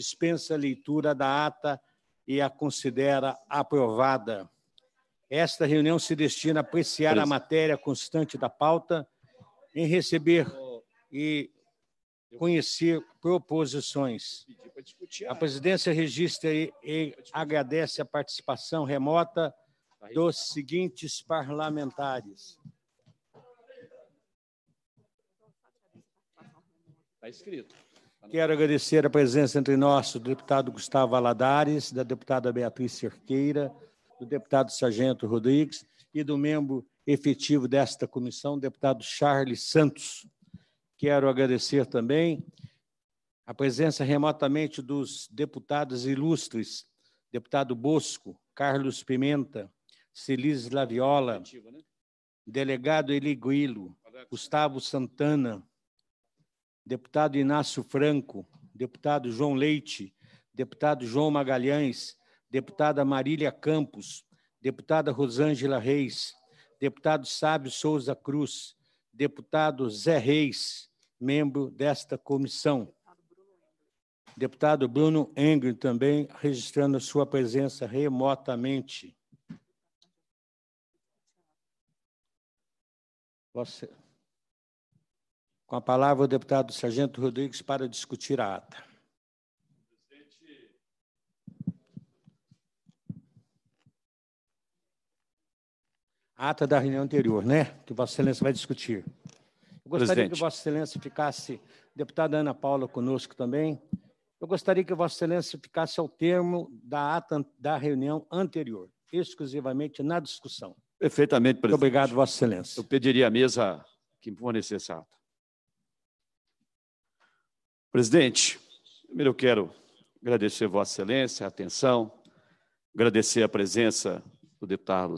dispensa a leitura da ata e a considera aprovada. Esta reunião se destina a apreciar a matéria constante da pauta, em receber e conhecer proposições. A presidência registra e, e agradece a participação remota dos seguintes parlamentares. Está escrito. Quero agradecer a presença entre nós do deputado Gustavo Aladares, da deputada Beatriz Cerqueira, do deputado Sargento Rodrigues e do membro efetivo desta comissão, deputado Charles Santos. Quero agradecer também a presença remotamente dos deputados ilustres, deputado Bosco, Carlos Pimenta, Celis Laviola, né? delegado Eli Guilo, Gustavo Santana, deputado Inácio Franco, deputado João Leite, deputado João Magalhães, deputada Marília Campos, deputada Rosângela Reis, deputado Sábio Souza Cruz, deputado Zé Reis, membro desta comissão. Deputado Bruno Engren também registrando sua presença remotamente. Você... Com a palavra, o deputado Sargento Rodrigues para discutir a ata. Presidente. A ata da reunião anterior, né? Que Vossa Excelência vai discutir. Eu gostaria Presidente. que Vossa Excelência ficasse, deputada Ana Paula, conosco também. Eu gostaria que Vossa Excelência ficasse ao termo da ata da reunião anterior, exclusivamente na discussão. Perfeitamente, presidente. Muito obrigado, Vossa Excelência. Eu pediria à mesa que fornecesse a ata. Presidente, primeiro eu quero agradecer a Vossa Excelência a atenção, agradecer a presença do deputado,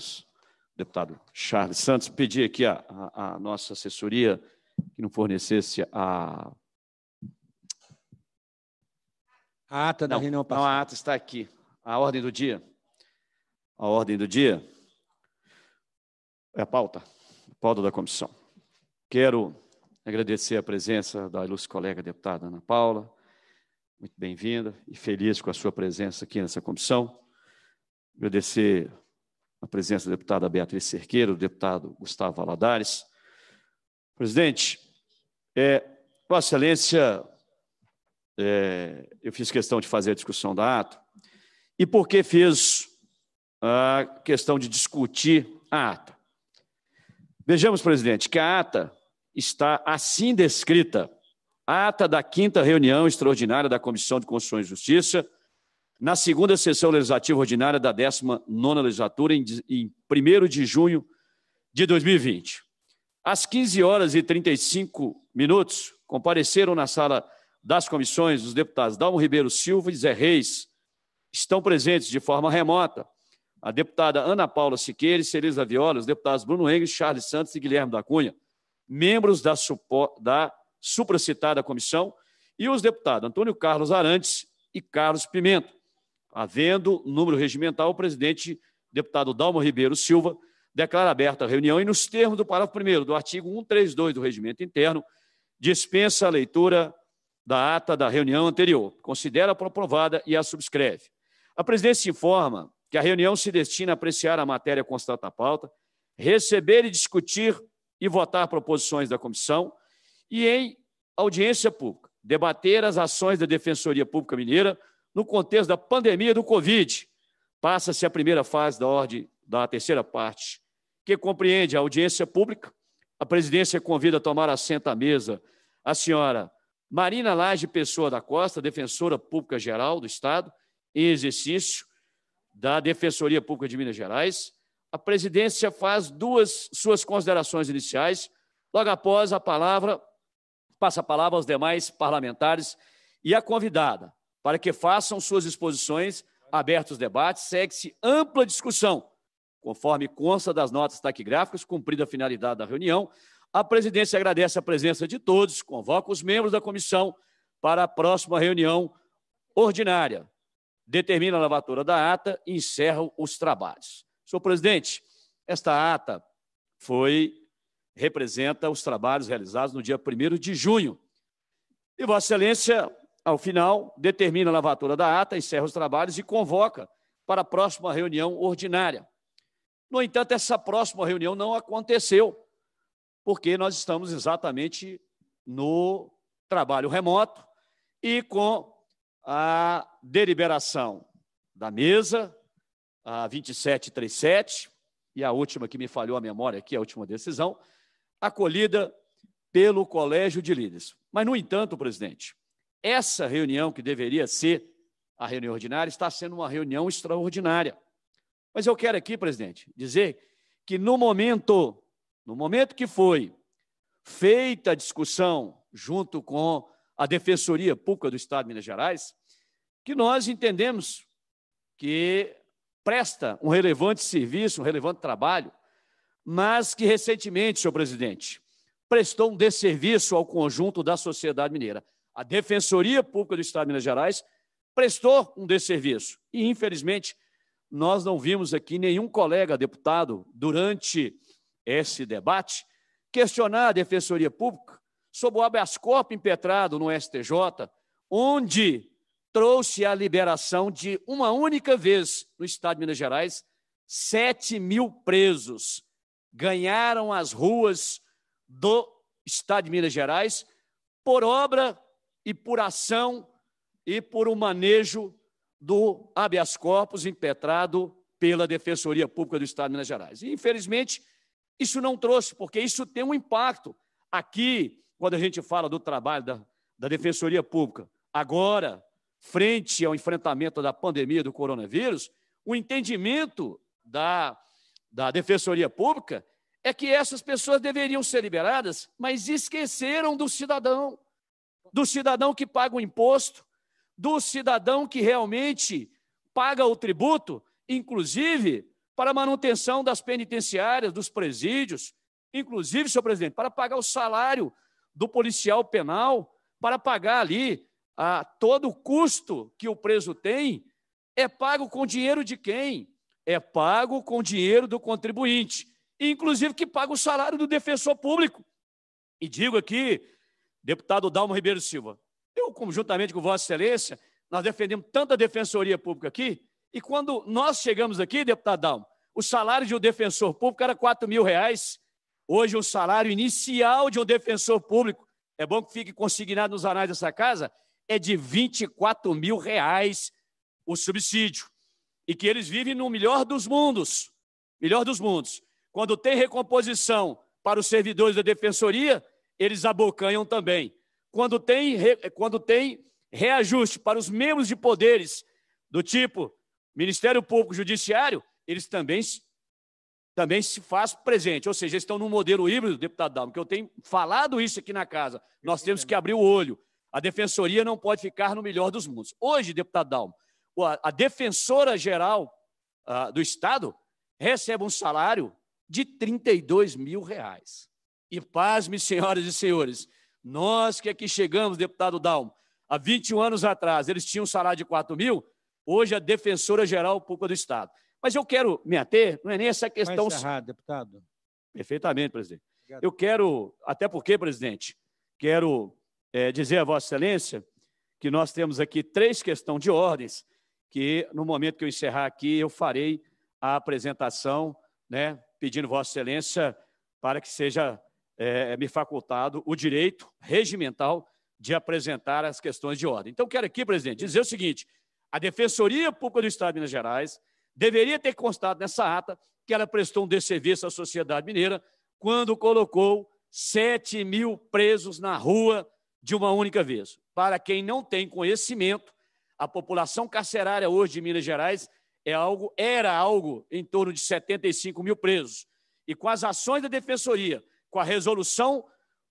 deputado Charles Santos, pedir aqui a, a, a nossa assessoria que não fornecesse a. A ata da não, reunião passada. Não, a ata está aqui. A ordem do dia. A ordem do dia é a pauta, a pauta da comissão. Quero agradecer a presença da ilustre colega deputada Ana Paula, muito bem-vinda e feliz com a sua presença aqui nessa comissão. Agradecer a presença da deputada Beatriz Cerqueiro, do deputado Gustavo Valadares. Presidente, é, Vossa Excelência, é, eu fiz questão de fazer a discussão da ata, e por que fiz a questão de discutir a ata? Vejamos, presidente, que a ata está assim descrita: ata da quinta reunião extraordinária da Comissão de Constituição e Justiça, na segunda sessão legislativa ordinária da 19 nona legislatura, em, em 1 de junho de 2020. Às 15 horas e 35 minutos, compareceram na sala das comissões os deputados Dalmo Ribeiro Silva e Zé Reis. Estão presentes de forma remota a deputada Ana Paula Siqueira e Cereza Viola, os deputados Bruno Engels, Charles Santos e Guilherme da Cunha membros da, da supracitada comissão, e os deputados Antônio Carlos Arantes e Carlos Pimenta. Havendo número regimental, o presidente, deputado Dalmo Ribeiro Silva, declara aberta a reunião e, nos termos do parágrafo 1 do artigo 132 do regimento interno, dispensa a leitura da ata da reunião anterior, considera aprovada e a subscreve. A presidência informa que a reunião se destina a apreciar a matéria constata a pauta, receber e discutir e votar proposições da comissão, e em audiência pública, debater as ações da Defensoria Pública Mineira no contexto da pandemia do Covid. Passa-se a primeira fase da ordem da terceira parte, que compreende a audiência pública. A presidência convida a tomar assento à mesa a senhora Marina Lage Pessoa da Costa, defensora pública geral do Estado, em exercício da Defensoria Pública de Minas Gerais, a presidência faz duas suas considerações iniciais. Logo após a palavra, passa a palavra aos demais parlamentares e à convidada para que façam suas exposições, abertos debates, segue-se ampla discussão. Conforme consta das notas taquigráficas, cumprida a finalidade da reunião, a presidência agradece a presença de todos, convoca os membros da comissão para a próxima reunião ordinária, determina a lavatura da ata e encerra os trabalhos. Senhor presidente, esta ata foi representa os trabalhos realizados no dia 1 de junho. E Vossa Excelência, ao final, determina a lavatura da ata, encerra os trabalhos e convoca para a próxima reunião ordinária. No entanto, essa próxima reunião não aconteceu, porque nós estamos exatamente no trabalho remoto e com a deliberação da mesa a 2737, e a última que me falhou a memória aqui, a última decisão, acolhida pelo Colégio de Líderes. Mas, no entanto, presidente, essa reunião que deveria ser a reunião ordinária está sendo uma reunião extraordinária. Mas eu quero aqui, presidente, dizer que no momento, no momento que foi feita a discussão junto com a Defensoria Pública do Estado de Minas Gerais, que nós entendemos que presta um relevante serviço, um relevante trabalho, mas que recentemente, senhor presidente, prestou um desserviço ao conjunto da sociedade mineira. A Defensoria Pública do Estado de Minas Gerais prestou um desserviço e, infelizmente, nós não vimos aqui nenhum colega deputado durante esse debate questionar a Defensoria Pública sobre o habeas corpus impetrado no STJ, onde trouxe a liberação de uma única vez no estado de Minas Gerais, 7 mil presos ganharam as ruas do estado de Minas Gerais por obra e por ação e por um manejo do habeas corpus impetrado pela Defensoria Pública do Estado de Minas Gerais. E, infelizmente, isso não trouxe, porque isso tem um impacto. Aqui, quando a gente fala do trabalho da, da Defensoria Pública, agora, frente ao enfrentamento da pandemia do coronavírus, o entendimento da, da Defensoria Pública é que essas pessoas deveriam ser liberadas, mas esqueceram do cidadão, do cidadão que paga o imposto, do cidadão que realmente paga o tributo, inclusive para a manutenção das penitenciárias, dos presídios, inclusive, senhor presidente, para pagar o salário do policial penal, para pagar ali a todo o custo que o preso tem é pago com dinheiro de quem? É pago com dinheiro do contribuinte, inclusive que paga o salário do defensor público. E digo aqui, deputado Dalmo Ribeiro Silva, eu, conjuntamente com Vossa Excelência, nós defendemos tanta defensoria pública aqui, e quando nós chegamos aqui, deputado Dalmo, o salário de um defensor público era 4 mil reais. Hoje, o salário inicial de um defensor público, é bom que fique consignado nos anais dessa casa, é de 24 mil reais o subsídio. E que eles vivem no melhor dos mundos. Melhor dos mundos. Quando tem recomposição para os servidores da defensoria, eles abocanham também. Quando tem, quando tem reajuste para os membros de poderes do tipo Ministério Público Judiciário, eles também, também se faz presente. Ou seja, eles estão num modelo híbrido, deputado Dalmo, que eu tenho falado isso aqui na casa. Nós temos que abrir o olho. A defensoria não pode ficar no melhor dos mundos. Hoje, deputado Dalmo, a defensora geral do Estado recebe um salário de 32 mil reais. E pasme, senhoras e senhores, nós que aqui chegamos, deputado Dalmo, há 21 anos atrás eles tinham um salário de 4 mil, hoje a defensora geral pública do Estado. Mas eu quero me ater, não é nem essa questão. Vai encerrar, deputado. Perfeitamente, presidente. Obrigado. Eu quero, até porque, presidente, quero é, dizer a Vossa Excelência que nós temos aqui três questões de ordens, que no momento que eu encerrar aqui, eu farei a apresentação, né, pedindo Vossa Excelência para que seja é, é me facultado o direito regimental de apresentar as questões de ordem. Então, quero aqui, presidente, dizer o seguinte: a Defensoria Pública do Estado de Minas Gerais deveria ter constado nessa ata que ela prestou um desserviço à sociedade mineira quando colocou 7 mil presos na rua de uma única vez. Para quem não tem conhecimento, a população carcerária hoje de Minas Gerais é algo, era algo em torno de 75 mil presos. E com as ações da Defensoria, com a resolução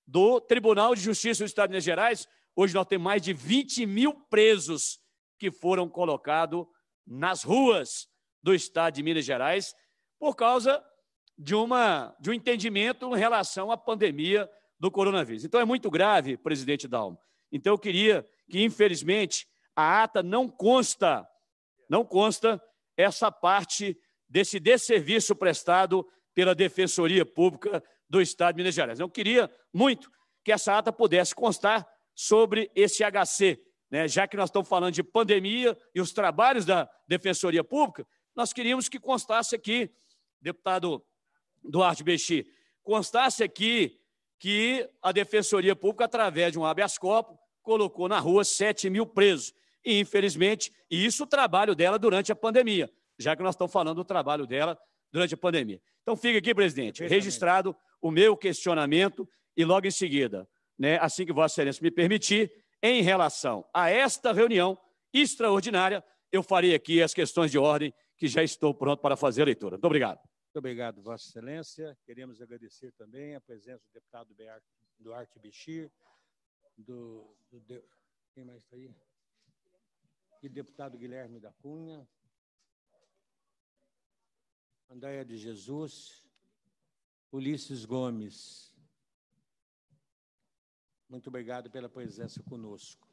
do Tribunal de Justiça do Estado de Minas Gerais, hoje nós temos mais de 20 mil presos que foram colocados nas ruas do Estado de Minas Gerais por causa de, uma, de um entendimento em relação à pandemia do coronavírus. Então é muito grave, presidente Dalmo. Então eu queria que, infelizmente, a ata não consta, não consta essa parte desse desserviço prestado pela Defensoria Pública do Estado de Minas Gerais. Eu queria muito que essa ata pudesse constar sobre esse HC, né? já que nós estamos falando de pandemia e os trabalhos da Defensoria Pública, nós queríamos que constasse aqui, deputado Duarte Bexi, constasse aqui que a Defensoria Pública, através de um habeas corpus, colocou na rua 7 mil presos. E, infelizmente, e isso o trabalho dela durante a pandemia, já que nós estamos falando do trabalho dela durante a pandemia. Então, fica aqui, presidente, registrado o meu questionamento e, logo em seguida, né, assim que Vossa Excelência me permitir, em relação a esta reunião extraordinária, eu farei aqui as questões de ordem que já estou pronto para fazer a leitura. Muito obrigado. Muito obrigado, Vossa Excelência. Queremos agradecer também a presença do deputado Duarte Bichir, do, do quem mais está aí? E deputado Guilherme da Cunha, Andréia de Jesus, Ulisses Gomes. Muito obrigado pela presença conosco.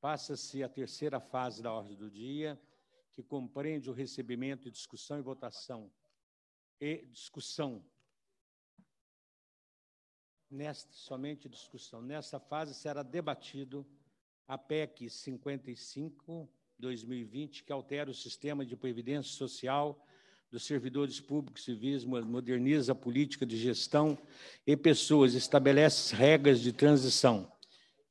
Passa-se a terceira fase da ordem do dia, que compreende o recebimento, discussão e votação e discussão. Nesta, somente discussão. Nessa fase será debatido a PEC 55-2020, que altera o sistema de previdência social dos servidores públicos civis, moderniza a política de gestão e pessoas, estabelece regras de transição.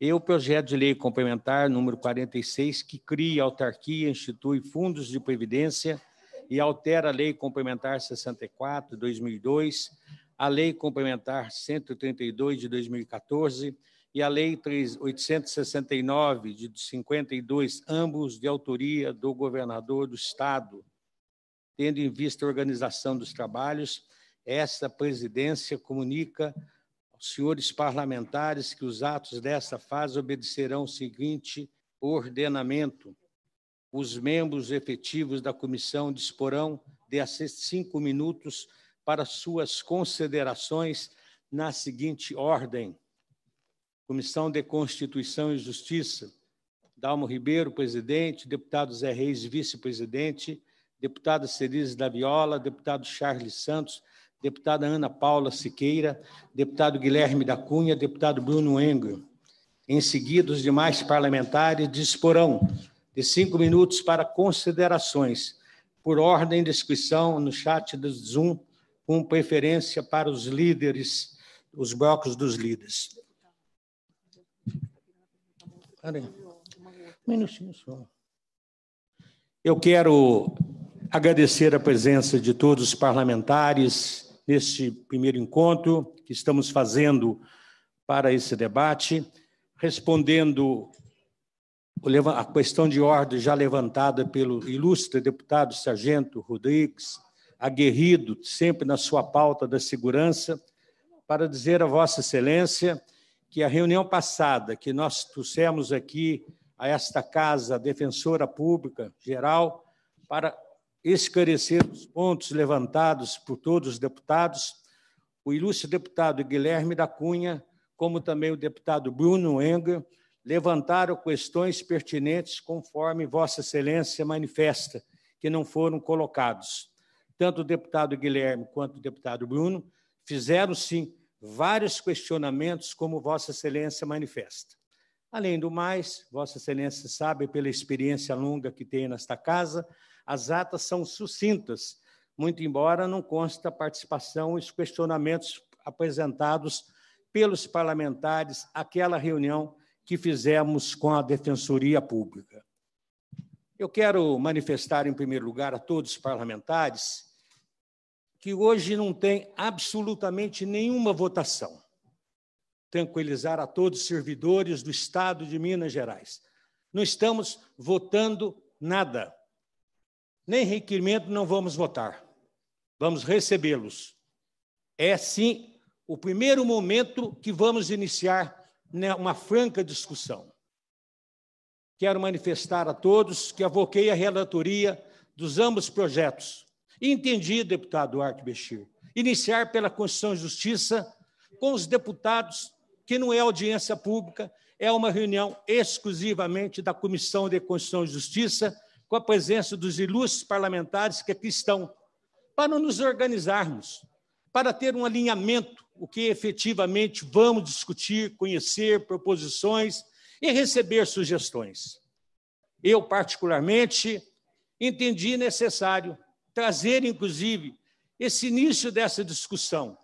E o projeto de lei complementar número 46, que cria autarquia, institui fundos de previdência e altera a Lei Complementar 64 de 2002, a Lei Complementar 132 de 2014 e a Lei 869 de 52, ambos de autoria do governador do Estado. Tendo em vista a organização dos trabalhos, esta presidência comunica aos senhores parlamentares que os atos desta fase obedecerão o seguinte ordenamento. Os membros efetivos da comissão disporão de cinco minutos para suas considerações na seguinte ordem. Comissão de Constituição e Justiça, Dalmo Ribeiro, presidente, deputado Zé Reis, vice-presidente, deputada Cerise da Viola, deputado Charles Santos, deputada Ana Paula Siqueira, deputado Guilherme da Cunha, deputado Bruno Engel. Em seguida, os demais parlamentares disporão de cinco minutos para considerações, por ordem de inscrição no chat do Zoom, com preferência para os líderes, os blocos dos líderes. Um minutinho só. Eu quero agradecer a presença de todos os parlamentares neste primeiro encontro que estamos fazendo para esse debate, respondendo a questão de ordem já levantada pelo ilustre deputado Sargento Rodrigues, aguerrido sempre na sua pauta da segurança, para dizer a Vossa Excelência que a reunião passada que nós trouxemos aqui a esta casa, a defensora pública geral, para esclarecer os pontos levantados por todos os deputados, o ilustre deputado Guilherme da Cunha, como também o deputado Bruno Enga levantaram questões pertinentes conforme Vossa Excelência manifesta, que não foram colocados. Tanto o deputado Guilherme quanto o deputado Bruno fizeram, sim, vários questionamentos, como Vossa Excelência manifesta. Além do mais, Vossa Excelência sabe, pela experiência longa que tem nesta casa, as atas são sucintas, muito embora não consta a participação e os questionamentos apresentados pelos parlamentares àquela reunião que fizemos com a Defensoria Pública. Eu quero manifestar, em primeiro lugar, a todos os parlamentares que hoje não tem absolutamente nenhuma votação. Tranquilizar a todos os servidores do Estado de Minas Gerais. Não estamos votando nada. Nem requerimento não vamos votar. Vamos recebê-los. É, sim, o primeiro momento que vamos iniciar né, uma franca discussão. Quero manifestar a todos que avoquei a relatoria dos ambos projetos. Entendi, deputado Duarte Bechir, iniciar pela Constituição de Justiça com os deputados, que não é audiência pública, é uma reunião exclusivamente da Comissão de Constituição e Justiça, com a presença dos ilustres parlamentares que aqui estão, para nos organizarmos, para ter um alinhamento o que efetivamente vamos discutir, conhecer proposições e receber sugestões. Eu, particularmente, entendi necessário trazer, inclusive, esse início dessa discussão,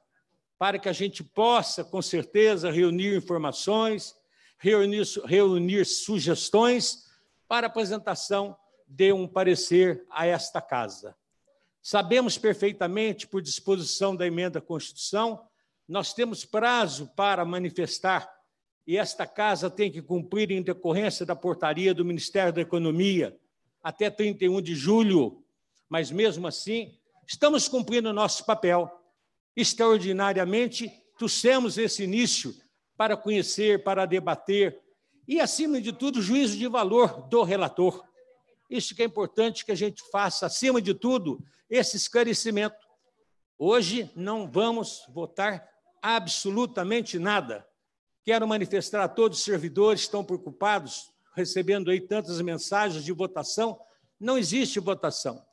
para que a gente possa, com certeza, reunir informações, reunir, reunir sugestões para apresentação de um parecer a esta casa. Sabemos perfeitamente, por disposição da emenda à Constituição, nós temos prazo para manifestar e esta casa tem que cumprir em decorrência da portaria do Ministério da Economia até 31 de julho. Mas mesmo assim, estamos cumprindo o nosso papel. Extraordinariamente, trouxemos esse início para conhecer, para debater e, acima de tudo, juízo de valor do relator. Isso que é importante que a gente faça, acima de tudo, esse esclarecimento. Hoje não vamos votar absolutamente nada. Quero manifestar a todos os servidores que estão preocupados, recebendo aí tantas mensagens de votação. Não existe votação.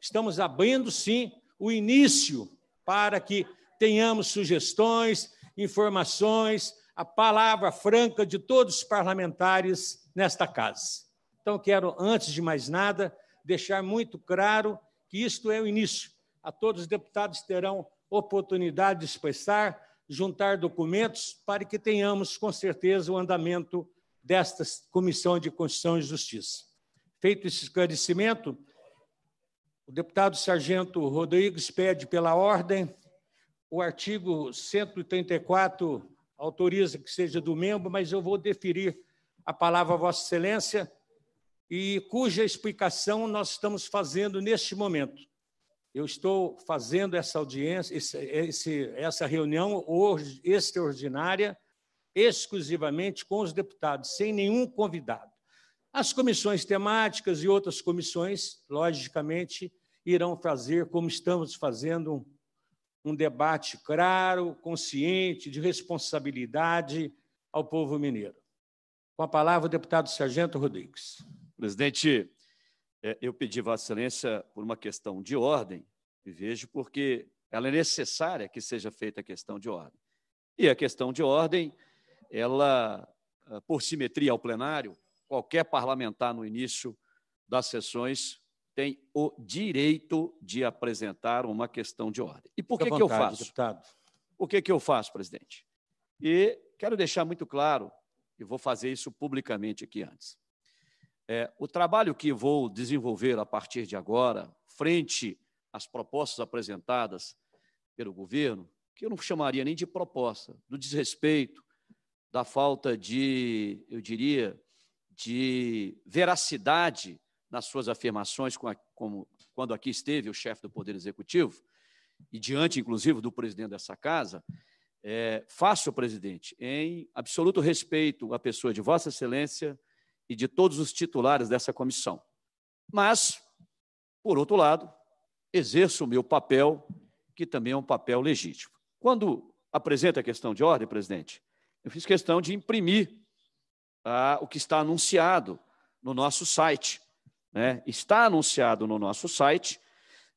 Estamos abrindo, sim, o início para que tenhamos sugestões, informações, a palavra franca de todos os parlamentares nesta casa. Então, quero, antes de mais nada, deixar muito claro que isto é o início. A todos os deputados terão oportunidade de expressar juntar documentos para que tenhamos, com certeza, o andamento desta Comissão de Constituição e Justiça. Feito esse esclarecimento, o deputado Sargento Rodrigues pede pela ordem, o artigo 134 autoriza que seja do membro, mas eu vou deferir a palavra a Vossa Excelência, e cuja explicação nós estamos fazendo neste momento. Eu estou fazendo essa audiência, esse, esse, essa reunião extraordinária exclusivamente com os deputados, sem nenhum convidado. As comissões temáticas e outras comissões, logicamente, irão fazer, como estamos fazendo, um, um debate claro, consciente, de responsabilidade ao povo mineiro. Com a palavra, o deputado Sargento Rodrigues. Presidente, é, eu pedi Vossa Excelência por uma questão de ordem, e vejo porque ela é necessária que seja feita a questão de ordem. E a questão de ordem, ela, ah, por simetria ao plenário, qualquer parlamentar no início das sessões tem o direito de apresentar uma questão de ordem. E por que, vontade, que eu faço? Deputado. Por que, que eu faço, presidente? E quero deixar muito claro, e vou fazer isso publicamente aqui antes. É, o trabalho que vou desenvolver a partir de agora, frente às propostas apresentadas pelo governo, que eu não chamaria nem de proposta, do desrespeito, da falta de, eu diria, de veracidade nas suas afirmações, com a, como quando aqui esteve o chefe do Poder Executivo, e diante, inclusive, do presidente dessa casa, é, faço, presidente, em absoluto respeito à pessoa de Vossa Excelência, e de todos os titulares dessa comissão. Mas, por outro lado, exerço o meu papel, que também é um papel legítimo. Quando apresento a questão de ordem, presidente, eu fiz questão de imprimir ah, o que está anunciado no nosso site. Né? Está anunciado no nosso site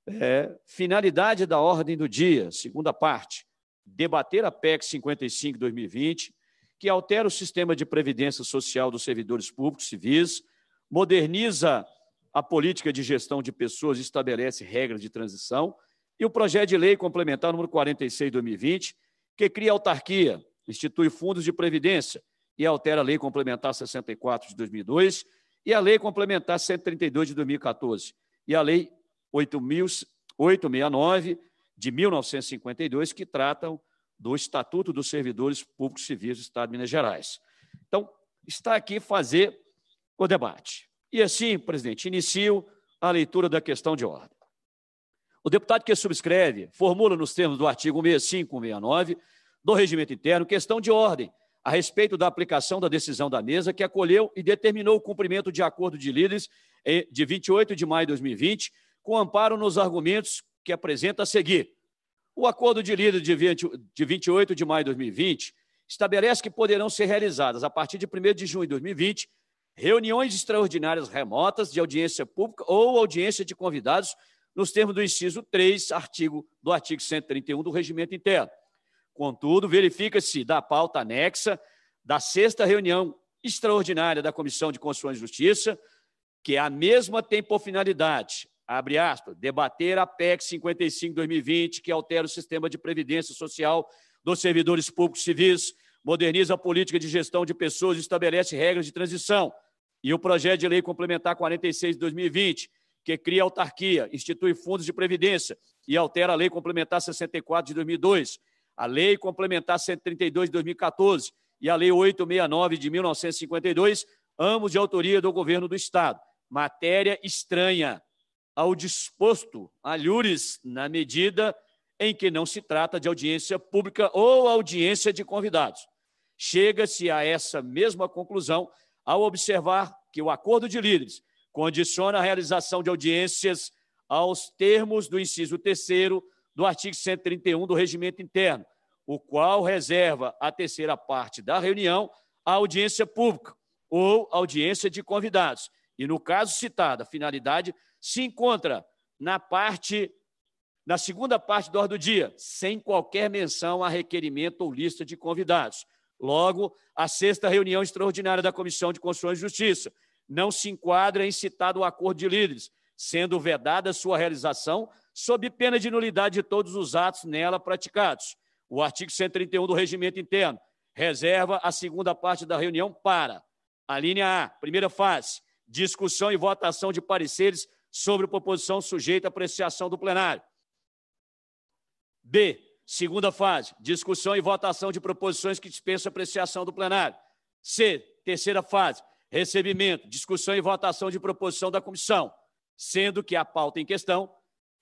é, finalidade da ordem do dia, segunda parte, debater a PEC 55-2020, que altera o sistema de previdência social dos servidores públicos civis, moderniza a política de gestão de pessoas e estabelece regras de transição, e o projeto de lei complementar número 46 de 2020, que cria autarquia, institui fundos de previdência e altera a lei complementar 64 de 2002 e a lei complementar 132 de 2014 e a lei 8.869 de 1952 que tratam do Estatuto dos Servidores Públicos Civis do Estado de Minas Gerais. Então, está aqui fazer o debate. E assim, presidente, inicio a leitura da questão de ordem. O deputado que subscreve formula nos termos do artigo 65 69 do regimento interno questão de ordem a respeito da aplicação da decisão da mesa que acolheu e determinou o cumprimento de acordo de líderes de 28 de maio de 2020, com amparo nos argumentos que apresenta a seguir. O acordo de líder de, 20, de 28 de maio de 2020 estabelece que poderão ser realizadas, a partir de 1 de junho de 2020, reuniões extraordinárias remotas de audiência pública ou audiência de convidados, nos termos do inciso 3, artigo, do artigo 131 do Regimento Interno. Contudo, verifica-se da pauta anexa da sexta reunião extraordinária da Comissão de Constituição e Justiça, que é a mesma tem por finalidade abre aspas, debater a PEC 55-2020, que altera o sistema de previdência social dos servidores públicos civis, moderniza a política de gestão de pessoas e estabelece regras de transição. E o projeto de lei complementar 46 de 2020, que cria autarquia, institui fundos de previdência e altera a lei complementar 64 de 2002, a lei complementar 132 de 2014 e a lei 869 de 1952, ambos de autoria do governo do estado. Matéria estranha, ao disposto, alhures, na medida em que não se trata de audiência pública ou audiência de convidados. Chega-se a essa mesma conclusão ao observar que o acordo de líderes condiciona a realização de audiências aos termos do inciso 3 do artigo 131 do Regimento Interno, o qual reserva a terceira parte da reunião à audiência pública ou audiência de convidados. E no caso citado a finalidade se encontra na parte na segunda parte da hora do dia, sem qualquer menção a requerimento ou lista de convidados. Logo, a sexta reunião extraordinária da Comissão de Constituição e Justiça não se enquadra em citado acordo de líderes, sendo vedada sua realização sob pena de nulidade de todos os atos nela praticados. O artigo 131 do Regimento Interno reserva a segunda parte da reunião para a linha A, primeira fase, discussão e votação de pareceres sobre proposição sujeita à apreciação do plenário. B. Segunda fase, discussão e votação de proposições que dispensam apreciação do plenário. C. Terceira fase, recebimento, discussão e votação de proposição da comissão, sendo que a pauta em questão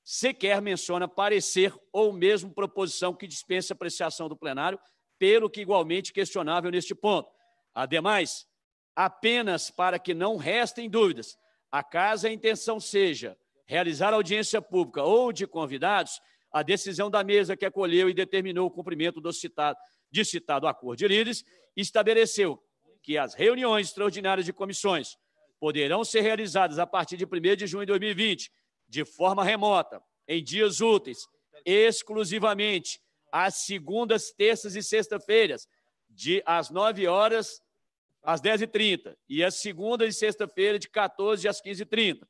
sequer menciona parecer ou mesmo proposição que dispensa apreciação do plenário, pelo que igualmente questionável neste ponto. Ademais, apenas para que não restem dúvidas, a casa a intenção seja realizar audiência pública ou de convidados, a decisão da mesa que acolheu e determinou o cumprimento do citado, de citado acordo de líderes estabeleceu que as reuniões extraordinárias de comissões poderão ser realizadas a partir de 1 de junho de 2020, de forma remota, em dias úteis, exclusivamente às segundas, terças e sextas-feiras, de às 9 horas às 10h30 e as é segundas e sexta-feira de 14 às 15h30.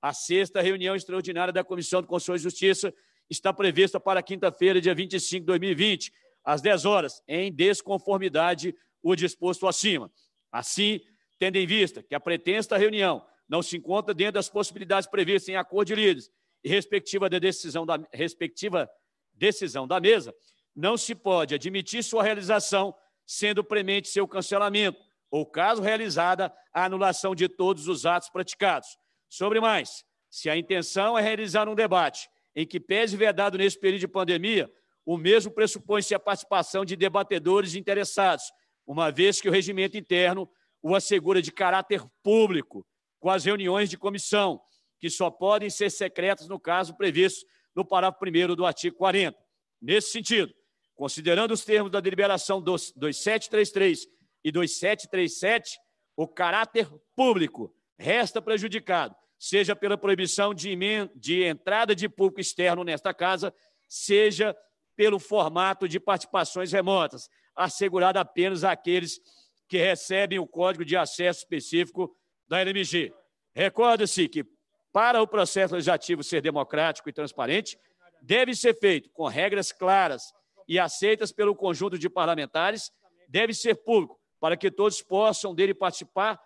A sexta reunião extraordinária da Comissão de Constituição e Justiça está prevista para quinta-feira, dia 25 de 2020, às 10 horas, em desconformidade o disposto acima. Assim, tendo em vista que a pretensa reunião não se encontra dentro das possibilidades previstas em acordo de líderes e respectiva de decisão da respectiva decisão da mesa, não se pode admitir sua realização, sendo premente seu cancelamento, ou caso realizada a anulação de todos os atos praticados. Sobre mais, se a intenção é realizar um debate em que pese vedado nesse período de pandemia, o mesmo pressupõe-se a participação de debatedores interessados, uma vez que o regimento interno o assegura de caráter público, com as reuniões de comissão, que só podem ser secretas no caso previsto no parágrafo 1 do artigo 40. Nesse sentido, considerando os termos da deliberação 2733 e 2737, o caráter público resta prejudicado, seja pela proibição de, de entrada de público externo nesta casa, seja pelo formato de participações remotas, assegurado apenas àqueles que recebem o código de acesso específico da LMG. Recorda-se que, para o processo legislativo ser democrático e transparente, deve ser feito com regras claras e aceitas pelo conjunto de parlamentares, deve ser público, para que todos possam dele participar,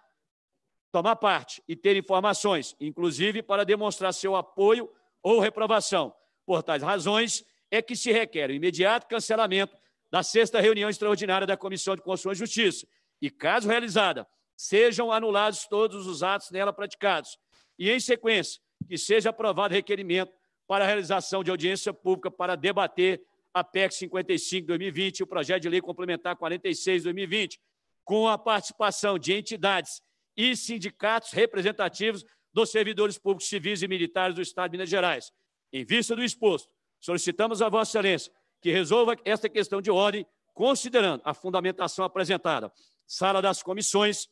tomar parte e ter informações, inclusive para demonstrar seu apoio ou reprovação. Por tais razões, é que se requer o imediato cancelamento da sexta reunião extraordinária da Comissão de Constituição e Justiça e, caso realizada, sejam anulados todos os atos nela praticados e, em sequência, que seja aprovado requerimento para a realização de audiência pública para debater a PEC 55 2020 e o projeto de lei complementar 46 2020, com a participação de entidades e sindicatos representativos dos servidores públicos civis e militares do Estado de Minas Gerais. Em vista do exposto, solicitamos a Vossa Excelência que resolva esta questão de ordem, considerando a fundamentação apresentada. Sala das Comissões,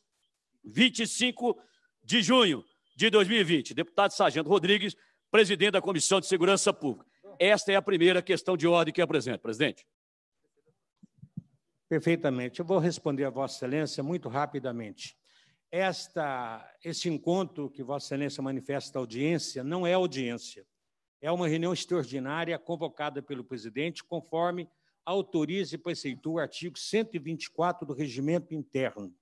25 de junho de 2020. Deputado Sargento Rodrigues, presidente da Comissão de Segurança Pública. Esta é a primeira questão de ordem que apresento, presidente. Perfeitamente. Eu vou responder a Vossa Excelência muito rapidamente. Esta, esse encontro que Vossa Excelência manifesta audiência não é audiência. É uma reunião extraordinária convocada pelo presidente, conforme autoriza e preceitua o artigo 124 do regimento interno.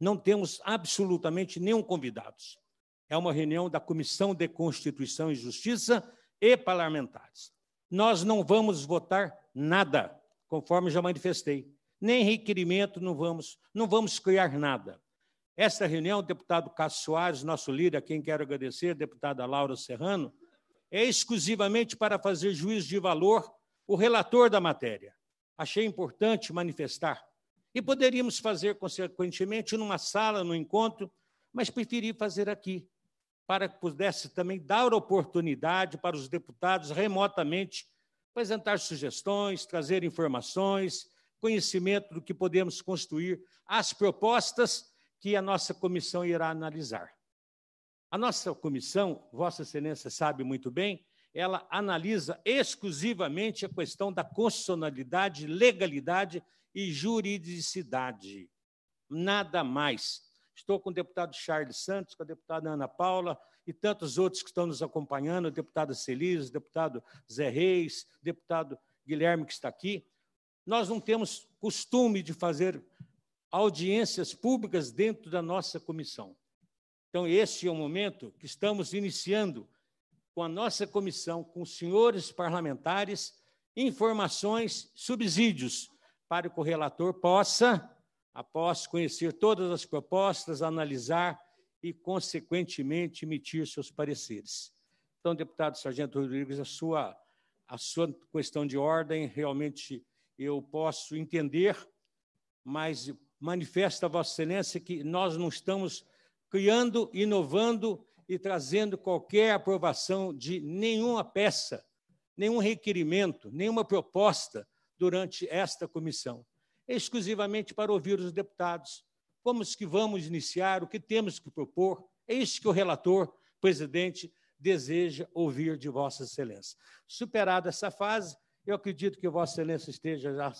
Não temos absolutamente nenhum convidado. É uma reunião da Comissão de Constituição e Justiça e parlamentares. Nós não vamos votar nada, conforme já manifestei nem requerimento não vamos, não vamos criar nada. Esta reunião, deputado Cássio Soares, nosso líder, a quem quero agradecer, deputada Laura Serrano, é exclusivamente para fazer juízo de valor o relator da matéria. Achei importante manifestar. E poderíamos fazer, consequentemente, numa sala, num encontro, mas preferi fazer aqui, para que pudesse também dar oportunidade para os deputados remotamente apresentar sugestões, trazer informações, conhecimento do que podemos construir, as propostas que a nossa comissão irá analisar. A nossa comissão, Vossa Excelência sabe muito bem, ela analisa exclusivamente a questão da constitucionalidade, legalidade e juridicidade. Nada mais. Estou com o deputado Charles Santos, com a deputada Ana Paula e tantos outros que estão nos acompanhando, deputada Celis, deputado Zé Reis, deputado Guilherme que está aqui. Nós não temos costume de fazer audiências públicas dentro da nossa comissão. Então, este é o momento que estamos iniciando com a nossa comissão, com os senhores parlamentares, informações, subsídios, para que o relator possa, após conhecer todas as propostas, analisar e, consequentemente, emitir seus pareceres. Então, deputado Sargento Rodrigues, a sua, a sua questão de ordem realmente eu posso entender, mas manifesta a Vossa Excelência que nós não estamos criando, inovando e trazendo qualquer aprovação de nenhuma peça, nenhum requerimento, nenhuma proposta durante esta comissão, é exclusivamente para ouvir os deputados. Vamos que vamos iniciar, o que temos que propor, é isso que o relator, presidente, deseja ouvir de Vossa Excelência. Superada essa fase, eu acredito que Vossa Excelência esteja já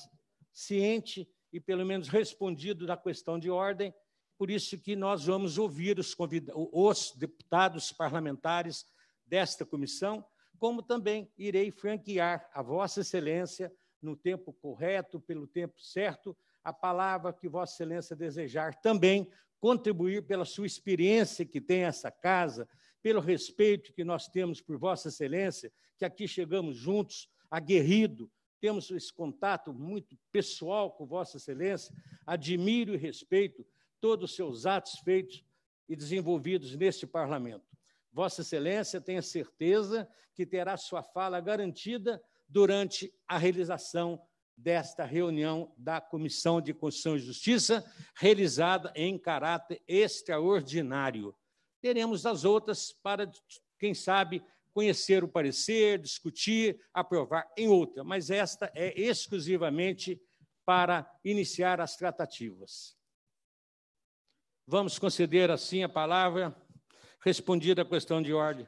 ciente e pelo menos respondido da questão de ordem, por isso que nós vamos ouvir os, os deputados parlamentares desta comissão, como também irei franquear a Vossa Excelência, no tempo correto, pelo tempo certo, a palavra que Vossa Excelência desejar também contribuir pela sua experiência que tem essa casa, pelo respeito que nós temos por Vossa Excelência, que aqui chegamos juntos aguerrido, temos esse contato muito pessoal com Vossa Excelência, admiro e respeito todos os seus atos feitos e desenvolvidos neste Parlamento. Vossa Excelência tenha certeza que terá sua fala garantida durante a realização desta reunião da Comissão de Constituição e Justiça, realizada em caráter extraordinário. Teremos as outras para, quem sabe, conhecer o parecer, discutir, aprovar em outra, mas esta é exclusivamente para iniciar as tratativas. Vamos conceder assim a palavra, respondida a questão de ordem.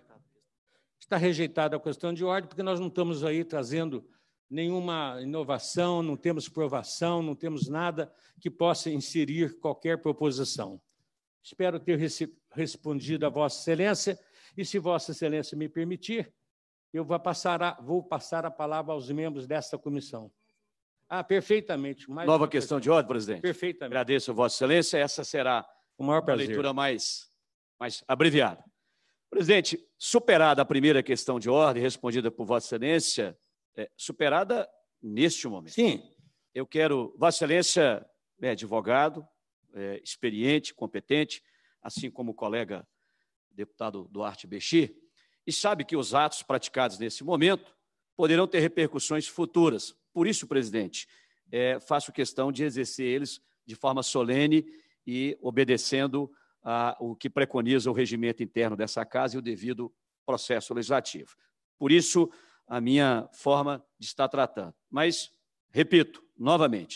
Está rejeitada a questão de ordem, porque nós não estamos aí trazendo nenhuma inovação, não temos provação, não temos nada que possa inserir qualquer proposição. Espero ter respondido a Vossa Excelência e se Vossa Excelência me permitir, eu vou passar a, vou passar a palavra aos membros desta comissão. Ah, perfeitamente. Mais Nova questão presidente. de ordem, presidente? Perfeitamente. Agradeço, Vossa Excelência. Essa será o maior prazer. a leitura mais, mais abreviada. Presidente, superada a primeira questão de ordem, respondida por Vossa Excelência, é, superada neste momento. Sim. Eu quero, Vossa Excelência é advogado, é, experiente, competente, assim como o colega deputado Duarte Bexi, e sabe que os atos praticados nesse momento poderão ter repercussões futuras. Por isso, presidente, é, faço questão de exercer eles de forma solene e obedecendo a, o que preconiza o regimento interno dessa casa e o devido processo legislativo. Por isso, a minha forma de estar tratando. Mas, repito, novamente,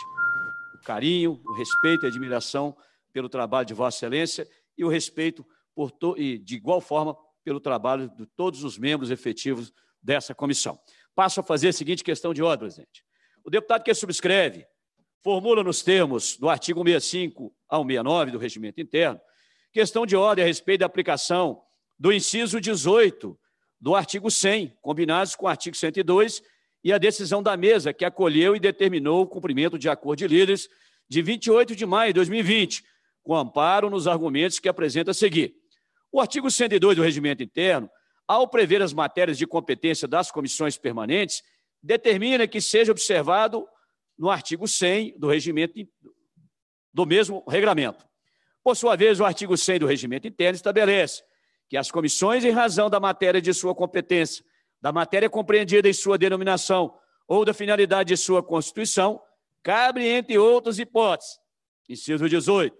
o carinho, o respeito e a admiração pelo trabalho de Vossa Excelência e o respeito por e de igual forma pelo trabalho de todos os membros efetivos dessa comissão. Passo a fazer a seguinte questão de ordem, presidente. O deputado que subscreve formula nos termos do artigo 65 ao 69 do regimento interno questão de ordem a respeito da aplicação do inciso 18 do artigo 100, combinados com o artigo 102 e a decisão da mesa que acolheu e determinou o cumprimento de acordo de líderes de 28 de maio de 2020, com amparo nos argumentos que apresenta a seguir. O artigo 102 do Regimento Interno, ao prever as matérias de competência das comissões permanentes, determina que seja observado no artigo 100 do regimento do mesmo regulamento. Por sua vez, o artigo 100 do regimento interno estabelece que as comissões, em razão da matéria de sua competência, da matéria compreendida em sua denominação ou da finalidade de sua constituição, cabe, entre outras hipóteses, inciso 18,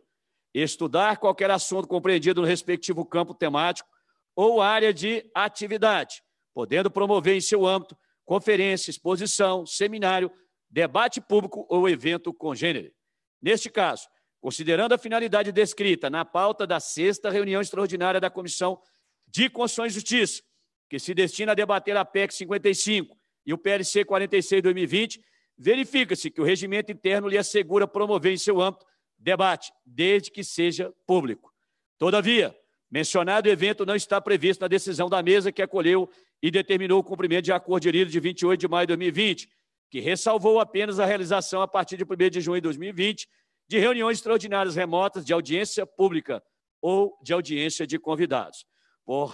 Estudar qualquer assunto compreendido no respectivo campo temático ou área de atividade, podendo promover em seu âmbito conferência, exposição, seminário, debate público ou evento congênere. Neste caso, considerando a finalidade descrita na pauta da sexta reunião extraordinária da Comissão de Constituição e Justiça, que se destina a debater a PEC 55 e o PLC 46 2020, verifica-se que o regimento interno lhe assegura promover em seu âmbito debate, desde que seja público. Todavia, mencionado evento não está previsto na decisão da mesa que acolheu e determinou o cumprimento de acordo de Lido de 28 de maio de 2020, que ressalvou apenas a realização, a partir de 1 de junho de 2020, de reuniões extraordinárias remotas de audiência pública ou de audiência de convidados. Por,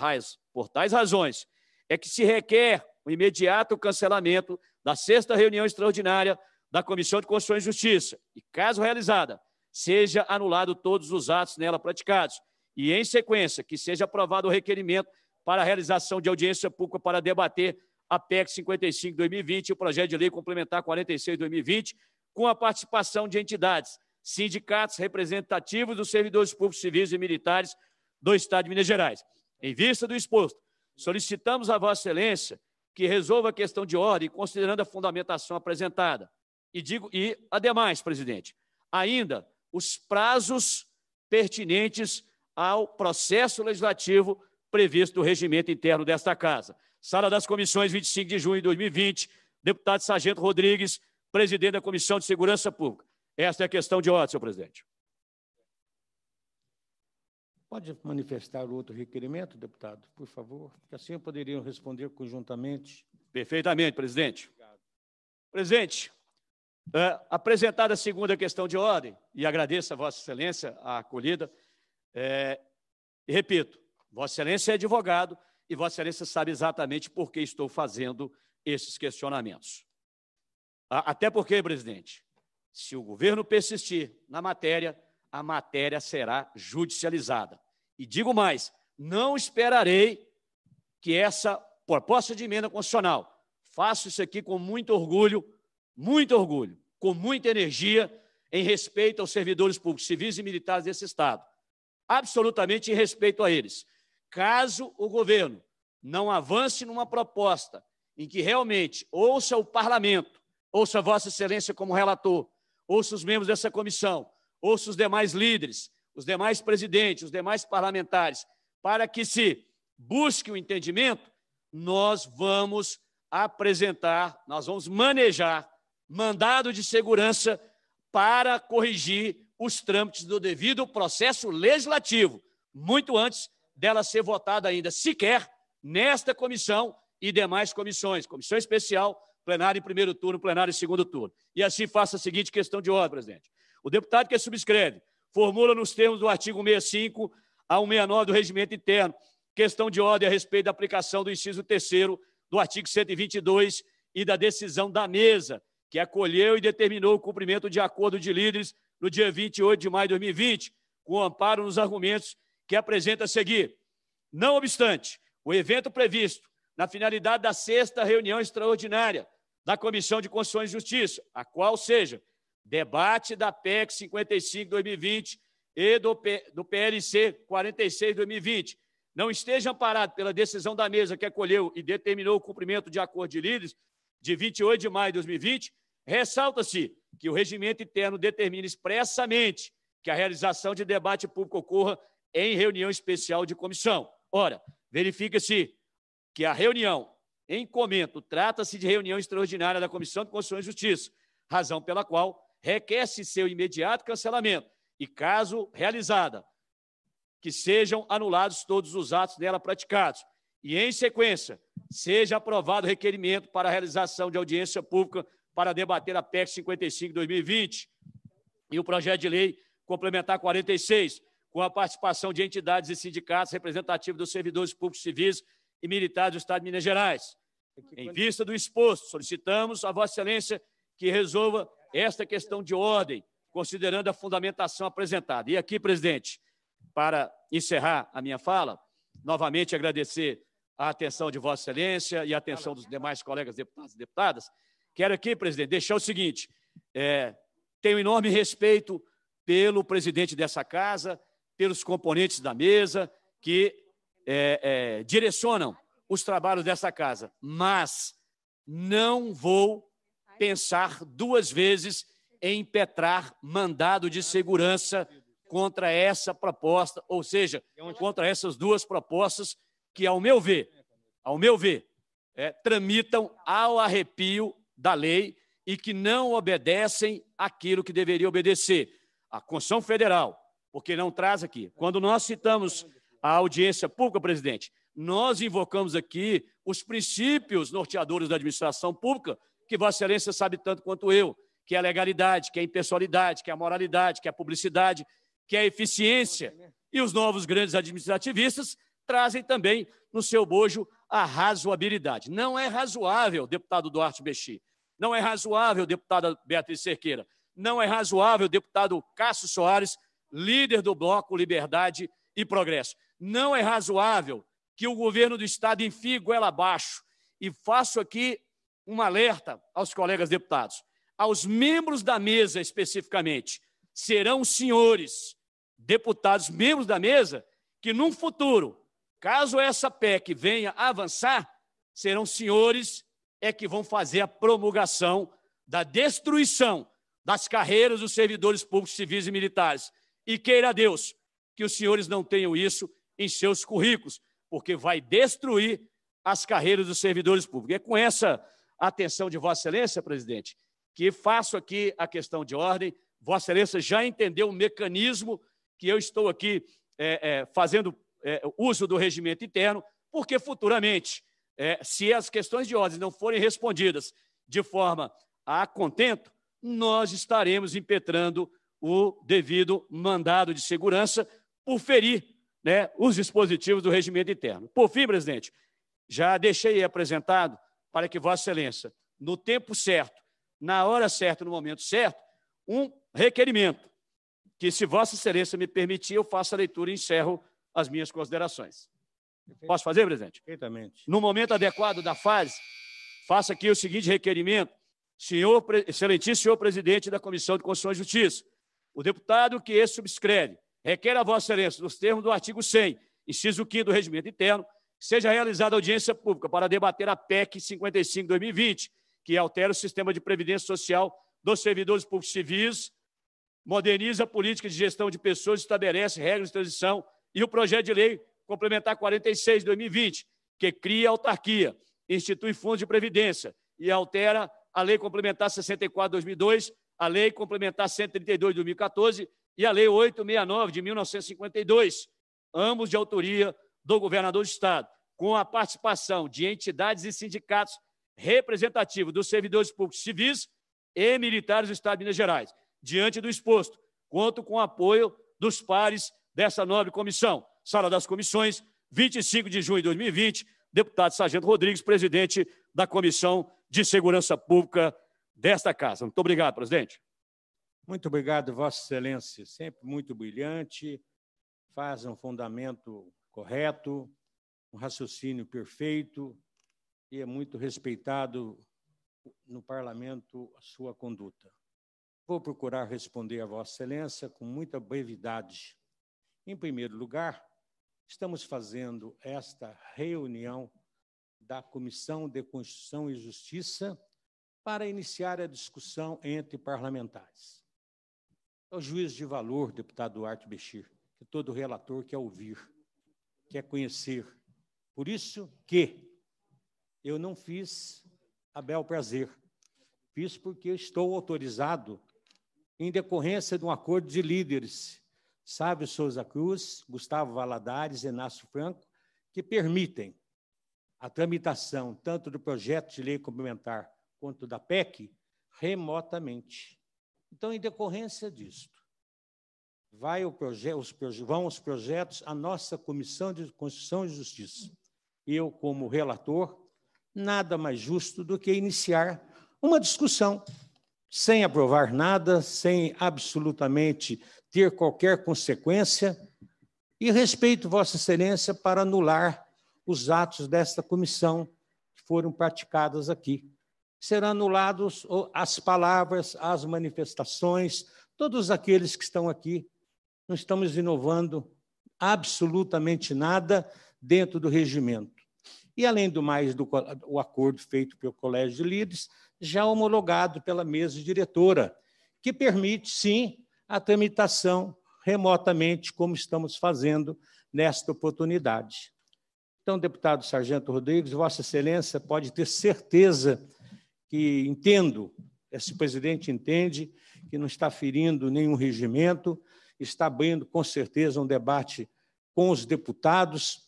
por tais razões, é que se requer o imediato cancelamento da sexta reunião extraordinária da Comissão de Constituição e Justiça e, caso realizada, seja anulado todos os atos nela praticados. E, em sequência, que seja aprovado o requerimento para a realização de audiência pública para debater a PEC 55 2020 e o projeto de lei complementar 46 2020, com a participação de entidades, sindicatos representativos dos servidores públicos civis e militares do Estado de Minas Gerais. Em vista do exposto, solicitamos a Vossa Excelência que resolva a questão de ordem, considerando a fundamentação apresentada. E digo, e ademais, presidente, ainda os prazos pertinentes ao processo legislativo previsto no regimento interno desta Casa. Sala das Comissões, 25 de junho de 2020, deputado Sargento Rodrigues, presidente da Comissão de Segurança Pública. Esta é a questão de ordem, senhor presidente. Pode manifestar outro requerimento, deputado, por favor? Que assim poderiam responder conjuntamente. Perfeitamente, presidente. Obrigado. Presidente, é, apresentada a segunda questão de ordem, e agradeço a Vossa Excelência a acolhida, é, repito, Vossa Excelência é advogado e Vossa Excelência sabe exatamente por que estou fazendo esses questionamentos. Até porque, presidente, se o governo persistir na matéria, a matéria será judicializada. E digo mais: não esperarei que essa proposta de emenda constitucional, faço isso aqui com muito orgulho, muito orgulho, com muita energia em respeito aos servidores públicos, civis e militares desse Estado. Absolutamente em respeito a eles. Caso o governo não avance numa proposta em que realmente ouça o parlamento, ouça Vossa Excelência como relator, ouça os membros dessa comissão, ouça os demais líderes, os demais presidentes, os demais parlamentares, para que se busque o um entendimento, nós vamos apresentar, nós vamos manejar mandado de segurança para corrigir os trâmites do devido processo legislativo, muito antes dela ser votada ainda sequer nesta comissão e demais comissões, comissão especial, plenário em primeiro turno, plenário em segundo turno. E assim faça a seguinte questão de ordem, presidente. O deputado que subscreve formula nos termos do artigo 65 a 169 do regimento interno questão de ordem a respeito da aplicação do inciso 3 do artigo 122 e da decisão da mesa que acolheu e determinou o cumprimento de acordo de líderes no dia 28 de maio de 2020, com amparo nos argumentos que apresenta a seguir. Não obstante, o evento previsto na finalidade da sexta reunião extraordinária da Comissão de Constituição e Justiça, a qual seja debate da PEC 55 2020 e do, PLC 46 2020, não esteja amparado pela decisão da mesa que acolheu e determinou o cumprimento de acordo de líderes de 28 de maio de 2020, Ressalta-se que o regimento interno determina expressamente que a realização de debate público ocorra em reunião especial de comissão. Ora, verifica-se que a reunião em comento trata-se de reunião extraordinária da Comissão de Constituição e Justiça, razão pela qual requer-se seu imediato cancelamento e, caso realizada, que sejam anulados todos os atos nela praticados e, em sequência, seja aprovado requerimento para a realização de audiência pública para debater a PEC 55 2020 e o projeto de lei complementar 46, com a participação de entidades e sindicatos representativos dos servidores públicos civis e militares do Estado de Minas Gerais. Em vista do exposto, solicitamos a Vossa Excelência que resolva esta questão de ordem, considerando a fundamentação apresentada. E aqui, presidente, para encerrar a minha fala, novamente agradecer a atenção de Vossa Excelência e a atenção dos demais colegas deputados e deputadas. Quero aqui, presidente, deixar o seguinte: é, tenho enorme respeito pelo presidente dessa casa, pelos componentes da mesa que é, é, direcionam os trabalhos dessa casa, mas não vou pensar duas vezes em impetrar mandado de segurança contra essa proposta, ou seja, contra essas duas propostas que, ao meu ver, ao meu ver, é, tramitam ao arrepio da lei e que não obedecem aquilo que deveria obedecer. A Constituição Federal, porque não traz aqui. Quando nós citamos a audiência pública, presidente, nós invocamos aqui os princípios norteadores da administração pública, que Vossa Excelência sabe tanto quanto eu, que é a legalidade, que é a impessoalidade, que é a moralidade, que é a publicidade, que é a eficiência. E os novos grandes administrativistas trazem também no seu bojo a razoabilidade. Não é razoável, deputado Duarte Bexi, não é razoável, deputada Beatriz Cerqueira, não é razoável, deputado Cássio Soares, líder do bloco Liberdade e Progresso. Não é razoável que o governo do Estado enfie goela abaixo. E faço aqui um alerta aos colegas deputados. Aos membros da mesa, especificamente, serão senhores deputados, membros da mesa, que num futuro, caso essa PEC venha avançar, serão senhores é que vão fazer a promulgação da destruição das carreiras dos servidores públicos civis e militares. E queira Deus que os senhores não tenham isso em seus currículos, porque vai destruir as carreiras dos servidores públicos. É com essa atenção de Vossa Excelência, presidente, que faço aqui a questão de ordem. Vossa Excelência já entendeu o mecanismo que eu estou aqui é, é, fazendo é, uso do regimento interno, porque futuramente é, se as questões de ordem não forem respondidas de forma a contento, nós estaremos impetrando o devido mandado de segurança por ferir né, os dispositivos do regimento interno. Por fim, presidente, já deixei apresentado para que Vossa Excelência, no tempo certo, na hora certa, no momento certo, um requerimento que, se Vossa Excelência me permitir, eu faço a leitura e encerro as minhas considerações. Posso fazer, presidente? Perfeitamente. No momento adequado da fase, faça aqui o seguinte requerimento. Senhor, excelentíssimo senhor presidente da Comissão de Constituição e Justiça, o deputado que esse subscreve requer a Vossa Excelência, nos termos do artigo 100, inciso 5 do Regimento Interno, seja realizada audiência pública para debater a PEC 55-2020, que altera o sistema de previdência social dos servidores públicos civis, moderniza a política de gestão de pessoas, estabelece regras de transição e o projeto de lei complementar 46 de 2020, que cria autarquia, institui fundos de previdência e altera a Lei Complementar 64 de 2002, a Lei Complementar 132 de 2014 e a Lei 869 de 1952, ambos de autoria do governador do Estado, com a participação de entidades e sindicatos representativos dos servidores públicos civis e militares do Estado de Minas Gerais. Diante do exposto, conto com o apoio dos pares dessa nobre comissão Sala das Comissões, 25 de junho de 2020, deputado Sargento Rodrigues, presidente da Comissão de Segurança Pública desta Casa. Muito obrigado, presidente. Muito obrigado, Vossa Excelência. Sempre muito brilhante, faz um fundamento correto, um raciocínio perfeito e é muito respeitado no parlamento a sua conduta. Vou procurar responder a Vossa Excelência com muita brevidade. Em primeiro lugar, estamos fazendo esta reunião da Comissão de Constituição e Justiça para iniciar a discussão entre parlamentares. É o juiz de valor, deputado Duarte Bechir, que todo relator quer ouvir, quer conhecer. Por isso que eu não fiz a bel prazer. Fiz porque estou autorizado em decorrência de um acordo de líderes Sábio Souza Cruz, Gustavo Valadares e Inácio Franco, que permitem a tramitação tanto do projeto de lei complementar quanto da PEC remotamente. Então, em decorrência disto, vai o os vão os projetos à nossa Comissão de Constituição e Justiça. Eu, como relator, nada mais justo do que iniciar uma discussão sem aprovar nada, sem absolutamente ter qualquer consequência, e respeito Vossa Excelência para anular os atos desta comissão que foram praticados aqui. Serão anulados as palavras, as manifestações, todos aqueles que estão aqui. Não estamos inovando absolutamente nada dentro do regimento. E, além do mais, do, o acordo feito pelo Colégio de Líderes, já homologado pela mesa diretora, que permite, sim, a tramitação remotamente, como estamos fazendo nesta oportunidade. Então, deputado Sargento Rodrigues, Vossa Excelência pode ter certeza que entendo, esse presidente entende que não está ferindo nenhum regimento, está abrindo com certeza um debate com os deputados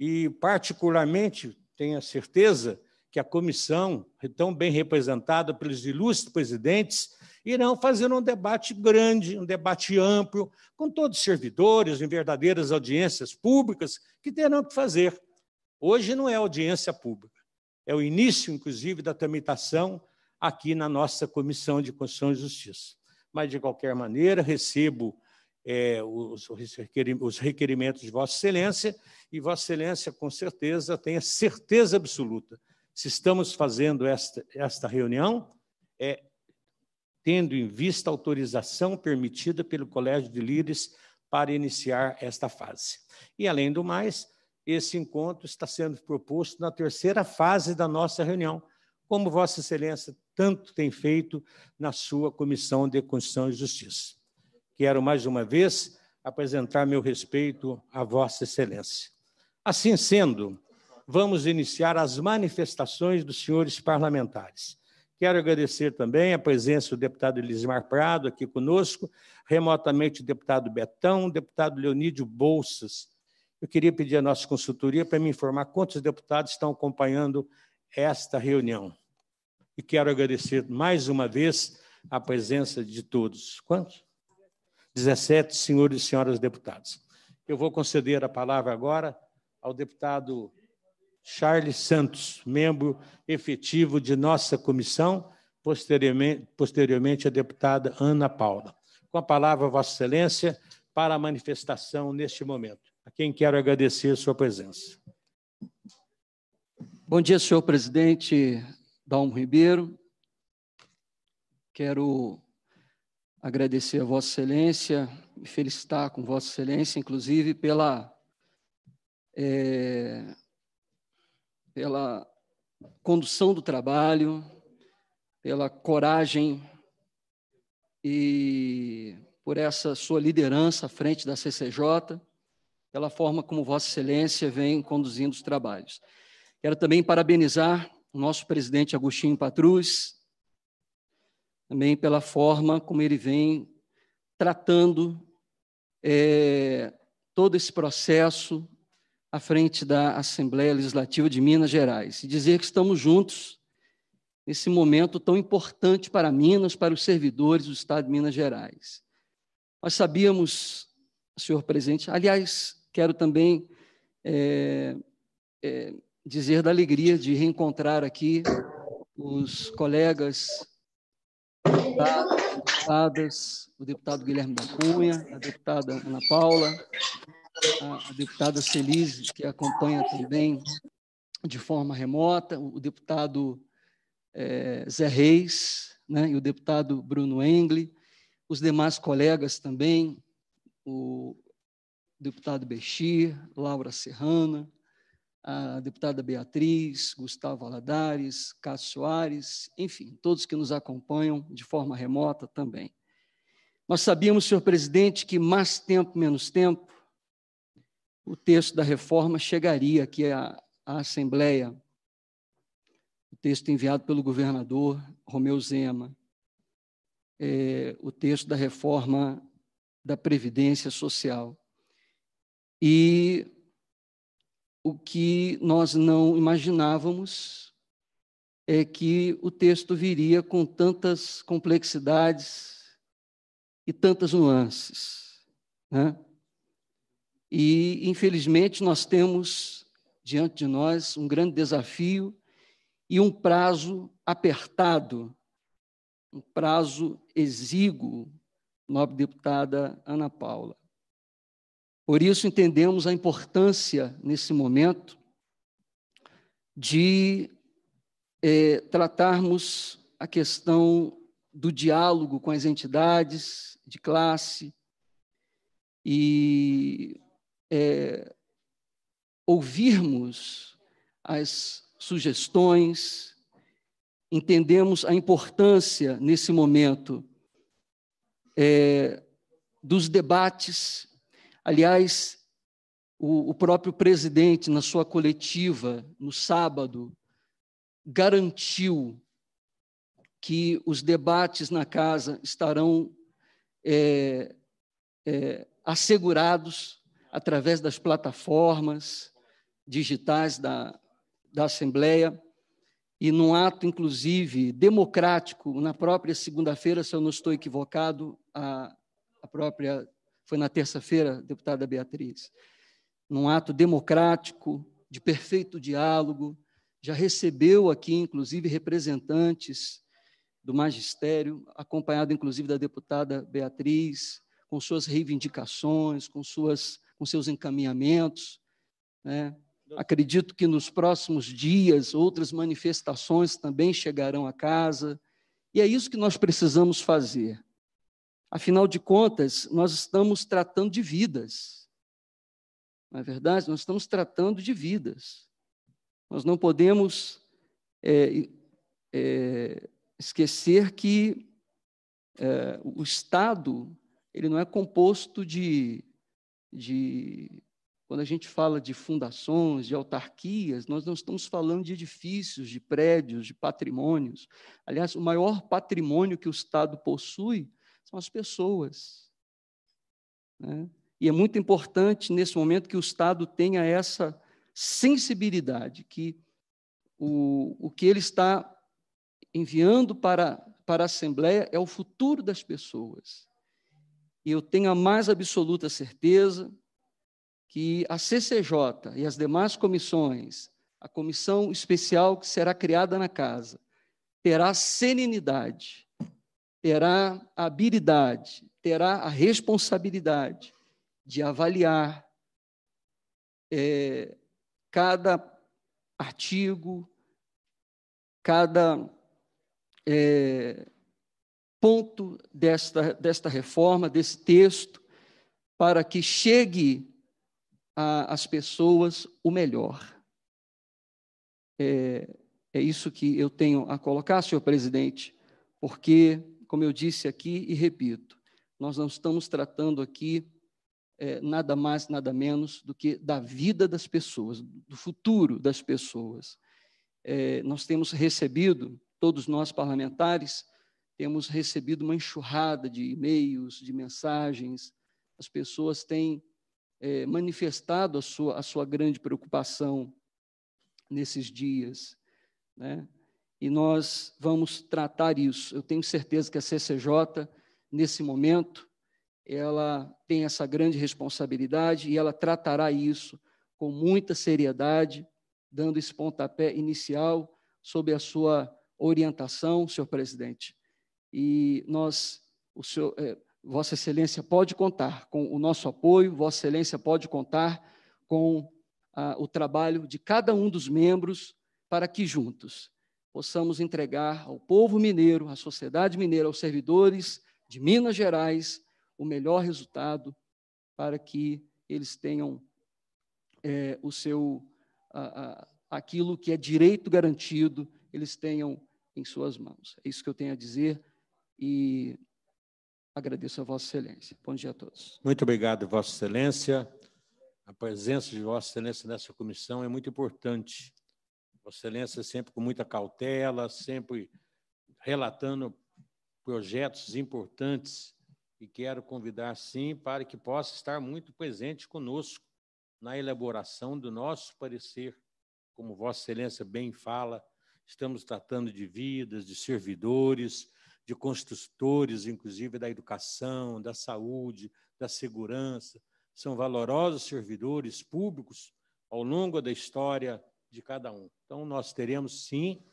e, particularmente, tenho certeza que a comissão, tão bem representada pelos ilustres presidentes, irão fazer um debate grande, um debate amplo, com todos os servidores, em verdadeiras audiências públicas, que terão que fazer. Hoje não é audiência pública, é o início, inclusive, da tramitação aqui na nossa Comissão de Constituição e Justiça. Mas, de qualquer maneira, recebo é, os, os requerimentos de Vossa Excelência, e Vossa Excelência, com certeza, tenha certeza absoluta. Se estamos fazendo esta, esta reunião, é tendo em vista a autorização permitida pelo Colégio de Líderes para iniciar esta fase. E, além do mais, esse encontro está sendo proposto na terceira fase da nossa reunião, como Vossa Excelência tanto tem feito na sua Comissão de Constituição e Justiça. Quero, mais uma vez, apresentar meu respeito a Vossa Excelência. Assim sendo, vamos iniciar as manifestações dos senhores parlamentares. Quero agradecer também a presença do deputado Elismar Prado aqui conosco, remotamente o deputado Betão, o deputado Leonídio Bolsas. Eu queria pedir à nossa consultoria para me informar quantos deputados estão acompanhando esta reunião. E quero agradecer mais uma vez a presença de todos. Quantos? 17 senhores e senhoras deputados. Eu vou conceder a palavra agora ao deputado Charles Santos, membro efetivo de nossa comissão, posteriormente, posteriormente a deputada Ana Paula. Com a palavra, Vossa Excelência, para a manifestação neste momento. A quem quero agradecer sua presença. Bom dia, senhor presidente Dalmo Ribeiro. Quero agradecer a Vossa Excelência, me felicitar com Vossa Excelência, inclusive, pela é, pela condução do trabalho, pela coragem e por essa sua liderança à frente da CCJ, pela forma como Vossa Excelência vem conduzindo os trabalhos. Quero também parabenizar o nosso presidente Agostinho Patrus, também pela forma como ele vem tratando é, todo esse processo à frente da Assembleia Legislativa de Minas Gerais e dizer que estamos juntos nesse momento tão importante para Minas, para os servidores do Estado de Minas Gerais. Nós sabíamos, senhor presidente, aliás, quero também é, é, dizer da alegria de reencontrar aqui os colegas deputados, deputadas, o deputado Guilherme da Cunha, a deputada Ana Paula, a deputada Celise, que acompanha também de forma remota, o deputado é, Zé Reis né, e o deputado Bruno Engle, os demais colegas também, o deputado Bexir, Laura Serrana, a deputada Beatriz, Gustavo Aladares, Cássio Soares, enfim, todos que nos acompanham de forma remota também. Nós sabíamos, senhor presidente, que mais tempo, menos tempo o texto da reforma chegaria aqui à, à Assembleia. O texto enviado pelo governador Romeu Zema. É, o texto da reforma da Previdência Social. E o que nós não imaginávamos é que o texto viria com tantas complexidades e tantas nuances. Né? E, infelizmente, nós temos diante de nós um grande desafio e um prazo apertado, um prazo exíguo, nobre deputada Ana Paula. Por isso, entendemos a importância, nesse momento, de é, tratarmos a questão do diálogo com as entidades de classe e é, ouvirmos as sugestões, entendemos a importância nesse momento é, dos debates. Aliás, o, o próprio presidente, na sua coletiva, no sábado, garantiu que os debates na casa estarão é, é, assegurados através das plataformas digitais da, da Assembleia, e num ato, inclusive, democrático, na própria segunda-feira, se eu não estou equivocado, a, a própria. Foi na terça-feira, deputada Beatriz. Num ato democrático, de perfeito diálogo, já recebeu aqui, inclusive, representantes do magistério, acompanhado, inclusive, da deputada Beatriz, com suas reivindicações, com suas com seus encaminhamentos. Né? Acredito que nos próximos dias outras manifestações também chegarão à casa. E é isso que nós precisamos fazer. Afinal de contas, nós estamos tratando de vidas. Na é verdade, nós estamos tratando de vidas. Nós não podemos é, é, esquecer que é, o Estado ele não é composto de de quando a gente fala de fundações, de autarquias, nós não estamos falando de edifícios, de prédios, de patrimônios. Aliás, o maior patrimônio que o Estado possui são as pessoas. Né? E é muito importante, nesse momento, que o Estado tenha essa sensibilidade, que o, o que ele está enviando para, para a Assembleia é o futuro das pessoas eu tenho a mais absoluta certeza que a CCJ e as demais comissões, a comissão especial que será criada na casa, terá serenidade, terá a habilidade, terá a responsabilidade de avaliar é, cada artigo, cada é, ponto desta, desta reforma, desse texto, para que chegue às pessoas o melhor. É, é isso que eu tenho a colocar, senhor presidente, porque, como eu disse aqui e repito, nós não estamos tratando aqui é, nada mais, nada menos do que da vida das pessoas, do futuro das pessoas. É, nós temos recebido, todos nós parlamentares, temos recebido uma enxurrada de e-mails, de mensagens, as pessoas têm é, manifestado a sua, a sua grande preocupação nesses dias, né? E nós vamos tratar isso. Eu tenho certeza que a CCJ, nesse momento, ela tem essa grande responsabilidade e ela tratará isso com muita seriedade, dando esse pontapé inicial sob a sua orientação, senhor presidente, e nós, o senhor, é, Vossa Excelência pode contar com o nosso apoio, Vossa Excelência pode contar com ah, o trabalho de cada um dos membros para que juntos possamos entregar ao povo mineiro, à sociedade mineira, aos servidores de Minas Gerais o melhor resultado para que eles tenham é, o seu aquilo que é direito garantido, eles tenham em suas mãos. É isso que eu tenho a dizer e agradeço a Vossa Excelência. Bom dia a todos. Muito obrigado, Vossa Excelência. A presença de Vossa Excelência nessa comissão é muito importante. Vossa Excelência sempre com muita cautela, sempre relatando projetos importantes e quero convidar sim para que possa estar muito presente conosco na elaboração do nosso parecer. Como Vossa Excelência bem fala, estamos tratando de vidas, de servidores, de construtores, inclusive da educação, da saúde, da segurança. São valorosos servidores públicos ao longo da história de cada um. Então, nós teremos, sim,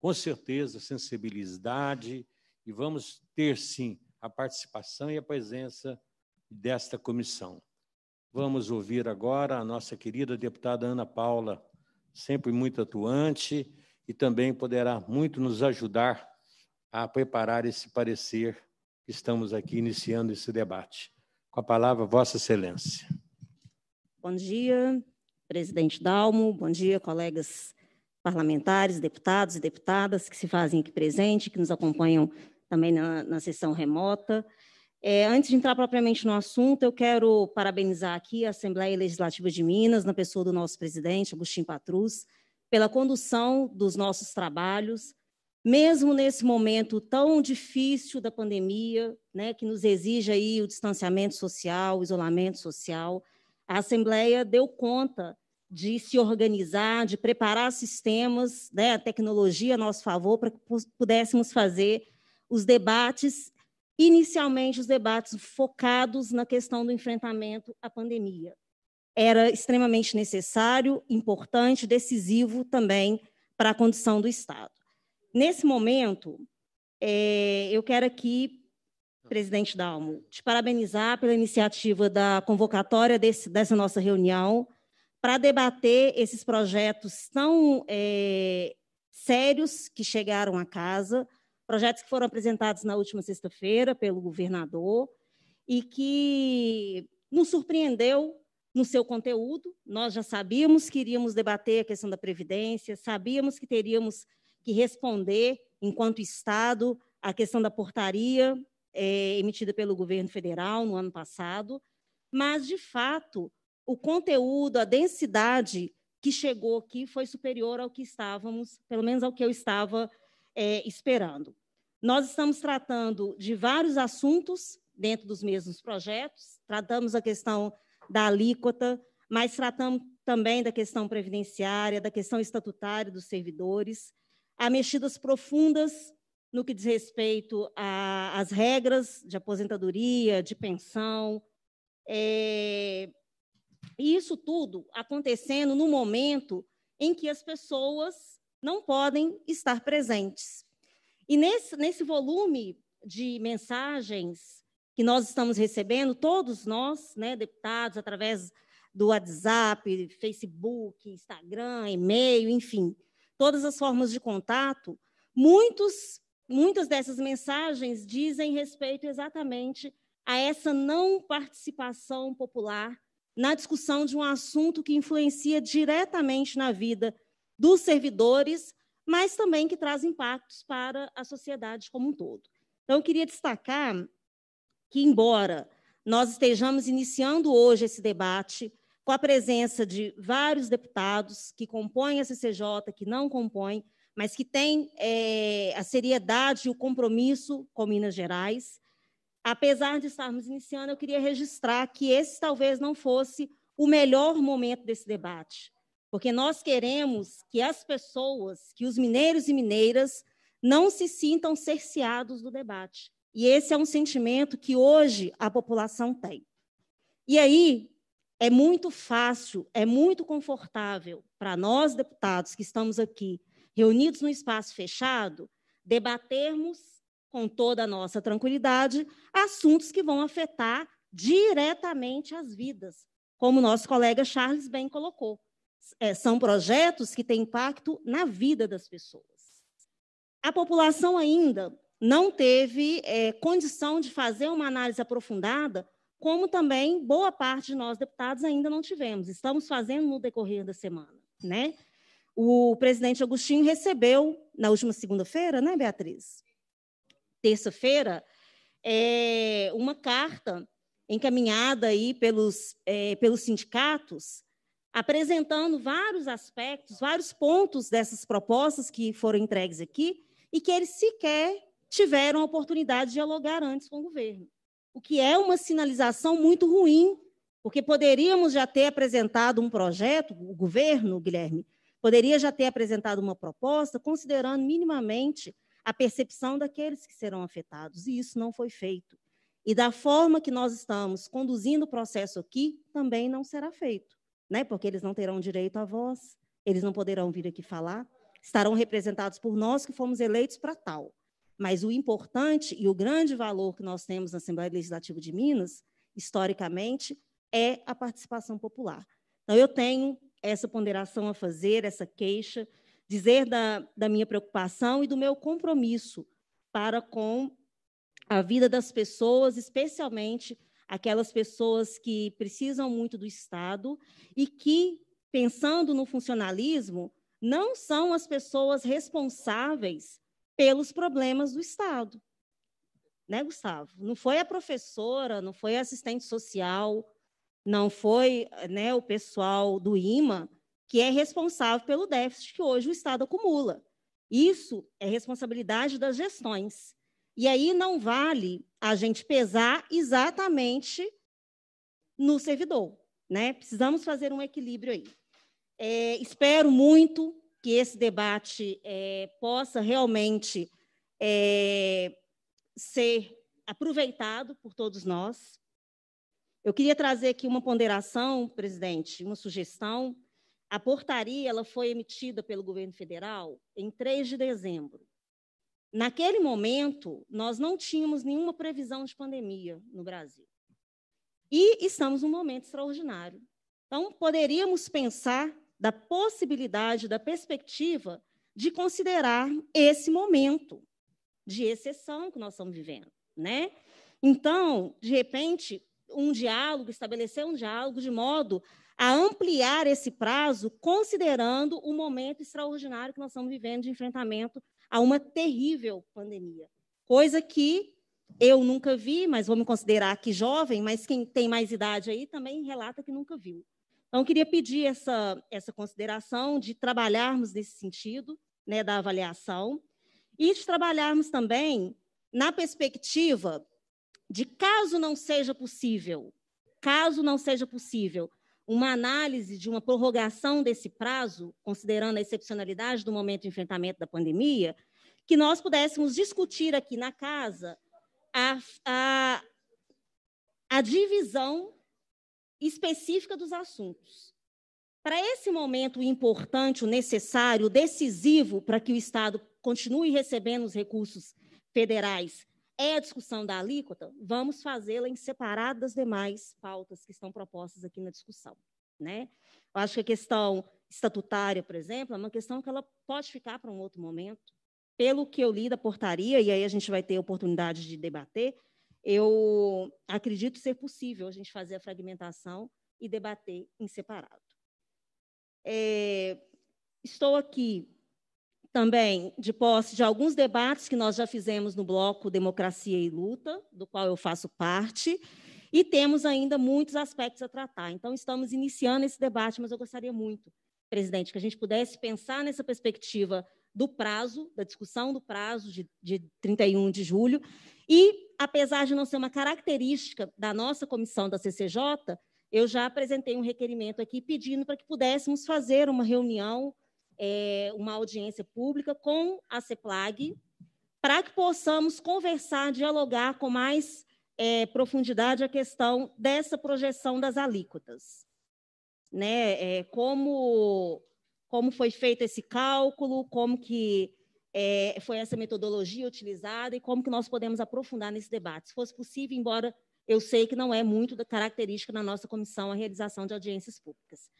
com certeza, sensibilidade e vamos ter, sim, a participação e a presença desta comissão. Vamos ouvir agora a nossa querida deputada Ana Paula, sempre muito atuante e também poderá muito nos ajudar a preparar esse parecer que estamos aqui iniciando esse debate. Com a palavra, Vossa Excelência. Bom dia, presidente Dalmo, bom dia, colegas parlamentares, deputados e deputadas que se fazem aqui presente, que nos acompanham também na, na sessão remota. É, antes de entrar propriamente no assunto, eu quero parabenizar aqui a Assembleia Legislativa de Minas, na pessoa do nosso presidente, Agostinho Patrus, pela condução dos nossos trabalhos, mesmo nesse momento tão difícil da pandemia, né, que nos exige aí o distanciamento social, o isolamento social, a Assembleia deu conta de se organizar, de preparar sistemas, né, a tecnologia a nosso favor, para que pudéssemos fazer os debates, inicialmente os debates focados na questão do enfrentamento à pandemia. Era extremamente necessário, importante, decisivo também para a condição do Estado. Nesse momento, é, eu quero aqui, presidente Dalmo, te parabenizar pela iniciativa da convocatória desse, dessa nossa reunião para debater esses projetos tão é, sérios que chegaram à casa, projetos que foram apresentados na última sexta-feira pelo governador e que nos surpreendeu no seu conteúdo. Nós já sabíamos que iríamos debater a questão da Previdência, sabíamos que teríamos que responder, enquanto Estado, à questão da portaria é, emitida pelo governo federal no ano passado, mas, de fato, o conteúdo, a densidade que chegou aqui foi superior ao que estávamos, pelo menos ao que eu estava é, esperando. Nós estamos tratando de vários assuntos dentro dos mesmos projetos, tratamos a questão da alíquota, mas tratamos também da questão previdenciária, da questão estatutária dos servidores, há mexidas profundas no que diz respeito às regras de aposentadoria, de pensão. É, e isso tudo acontecendo no momento em que as pessoas não podem estar presentes. E nesse, nesse volume de mensagens que nós estamos recebendo, todos nós, né, deputados, através do WhatsApp, Facebook, Instagram, e-mail, enfim, todas as formas de contato, muitos, muitas dessas mensagens dizem respeito exatamente a essa não participação popular na discussão de um assunto que influencia diretamente na vida dos servidores, mas também que traz impactos para a sociedade como um todo. Então, eu queria destacar que, embora nós estejamos iniciando hoje esse debate com a presença de vários deputados que compõem a CCJ, que não compõem, mas que têm é, a seriedade e o compromisso com Minas Gerais. Apesar de estarmos iniciando, eu queria registrar que esse talvez não fosse o melhor momento desse debate, porque nós queremos que as pessoas, que os mineiros e mineiras, não se sintam cerceados do debate. E esse é um sentimento que hoje a população tem. E aí, é muito fácil, é muito confortável para nós, deputados, que estamos aqui reunidos no espaço fechado, debatermos com toda a nossa tranquilidade assuntos que vão afetar diretamente as vidas, como nosso colega Charles bem colocou. É, são projetos que têm impacto na vida das pessoas. A população ainda não teve é, condição de fazer uma análise aprofundada como também boa parte de nós deputados ainda não tivemos. Estamos fazendo no decorrer da semana, né? O presidente Agostinho recebeu na última segunda-feira, né, Beatriz? Terça-feira, é, uma carta encaminhada aí pelos, é, pelos sindicatos, apresentando vários aspectos, vários pontos dessas propostas que foram entregues aqui e que eles sequer tiveram a oportunidade de dialogar antes com o governo o que é uma sinalização muito ruim, porque poderíamos já ter apresentado um projeto, o governo, Guilherme, poderia já ter apresentado uma proposta considerando minimamente a percepção daqueles que serão afetados, e isso não foi feito. E da forma que nós estamos conduzindo o processo aqui, também não será feito, né? porque eles não terão direito à voz, eles não poderão vir aqui falar, estarão representados por nós que fomos eleitos para tal. Mas o importante e o grande valor que nós temos na Assembleia Legislativa de Minas, historicamente, é a participação popular. Então, eu tenho essa ponderação a fazer, essa queixa, dizer da, da minha preocupação e do meu compromisso para com a vida das pessoas, especialmente aquelas pessoas que precisam muito do Estado e que, pensando no funcionalismo, não são as pessoas responsáveis pelos problemas do Estado. Né, Gustavo? Não foi a professora, não foi a assistente social, não foi né, o pessoal do IMA que é responsável pelo déficit que hoje o Estado acumula. Isso é responsabilidade das gestões. E aí não vale a gente pesar exatamente no servidor. Né? Precisamos fazer um equilíbrio aí. É, espero muito que esse debate é, possa realmente é, ser aproveitado por todos nós. Eu queria trazer aqui uma ponderação, presidente, uma sugestão. A portaria ela foi emitida pelo governo federal em 3 de dezembro. Naquele momento, nós não tínhamos nenhuma previsão de pandemia no Brasil. E estamos num momento extraordinário. Então, poderíamos pensar da possibilidade, da perspectiva de considerar esse momento de exceção que nós estamos vivendo, né? Então, de repente, um diálogo, estabelecer um diálogo de modo a ampliar esse prazo, considerando o momento extraordinário que nós estamos vivendo de enfrentamento a uma terrível pandemia. Coisa que eu nunca vi, mas vou me considerar aqui jovem, mas quem tem mais idade aí também relata que nunca viu. Então, queria pedir essa, essa consideração de trabalharmos nesse sentido, né, da avaliação, e de trabalharmos também na perspectiva de caso não seja possível, caso não seja possível, uma análise de uma prorrogação desse prazo, considerando a excepcionalidade do momento de enfrentamento da pandemia, que nós pudéssemos discutir aqui na casa a, a, a divisão específica dos assuntos. Para esse momento importante, o necessário, decisivo para que o Estado continue recebendo os recursos federais, é a discussão da alíquota, vamos fazê-la em separado das demais pautas que estão propostas aqui na discussão. Né? Eu acho que a questão estatutária, por exemplo, é uma questão que ela pode ficar para um outro momento. Pelo que eu li da portaria, e aí a gente vai ter oportunidade de debater, eu acredito ser possível a gente fazer a fragmentação e debater em separado. É, estou aqui também de posse de alguns debates que nós já fizemos no bloco Democracia e Luta, do qual eu faço parte, e temos ainda muitos aspectos a tratar. Então, estamos iniciando esse debate, mas eu gostaria muito, presidente, que a gente pudesse pensar nessa perspectiva do prazo, da discussão do prazo de, de 31 de julho, e apesar de não ser uma característica da nossa comissão da CCJ, eu já apresentei um requerimento aqui pedindo para que pudéssemos fazer uma reunião, é, uma audiência pública com a CEPLAG, para que possamos conversar, dialogar com mais é, profundidade a questão dessa projeção das alíquotas. Né? É, como, como foi feito esse cálculo, como que é, foi essa metodologia utilizada e como que nós podemos aprofundar nesse debate, se fosse possível, embora eu sei que não é muito da característica na nossa comissão a realização de audiências públicas.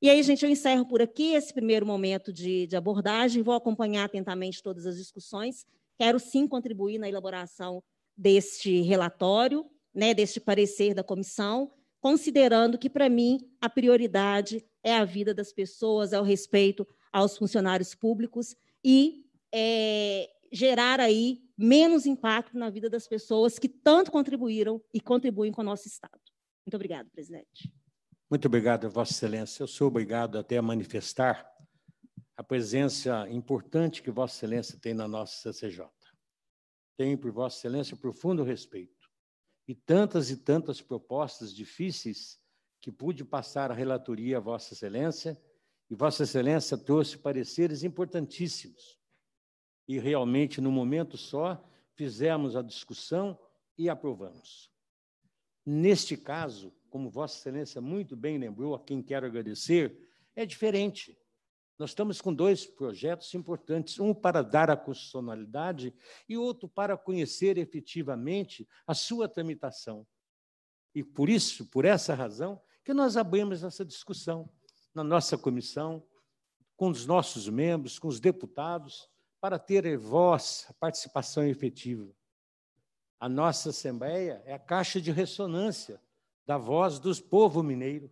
E aí, gente, eu encerro por aqui esse primeiro momento de, de abordagem, vou acompanhar atentamente todas as discussões, quero sim contribuir na elaboração deste relatório, né, deste parecer da comissão, considerando que, para mim, a prioridade é a vida das pessoas, é o respeito aos funcionários públicos e é, gerar aí menos impacto na vida das pessoas que tanto contribuíram e contribuem com o nosso Estado. Muito obrigado, presidente. Muito obrigado, Vossa Excelência. Eu sou obrigado até a manifestar a presença importante que Vossa Excelência tem na nossa CCJ. Tenho por Vossa Excelência profundo respeito e tantas e tantas propostas difíceis que pude passar à relatoria a Vossa Excelência, e Vossa Excelência trouxe pareceres importantíssimos e realmente, no momento só, fizemos a discussão e aprovamos. Neste caso, como Vossa Excelência muito bem lembrou, a quem quero agradecer, é diferente. Nós estamos com dois projetos importantes, um para dar a constitucionalidade e outro para conhecer efetivamente a sua tramitação. E por isso, por essa razão, que nós abrimos essa discussão na nossa comissão, com os nossos membros, com os deputados, para ter voz, participação efetiva. A nossa Assembleia é a caixa de ressonância da voz dos povo mineiro.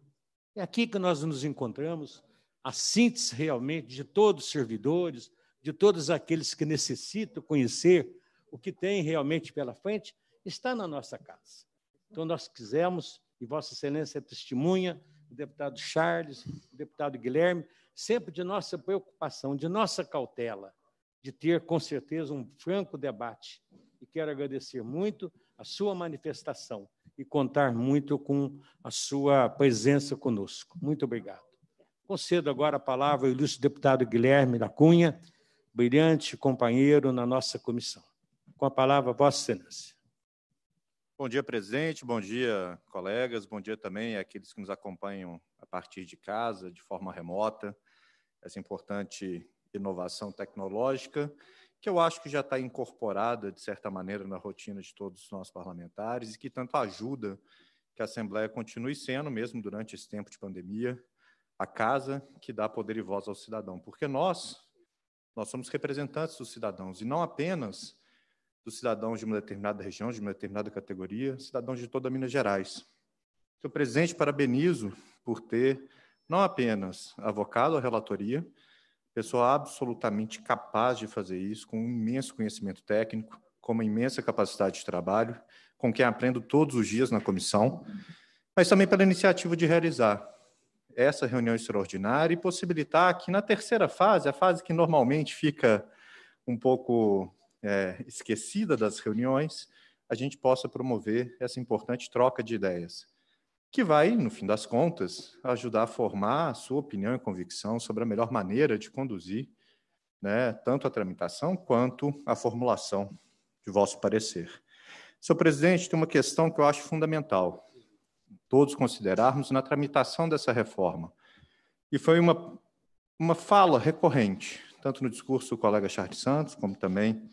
É aqui que nós nos encontramos, a síntese realmente de todos os servidores, de todos aqueles que necessitam conhecer o que tem realmente pela frente, está na nossa casa. Então, nós quisemos, e Vossa Excelência é testemunha, o deputado Charles, o deputado Guilherme, sempre de nossa preocupação, de nossa cautela, de ter, com certeza, um franco debate. E quero agradecer muito a sua manifestação e contar muito com a sua presença conosco. Muito obrigado. Concedo agora a palavra ao ilustre deputado Guilherme da Cunha, brilhante companheiro na nossa comissão. Com a palavra, Vossa Excelência. Bom dia, presidente. Bom dia, colegas. Bom dia também àqueles que nos acompanham a partir de casa, de forma remota. É Essa importante inovação tecnológica, que eu acho que já está incorporada, de certa maneira, na rotina de todos os nossos parlamentares e que tanto ajuda que a Assembleia continue sendo, mesmo durante esse tempo de pandemia, a casa que dá poder e voz ao cidadão. Porque nós, nós somos representantes dos cidadãos, e não apenas dos cidadãos de uma determinada região, de uma determinada categoria, cidadãos de toda Minas Gerais. Seu então, presidente parabenizo por ter não apenas avocado a relatoria, pessoa absolutamente capaz de fazer isso, com um imenso conhecimento técnico, com uma imensa capacidade de trabalho, com quem aprendo todos os dias na comissão, mas também pela iniciativa de realizar essa reunião extraordinária e possibilitar que na terceira fase, a fase que normalmente fica um pouco é, esquecida das reuniões, a gente possa promover essa importante troca de ideias que vai, no fim das contas, ajudar a formar a sua opinião e convicção sobre a melhor maneira de conduzir né, tanto a tramitação quanto a formulação de vosso parecer. Senhor presidente, tem uma questão que eu acho fundamental todos considerarmos na tramitação dessa reforma. E foi uma, uma fala recorrente, tanto no discurso do colega Charles Santos, como também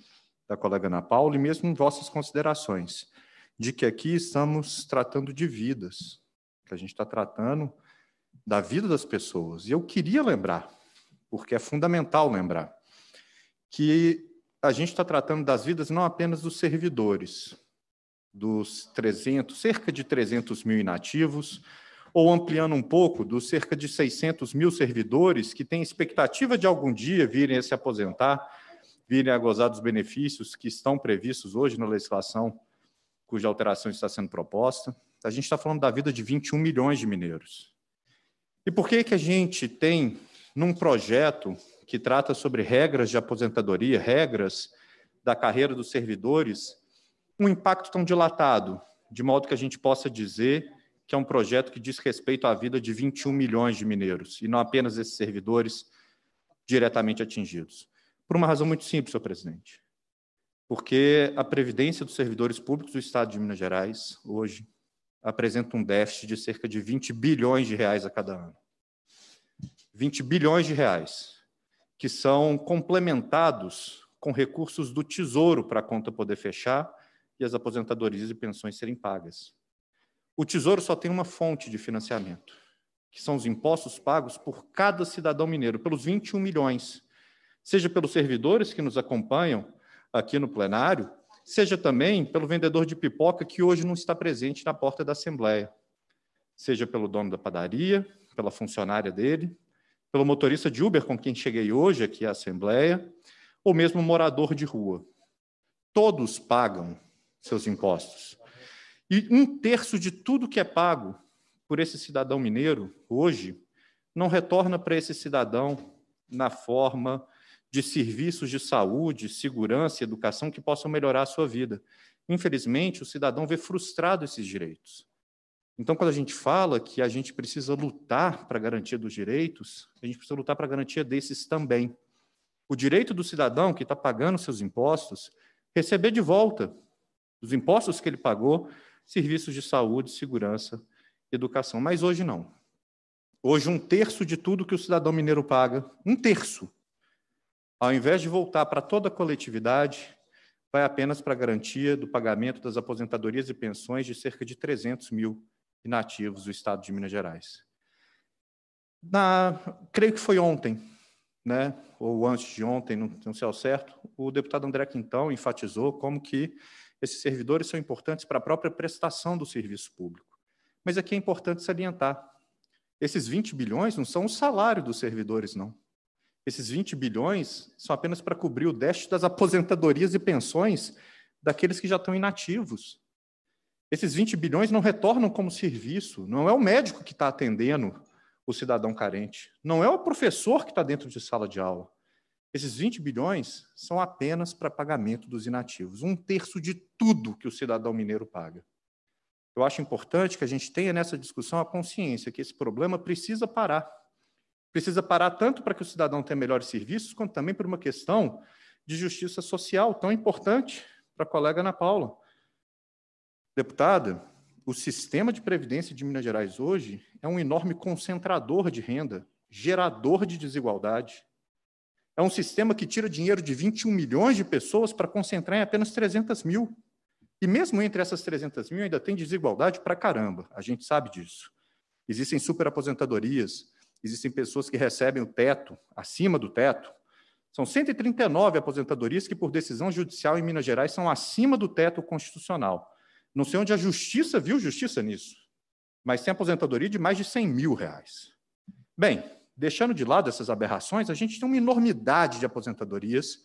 da colega Ana Paula, e mesmo em vossas considerações, de que aqui estamos tratando de vidas, que a gente está tratando da vida das pessoas. E eu queria lembrar, porque é fundamental lembrar, que a gente está tratando das vidas não apenas dos servidores, dos 300, cerca de 300 mil inativos, ou ampliando um pouco, dos cerca de 600 mil servidores que têm expectativa de algum dia virem a se aposentar, virem a gozar dos benefícios que estão previstos hoje na legislação cuja alteração está sendo proposta. A gente está falando da vida de 21 milhões de mineiros. E por que, que a gente tem, num projeto que trata sobre regras de aposentadoria, regras da carreira dos servidores, um impacto tão dilatado, de modo que a gente possa dizer que é um projeto que diz respeito à vida de 21 milhões de mineiros, e não apenas esses servidores diretamente atingidos? Por uma razão muito simples, senhor presidente porque a previdência dos servidores públicos do Estado de Minas Gerais, hoje, apresenta um déficit de cerca de 20 bilhões de reais a cada ano. 20 bilhões de reais, que são complementados com recursos do Tesouro para a conta poder fechar e as aposentadorias e pensões serem pagas. O Tesouro só tem uma fonte de financiamento, que são os impostos pagos por cada cidadão mineiro, pelos 21 milhões, seja pelos servidores que nos acompanham aqui no plenário, seja também pelo vendedor de pipoca que hoje não está presente na porta da Assembleia, seja pelo dono da padaria, pela funcionária dele, pelo motorista de Uber com quem cheguei hoje aqui à Assembleia, ou mesmo morador de rua. Todos pagam seus impostos. E um terço de tudo que é pago por esse cidadão mineiro hoje não retorna para esse cidadão na forma de serviços de saúde, segurança e educação que possam melhorar a sua vida. Infelizmente, o cidadão vê frustrado esses direitos. Então, quando a gente fala que a gente precisa lutar para a garantia dos direitos, a gente precisa lutar para a garantia desses também. O direito do cidadão que está pagando seus impostos receber de volta os impostos que ele pagou, serviços de saúde, segurança, educação. Mas hoje não. Hoje, um terço de tudo que o cidadão mineiro paga, um terço, ao invés de voltar para toda a coletividade, vai apenas para a garantia do pagamento das aposentadorias e pensões de cerca de 300 mil inativos do Estado de Minas Gerais. Na, creio que foi ontem, né, ou antes de ontem, não, não sei ao certo, o deputado André Quintão enfatizou como que esses servidores são importantes para a própria prestação do serviço público. Mas aqui é importante salientar, esses 20 bilhões não são o salário dos servidores, não. Esses 20 bilhões são apenas para cobrir o déficit das aposentadorias e pensões daqueles que já estão inativos. Esses 20 bilhões não retornam como serviço, não é o médico que está atendendo o cidadão carente, não é o professor que está dentro de sala de aula. Esses 20 bilhões são apenas para pagamento dos inativos, um terço de tudo que o cidadão mineiro paga. Eu acho importante que a gente tenha nessa discussão a consciência que esse problema precisa parar. Precisa parar tanto para que o cidadão tenha melhores serviços, quanto também por uma questão de justiça social tão importante para a colega Ana Paula. Deputada, o sistema de previdência de Minas Gerais hoje é um enorme concentrador de renda, gerador de desigualdade. É um sistema que tira dinheiro de 21 milhões de pessoas para concentrar em apenas 300 mil. E mesmo entre essas 300 mil ainda tem desigualdade para caramba, a gente sabe disso. Existem superaposentadorias, existem pessoas que recebem o teto, acima do teto. São 139 aposentadorias que, por decisão judicial em Minas Gerais, são acima do teto constitucional. Não sei onde a justiça viu justiça nisso, mas tem aposentadoria de mais de 100 mil reais. Bem, deixando de lado essas aberrações, a gente tem uma enormidade de aposentadorias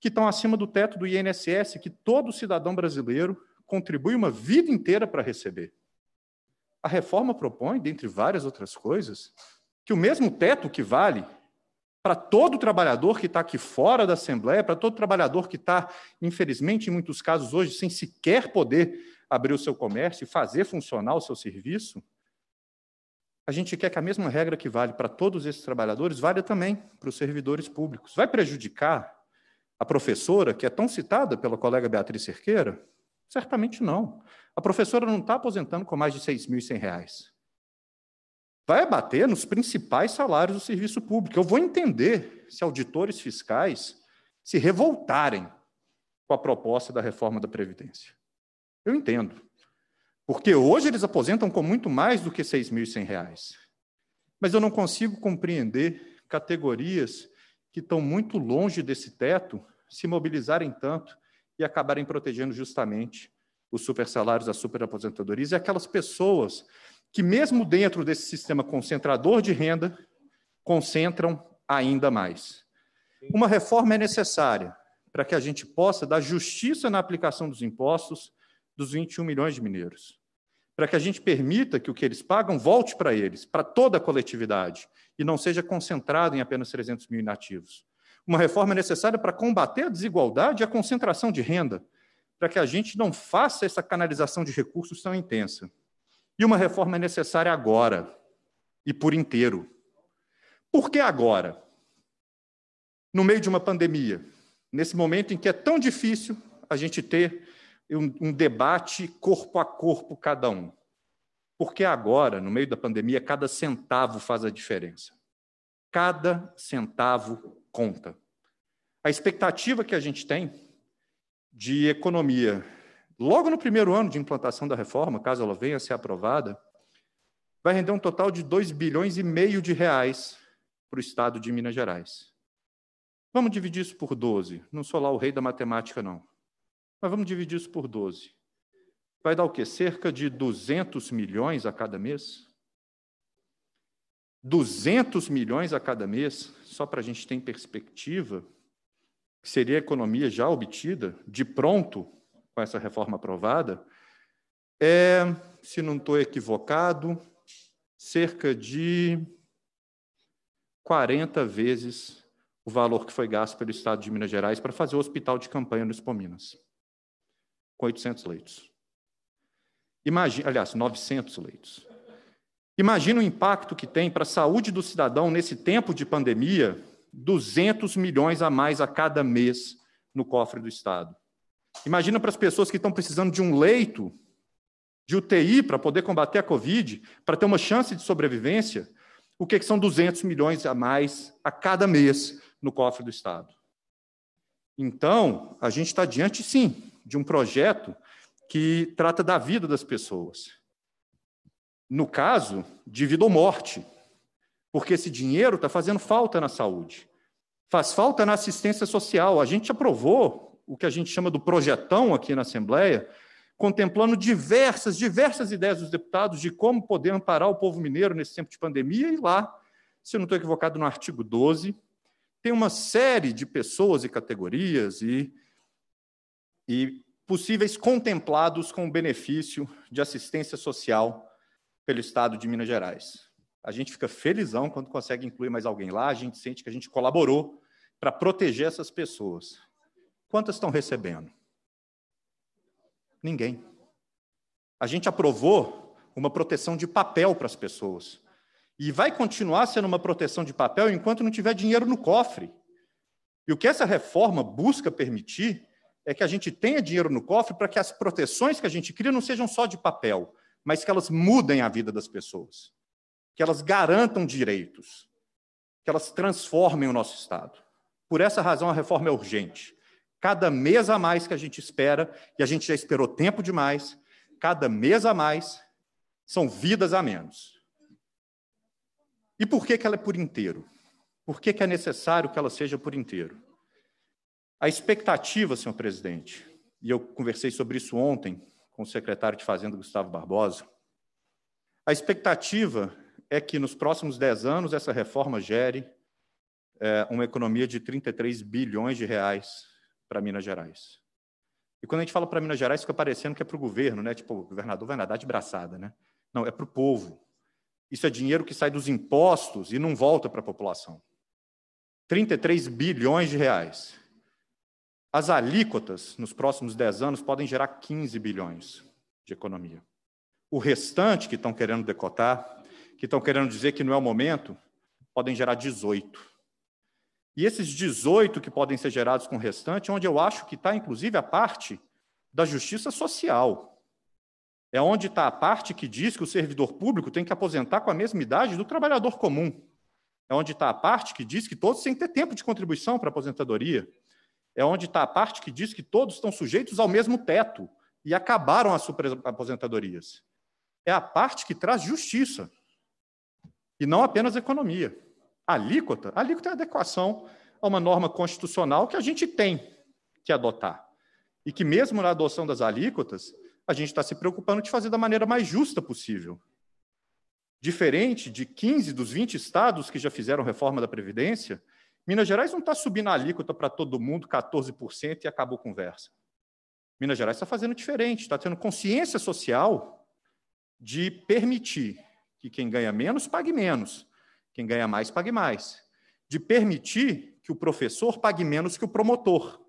que estão acima do teto do INSS, que todo cidadão brasileiro contribui uma vida inteira para receber. A reforma propõe, dentre várias outras coisas, que o mesmo teto que vale para todo trabalhador que está aqui fora da Assembleia, para todo trabalhador que está, infelizmente, em muitos casos hoje, sem sequer poder abrir o seu comércio e fazer funcionar o seu serviço, a gente quer que a mesma regra que vale para todos esses trabalhadores valha também para os servidores públicos. Vai prejudicar a professora, que é tão citada pela colega Beatriz Cerqueira? Certamente não. A professora não está aposentando com mais de R$ 6.100 vai bater nos principais salários do serviço público. Eu vou entender se auditores fiscais se revoltarem com a proposta da reforma da Previdência. Eu entendo. Porque hoje eles aposentam com muito mais do que R$ 6.100. Mas eu não consigo compreender categorias que estão muito longe desse teto se mobilizarem tanto e acabarem protegendo justamente os supersalários, as superaposentadorias e aquelas pessoas que, mesmo dentro desse sistema concentrador de renda, concentram ainda mais. Uma reforma é necessária para que a gente possa dar justiça na aplicação dos impostos dos 21 milhões de mineiros, para que a gente permita que o que eles pagam volte para eles, para toda a coletividade, e não seja concentrado em apenas 300 mil inativos. Uma reforma é necessária para combater a desigualdade e a concentração de renda, para que a gente não faça essa canalização de recursos tão intensa. E uma reforma é necessária agora e por inteiro. Por que agora? No meio de uma pandemia, nesse momento em que é tão difícil a gente ter um, debate corpo a corpo, cada um. Porque agora, no meio da pandemia, cada centavo faz a diferença. Cada centavo conta. A expectativa que a gente tem de economia logo no primeiro ano de implantação da reforma, caso ela venha a ser aprovada, vai render um total de 2 bilhões e meio de reais para o estado de Minas Gerais. Vamos dividir isso por 12. Não sou lá o rei da matemática, não. Mas vamos dividir isso por 12. Vai dar o quê? Cerca de 200 milhões a cada mês? 200 milhões a cada mês, só para a gente ter em perspectiva, que seria a economia já obtida, de pronto, com essa reforma aprovada, é, se não estou equivocado, cerca de 40 vezes o valor que foi gasto pelo Estado de Minas Gerais para fazer o hospital de campanha no Espominas, com 800 leitos. Imagina, aliás, 900 leitos. Imagina o impacto que tem para a saúde do cidadão nesse tempo de pandemia, 200 milhões a mais a cada mês no cofre do Estado. Imagina para as pessoas que estão precisando de um leito de UTI para poder combater a Covid, para ter uma chance de sobrevivência, o que, que são 200 milhões a mais a cada mês no cofre do Estado. Então, a gente está diante, sim, de um projeto que trata da vida das pessoas. No caso, de vida ou morte, porque esse dinheiro está fazendo falta na saúde, faz falta na assistência social. A gente aprovou o que a gente chama do projetão aqui na Assembleia, contemplando diversas, diversas ideias dos deputados de como poder amparar o povo mineiro nesse tempo de pandemia, e lá, se eu não estou equivocado, no artigo 12, tem uma série de pessoas e categorias e, e possíveis contemplados com o benefício de assistência social pelo Estado de Minas Gerais. A gente fica felizão quando consegue incluir mais alguém lá, a gente sente que a gente colaborou para proteger essas pessoas. Quantas estão recebendo? Ninguém. A gente aprovou uma proteção de papel para as pessoas. E vai continuar sendo uma proteção de papel enquanto não tiver dinheiro no cofre. E o que essa reforma busca permitir é que a gente tenha dinheiro no cofre para que as proteções que a gente cria não sejam só de papel, mas que elas mudem a vida das pessoas, que elas garantam direitos, que elas transformem o nosso Estado. Por essa razão, a reforma é urgente. Cada mês a mais que a gente espera, e a gente já esperou tempo demais, cada mês a mais são vidas a menos. E por que, que ela é por inteiro? Por que, que é necessário que ela seja por inteiro? A expectativa, senhor presidente, e eu conversei sobre isso ontem com o secretário de Fazenda, Gustavo Barbosa, a expectativa é que nos próximos 10 anos essa reforma gere é, uma economia de 33 bilhões de reais para Minas Gerais. E quando a gente fala para Minas Gerais, fica parecendo que é para o governo, né? Tipo, o governador vai nadar de braçada, né? Não, é para o povo. Isso é dinheiro que sai dos impostos e não volta para a população. 33 bilhões de reais. As alíquotas nos próximos 10 anos podem gerar 15 bilhões de economia. O restante que estão querendo decotar, que estão querendo dizer que não é o momento, podem gerar 18. E esses 18 que podem ser gerados com o restante, onde eu acho que está, inclusive, a parte da justiça social. É onde está a parte que diz que o servidor público tem que aposentar com a mesma idade do trabalhador comum. É onde está a parte que diz que todos têm que ter tempo de contribuição para a aposentadoria. É onde está a parte que diz que todos estão sujeitos ao mesmo teto e acabaram as aposentadorias. É a parte que traz justiça e não apenas economia. A alíquota, a alíquota é a adequação a uma norma constitucional que a gente tem que adotar. E que, mesmo na adoção das alíquotas, a gente está se preocupando de fazer da maneira mais justa possível. Diferente de 15 dos 20 estados que já fizeram reforma da Previdência, Minas Gerais não está subindo a alíquota para todo mundo 14% e acabou a conversa. Minas Gerais está fazendo diferente, está tendo consciência social de permitir que quem ganha menos pague menos quem ganha mais, pague mais. De permitir que o professor pague menos que o promotor.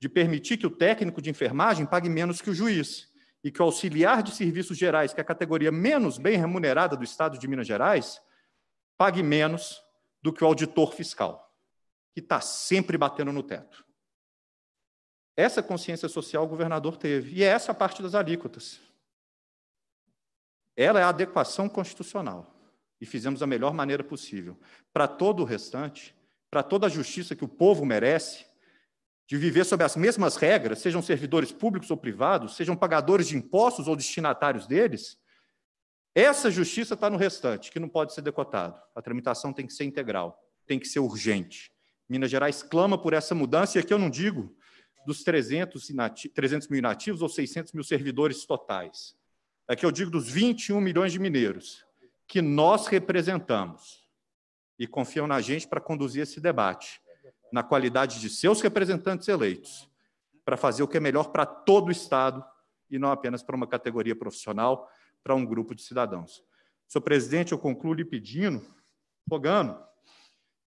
De permitir que o técnico de enfermagem pague menos que o juiz. E que o auxiliar de serviços gerais, que é a categoria menos bem remunerada do Estado de Minas Gerais, pague menos do que o auditor fiscal, que está sempre batendo no teto. Essa consciência social o governador teve. E é essa parte das alíquotas. Ela é a adequação constitucional e fizemos da melhor maneira possível. Para todo o restante, para toda a justiça que o povo merece, de viver sob as mesmas regras, sejam servidores públicos ou privados, sejam pagadores de impostos ou destinatários deles, essa justiça está no restante, que não pode ser decotado. A tramitação tem que ser integral, tem que ser urgente. Minas Gerais clama por essa mudança, e aqui eu não digo dos 300, inati 300 mil inativos ou 600 mil servidores totais. Aqui eu digo dos 21 milhões de mineiros que nós representamos e confiam na gente para conduzir esse debate, na qualidade de seus representantes eleitos, para fazer o que é melhor para todo o Estado e não apenas para uma categoria profissional, para um grupo de cidadãos. Senhor presidente, eu concluo lhe pedindo, rogando,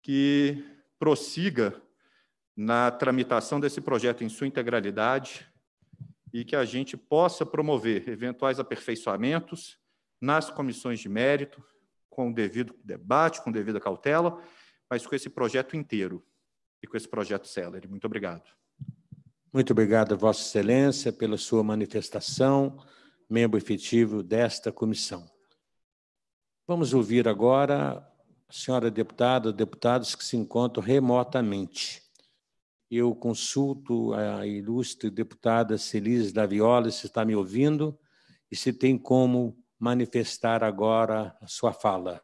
que prossiga na tramitação desse projeto em sua integralidade e que a gente possa promover eventuais aperfeiçoamentos nas comissões de mérito, com o devido debate, com devida cautela, mas com esse projeto inteiro e com esse projeto Celery. Muito obrigado. Muito obrigado, Vossa Excelência, pela sua manifestação, membro efetivo desta comissão. Vamos ouvir agora a senhora deputada, deputados que se encontram remotamente. Eu consulto a ilustre deputada Celise Daviola, se está me ouvindo, e se tem como manifestar agora a sua fala.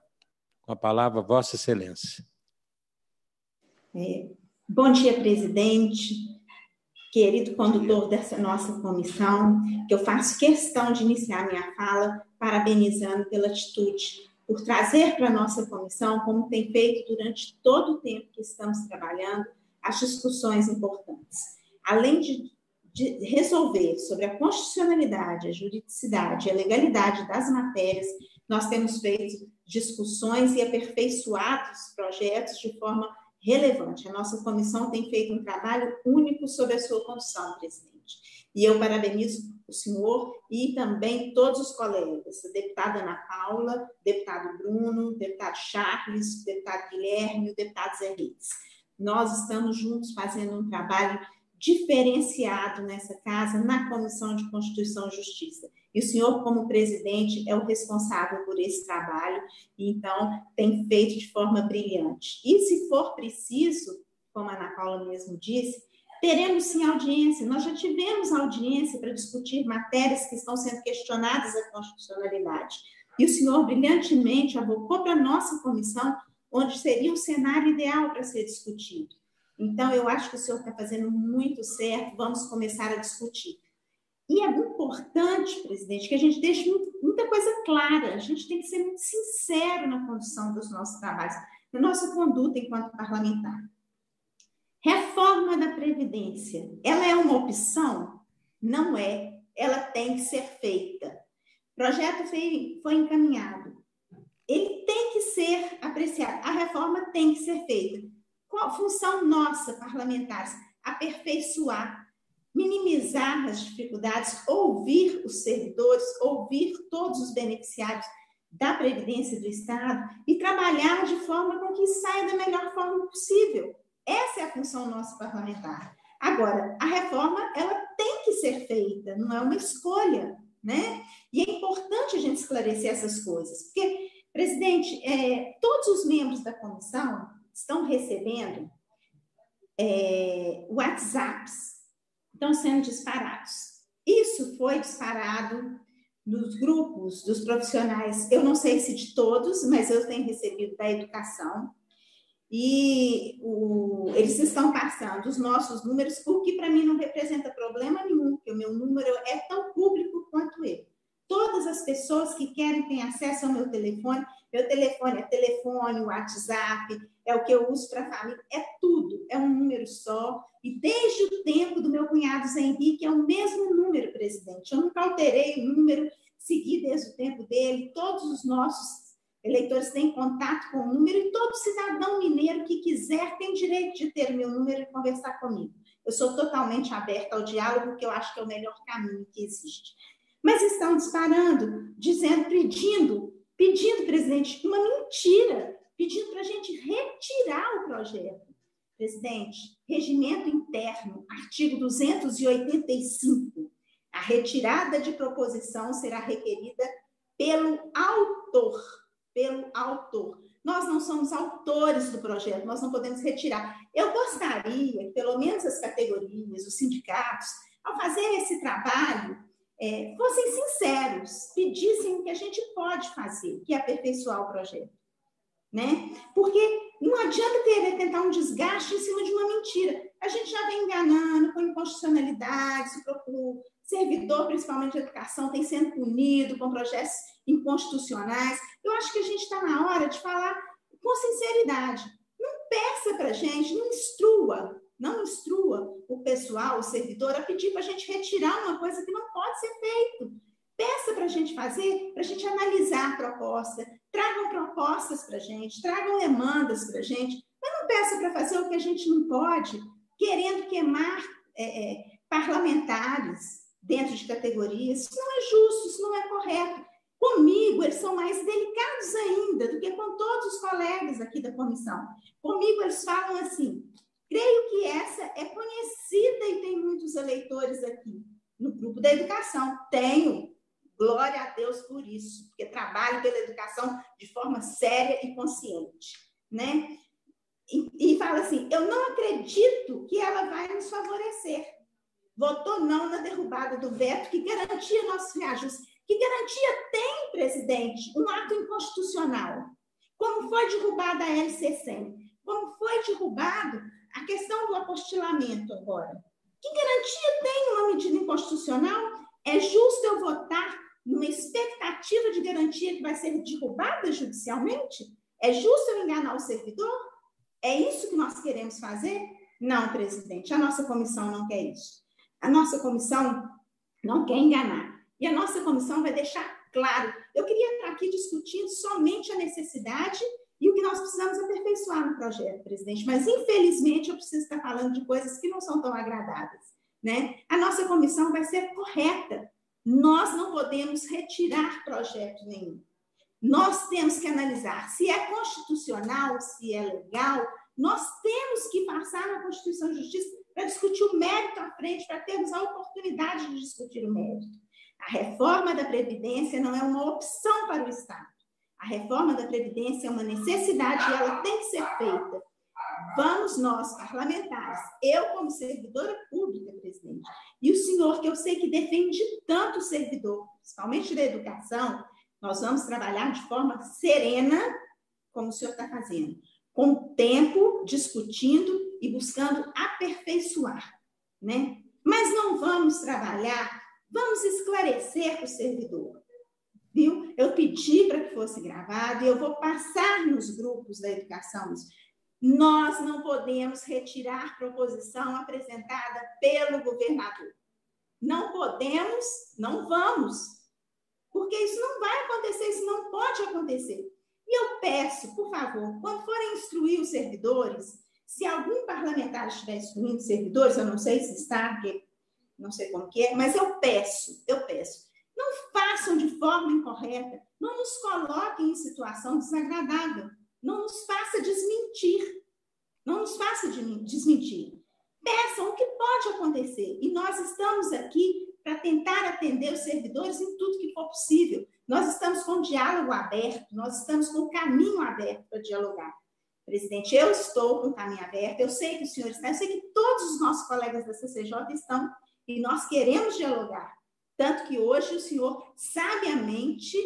Com a palavra, Vossa Excelência. É, bom dia, presidente, querido condutor dessa nossa comissão, que eu faço questão de iniciar minha fala parabenizando pela atitude, por trazer para a nossa comissão, como tem feito durante todo o tempo que estamos trabalhando, as discussões importantes. Além de de resolver sobre a constitucionalidade, a juridicidade, a legalidade das matérias, nós temos feito discussões e aperfeiçoado os projetos de forma relevante. A nossa comissão tem feito um trabalho único sobre a sua condição, presidente. E eu parabenizo o senhor e também todos os colegas, a deputada Ana Paula, deputado Bruno, deputado Charles, deputado Guilherme, o deputado Zé Reis. Nós estamos juntos fazendo um trabalho diferenciado nessa casa, na Comissão de Constituição e Justiça. E o senhor, como presidente, é o responsável por esse trabalho, então tem feito de forma brilhante. E se for preciso, como a Ana Paula mesmo disse, teremos sim audiência. Nós já tivemos audiência para discutir matérias que estão sendo questionadas a constitucionalidade. E o senhor brilhantemente abocou para a nossa comissão, onde seria o cenário ideal para ser discutido. Então, eu acho que o senhor está fazendo muito certo, vamos começar a discutir. E é importante, presidente, que a gente deixe muita coisa clara, a gente tem que ser muito sincero na condução dos nossos trabalhos, na nossa conduta enquanto parlamentar. Reforma da Previdência, ela é uma opção? Não é, ela tem que ser feita. O projeto foi, foi encaminhado, ele tem que ser apreciado, a reforma tem que ser feita qual função nossa, parlamentares? Aperfeiçoar, minimizar as dificuldades, ouvir os servidores, ouvir todos os beneficiários da Previdência do Estado e trabalhar de forma com que saia da melhor forma possível. Essa é a função nossa parlamentar. Agora, a reforma, ela tem que ser feita, não é uma escolha, né? E é importante a gente esclarecer essas coisas, porque, presidente, é, todos os membros da comissão estão recebendo é, WhatsApps, estão sendo disparados. Isso foi disparado nos grupos dos profissionais, eu não sei se de todos, mas eu tenho recebido da educação. E o, eles estão passando os nossos números, o que para mim não representa problema nenhum, porque o meu número é tão público quanto ele. Todas as pessoas que querem têm acesso ao meu telefone, meu telefone é telefone, WhatsApp, é o que eu uso para família, é tudo, é um número só. E desde o tempo do meu cunhado Zé Henrique é o mesmo número, presidente. Eu nunca alterei o número, segui desde o tempo dele. Todos os nossos eleitores têm contato com o número e todo cidadão mineiro que quiser tem direito de ter o meu número e conversar comigo. Eu sou totalmente aberta ao diálogo, que eu acho que é o melhor caminho que existe. Mas estão disparando, dizendo, pedindo, pedindo, presidente, uma mentira pedindo para a gente retirar o projeto. Presidente, regimento interno, artigo 285. A retirada de proposição será requerida pelo autor, pelo autor. Nós não somos autores do projeto, nós não podemos retirar. Eu gostaria, pelo menos as categorias, os sindicatos, ao fazer esse trabalho, é, fossem sinceros, pedissem o que a gente pode fazer, que é aperfeiçoar o projeto né? Porque não adianta ter, né, tentar um desgaste em cima de uma mentira. A gente já vem enganando com inconstitucionalidades, o servidor, principalmente de educação, tem sendo punido com projetos inconstitucionais. Eu acho que a gente está na hora de falar com sinceridade. Não peça para a gente, não instrua, não instrua o pessoal, o servidor, a pedir para a gente retirar uma coisa que não pode ser feita. Peça para a gente fazer, para a gente analisar a proposta, Tragam propostas para a gente, tragam demandas para a gente, mas não peça para fazer o que a gente não pode, querendo queimar é, é, parlamentares dentro de categorias. Isso não é justo, isso não é correto. Comigo, eles são mais delicados ainda do que com todos os colegas aqui da comissão. Comigo, eles falam assim: creio que essa é conhecida e tem muitos eleitores aqui no grupo da educação. Tenho, Glória a Deus por isso, porque trabalho pela educação de forma séria e consciente, né? E, e fala assim: eu não acredito que ela vai nos favorecer. Votou não na derrubada do veto que garantia nossos reajustes. Que garantia tem, presidente, um ato inconstitucional? Como foi derrubada a lc Como foi derrubado a questão do apostilamento agora? Que garantia tem uma medida inconstitucional? É justo eu votar numa expectativa de garantia que vai ser derrubada judicialmente? É justo eu enganar o servidor? É isso que nós queremos fazer? Não, presidente, a nossa comissão não quer isso. A nossa comissão não quer enganar. E a nossa comissão vai deixar claro. Eu queria estar aqui discutindo somente a necessidade e o que nós precisamos aperfeiçoar no projeto, presidente. Mas, infelizmente, eu preciso estar falando de coisas que não são tão agradáveis. Né? A nossa comissão vai ser correta nós não podemos retirar projeto nenhum. Nós temos que analisar se é constitucional, se é legal. Nós temos que passar na Constituição de Justiça para discutir o mérito à frente, para termos a oportunidade de discutir o mérito. A reforma da Previdência não é uma opção para o Estado. A reforma da Previdência é uma necessidade e ela tem que ser feita. Vamos nós, parlamentares, eu como servidora pública, presidente. E o senhor, que eu sei que defende tanto o servidor, principalmente da educação, nós vamos trabalhar de forma serena, como o senhor está fazendo, com tempo, discutindo e buscando aperfeiçoar, né? Mas não vamos trabalhar, vamos esclarecer o servidor, viu? Eu pedi para que fosse gravado e eu vou passar nos grupos da educação nós não podemos retirar proposição apresentada pelo governador. Não podemos, não vamos, porque isso não vai acontecer, isso não pode acontecer. E eu peço, por favor, quando forem instruir os servidores, se algum parlamentar estiver instruindo os servidores, eu não sei se está, porque não sei como que é, mas eu peço, eu peço, não façam de forma incorreta, não nos coloquem em situação desagradável não nos faça desmentir. Não nos faça desmentir. Peçam o que pode acontecer. E nós estamos aqui para tentar atender os servidores em tudo que for possível. Nós estamos com diálogo aberto, nós estamos com o caminho aberto para dialogar. Presidente, eu estou com o caminho aberto, eu sei que o senhor está, eu sei que todos os nossos colegas da CCJ estão e nós queremos dialogar. Tanto que hoje o senhor sabiamente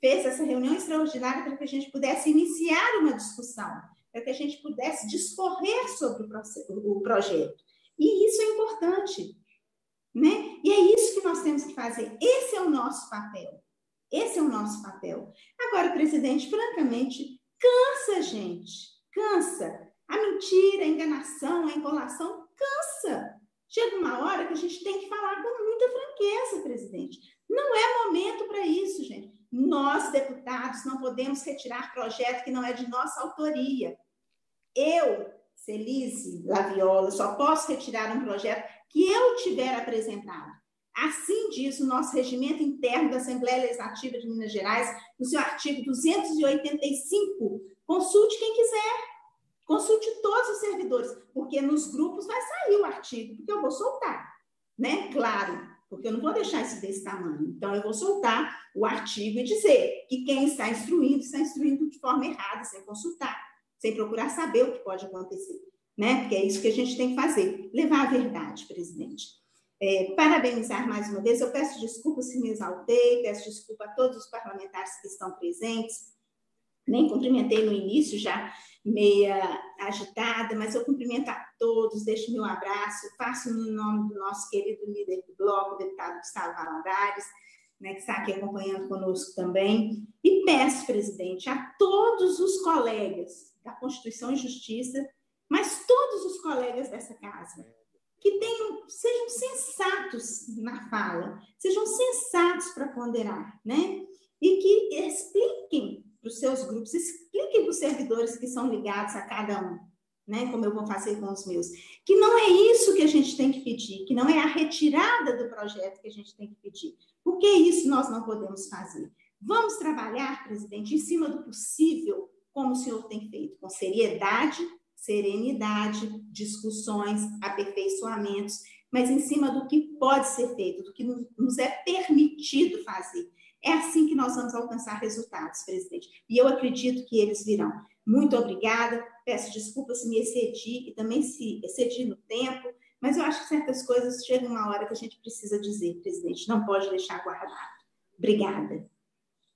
fez essa reunião extraordinária para que a gente pudesse iniciar uma discussão, para que a gente pudesse discorrer sobre o, projeto. E isso é importante, né? E é isso que nós temos que fazer. Esse é o nosso papel. Esse é o nosso papel. Agora, presidente, francamente, cansa, gente, cansa. A mentira, a enganação, a enrolação cansa. Chega uma hora que a gente tem que falar com muita franqueza, presidente. Não é momento para isso, gente. Nós, deputados, não podemos retirar projeto que não é de nossa autoria. Eu, Celise Laviola, só posso retirar um projeto que eu tiver apresentado. Assim diz o nosso regimento interno da Assembleia Legislativa de Minas Gerais, no seu artigo 285. Consulte quem quiser. Consulte todos os servidores, porque nos grupos vai sair o artigo, porque eu vou soltar, né? Claro, porque eu não vou deixar isso desse tamanho. Então, eu vou soltar o artigo e dizer que quem está instruindo, está instruindo de forma errada, sem consultar, sem procurar saber o que pode acontecer. Né? Porque é isso que a gente tem que fazer, levar a verdade, presidente. É, parabenizar mais uma vez, eu peço desculpa se me exaltei, peço desculpa a todos os parlamentares que estão presentes, nem cumprimentei no início, já meia agitada, mas eu cumprimento a todos, deixo meu abraço, faço no nome do nosso querido líder do bloco, deputado Gustavo Valadares, né, que está aqui acompanhando conosco também, e peço, presidente, a todos os colegas da Constituição e Justiça, mas todos os colegas dessa casa, que tenham, sejam sensatos na fala, sejam sensatos para ponderar, né? E que expliquem para os seus grupos, expliquem para os servidores que são ligados a cada um, né? Como eu vou fazer com os meus. Que não é isso que a gente tem que pedir, que não é a retirada do projeto que a gente tem que pedir. Porque isso nós não podemos fazer. Vamos trabalhar, presidente, em cima do possível, como o senhor tem feito, com seriedade, serenidade, discussões, aperfeiçoamentos, mas em cima do que pode ser feito, do que nos é permitido fazer. É assim que nós vamos alcançar resultados, presidente. E eu acredito que eles virão. Muito obrigada peço desculpas se me excedi e também se excedi no tempo, mas eu acho que certas coisas chegam uma hora que a gente precisa dizer, presidente, não pode deixar guardado. Obrigada.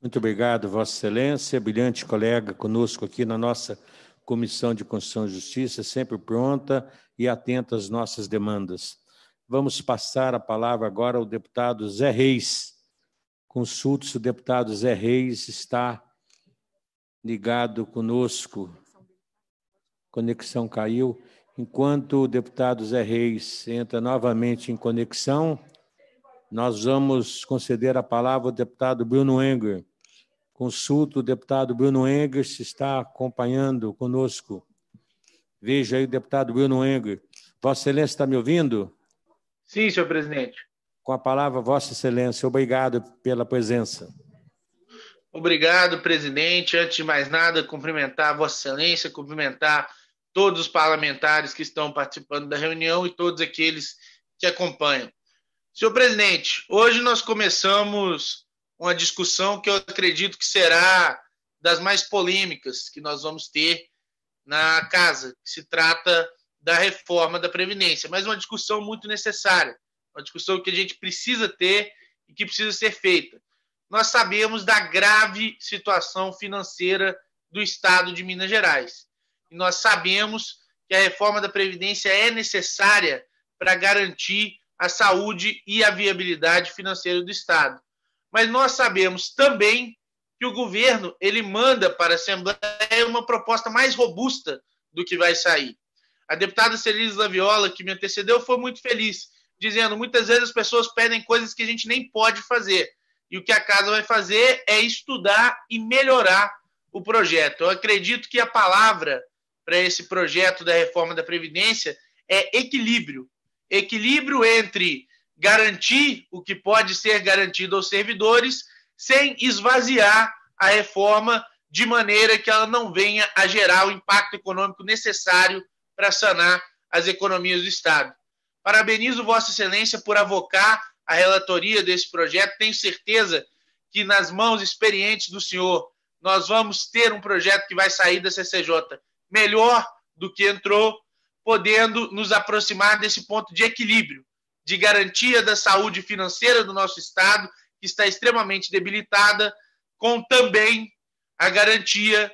Muito obrigado, Vossa Excelência, brilhante colega conosco aqui na nossa Comissão de Constituição e Justiça, sempre pronta e atenta às nossas demandas. Vamos passar a palavra agora ao deputado Zé Reis. Consulte se o deputado Zé Reis está ligado conosco conexão caiu. Enquanto o deputado Zé Reis entra novamente em conexão, nós vamos conceder a palavra ao deputado Bruno Enger. Consulto o deputado Bruno Enger se está acompanhando conosco. Veja aí o deputado Bruno Enger. Vossa Excelência está me ouvindo? Sim, senhor presidente. Com a palavra, Vossa Excelência, obrigado pela presença. Obrigado, presidente. Antes de mais nada, cumprimentar Vossa Excelência, cumprimentar todos os parlamentares que estão participando da reunião e todos aqueles que acompanham. Senhor presidente, hoje nós começamos uma discussão que eu acredito que será das mais polêmicas que nós vamos ter na casa, que se trata da reforma da Previdência, mas uma discussão muito necessária, uma discussão que a gente precisa ter e que precisa ser feita. Nós sabemos da grave situação financeira do Estado de Minas Gerais e nós sabemos que a reforma da Previdência é necessária para garantir a saúde e a viabilidade financeira do Estado. Mas nós sabemos também que o governo ele manda para a Assembleia uma proposta mais robusta do que vai sair. A deputada Celise Laviola, que me antecedeu, foi muito feliz, dizendo muitas vezes as pessoas pedem coisas que a gente nem pode fazer. E o que a casa vai fazer é estudar e melhorar o projeto. Eu acredito que a palavra para esse projeto da reforma da Previdência é equilíbrio. Equilíbrio entre garantir o que pode ser garantido aos servidores, sem esvaziar a reforma de maneira que ela não venha a gerar o impacto econômico necessário para sanar as economias do Estado. Parabenizo Vossa Excelência por avocar a relatoria desse projeto. Tenho certeza que nas mãos experientes do senhor nós vamos ter um projeto que vai sair da CCJ melhor do que entrou, podendo nos aproximar desse ponto de equilíbrio, de garantia da saúde financeira do nosso Estado, que está extremamente debilitada, com também a garantia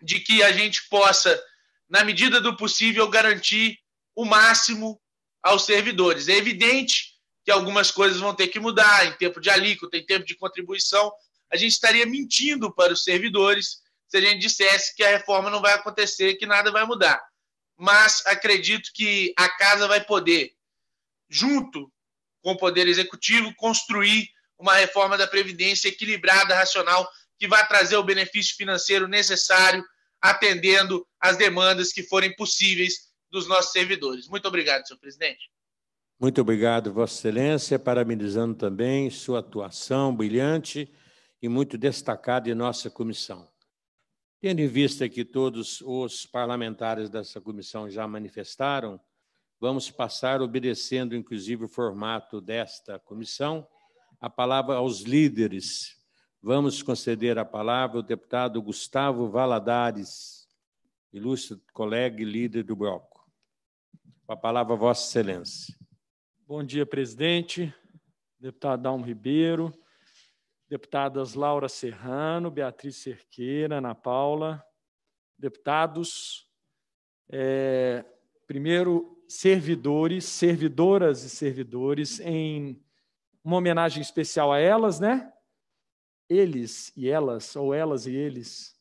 de que a gente possa, na medida do possível, garantir o máximo aos servidores. É evidente que algumas coisas vão ter que mudar em tempo de alíquota, em tempo de contribuição. A gente estaria mentindo para os servidores se a gente dissesse que a reforma não vai acontecer, que nada vai mudar. Mas acredito que a casa vai poder, junto com o Poder Executivo, construir uma reforma da Previdência equilibrada, racional, que vai trazer o benefício financeiro necessário, atendendo às demandas que forem possíveis dos nossos servidores. Muito obrigado, senhor presidente. Muito obrigado, Vossa Excelência, parabenizando também sua atuação brilhante e muito destacada em nossa comissão. Tendo em vista que todos os parlamentares dessa comissão já manifestaram, vamos passar, obedecendo inclusive o formato desta comissão, a palavra aos líderes. Vamos conceder a palavra ao deputado Gustavo Valadares, ilustre colega e líder do bloco. A palavra, Vossa Excelência. Bom dia, presidente, deputado Dalmo Ribeiro, deputadas Laura Serrano, Beatriz Cerqueira, Ana Paula, deputados, é, primeiro, servidores, servidoras e servidores, em uma homenagem especial a elas, né? Eles e elas, ou elas e eles,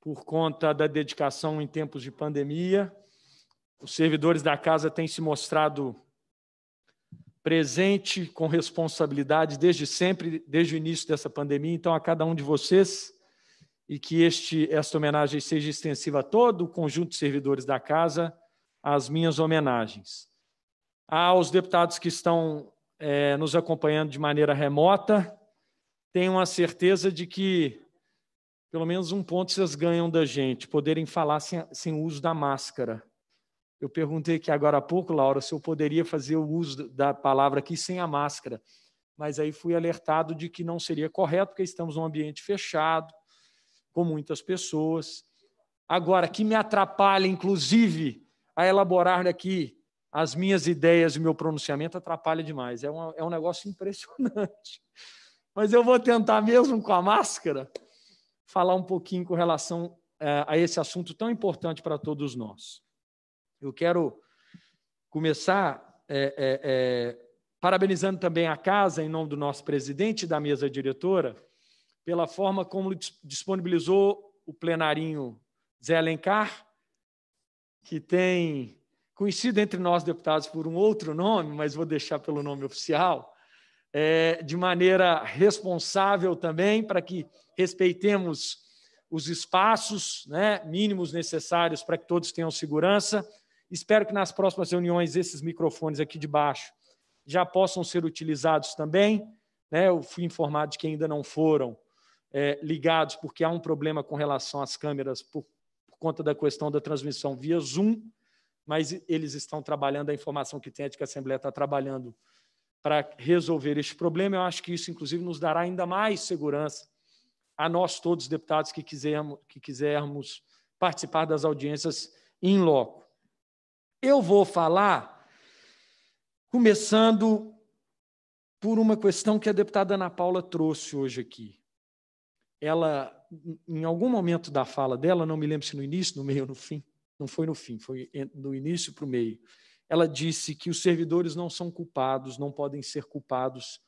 por conta da dedicação em tempos de pandemia. Os servidores da casa têm se mostrado presente com responsabilidade desde sempre, desde o início dessa pandemia. Então, a cada um de vocês, e que este, esta homenagem seja extensiva a todo o conjunto de servidores da casa, as minhas homenagens. Aos deputados que estão é, nos acompanhando de maneira remota, tenham a certeza de que pelo menos um ponto vocês ganham da gente, poderem falar sem, sem o uso da máscara. Eu perguntei aqui agora há pouco, Laura, se eu poderia fazer o uso da palavra aqui sem a máscara, mas aí fui alertado de que não seria correto, porque estamos num ambiente fechado, com muitas pessoas. Agora, que me atrapalha, inclusive, a elaborar aqui as minhas ideias e meu pronunciamento atrapalha demais. É, um é um negócio impressionante. Mas eu vou tentar, mesmo com a máscara, falar um pouquinho com relação eh, a esse assunto tão importante para todos nós. Eu quero começar é, é, é, parabenizando também a casa, em nome do nosso presidente da mesa diretora, pela forma como disponibilizou o plenarinho Zé Alencar, que tem conhecido entre nós deputados por um outro nome, mas vou deixar pelo nome oficial, é, de maneira responsável também, para que respeitemos os espaços né, mínimos necessários para que todos tenham segurança Espero que nas próximas reuniões esses microfones aqui de baixo já possam ser utilizados também. Né? Eu fui informado de que ainda não foram é, ligados, porque há um problema com relação às câmeras por, por conta da questão da transmissão via Zoom, mas eles estão trabalhando, a informação que tem é de que a Assembleia está trabalhando para resolver este problema. Eu acho que isso, inclusive, nos dará ainda mais segurança a nós todos, deputados, que quisermos, que quisermos participar das audiências em loco. Eu vou falar começando por uma questão que a deputada Ana Paula trouxe hoje aqui. Ela, em algum momento da fala dela, não me lembro se no início, no meio ou no fim, não foi no fim, foi do início para o meio. Ela disse que os servidores não são culpados, não podem ser culpados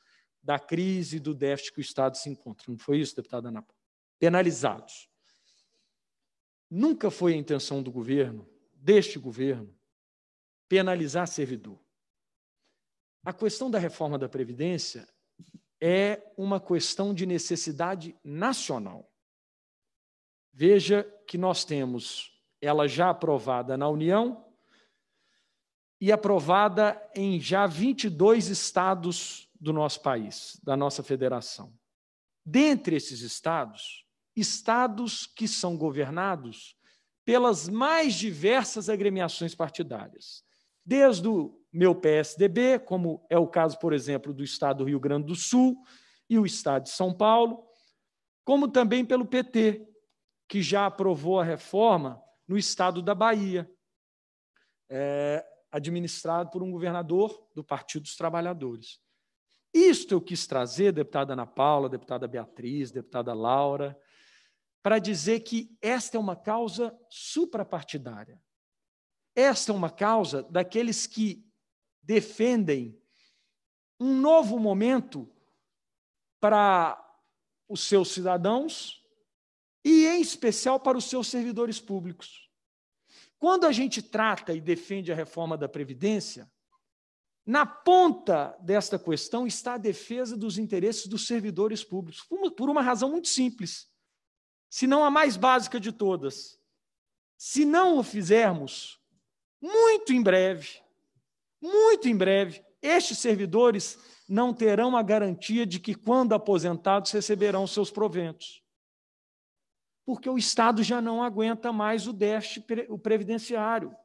da crise do déficit que o Estado se encontra. Não foi isso, deputada Ana Paula? Penalizados. Nunca foi a intenção do governo, deste governo, penalizar servidor. A questão da reforma da Previdência é uma questão de necessidade nacional. Veja que nós temos ela já aprovada na União e aprovada em já 22 estados do nosso país, da nossa federação. Dentre esses estados, estados que são governados pelas mais diversas agremiações partidárias desde o meu PSDB, como é o caso, por exemplo, do Estado do Rio Grande do Sul e o Estado de São Paulo, como também pelo PT, que já aprovou a reforma no Estado da Bahia, é, administrado por um governador do Partido dos Trabalhadores. Isto eu quis trazer, deputada Ana Paula, deputada Beatriz, deputada Laura, para dizer que esta é uma causa suprapartidária. Esta é uma causa daqueles que defendem um novo momento para os seus cidadãos e, em especial, para os seus servidores públicos. Quando a gente trata e defende a reforma da Previdência, na ponta desta questão está a defesa dos interesses dos servidores públicos, por uma razão muito simples, se não a mais básica de todas. Se não o fizermos, muito em breve, muito em breve, estes servidores não terão a garantia de que, quando aposentados, receberão seus proventos. Porque o Estado já não aguenta mais o déficit o previdenciário.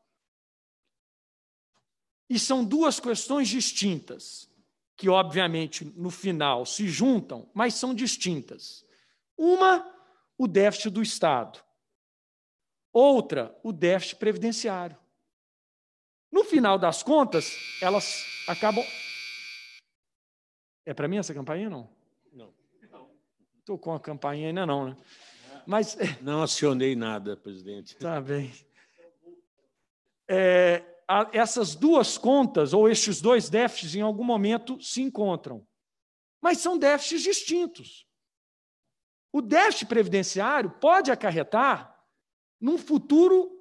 E são duas questões distintas, que, obviamente, no final se juntam, mas são distintas. Uma, o déficit do Estado. Outra, o déficit previdenciário. No final das contas, elas acabam. É para mim essa campainha não? Não. Estou com a campainha ainda não, né? Mas é, não acionei nada, presidente. Tá bem. É, essas duas contas ou estes dois déficits em algum momento se encontram, mas são déficits distintos. O déficit previdenciário pode acarretar num futuro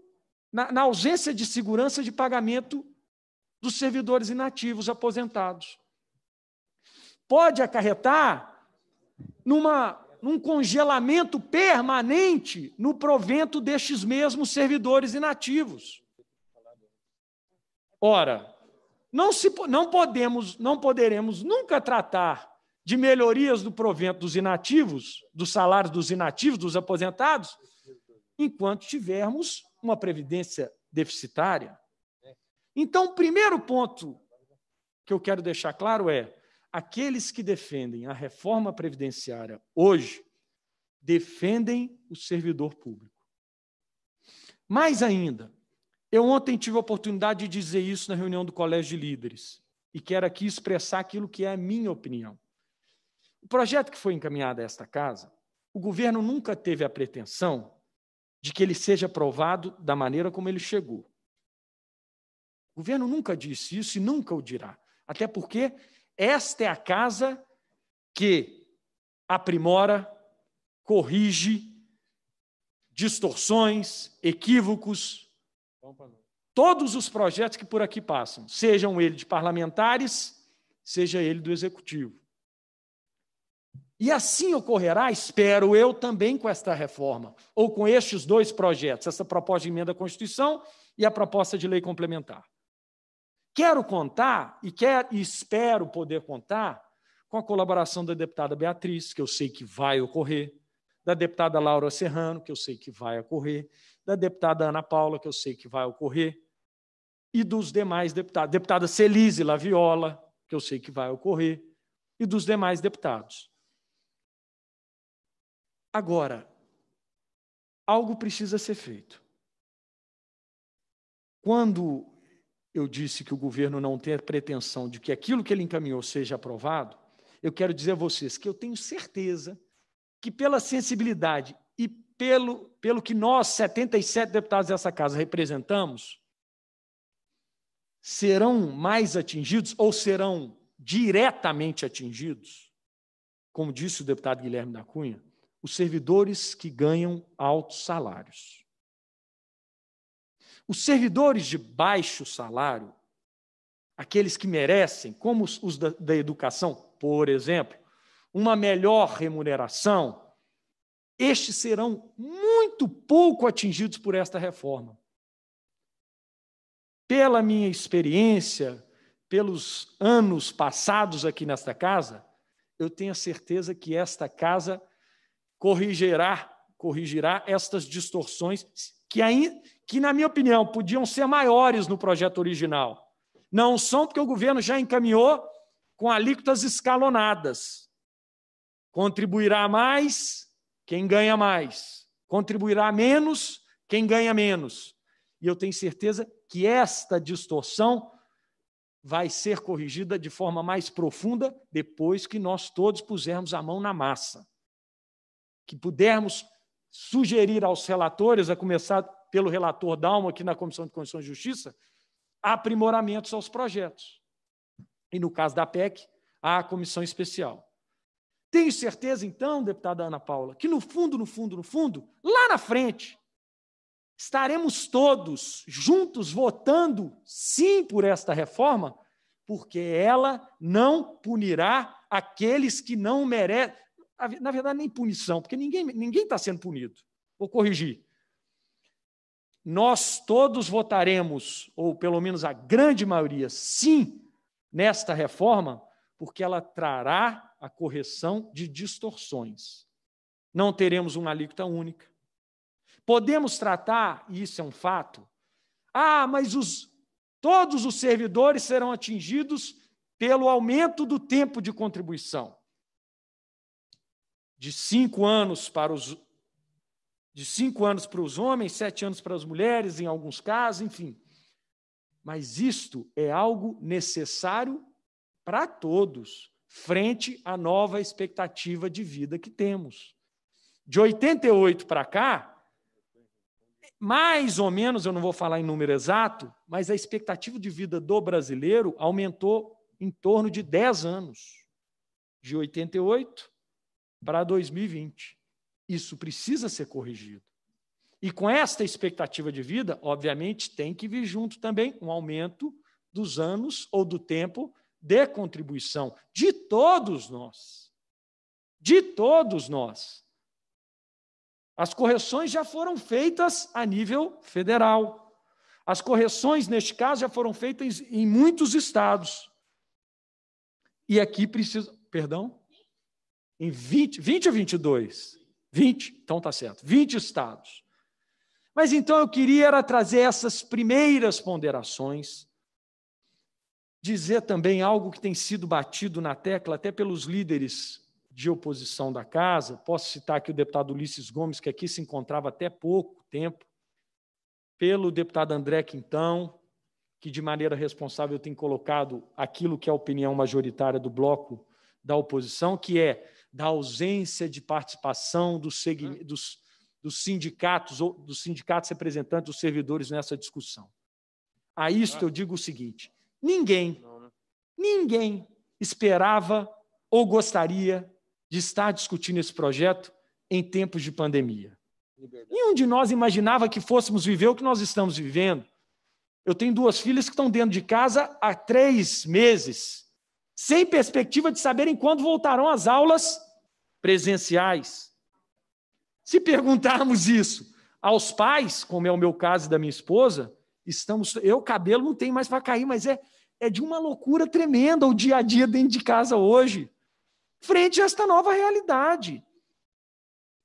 na, na ausência de segurança de pagamento dos servidores inativos aposentados. Pode acarretar numa, num congelamento permanente no provento destes mesmos servidores inativos. Ora, não, se, não podemos, não poderemos nunca tratar de melhorias do provento dos inativos, dos salários dos inativos, dos aposentados, enquanto tivermos uma previdência deficitária? Então, o primeiro ponto que eu quero deixar claro é: aqueles que defendem a reforma previdenciária hoje defendem o servidor público. Mais ainda, eu ontem tive a oportunidade de dizer isso na reunião do Colégio de Líderes e quero aqui expressar aquilo que é a minha opinião. O projeto que foi encaminhado a esta casa, o governo nunca teve a pretensão de que ele seja provado da maneira como ele chegou. O governo nunca disse isso e nunca o dirá. Até porque esta é a casa que aprimora, corrige distorções, equívocos. Todos os projetos que por aqui passam, sejam ele de parlamentares, seja ele do executivo. E assim ocorrerá, espero eu, também com esta reforma, ou com estes dois projetos, essa proposta de emenda à Constituição e a proposta de lei complementar. Quero contar e, quero, e espero poder contar com a colaboração da deputada Beatriz, que eu sei que vai ocorrer, da deputada Laura Serrano, que eu sei que vai ocorrer, da deputada Ana Paula, que eu sei que vai ocorrer, e dos demais deputados, deputada Celise Laviola, que eu sei que vai ocorrer, e dos demais deputados. Agora, algo precisa ser feito. Quando eu disse que o governo não tem pretensão de que aquilo que ele encaminhou seja aprovado, eu quero dizer a vocês que eu tenho certeza que, pela sensibilidade e pelo, pelo que nós, 77 deputados dessa casa, representamos, serão mais atingidos ou serão diretamente atingidos, como disse o deputado Guilherme da Cunha, os servidores que ganham altos salários. Os servidores de baixo salário, aqueles que merecem, como os da, da educação, por exemplo, uma melhor remuneração, estes serão muito pouco atingidos por esta reforma. Pela minha experiência, pelos anos passados aqui nesta casa, eu tenho a certeza que esta casa corrigirá, corrigirá estas distorções que, que, na minha opinião, podiam ser maiores no projeto original. Não são porque o governo já encaminhou com alíquotas escalonadas. Contribuirá mais quem ganha mais, contribuirá menos quem ganha menos. E eu tenho certeza que esta distorção vai ser corrigida de forma mais profunda depois que nós todos pusermos a mão na massa que pudermos sugerir aos relatores, a começar pelo relator Dalma, aqui na Comissão de Condições de Justiça, aprimoramentos aos projetos. E no caso da PEC, à comissão especial. Tenho certeza, então, deputada Ana Paula, que no fundo, no fundo, no fundo, lá na frente, estaremos todos juntos votando sim por esta reforma, porque ela não punirá aqueles que não merecem, na verdade, nem punição, porque ninguém está sendo punido. Vou corrigir. Nós todos votaremos, ou pelo menos a grande maioria, sim, nesta reforma, porque ela trará a correção de distorções. Não teremos uma alíquota única. Podemos tratar, e isso é um fato, ah, mas os, todos os servidores serão atingidos pelo aumento do tempo de contribuição de cinco anos para os de cinco anos para os homens, sete anos para as mulheres, em alguns casos, enfim. Mas isto é algo necessário para todos, frente à nova expectativa de vida que temos. De 88 para cá, mais ou menos, eu não vou falar em número exato, mas a expectativa de vida do brasileiro aumentou em torno de 10 anos. De 88 para 2020. Isso precisa ser corrigido. E com esta expectativa de vida, obviamente, tem que vir junto também um aumento dos anos ou do tempo de contribuição de todos nós. De todos nós. As correções já foram feitas a nível federal. As correções, neste caso, já foram feitas em muitos estados. E aqui precisa. Perdão? Em 20, 20 ou 22? 20, então tá certo. 20 estados. Mas então eu queria era trazer essas primeiras ponderações, dizer também algo que tem sido batido na tecla até pelos líderes de oposição da casa. Posso citar aqui o deputado Ulisses Gomes, que aqui se encontrava até pouco tempo, pelo deputado André Quintão, que de maneira responsável tem colocado aquilo que é a opinião majoritária do bloco da oposição, que é da ausência de participação dos, uhum. dos, dos sindicatos ou dos sindicatos representantes dos servidores nessa discussão. A isto eu uhum. digo o seguinte: ninguém, né? ninguém esperava ou gostaria de estar discutindo esse projeto em tempos de pandemia. Nenhum de nós imaginava que fôssemos viver o que nós estamos vivendo. Eu tenho duas filhas que estão dentro de casa há três meses, sem perspectiva de saberem quando voltarão às aulas presenciais. Se perguntarmos isso aos pais, como é o meu caso e da minha esposa, estamos, eu cabelo não tem mais para cair, mas é é de uma loucura tremenda o dia a dia dentro de casa hoje, frente a esta nova realidade.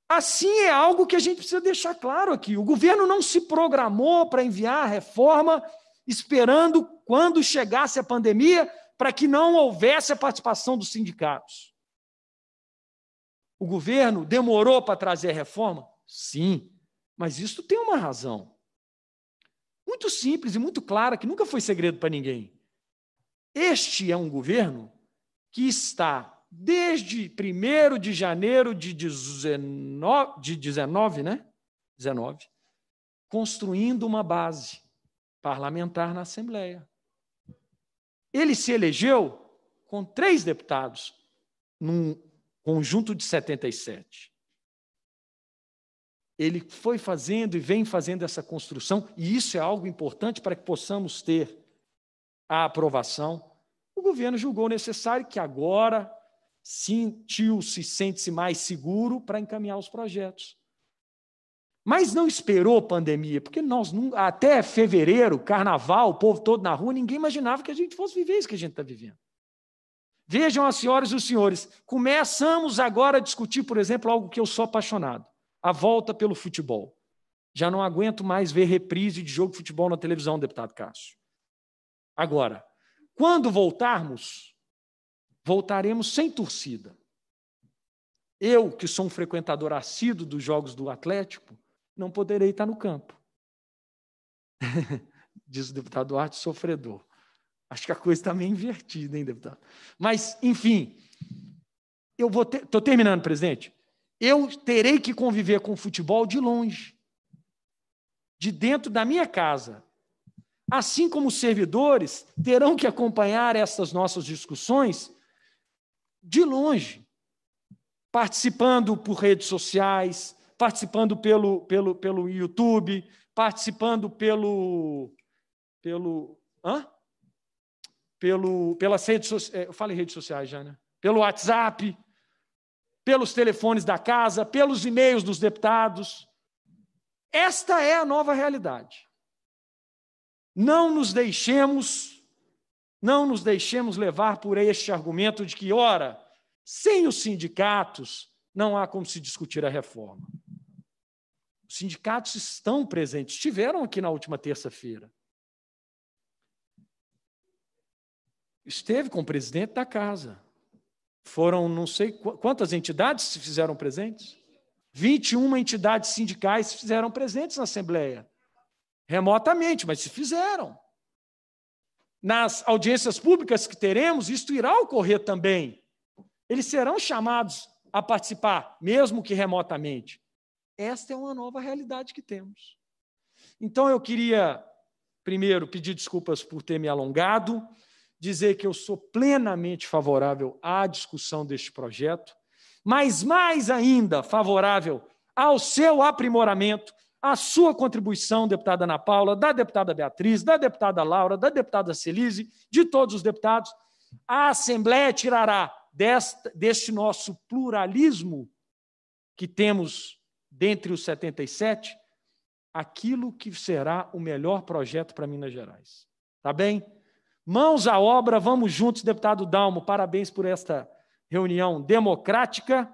Assim é algo que a gente precisa deixar claro aqui. O governo não se programou para enviar a reforma esperando quando chegasse a pandemia para que não houvesse a participação dos sindicatos. O governo demorou para trazer a reforma? Sim, mas isso tem uma razão. Muito simples e muito clara, que nunca foi segredo para ninguém. Este é um governo que está desde 1 de janeiro de 19, de 19, né? 19, construindo uma base parlamentar na Assembleia. Ele se elegeu com três deputados num Conjunto de 77. Ele foi fazendo e vem fazendo essa construção, e isso é algo importante para que possamos ter a aprovação. O governo julgou necessário que agora sentiu-se, sente-se mais seguro para encaminhar os projetos. Mas não esperou pandemia, porque nós até fevereiro, carnaval, o povo todo na rua, ninguém imaginava que a gente fosse viver isso que a gente está vivendo. Vejam, as senhoras e os senhores, começamos agora a discutir, por exemplo, algo que eu sou apaixonado: a volta pelo futebol. Já não aguento mais ver reprise de jogo de futebol na televisão, deputado Cássio. Agora, quando voltarmos, voltaremos sem torcida. Eu, que sou um frequentador assíduo dos jogos do Atlético, não poderei estar no campo. Diz o deputado Duarte, sofredor. Acho que a coisa está meio invertida, hein, deputado? Mas, enfim, eu vou ter. Estou terminando, presidente. Eu terei que conviver com o futebol de longe, de dentro da minha casa. Assim como os servidores terão que acompanhar essas nossas discussões de longe, participando por redes sociais, participando pelo, pelo, pelo YouTube, participando pelo. pelo hã? pelo, pelas redes sociais, é, eu falei redes sociais já, né? Pelo WhatsApp, pelos telefones da casa, pelos e-mails dos deputados. Esta é a nova realidade. Não nos deixemos, não nos deixemos levar por este argumento de que, ora, sem os sindicatos não há como se discutir a reforma. Os sindicatos estão presentes, estiveram aqui na última terça-feira. Esteve com o presidente da casa. Foram não sei quantas entidades se fizeram presentes? 21 entidades sindicais se fizeram presentes na Assembleia. Remotamente, mas se fizeram. Nas audiências públicas que teremos, isto irá ocorrer também. Eles serão chamados a participar, mesmo que remotamente. Esta é uma nova realidade que temos. Então, eu queria, primeiro, pedir desculpas por ter me alongado dizer que eu sou plenamente favorável à discussão deste projeto, mas mais ainda favorável ao seu aprimoramento, à sua contribuição, deputada Ana Paula, da deputada Beatriz, da deputada Laura, da deputada Celise, de todos os deputados. A Assembleia tirará deste, deste nosso pluralismo que temos dentre os 77 aquilo que será o melhor projeto para Minas Gerais. Tá bem? Mãos à obra, vamos juntos, deputado Dalmo. Parabéns por esta reunião democrática.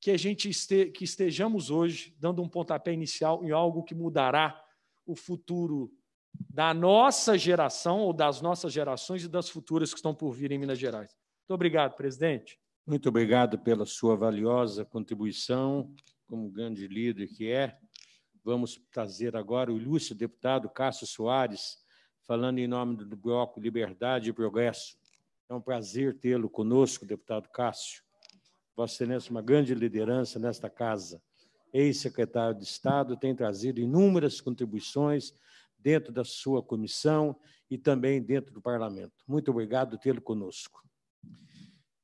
Que a gente este, que estejamos hoje dando um pontapé inicial em algo que mudará o futuro da nossa geração ou das nossas gerações e das futuras que estão por vir em Minas Gerais. Muito obrigado, presidente. Muito obrigado pela sua valiosa contribuição como grande líder que é. Vamos trazer agora o ilustre deputado Cássio Soares falando em nome do Bloco Liberdade e Progresso. É um prazer tê-lo conosco, deputado Cássio. Vossa Excelência, é uma grande liderança nesta casa. Ex-secretário de Estado, tem trazido inúmeras contribuições dentro da sua comissão e também dentro do parlamento. Muito obrigado tê-lo conosco.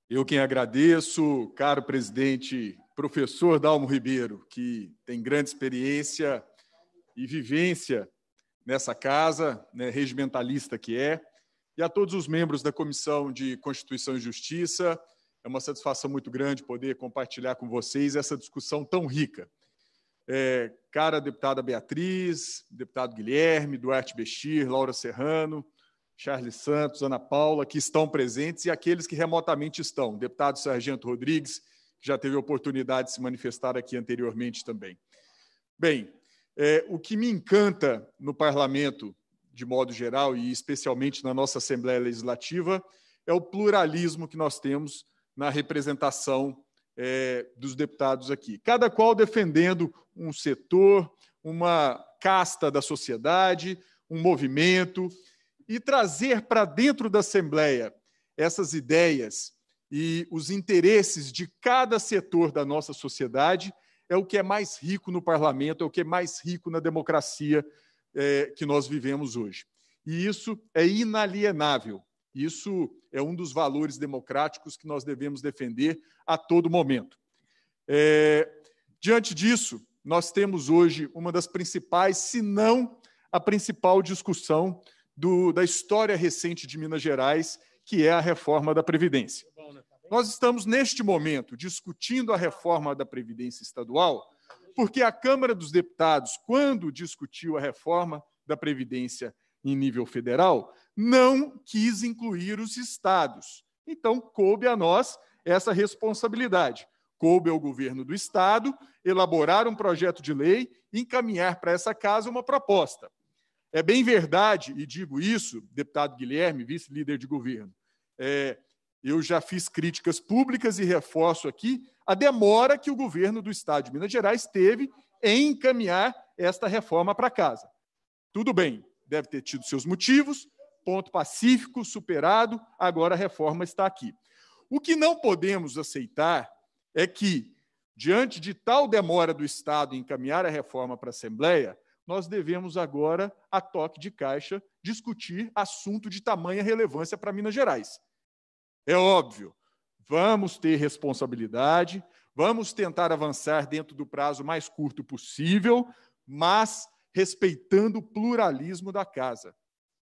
Eu quem agradeço, caro presidente, professor Dalmo Ribeiro, que tem grande experiência e vivência nessa casa, né, regimentalista que é, e a todos os membros da Comissão de Constituição e Justiça. É uma satisfação muito grande poder compartilhar com vocês essa discussão tão rica. É, cara, deputada Beatriz, deputado Guilherme, Duarte Bestir Laura Serrano, Charles Santos, Ana Paula, que estão presentes e aqueles que remotamente estão. Deputado Sargento Rodrigues, que já teve a oportunidade de se manifestar aqui anteriormente também. Bem, é, o que me encanta no parlamento, de modo geral, e especialmente na nossa Assembleia Legislativa, é o pluralismo que nós temos na representação é, dos deputados aqui. Cada qual defendendo um setor, uma casta da sociedade, um movimento, e trazer para dentro da Assembleia essas ideias e os interesses de cada setor da nossa sociedade é o que é mais rico no parlamento, é o que é mais rico na democracia é, que nós vivemos hoje. E isso é inalienável. Isso é um dos valores democráticos que nós devemos defender a todo momento. É, diante disso, nós temos hoje uma das principais, se não a principal discussão do, da história recente de Minas Gerais, que é a reforma da Previdência. Nós estamos, neste momento, discutindo a reforma da Previdência Estadual, porque a Câmara dos Deputados, quando discutiu a reforma da Previdência em nível federal, não quis incluir os estados. Então, coube a nós essa responsabilidade. Coube ao governo do estado elaborar um projeto de lei e encaminhar para essa casa uma proposta. É bem verdade, e digo isso, deputado Guilherme, vice-líder de governo, é, eu já fiz críticas públicas e reforço aqui a demora que o governo do Estado de Minas Gerais teve em encaminhar esta reforma para casa. Tudo bem, deve ter tido seus motivos, ponto pacífico, superado, agora a reforma está aqui. O que não podemos aceitar é que, diante de tal demora do Estado em encaminhar a reforma para a Assembleia, nós devemos agora, a toque de caixa, discutir assunto de tamanha relevância para Minas Gerais. É óbvio, vamos ter responsabilidade, vamos tentar avançar dentro do prazo mais curto possível, mas respeitando o pluralismo da casa,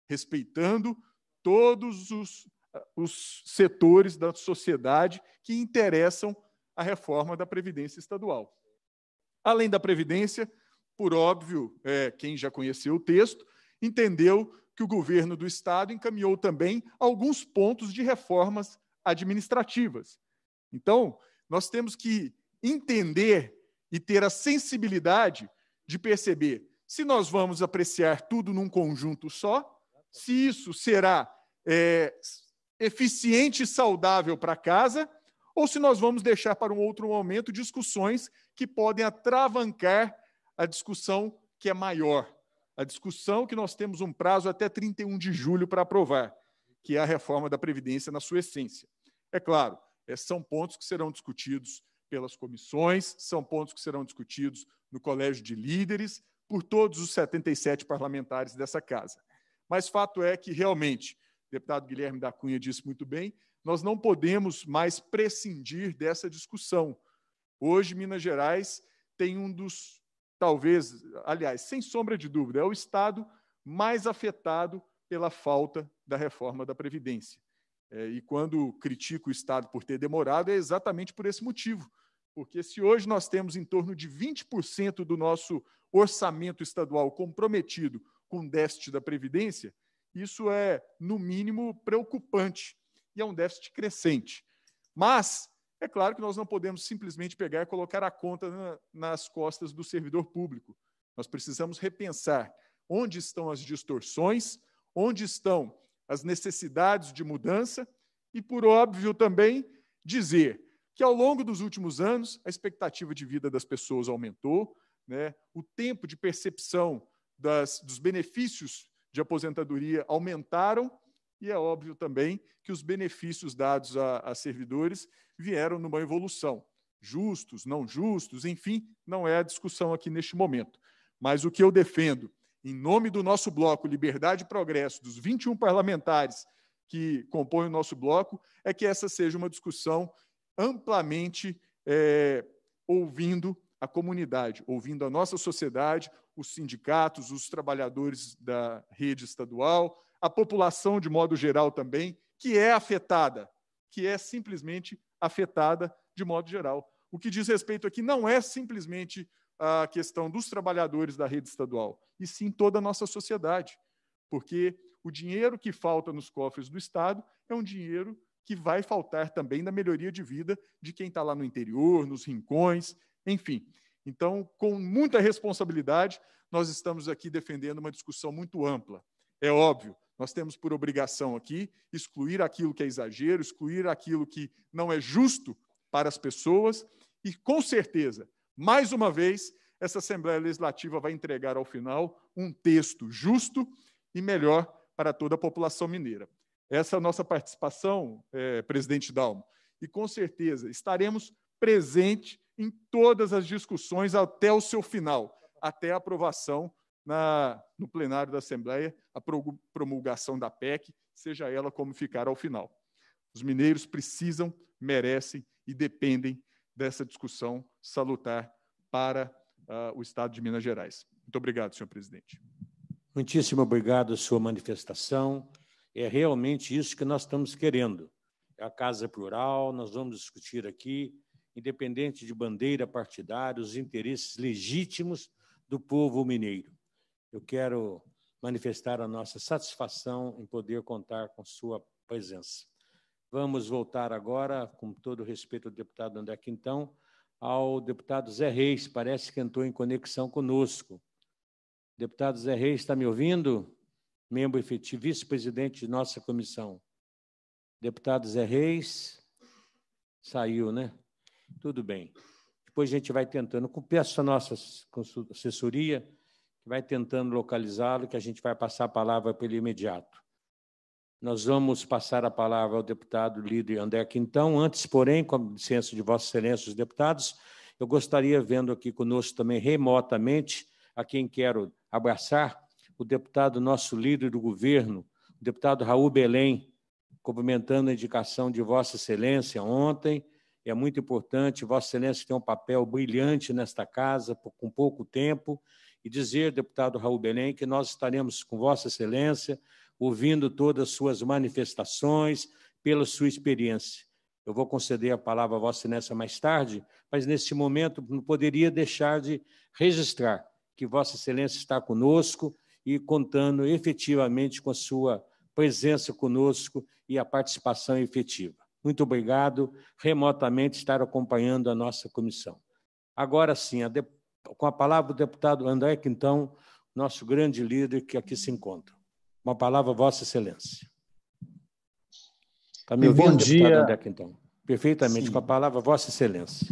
respeitando todos os, ah, os setores da sociedade que interessam a reforma da Previdência Estadual. Além da Previdência, por óbvio, é, quem já conheceu o texto, entendeu que o governo do Estado encaminhou também alguns pontos de reformas administrativas. Então, nós temos que entender e ter a sensibilidade de perceber se nós vamos apreciar tudo num conjunto só, se isso será é, eficiente e saudável para casa, ou se nós vamos deixar para um outro momento discussões que podem atravancar a discussão que é maior a discussão que nós temos um prazo até 31 de julho para aprovar, que é a reforma da Previdência na sua essência. É claro, é, são pontos que serão discutidos pelas comissões, são pontos que serão discutidos no colégio de líderes, por todos os 77 parlamentares dessa casa. Mas fato é que, realmente, o deputado Guilherme da Cunha disse muito bem, nós não podemos mais prescindir dessa discussão. Hoje, Minas Gerais tem um dos talvez, aliás, sem sombra de dúvida, é o Estado mais afetado pela falta da reforma da Previdência. É, e quando critico o Estado por ter demorado, é exatamente por esse motivo. Porque se hoje nós temos em torno de 20% do nosso orçamento estadual comprometido com déficit da Previdência, isso é, no mínimo, preocupante e é um déficit crescente. Mas é claro que nós não podemos simplesmente pegar e colocar a conta na, nas costas do servidor público. Nós precisamos repensar onde estão as distorções, onde estão as necessidades de mudança e, por óbvio, também dizer que ao longo dos últimos anos a expectativa de vida das pessoas aumentou, né? o tempo de percepção das, dos benefícios de aposentadoria aumentaram e é óbvio também que os benefícios dados a, a servidores vieram numa evolução. Justos, não justos, enfim, não é a discussão aqui neste momento. Mas o que eu defendo, em nome do nosso bloco Liberdade e Progresso, dos 21 parlamentares que compõem o nosso bloco, é que essa seja uma discussão amplamente é, ouvindo a comunidade, ouvindo a nossa sociedade, os sindicatos, os trabalhadores da rede estadual, a população de modo geral também, que é afetada, que é simplesmente afetada de modo geral. O que diz respeito aqui não é simplesmente a questão dos trabalhadores da rede estadual, e sim toda a nossa sociedade, porque o dinheiro que falta nos cofres do Estado é um dinheiro que vai faltar também na melhoria de vida de quem está lá no interior, nos rincões, enfim. Então, com muita responsabilidade, nós estamos aqui defendendo uma discussão muito ampla. É óbvio, nós temos por obrigação aqui excluir aquilo que é exagero, excluir aquilo que não é justo para as pessoas e, com certeza, mais uma vez, essa Assembleia Legislativa vai entregar ao final um texto justo e melhor para toda a população mineira. Essa é a nossa participação, é, presidente Dalmo, e com certeza estaremos presentes em todas as discussões até o seu final, até a aprovação na, no plenário da Assembleia a promulgação da PEC, seja ela como ficar ao final. Os mineiros precisam, merecem e dependem dessa discussão salutar para uh, o Estado de Minas Gerais. Muito obrigado, senhor presidente. Muitíssimo obrigado a sua manifestação. É realmente isso que nós estamos querendo. É a Casa Plural, nós vamos discutir aqui, independente de bandeira partidária, os interesses legítimos do povo mineiro eu quero manifestar a nossa satisfação em poder contar com sua presença. Vamos voltar agora, com todo respeito ao deputado André Quintão, ao deputado Zé Reis, parece que entrou em conexão conosco. Deputado Zé Reis, está me ouvindo? Membro efetivo, vice-presidente de nossa comissão. Deputado Zé Reis, saiu, né? Tudo bem. Depois a gente vai tentando. Peço a nossa assessoria vai tentando localizá-lo, que a gente vai passar a palavra para ele imediato. Nós vamos passar a palavra ao deputado líder André Quintão. Antes, porém, com licença de Vossa Excelência, os deputados, eu gostaria, vendo aqui conosco também remotamente, a quem quero abraçar, o deputado, nosso líder do governo, o deputado Raul Belém, cumprimentando a indicação de Vossa Excelência ontem. É muito importante, Vossa Excelência tem um papel brilhante nesta casa, com pouco tempo, e dizer, deputado Raul Belém, que nós estaremos com Vossa Excelência, ouvindo todas as suas manifestações, pela sua experiência. Eu vou conceder a palavra a Vossa Excelência mais tarde, mas nesse momento não poderia deixar de registrar que Vossa Excelência está conosco e contando efetivamente com a sua presença conosco e a participação efetiva. Muito obrigado remotamente estar acompanhando a nossa comissão. Agora sim, a deputada com a palavra o deputado André Quintão, nosso grande líder que aqui se encontra. Uma palavra, Vossa Excelência. Está me ouvindo, Bom dia. deputado André Quintão? Perfeitamente, Sim. com a palavra, Vossa Excelência.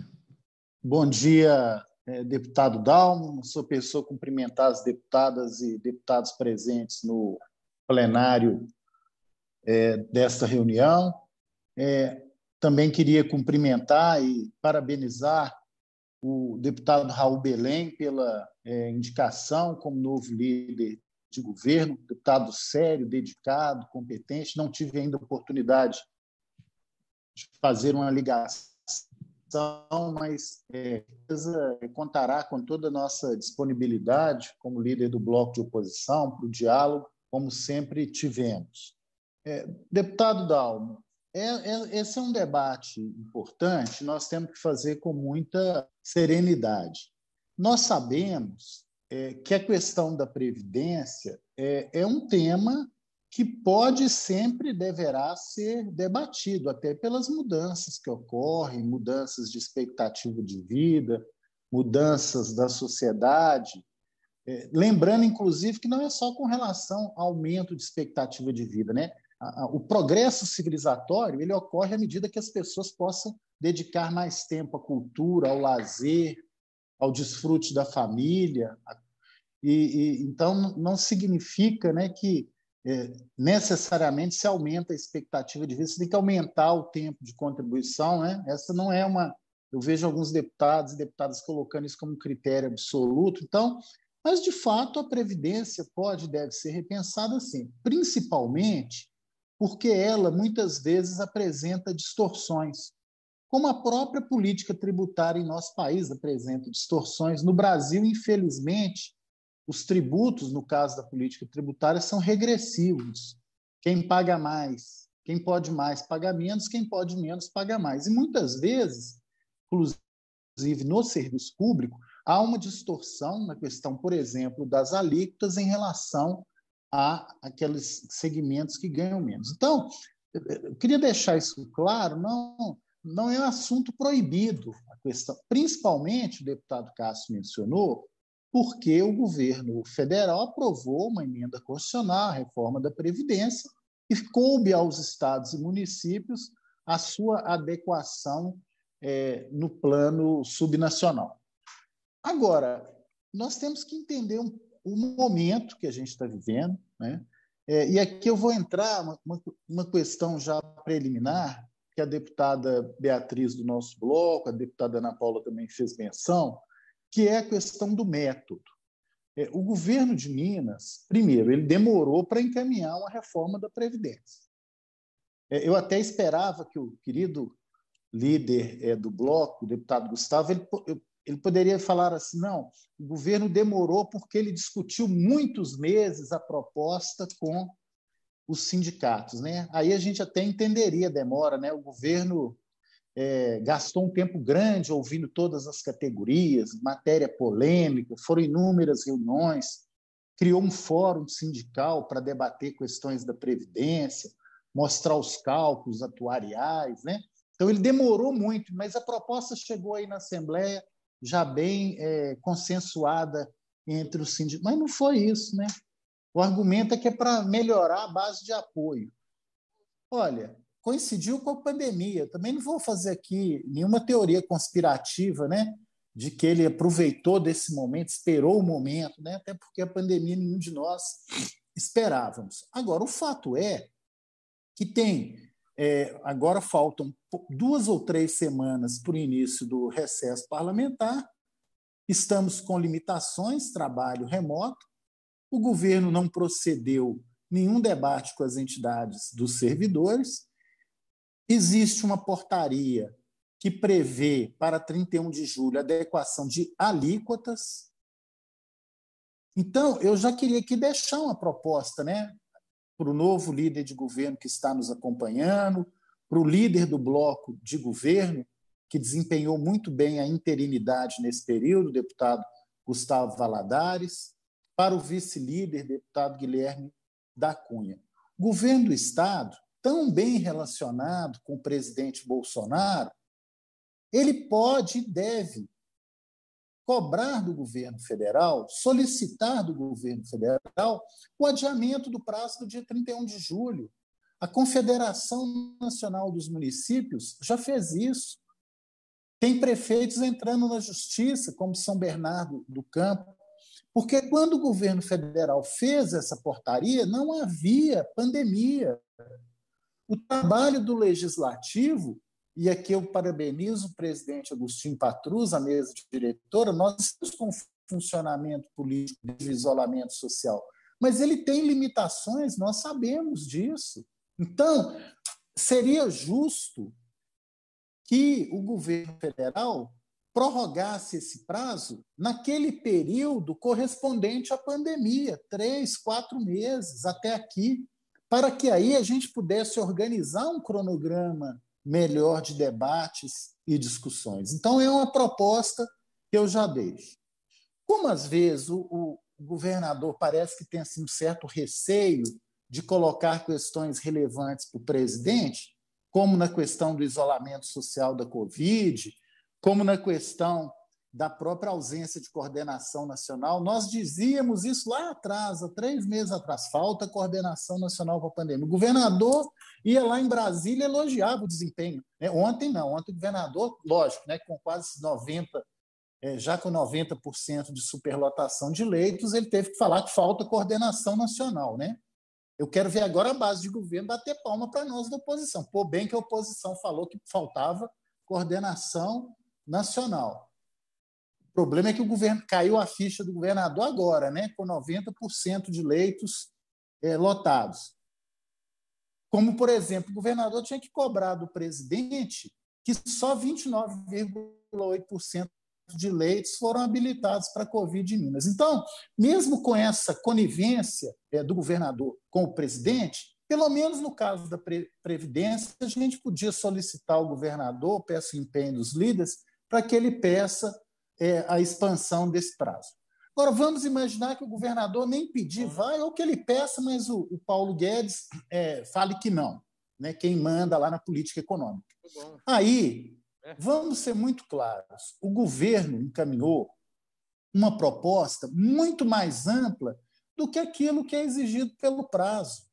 Bom dia, eh, deputado Dalmo. Sou pessoa cumprimentar as deputadas e deputados presentes no plenário é, desta reunião. É, também queria cumprimentar e parabenizar o deputado Raul Belém pela é, indicação como novo líder de governo, deputado sério, dedicado, competente. Não tive ainda oportunidade de fazer uma ligação, mas é, contará com toda a nossa disponibilidade como líder do bloco de oposição para o diálogo, como sempre tivemos. É, deputado Dalmo, é, é, esse é um debate importante, nós temos que fazer com muita serenidade. Nós sabemos é, que a questão da previdência é, é um tema que pode sempre deverá ser debatido, até pelas mudanças que ocorrem, mudanças de expectativa de vida, mudanças da sociedade. É, lembrando, inclusive, que não é só com relação ao aumento de expectativa de vida, né? a, a, o progresso civilizatório ele ocorre à medida que as pessoas possam dedicar mais tempo à cultura, ao lazer, ao desfrute da família. E, e então não significa, né, que é, necessariamente se aumenta a expectativa de vida. Você tem que aumentar o tempo de contribuição, né? Essa não é uma eu vejo alguns deputados e deputadas colocando isso como um critério absoluto. Então, mas de fato a previdência pode deve ser repensada assim, principalmente porque ela muitas vezes apresenta distorções, como a própria política tributária em nosso país apresenta distorções. No Brasil, infelizmente, os tributos, no caso da política tributária, são regressivos. Quem paga mais, quem pode mais, paga menos, quem pode menos, paga mais. E muitas vezes, inclusive no serviço público, há uma distorção na questão, por exemplo, das alíquotas em relação a aqueles segmentos que ganham menos. Então, eu queria deixar isso claro, não não é um assunto proibido a questão, principalmente o deputado Cássio mencionou, porque o governo federal aprovou uma emenda constitucional, a reforma da previdência, e coube aos estados e municípios a sua adequação é, no plano subnacional. Agora, nós temos que entender um o momento que a gente está vivendo. Né? É, e aqui eu vou entrar uma, uma questão já preliminar, que a deputada Beatriz do nosso bloco, a deputada Ana Paula também fez menção, que é a questão do método. É, o governo de Minas, primeiro, ele demorou para encaminhar uma reforma da Previdência. É, eu até esperava que o querido líder é, do bloco, o deputado Gustavo, ele, eu, ele poderia falar assim: não, o governo demorou porque ele discutiu muitos meses a proposta com os sindicatos. Né? Aí a gente até entenderia a demora, né? o governo é, gastou um tempo grande ouvindo todas as categorias, matéria polêmica, foram inúmeras reuniões, criou um fórum sindical para debater questões da Previdência, mostrar os cálculos atuariais. Né? Então ele demorou muito, mas a proposta chegou aí na Assembleia já bem é, consensuada entre os sindicatos. Mas não foi isso, né? O argumento é que é para melhorar a base de apoio. Olha, coincidiu com a pandemia. Também não vou fazer aqui nenhuma teoria conspirativa, né? De que ele aproveitou desse momento, esperou o momento, né? Até porque a pandemia nenhum de nós esperávamos. Agora, o fato é que tem é, agora faltam duas ou três semanas para o início do recesso parlamentar. Estamos com limitações, trabalho remoto. O governo não procedeu nenhum debate com as entidades dos servidores. Existe uma portaria que prevê para 31 de julho adequação de alíquotas. Então, eu já queria aqui deixar uma proposta, né? para o novo líder de governo que está nos acompanhando, para o líder do bloco de governo, que desempenhou muito bem a interinidade nesse período, deputado Gustavo Valadares, para o vice-líder, deputado Guilherme da Cunha. governo do Estado, tão bem relacionado com o presidente Bolsonaro, ele pode e deve cobrar do governo federal, solicitar do governo federal o adiamento do prazo do dia 31 de julho. A Confederação Nacional dos Municípios já fez isso. Tem prefeitos entrando na justiça, como São Bernardo do Campo, porque quando o governo federal fez essa portaria, não havia pandemia. O trabalho do legislativo e aqui eu parabenizo o presidente Agostinho Patrus, a mesa diretora, nós estamos com funcionamento político de isolamento social, mas ele tem limitações, nós sabemos disso. Então, seria justo que o governo federal prorrogasse esse prazo naquele período correspondente à pandemia, três, quatro meses até aqui, para que aí a gente pudesse organizar um cronograma melhor de debates e discussões. Então, é uma proposta que eu já deixo. Como, às vezes, o, o governador parece que tem assim, um certo receio de colocar questões relevantes para o presidente, como na questão do isolamento social da Covid, como na questão da própria ausência de coordenação nacional. Nós dizíamos isso lá atrás, há três meses atrás, falta coordenação nacional para a pandemia. O governador ia lá em Brasília elogiava o desempenho. Né? Ontem não, ontem o governador, lógico, né, com quase 90, é, já com 90% de superlotação de leitos, ele teve que falar que falta coordenação nacional. Né? Eu quero ver agora a base de governo bater palma para nós da oposição. Pô, bem que a oposição falou que faltava coordenação nacional. O problema é que o governo caiu a ficha do governador agora, né, com 90% de leitos é, lotados. Como, por exemplo, o governador tinha que cobrar do presidente que só 29,8% de leitos foram habilitados para a Covid em Minas. Então, mesmo com essa conivência é, do governador com o presidente, pelo menos no caso da pre Previdência, a gente podia solicitar ao governador, peço empenho dos líderes, para que ele peça é, a expansão desse prazo. Agora, vamos imaginar que o governador nem pedir uhum. vai, ou que ele peça, mas o, o Paulo Guedes é, fale que não, né? quem manda lá na política econômica. Tá Aí, é. vamos ser muito claros: o governo encaminhou uma proposta muito mais ampla do que aquilo que é exigido pelo prazo.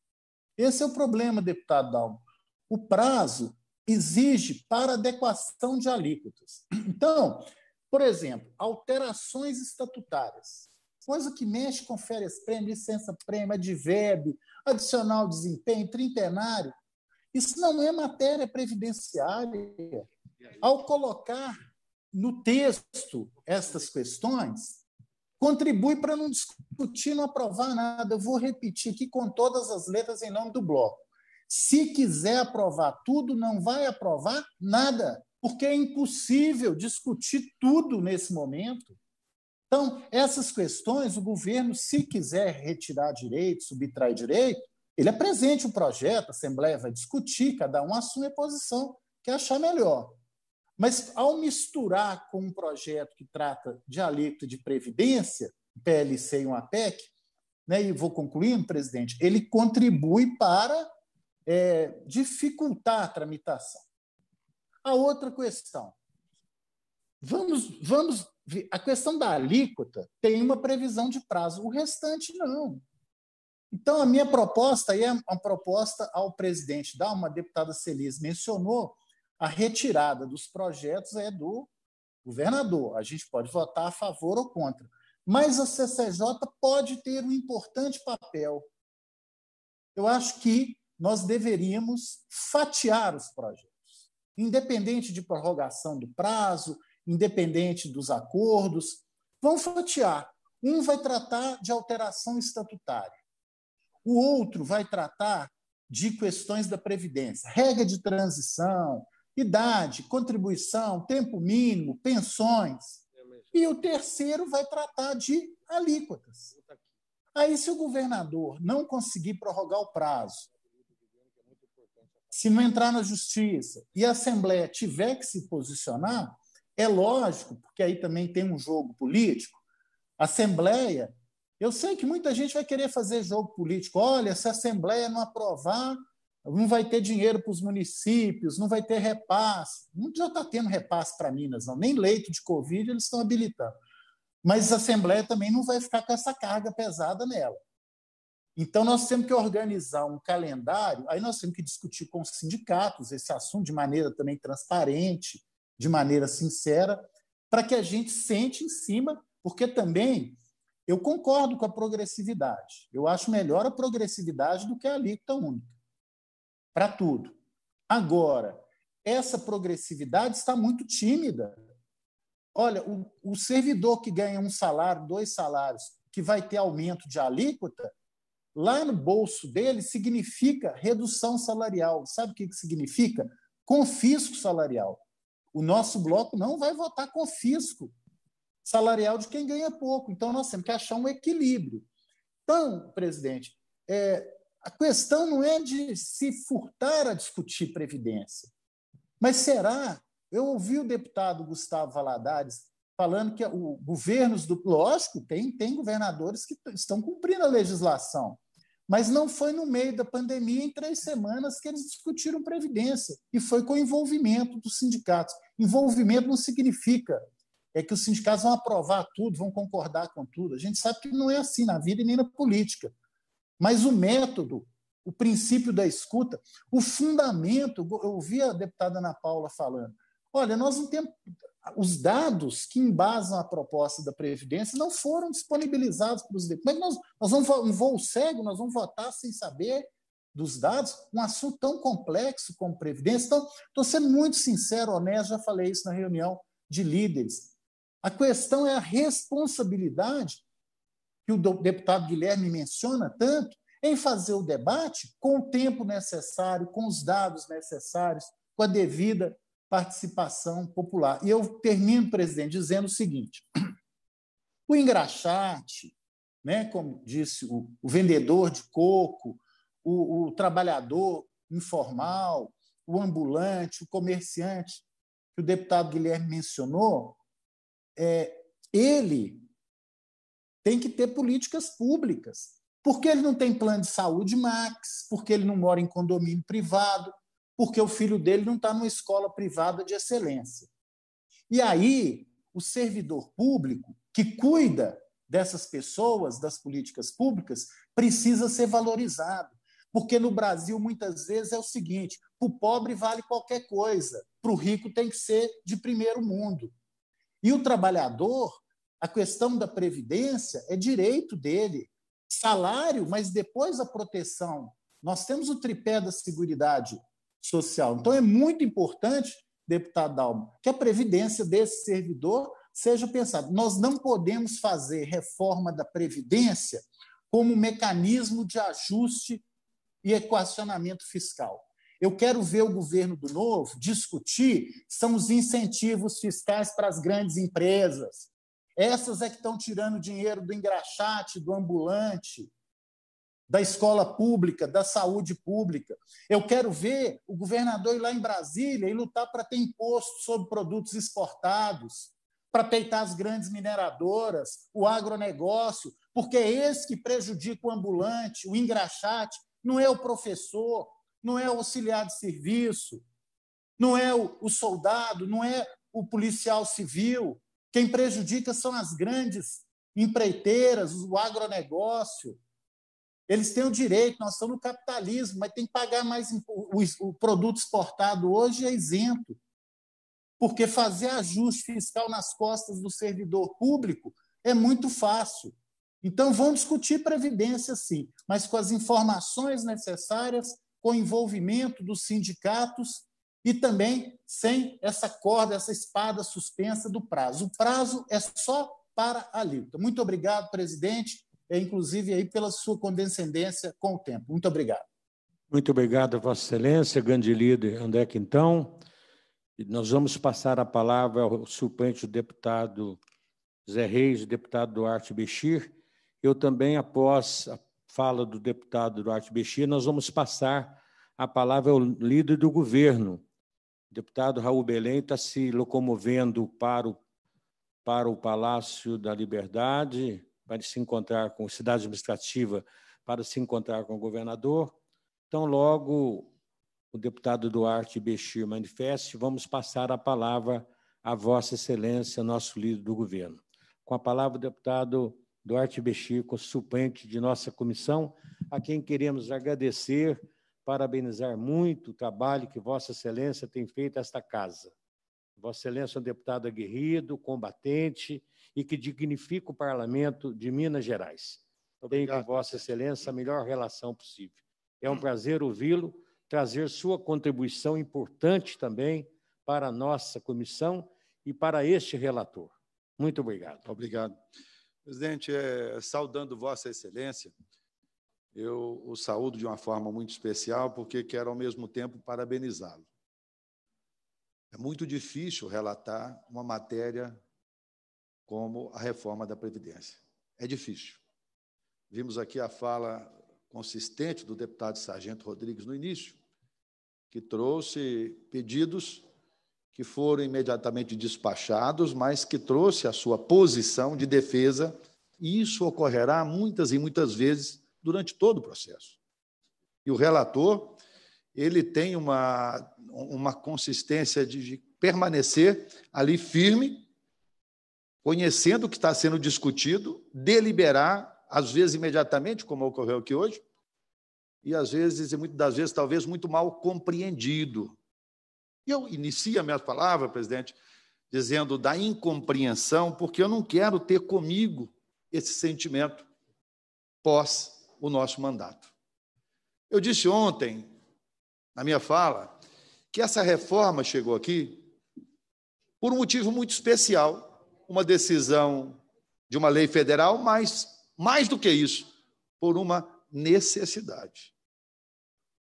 Esse é o problema, deputado Dalmo. O prazo exige para adequação de alíquotas. Então, por exemplo, alterações estatutárias. Coisa que mexe com férias-prêmio, licença-prêmio, advérbio, adicional desempenho, trintenário. Isso não é matéria previdenciária. Ao colocar no texto estas questões, contribui para não discutir, não aprovar nada. Eu vou repetir aqui com todas as letras em nome do bloco. Se quiser aprovar tudo, não vai aprovar nada porque é impossível discutir tudo nesse momento. Então, essas questões, o governo, se quiser retirar direito, subtrair direito, ele apresente é o projeto, a Assembleia vai discutir, cada um assume a posição que achar melhor. Mas, ao misturar com um projeto que trata de alíquota de previdência, PLC e um APEC, né, e vou concluindo, presidente, ele contribui para é, dificultar a tramitação. A outra questão. Vamos, vamos. A questão da alíquota tem uma previsão de prazo, o restante não. Então, a minha proposta aí é uma proposta ao presidente da uma deputada Celis mencionou a retirada dos projetos é do governador. A gente pode votar a favor ou contra. Mas a CCJ pode ter um importante papel. Eu acho que nós deveríamos fatiar os projetos independente de prorrogação do prazo, independente dos acordos, vão fatiar. Um vai tratar de alteração estatutária, o outro vai tratar de questões da Previdência, regra de transição, idade, contribuição, tempo mínimo, pensões. E o terceiro vai tratar de alíquotas. Aí, se o governador não conseguir prorrogar o prazo, se não entrar na justiça e a Assembleia tiver que se posicionar, é lógico, porque aí também tem um jogo político, Assembleia. Eu sei que muita gente vai querer fazer jogo político. Olha, se a Assembleia não aprovar, não vai ter dinheiro para os municípios, não vai ter repasse. Não já está tendo repasse para Minas, não. Nem leito de Covid eles estão habilitando. Mas a Assembleia também não vai ficar com essa carga pesada nela. Então, nós temos que organizar um calendário, aí nós temos que discutir com os sindicatos esse assunto de maneira também transparente, de maneira sincera, para que a gente sente em cima, porque também eu concordo com a progressividade. Eu acho melhor a progressividade do que a alíquota única, para tudo. Agora, essa progressividade está muito tímida. Olha, o, o servidor que ganha um salário, dois salários, que vai ter aumento de alíquota, lá no bolso dele significa redução salarial. Sabe o que, que significa? Confisco salarial. O nosso bloco não vai votar confisco salarial de quem ganha pouco. Então, nós temos que achar um equilíbrio. Então, presidente, é, a questão não é de se furtar a discutir previdência, mas será? Eu ouvi o deputado Gustavo Valadares falando que o governos do. Lógico, tem, tem governadores que estão cumprindo a legislação. Mas não foi no meio da pandemia, em três semanas, que eles discutiram previdência. E foi com o envolvimento dos sindicatos. Envolvimento não significa é que os sindicatos vão aprovar tudo, vão concordar com tudo. A gente sabe que não é assim na vida e nem na política. Mas o método, o princípio da escuta, o fundamento, eu ouvi a deputada Ana Paula falando, olha, nós não temos os dados que embasam a proposta da Previdência não foram disponibilizados para os deputados. Como é que nós, nós vamos um voo cego, nós vamos votar sem saber dos dados, um assunto tão complexo como Previdência? Então, estou sendo muito sincero, honesto, já falei isso na reunião de líderes. A questão é a responsabilidade que o deputado Guilherme menciona tanto em fazer o debate com o tempo necessário, com os dados necessários, com a devida participação popular. E eu termino, presidente, dizendo o seguinte: o engraxate, né, como disse o, o vendedor de coco, o, o trabalhador informal, o ambulante, o comerciante, que o deputado Guilherme mencionou, é, ele tem que ter políticas públicas. Porque ele não tem plano de saúde max, porque ele não mora em condomínio privado, porque o filho dele não está numa escola privada de excelência. E aí, o servidor público, que cuida dessas pessoas, das políticas públicas, precisa ser valorizado. Porque no Brasil, muitas vezes, é o seguinte: para o pobre vale qualquer coisa, para o rico tem que ser de primeiro mundo. E o trabalhador, a questão da previdência é direito dele, salário, mas depois a proteção. Nós temos o tripé da seguridade social. Então, é muito importante, deputado Dalmo, que a previdência desse servidor seja pensada. Nós não podemos fazer reforma da previdência como mecanismo de ajuste e equacionamento fiscal. Eu quero ver o governo do novo discutir são os incentivos fiscais para as grandes empresas. Essas é que estão tirando dinheiro do engraxate, do ambulante, da escola pública, da saúde pública. Eu quero ver o governador ir lá em Brasília e lutar para ter imposto sobre produtos exportados, para peitar as grandes mineradoras, o agronegócio, porque é esse que prejudica o ambulante, o engraxate, não é o professor, não é o auxiliar de serviço, não é o soldado, não é o policial civil. Quem prejudica são as grandes empreiteiras, o agronegócio eles têm o direito, nós estamos no capitalismo, mas tem que pagar mais. O, o produto exportado hoje é isento, porque fazer ajuste fiscal nas costas do servidor público é muito fácil. Então, vamos discutir previdência, sim, mas com as informações necessárias, com o envolvimento dos sindicatos e também sem essa corda, essa espada suspensa do prazo. O prazo é só para a luta. Muito obrigado, presidente. É, inclusive aí pela sua condescendência com o tempo. Muito obrigado. Muito obrigado, Vossa Excelência, grande líder André Quintão. Nós vamos passar a palavra ao suplente deputado Zé Reis, deputado Duarte Bechir. Eu também, após a fala do deputado Duarte Bechir, nós vamos passar a palavra ao líder do governo. O deputado Raul Belém está se locomovendo para o, para o Palácio da Liberdade para se encontrar com a cidade administrativa, para se encontrar com o governador. Então, logo o deputado Duarte Bechir manifeste, vamos passar a palavra à Vossa Excelência, nosso líder do governo. Com a palavra, o deputado Duarte Bechir, suplente de nossa comissão, a quem queremos agradecer, parabenizar muito o trabalho que Vossa Excelência tem feito a esta casa. Vossa Excelência é um deputado aguerrido, combatente e que dignifica o Parlamento de Minas Gerais. Obrigado. Tenho com Vossa Excelência a melhor relação possível. É um hum. prazer ouvi-lo, trazer sua contribuição importante também para a nossa comissão e para este relator. Muito obrigado. Obrigado. Presidente, é, saudando Vossa Excelência, eu o saúdo de uma forma muito especial, porque quero, ao mesmo tempo, parabenizá-lo. É muito difícil relatar uma matéria como a reforma da Previdência. É difícil. Vimos aqui a fala consistente do deputado Sargento Rodrigues no início, que trouxe pedidos que foram imediatamente despachados, mas que trouxe a sua posição de defesa, e isso ocorrerá muitas e muitas vezes durante todo o processo. E o relator, ele tem uma, uma consistência de, de permanecer ali firme conhecendo o que está sendo discutido, deliberar, às vezes imediatamente, como ocorreu aqui hoje, e às vezes, e muitas das vezes, talvez muito mal compreendido. eu inicio a minha palavra, presidente, dizendo da incompreensão, porque eu não quero ter comigo esse sentimento pós o nosso mandato. Eu disse ontem, na minha fala, que essa reforma chegou aqui por um motivo muito especial uma decisão de uma lei federal, mas mais do que isso, por uma necessidade.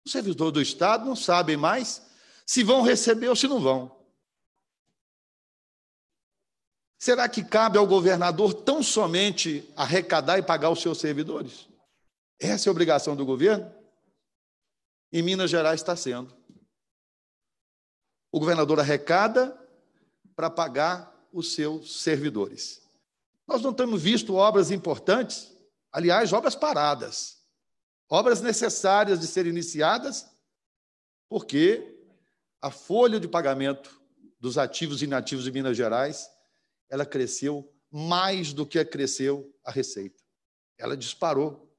Os servidores do Estado não sabem mais se vão receber ou se não vão. Será que cabe ao governador tão somente arrecadar e pagar os seus servidores? Essa é a obrigação do governo? Em Minas Gerais está sendo. O governador arrecada para pagar os seus servidores. Nós não temos visto obras importantes, aliás, obras paradas, obras necessárias de serem iniciadas, porque a folha de pagamento dos ativos e inativos de Minas Gerais, ela cresceu mais do que cresceu a receita. Ela disparou.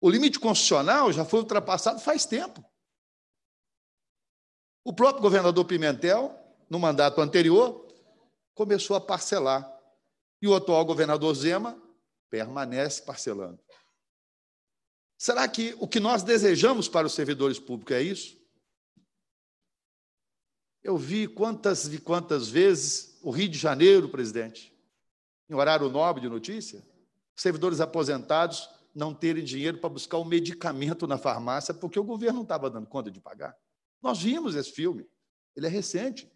O limite constitucional já foi ultrapassado faz tempo. O próprio governador Pimentel, no mandato anterior, começou a parcelar. E o atual governador Zema permanece parcelando. Será que o que nós desejamos para os servidores públicos é isso? Eu vi quantas e quantas vezes o Rio de Janeiro, presidente, em horário nobre de notícia, servidores aposentados não terem dinheiro para buscar o um medicamento na farmácia porque o governo não estava dando conta de pagar. Nós vimos esse filme, ele é recente.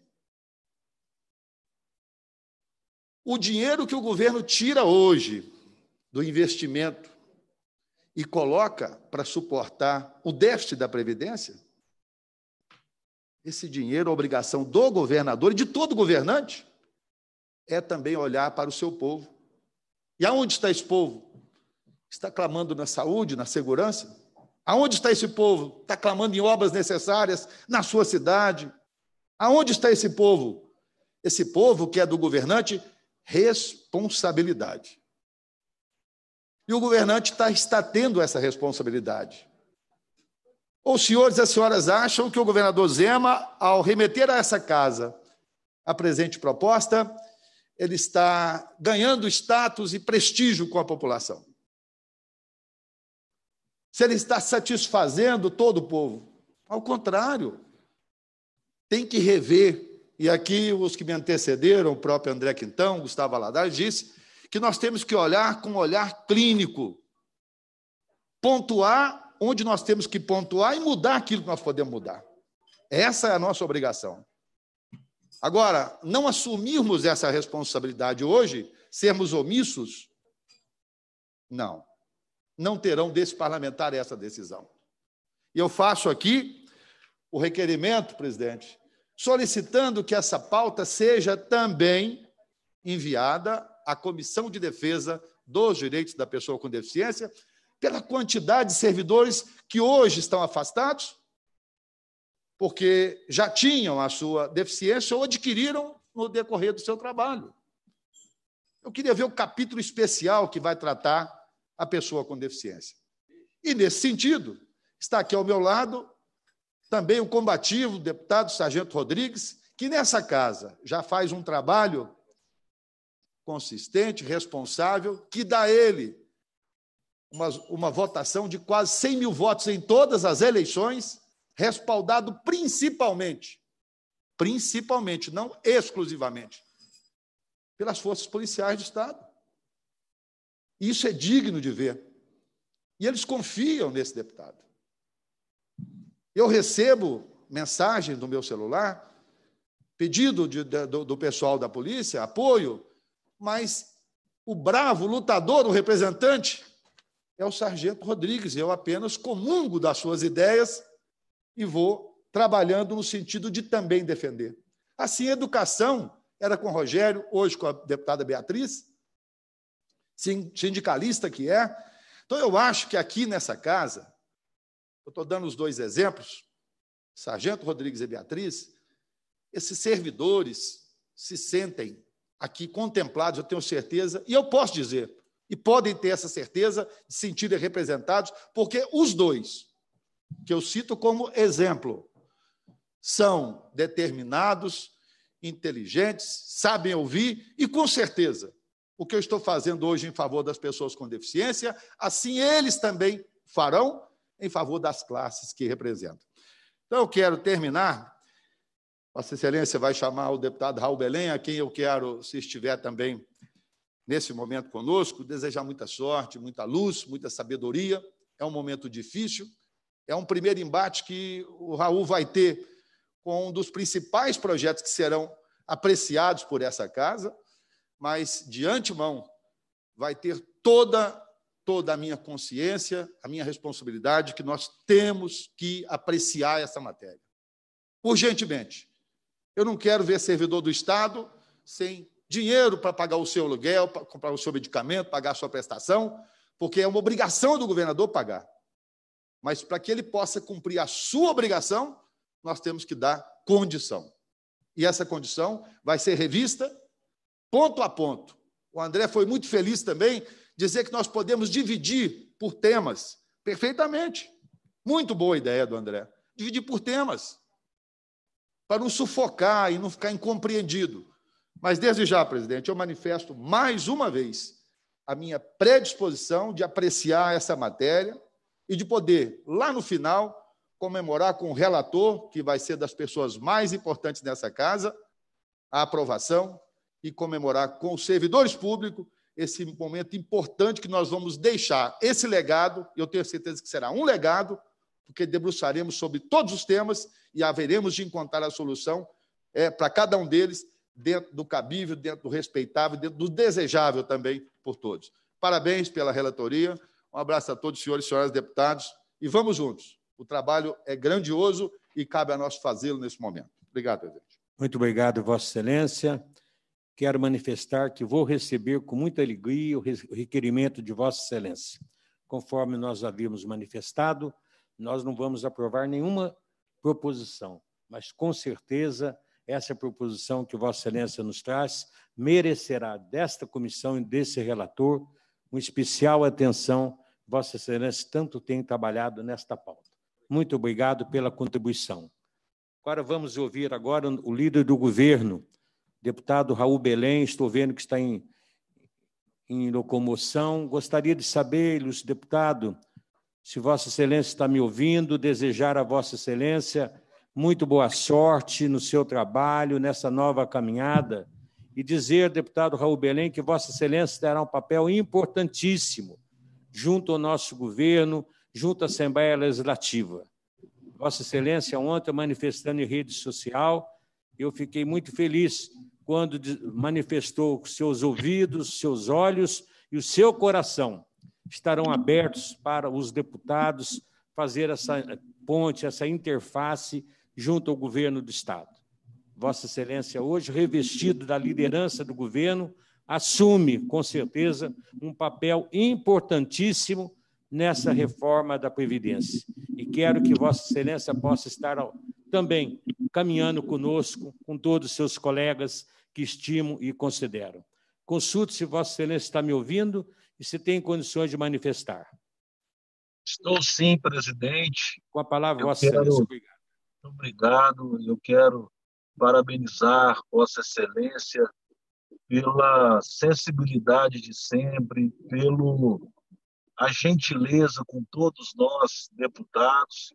O dinheiro que o governo tira hoje do investimento e coloca para suportar o déficit da Previdência, esse dinheiro, a obrigação do governador e de todo governante, é também olhar para o seu povo. E aonde está esse povo? Está clamando na saúde, na segurança? Aonde está esse povo? Está clamando em obras necessárias na sua cidade? Aonde está esse povo? Esse povo que é do governante responsabilidade. E o governante tá, está tendo essa responsabilidade. Ou os senhores e as senhoras acham que o governador Zema, ao remeter a essa casa a presente proposta, ele está ganhando status e prestígio com a população? Se ele está satisfazendo todo o povo? Ao contrário, tem que rever e aqui os que me antecederam, o próprio André Quintão, Gustavo Aladar, disse que nós temos que olhar com um olhar clínico, pontuar onde nós temos que pontuar e mudar aquilo que nós podemos mudar. Essa é a nossa obrigação. Agora, não assumirmos essa responsabilidade hoje, sermos omissos, não. Não terão desse parlamentar essa decisão. E eu faço aqui o requerimento, presidente, solicitando que essa pauta seja também enviada à Comissão de Defesa dos Direitos da Pessoa com Deficiência, pela quantidade de servidores que hoje estão afastados, porque já tinham a sua deficiência ou adquiriram no decorrer do seu trabalho. Eu queria ver o capítulo especial que vai tratar a pessoa com deficiência. E, nesse sentido, está aqui ao meu lado também o combativo deputado Sargento Rodrigues, que nessa casa já faz um trabalho consistente, responsável, que dá ele uma, uma votação de quase 100 mil votos em todas as eleições, respaldado principalmente, principalmente, não exclusivamente, pelas forças policiais do Estado. Isso é digno de ver. E eles confiam nesse deputado. Eu recebo mensagem do meu celular, pedido de, de, do, do pessoal da polícia, apoio, mas o bravo lutador, o representante, é o sargento Rodrigues. Eu apenas comungo das suas ideias e vou trabalhando no sentido de também defender. Assim, educação era com o Rogério, hoje com a deputada Beatriz, sindicalista que é. Então, eu acho que aqui nessa casa, eu estou dando os dois exemplos, Sargento Rodrigues e Beatriz, esses servidores se sentem aqui contemplados, eu tenho certeza, e eu posso dizer, e podem ter essa certeza de se sentirem representados, porque os dois, que eu cito como exemplo, são determinados, inteligentes, sabem ouvir e, com certeza, o que eu estou fazendo hoje em favor das pessoas com deficiência, assim eles também farão em favor das classes que representam. Então, eu quero terminar. Vossa Excelência vai chamar o deputado Raul Belém, a quem eu quero, se estiver também nesse momento conosco, desejar muita sorte, muita luz, muita sabedoria. É um momento difícil, é um primeiro embate que o Raul vai ter com um dos principais projetos que serão apreciados por essa casa, mas de antemão vai ter toda toda a minha consciência, a minha responsabilidade, que nós temos que apreciar essa matéria. Urgentemente. Eu não quero ver servidor do Estado sem dinheiro para pagar o seu aluguel, para comprar o seu medicamento, pagar a sua prestação, porque é uma obrigação do governador pagar. Mas para que ele possa cumprir a sua obrigação, nós temos que dar condição. E essa condição vai ser revista ponto a ponto. O André foi muito feliz também dizer que nós podemos dividir por temas. Perfeitamente. Muito boa ideia do André. Dividir por temas. Para não sufocar e não ficar incompreendido. Mas desde já, presidente, eu manifesto mais uma vez a minha predisposição de apreciar essa matéria e de poder, lá no final, comemorar com o relator, que vai ser das pessoas mais importantes nessa casa, a aprovação e comemorar com os servidores públicos esse momento importante que nós vamos deixar. Esse legado, eu tenho certeza que será um legado, porque debruçaremos sobre todos os temas e haveremos de encontrar a solução é, para cada um deles, dentro do cabível, dentro do respeitável, dentro do desejável também por todos. Parabéns pela relatoria. Um abraço a todos, senhores e senhoras deputados, e vamos juntos. O trabalho é grandioso e cabe a nós fazê-lo nesse momento. Obrigado, presidente. Muito obrigado, Vossa Excelência quero manifestar que vou receber com muita alegria o requerimento de Vossa Excelência. Conforme nós havíamos manifestado, nós não vamos aprovar nenhuma proposição, mas com certeza essa proposição que Vossa Excelência nos traz merecerá desta comissão e desse relator uma especial atenção. Vossa Excelência tanto tem trabalhado nesta pauta. Muito obrigado pela contribuição. Agora vamos ouvir agora o líder do governo, Deputado Raul Belém, estou vendo que está em, em locomoção. Gostaria de saber, ilustre deputado, se Vossa Excelência está me ouvindo, desejar a Vossa Excelência muito boa sorte no seu trabalho, nessa nova caminhada, e dizer, deputado Raul Belém, que Vossa Excelência terá um papel importantíssimo junto ao nosso governo, junto à Assembleia Legislativa. Vossa Excelência, ontem manifestando em rede social, eu fiquei muito feliz quando manifestou que seus ouvidos, seus olhos e o seu coração estarão abertos para os deputados fazer essa ponte, essa interface junto ao governo do Estado. Vossa Excelência, hoje revestido da liderança do governo, assume, com certeza, um papel importantíssimo nessa reforma da Previdência. E quero que Vossa Excelência possa estar também caminhando conosco, com todos os seus colegas que estimo e considero. Consulte se Vossa Excelência está me ouvindo e se tem condições de manifestar. Estou sim, presidente. Com a palavra, eu Vossa quero... Excelência. Obrigado. Obrigado. Eu quero parabenizar Vossa Excelência pela sensibilidade de sempre, pelo a gentileza com todos nós deputados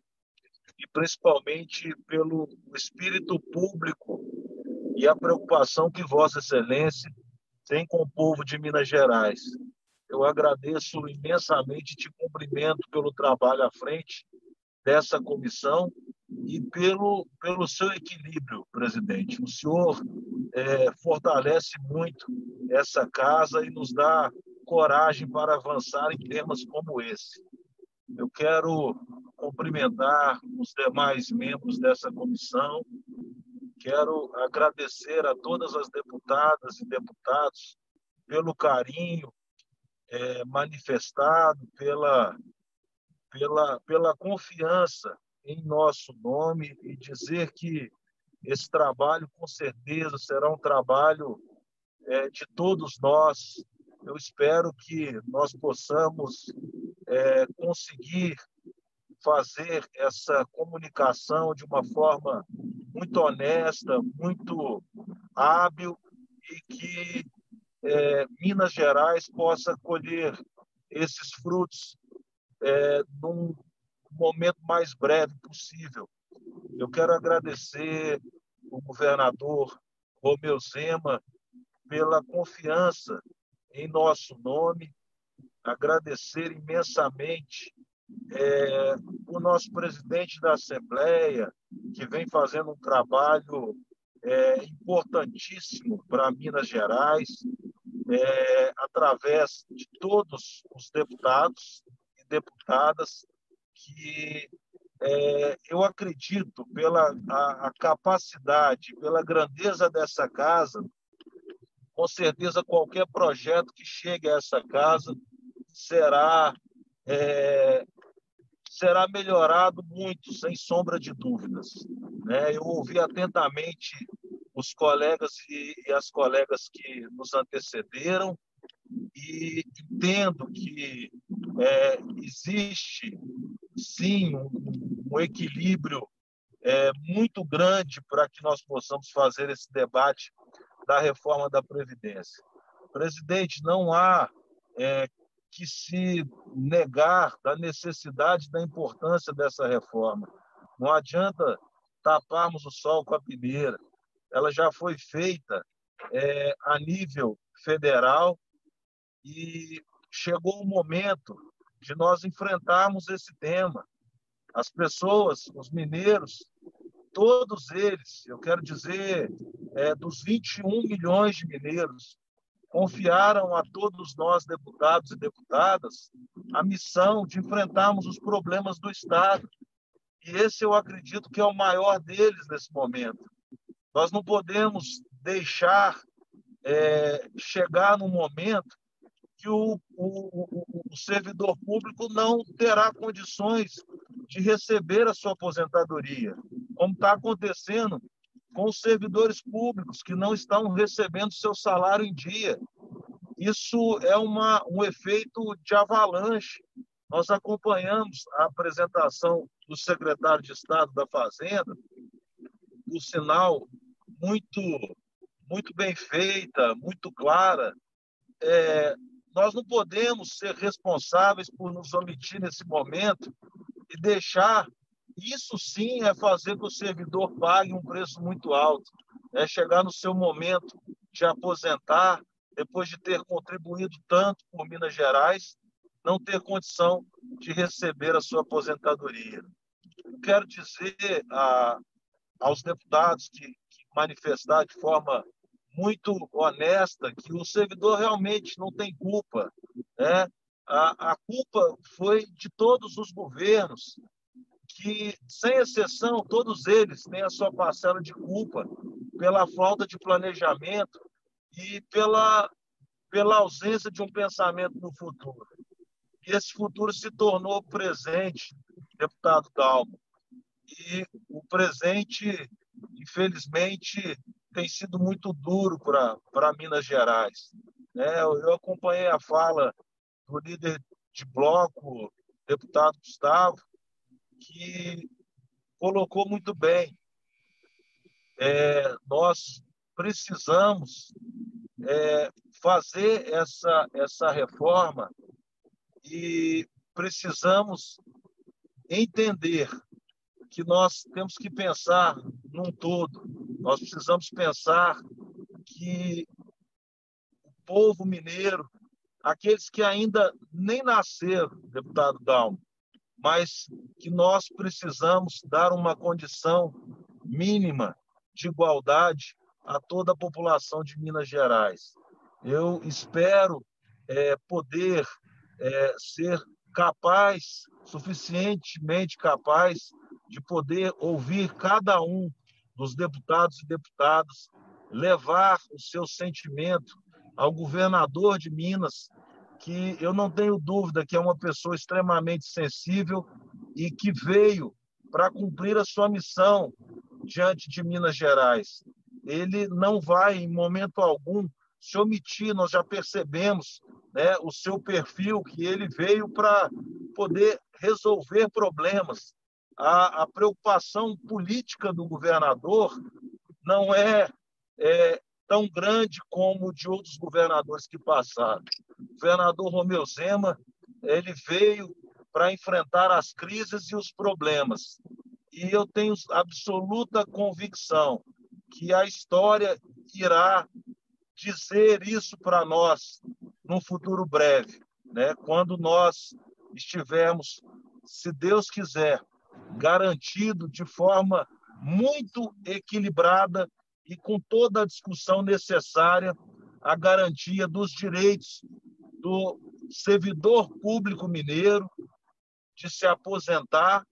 e principalmente pelo espírito público e a preocupação que Vossa Excelência tem com o povo de Minas Gerais. Eu agradeço imensamente, te cumprimento pelo trabalho à frente dessa comissão e pelo, pelo seu equilíbrio, presidente. O senhor é, fortalece muito essa casa e nos dá coragem para avançar em temas como esse. Eu quero cumprimentar os demais membros dessa comissão, quero agradecer a todas as deputadas e deputados pelo carinho é, manifestado, pela, pela, pela confiança em nosso nome e dizer que esse trabalho, com certeza, será um trabalho é, de todos nós, eu espero que nós possamos é, conseguir fazer essa comunicação de uma forma muito honesta, muito hábil e que é, Minas Gerais possa colher esses frutos é, num momento mais breve possível. Eu quero agradecer o governador Romeu Zema pela confiança em nosso nome, agradecer imensamente é, o nosso presidente da Assembleia, que vem fazendo um trabalho é, importantíssimo para Minas Gerais, é, através de todos os deputados e deputadas que é, eu acredito pela a, a, capacidade, pela grandeza dessa casa, com certeza qualquer projeto que chegue a essa casa será é, será melhorado muito, sem sombra de dúvidas. Né? Eu ouvi atentamente os colegas e, e as colegas que nos antecederam e entendo que é, existe sim um, um equilíbrio é, muito grande para que nós possamos fazer esse debate da reforma da Previdência. Presidente, não há é, que se negar da necessidade, da importância dessa reforma. Não adianta taparmos o sol com a peneira. Ela já foi feita é, a nível federal e chegou o momento de nós enfrentarmos esse tema. As pessoas, os mineiros, todos eles, eu quero dizer, é, dos 21 milhões de mineiros, confiaram a todos nós, deputados e deputadas, a missão de enfrentarmos os problemas do Estado. E esse eu acredito que é o maior deles nesse momento. Nós não podemos deixar é, chegar num momento que o, o, o, servidor público não terá condições de receber a sua aposentadoria, como está acontecendo com os servidores públicos que não estão recebendo seu salário em dia. Isso é uma, um efeito de avalanche. Nós acompanhamos a apresentação do secretário de Estado da Fazenda, por sinal, muito, muito bem feita, muito clara, é, nós não podemos ser responsáveis por nos omitir nesse momento e deixar. Isso sim é fazer que o servidor pague um preço muito alto. É chegar no seu momento de aposentar, depois de ter contribuído tanto por Minas Gerais, não ter condição de receber a sua aposentadoria. quero dizer a, aos deputados que, que manifestar de forma muito honesta, que o servidor realmente não tem culpa. Né? A, a culpa foi de todos os governos, que, sem exceção, todos eles têm a sua parcela de culpa pela falta de planejamento e pela, pela ausência de um pensamento no futuro. E esse futuro se tornou presente, deputado Dalmo. E o presente, infelizmente, tem sido muito duro para Minas Gerais. Né? Eu, acompanhei a fala do líder de bloco, deputado Gustavo, que colocou muito bem. É, nós precisamos é, fazer essa, essa reforma e precisamos entender que nós temos que pensar num todo. Nós precisamos pensar que o povo mineiro, aqueles que ainda nem nasceram, deputado Dalmo, mas que nós precisamos dar uma condição mínima de igualdade a toda a população de Minas Gerais. Eu espero é, poder é, ser capaz, suficientemente capaz, de poder ouvir cada um dos deputados e deputadas, levar o seu sentimento ao governador de Minas, que eu não tenho dúvida que é uma pessoa extremamente sensível e que veio para cumprir a sua missão diante de Minas Gerais. Ele não vai, em momento algum, se omitir, nós já percebemos né, o seu perfil, que ele veio para poder resolver problemas, a, a preocupação política do governador não é, é tão grande como de outros governadores que passaram. O governador Romeu Zema ele veio para enfrentar as crises e os problemas. E eu tenho absoluta convicção que a história irá dizer isso para nós num futuro breve, né? Quando nós estivermos, se Deus quiser, garantido de forma muito equilibrada e com toda a discussão necessária a garantia dos direitos do servidor público mineiro de se aposentar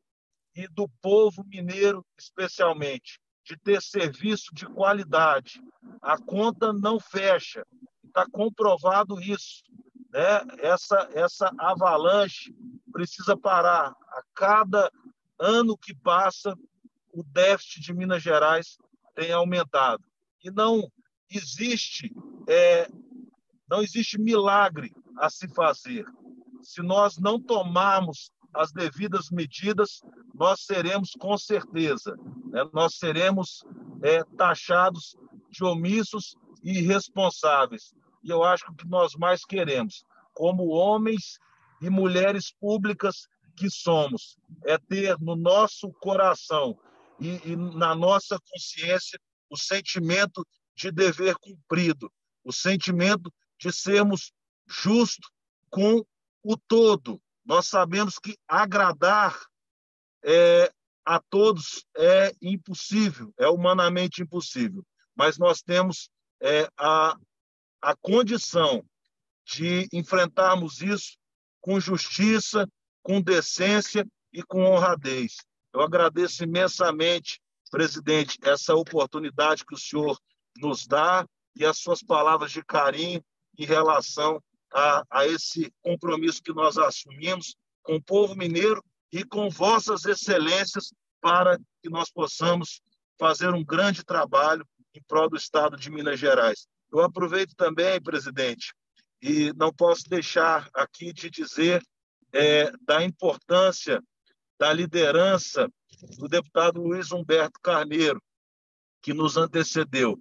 e do povo mineiro, especialmente, de ter serviço de qualidade. A conta não fecha, está comprovado isso. Né? Essa, essa avalanche precisa parar. A cada ano que passa, o déficit de Minas Gerais tem aumentado. E não existe, é, não existe milagre a se fazer. Se nós não tomarmos as devidas medidas, nós seremos com certeza, né, nós seremos é, taxados de omissos e irresponsáveis. E eu acho que o que nós mais queremos, como homens e mulheres públicas que somos, é ter no nosso coração e, e na nossa consciência o sentimento de dever cumprido, o sentimento de sermos justos com o todo. Nós sabemos que agradar é, a todos é impossível, é humanamente impossível, mas nós temos é, a, a condição de enfrentarmos isso com justiça, com decência e com honradez. Eu agradeço imensamente, presidente, essa oportunidade que o senhor nos dá e as suas palavras de carinho em relação a, a esse compromisso que nós assumimos com o povo mineiro e com vossas excelências para que nós possamos fazer um grande trabalho em prol do Estado de Minas Gerais. Eu aproveito também, presidente, e não posso deixar aqui de dizer é, da importância da liderança do deputado Luiz Humberto Carneiro, que nos antecedeu.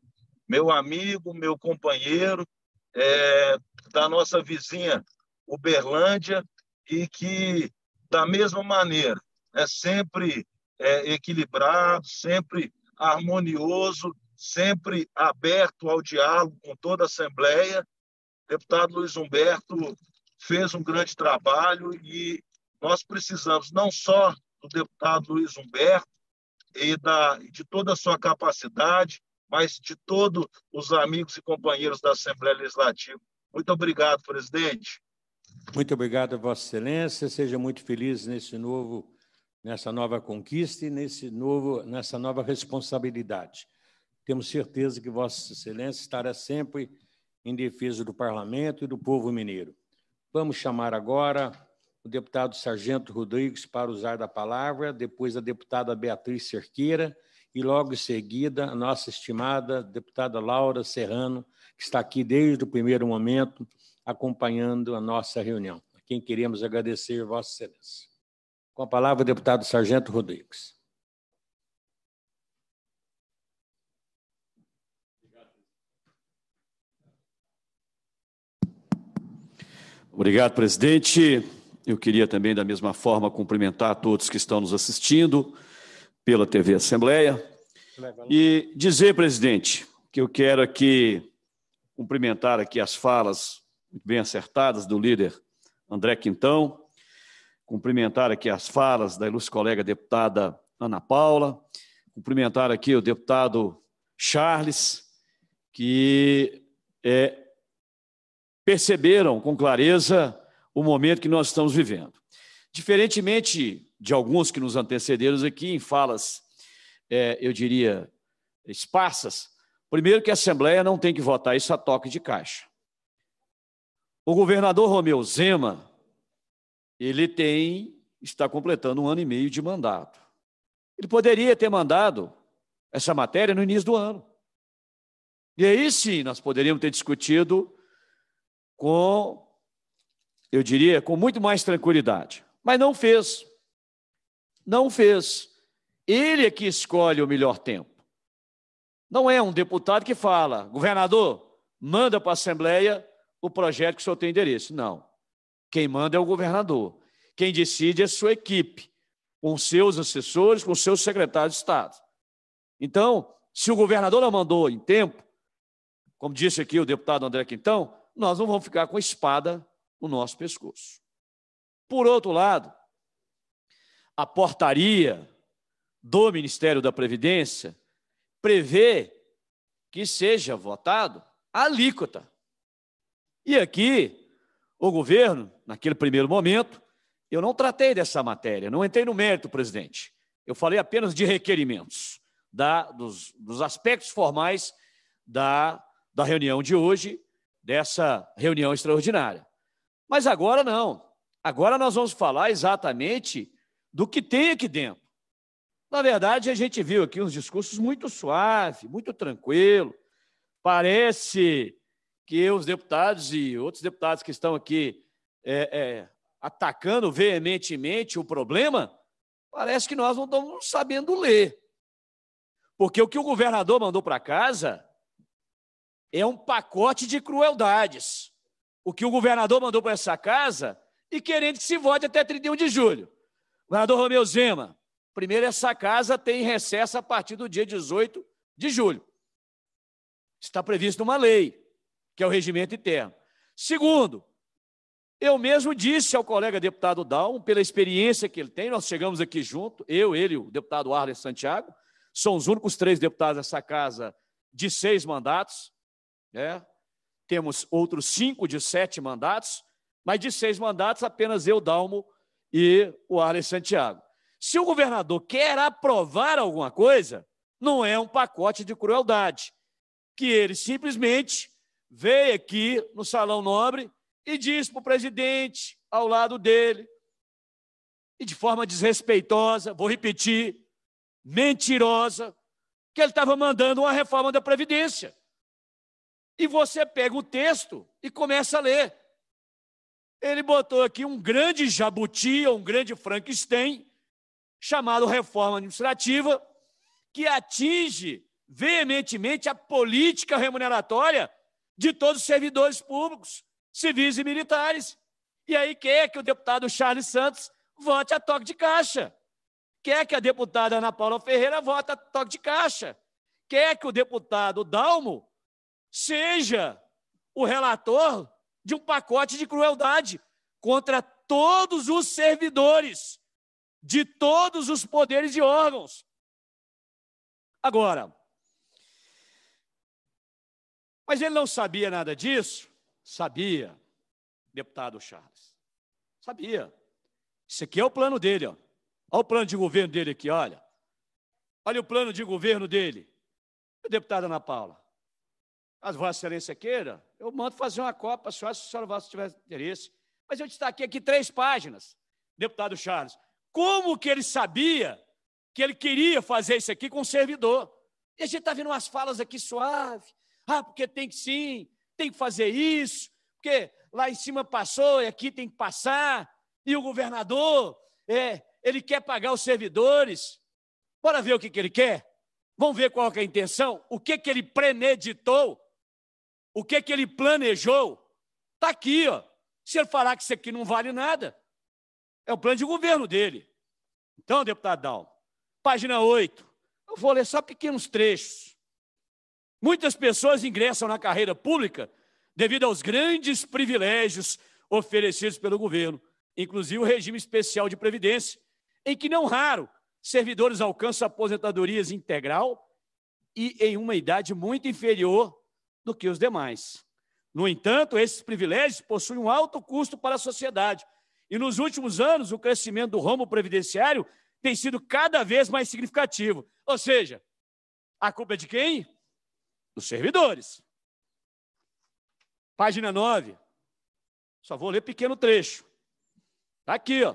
Meu amigo, meu companheiro, é, da nossa vizinha Uberlândia, e que, da mesma maneira, é sempre é, equilibrado, sempre harmonioso, sempre aberto ao diálogo com toda a Assembleia. Deputado Luiz Humberto fez um grande trabalho e nós precisamos não só do deputado Luiz Humberto e da, de toda a sua capacidade, mas de todos os amigos e companheiros da Assembleia Legislativa. Muito obrigado, presidente. Muito obrigado, Vossa Excelência. Seja muito feliz nesse novo, nessa nova conquista e nesse novo, nessa nova responsabilidade. Temos certeza que Vossa Excelência estará sempre em defesa do Parlamento e do povo mineiro. Vamos chamar agora o deputado Sargento Rodrigues para usar da palavra, depois a deputada Beatriz Cerqueira e logo em seguida a nossa estimada deputada Laura Serrano, que está aqui desde o primeiro momento acompanhando a nossa reunião. A quem queremos agradecer, Vossa Excelência. Com a palavra, o deputado Sargento Rodrigues. Obrigado, presidente. Eu queria também, da mesma forma, cumprimentar a todos que estão nos assistindo pela TV Assembleia e dizer, presidente, que eu quero aqui cumprimentar aqui as falas bem acertadas do líder André Quintão, cumprimentar aqui as falas da ilustre colega deputada Ana Paula, cumprimentar aqui o deputado Charles, que é perceberam com clareza o momento que nós estamos vivendo. Diferentemente de alguns que nos antecederam aqui em falas, é, eu diria, esparsas, primeiro que a Assembleia não tem que votar isso a toque de caixa. O governador Romeu Zema, ele tem, está completando um ano e meio de mandato. Ele poderia ter mandado essa matéria no início do ano. E aí sim, nós poderíamos ter discutido com, eu diria, com muito mais tranquilidade. Mas não fez. Não fez. Ele é que escolhe o melhor tempo. Não é um deputado que fala, governador, manda para a Assembleia o projeto que o senhor tem endereço. Não. Quem manda é o governador. Quem decide é sua equipe, com seus assessores, com seus secretários de Estado. Então, se o governador não mandou em tempo, como disse aqui o deputado André Quintão, nós não vamos ficar com a espada no nosso pescoço. Por outro lado, a portaria do Ministério da Previdência prevê que seja votado a alíquota. E aqui, o governo, naquele primeiro momento, eu não tratei dessa matéria, não entrei no mérito, presidente. Eu falei apenas de requerimentos, da, dos, dos aspectos formais da, da reunião de hoje dessa reunião extraordinária. Mas agora não. Agora nós vamos falar exatamente do que tem aqui dentro. Na verdade, a gente viu aqui uns discursos muito suave, muito tranquilo. Parece que os deputados e outros deputados que estão aqui é, é, atacando veementemente o problema, parece que nós não estamos sabendo ler. Porque o que o governador mandou para casa é um pacote de crueldades. O que o governador mandou para essa casa e querendo que se vote até 31 de julho. Governador Romeu Zema, primeiro, essa casa tem recesso a partir do dia 18 de julho. Está previsto uma lei, que é o regimento interno. Segundo, eu mesmo disse ao colega deputado Dalmo, pela experiência que ele tem, nós chegamos aqui junto, eu, ele, o deputado Arles Santiago, são os únicos três deputados dessa casa de seis mandatos, né? Temos outros cinco de sete mandatos, mas de seis mandatos apenas eu, Dalmo e o Arlen Santiago. Se o governador quer aprovar alguma coisa, não é um pacote de crueldade, que ele simplesmente veio aqui no Salão Nobre e diz para o presidente, ao lado dele, e de forma desrespeitosa, vou repetir, mentirosa, que ele estava mandando uma reforma da Previdência. E você pega o texto e começa a ler. Ele botou aqui um grande jabuti, um grande Frankenstein, chamado reforma administrativa, que atinge veementemente a política remuneratória de todos os servidores públicos, civis e militares. E aí quer é que o deputado Charles Santos vote a toque de caixa. Quer é que a deputada Ana Paula Ferreira vote a toque de caixa. Quer é que o deputado Dalmo seja o relator de um pacote de crueldade contra todos os servidores de todos os poderes e órgãos. Agora, mas ele não sabia nada disso? Sabia, deputado Charles. Sabia. Isso aqui é o plano dele, ó. Olha o plano de governo dele aqui, olha. Olha o plano de governo dele. Deputada Ana Paula. Vossa Excelência queira, eu mando fazer uma copa só se a senhora Vossa tiver interesse. Mas eu destaquei aqui três páginas, deputado Charles. Como que ele sabia que ele queria fazer isso aqui com o servidor? E a gente está vendo umas falas aqui suave. Ah, porque tem que sim, tem que fazer isso, porque lá em cima passou e aqui tem que passar. E o governador, é, ele quer pagar os servidores. Bora ver o que, que ele quer? Vamos ver qual que é a intenção? O que, que ele premeditou? o que, que ele planejou, está aqui. Ó. Se ele falar que isso aqui não vale nada, é o plano de governo dele. Então, deputado Dal, página 8. Eu vou ler só pequenos trechos. Muitas pessoas ingressam na carreira pública devido aos grandes privilégios oferecidos pelo governo, inclusive o regime especial de previdência, em que não raro servidores alcançam aposentadorias integral e em uma idade muito inferior do que os demais. No entanto, esses privilégios possuem um alto custo para a sociedade. E nos últimos anos, o crescimento do ramo previdenciário tem sido cada vez mais significativo. Ou seja, a culpa é de quem? Dos servidores. Página 9. Só vou ler pequeno trecho. Está aqui, ó.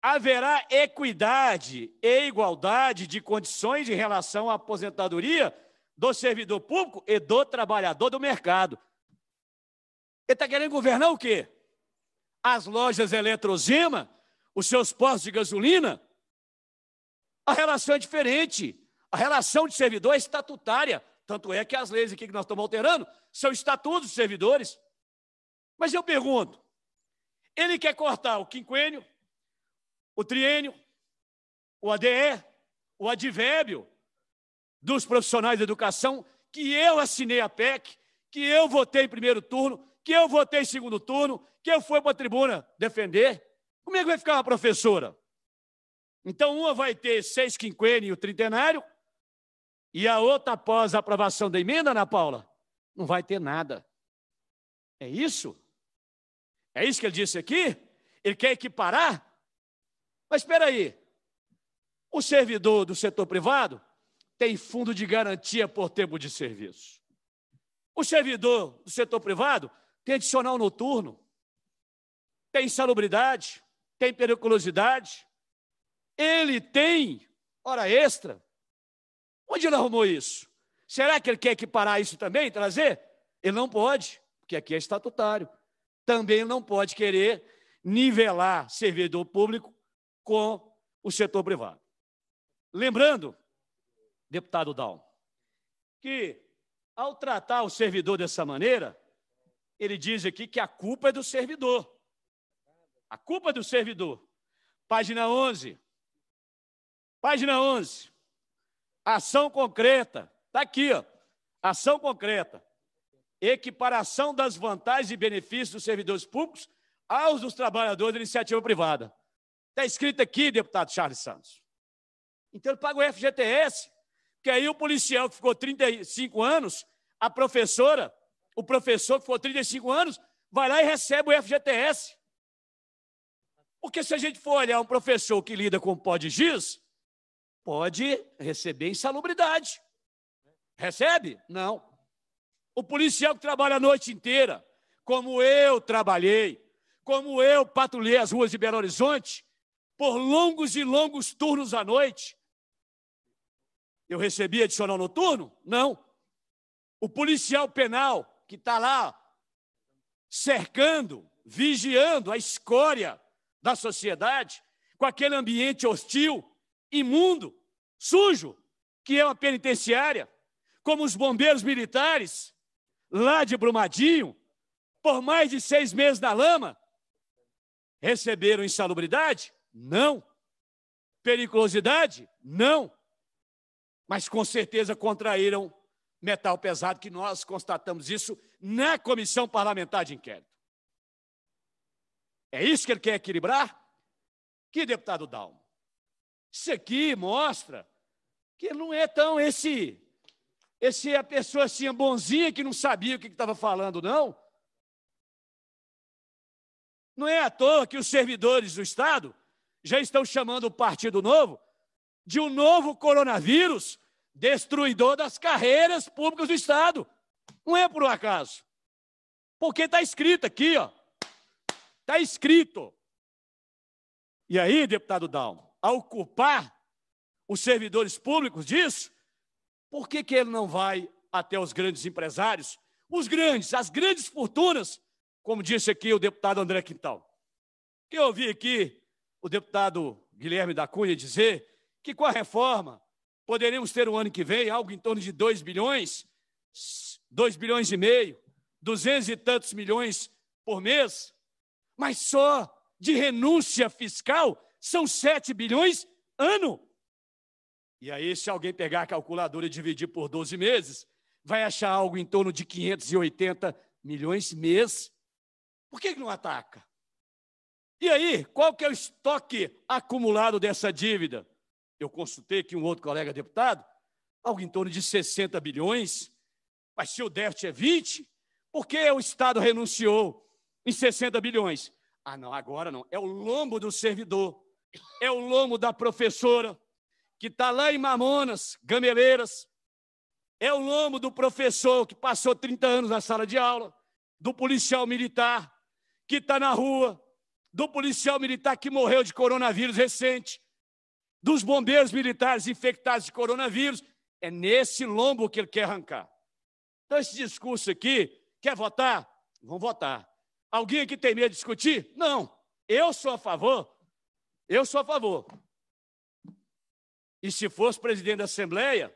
Haverá equidade e igualdade de condições em relação à aposentadoria do servidor público e do trabalhador do mercado. Ele está querendo governar o quê? As lojas Eletrozema, os seus postos de gasolina? A relação é diferente. A relação de servidor é estatutária. Tanto é que as leis aqui que nós estamos alterando são estatutos dos servidores. Mas eu pergunto: ele quer cortar o quinquênio, o triênio, o ADE, o advérbio, dos profissionais de educação, que eu assinei a PEC, que eu votei em primeiro turno, que eu votei em segundo turno, que eu fui para a tribuna defender. Como é que vai ficar uma professora? Então, uma vai ter seis quinquênios e o trintenário, e a outra, após a aprovação da emenda, Ana Paula, não vai ter nada. É isso? É isso que ele disse aqui? Ele quer equiparar? Mas espera aí. O servidor do setor privado tem fundo de garantia por tempo de serviço. O servidor do setor privado tem adicional noturno, tem insalubridade, tem periculosidade, ele tem hora extra. Onde ele arrumou isso? Será que ele quer equiparar isso também, trazer? Ele não pode, porque aqui é estatutário. Também não pode querer nivelar servidor público com o setor privado. Lembrando deputado Dal, que ao tratar o servidor dessa maneira, ele diz aqui que a culpa é do servidor. A culpa é do servidor. Página 11. Página 11. Ação concreta. Está aqui, ó. Ação concreta. Equiparação das vantagens e benefícios dos servidores públicos aos dos trabalhadores da iniciativa privada. Está escrito aqui, deputado Charles Santos. Então ele paga o FGTS porque aí o policial que ficou 35 anos, a professora, o professor que ficou 35 anos, vai lá e recebe o FGTS. Porque se a gente for olhar um professor que lida com pó de giz, pode receber insalubridade. Recebe? Não. O policial que trabalha a noite inteira, como eu trabalhei, como eu patrulhei as ruas de Belo Horizonte, por longos e longos turnos à noite, eu recebi adicional noturno? Não. O policial penal que está lá cercando, vigiando a escória da sociedade, com aquele ambiente hostil, imundo, sujo, que é uma penitenciária, como os bombeiros militares, lá de Brumadinho, por mais de seis meses na lama, receberam insalubridade? Não. Periculosidade? Não mas com certeza contraíram metal pesado, que nós constatamos isso na comissão parlamentar de inquérito. É isso que ele quer equilibrar? Que deputado Dalmo? Isso aqui mostra que ele não é tão esse esse é a pessoa assim bonzinha que não sabia o que estava falando, não. Não é à toa que os servidores do Estado já estão chamando o Partido Novo de um novo coronavírus destruidor das carreiras públicas do Estado. Não é por um acaso. Porque está escrito aqui, ó. Está escrito. E aí, deputado Dalmo, ao culpar os servidores públicos disso, por que, que ele não vai até os grandes empresários, os grandes, as grandes fortunas, como disse aqui o deputado André Quintal? Eu ouvi aqui o deputado Guilherme da Cunha dizer que com a reforma poderíamos ter o ano que vem algo em torno de 2 bilhões, 2 bilhões e meio, 200 e tantos milhões por mês, mas só de renúncia fiscal são 7 bilhões ano. E aí, se alguém pegar a calculadora e dividir por 12 meses, vai achar algo em torno de 580 milhões mês. Por que, que não ataca? E aí, qual que é o estoque acumulado dessa dívida? eu consultei aqui um outro colega deputado, algo em torno de 60 bilhões, mas se o déficit é 20, por que o Estado renunciou em 60 bilhões? Ah, não, agora não. É o lombo do servidor, é o lombo da professora, que está lá em Mamonas, Gameleiras, é o lombo do professor que passou 30 anos na sala de aula, do policial militar que está na rua, do policial militar que morreu de coronavírus recente, dos bombeiros militares infectados de coronavírus, é nesse lombo que ele quer arrancar. Então, esse discurso aqui, quer votar? Vão votar. Alguém aqui tem medo de discutir? Não. Eu sou a favor. Eu sou a favor. E se fosse presidente da Assembleia,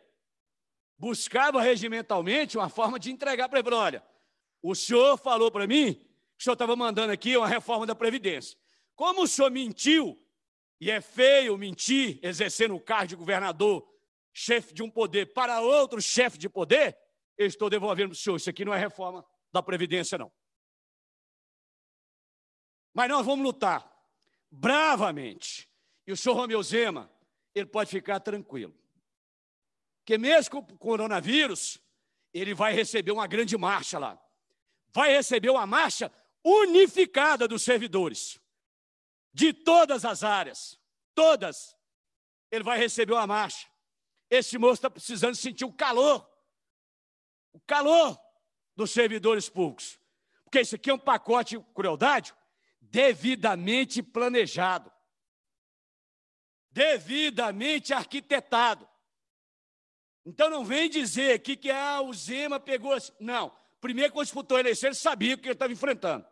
buscava regimentalmente uma forma de entregar para ele: olha, o senhor falou para mim que o senhor estava mandando aqui uma reforma da Previdência. Como o senhor mentiu e é feio mentir exercendo o cargo de governador, chefe de um poder, para outro chefe de poder. Eu estou devolvendo para o senhor. Isso aqui não é reforma da Previdência, não. Mas nós vamos lutar bravamente. E o senhor Romeu Zema, ele pode ficar tranquilo. Porque mesmo com o coronavírus, ele vai receber uma grande marcha lá. Vai receber uma marcha unificada dos servidores de todas as áreas, todas, ele vai receber uma marcha. Esse moço está precisando sentir o calor, o calor dos servidores públicos. Porque isso aqui é um pacote crueldade devidamente planejado, devidamente arquitetado. Então não vem dizer aqui que ah, o Zema pegou. Assim. Não. Primeiro, quando disputou a eleição, ele sabia o que ele estava enfrentando.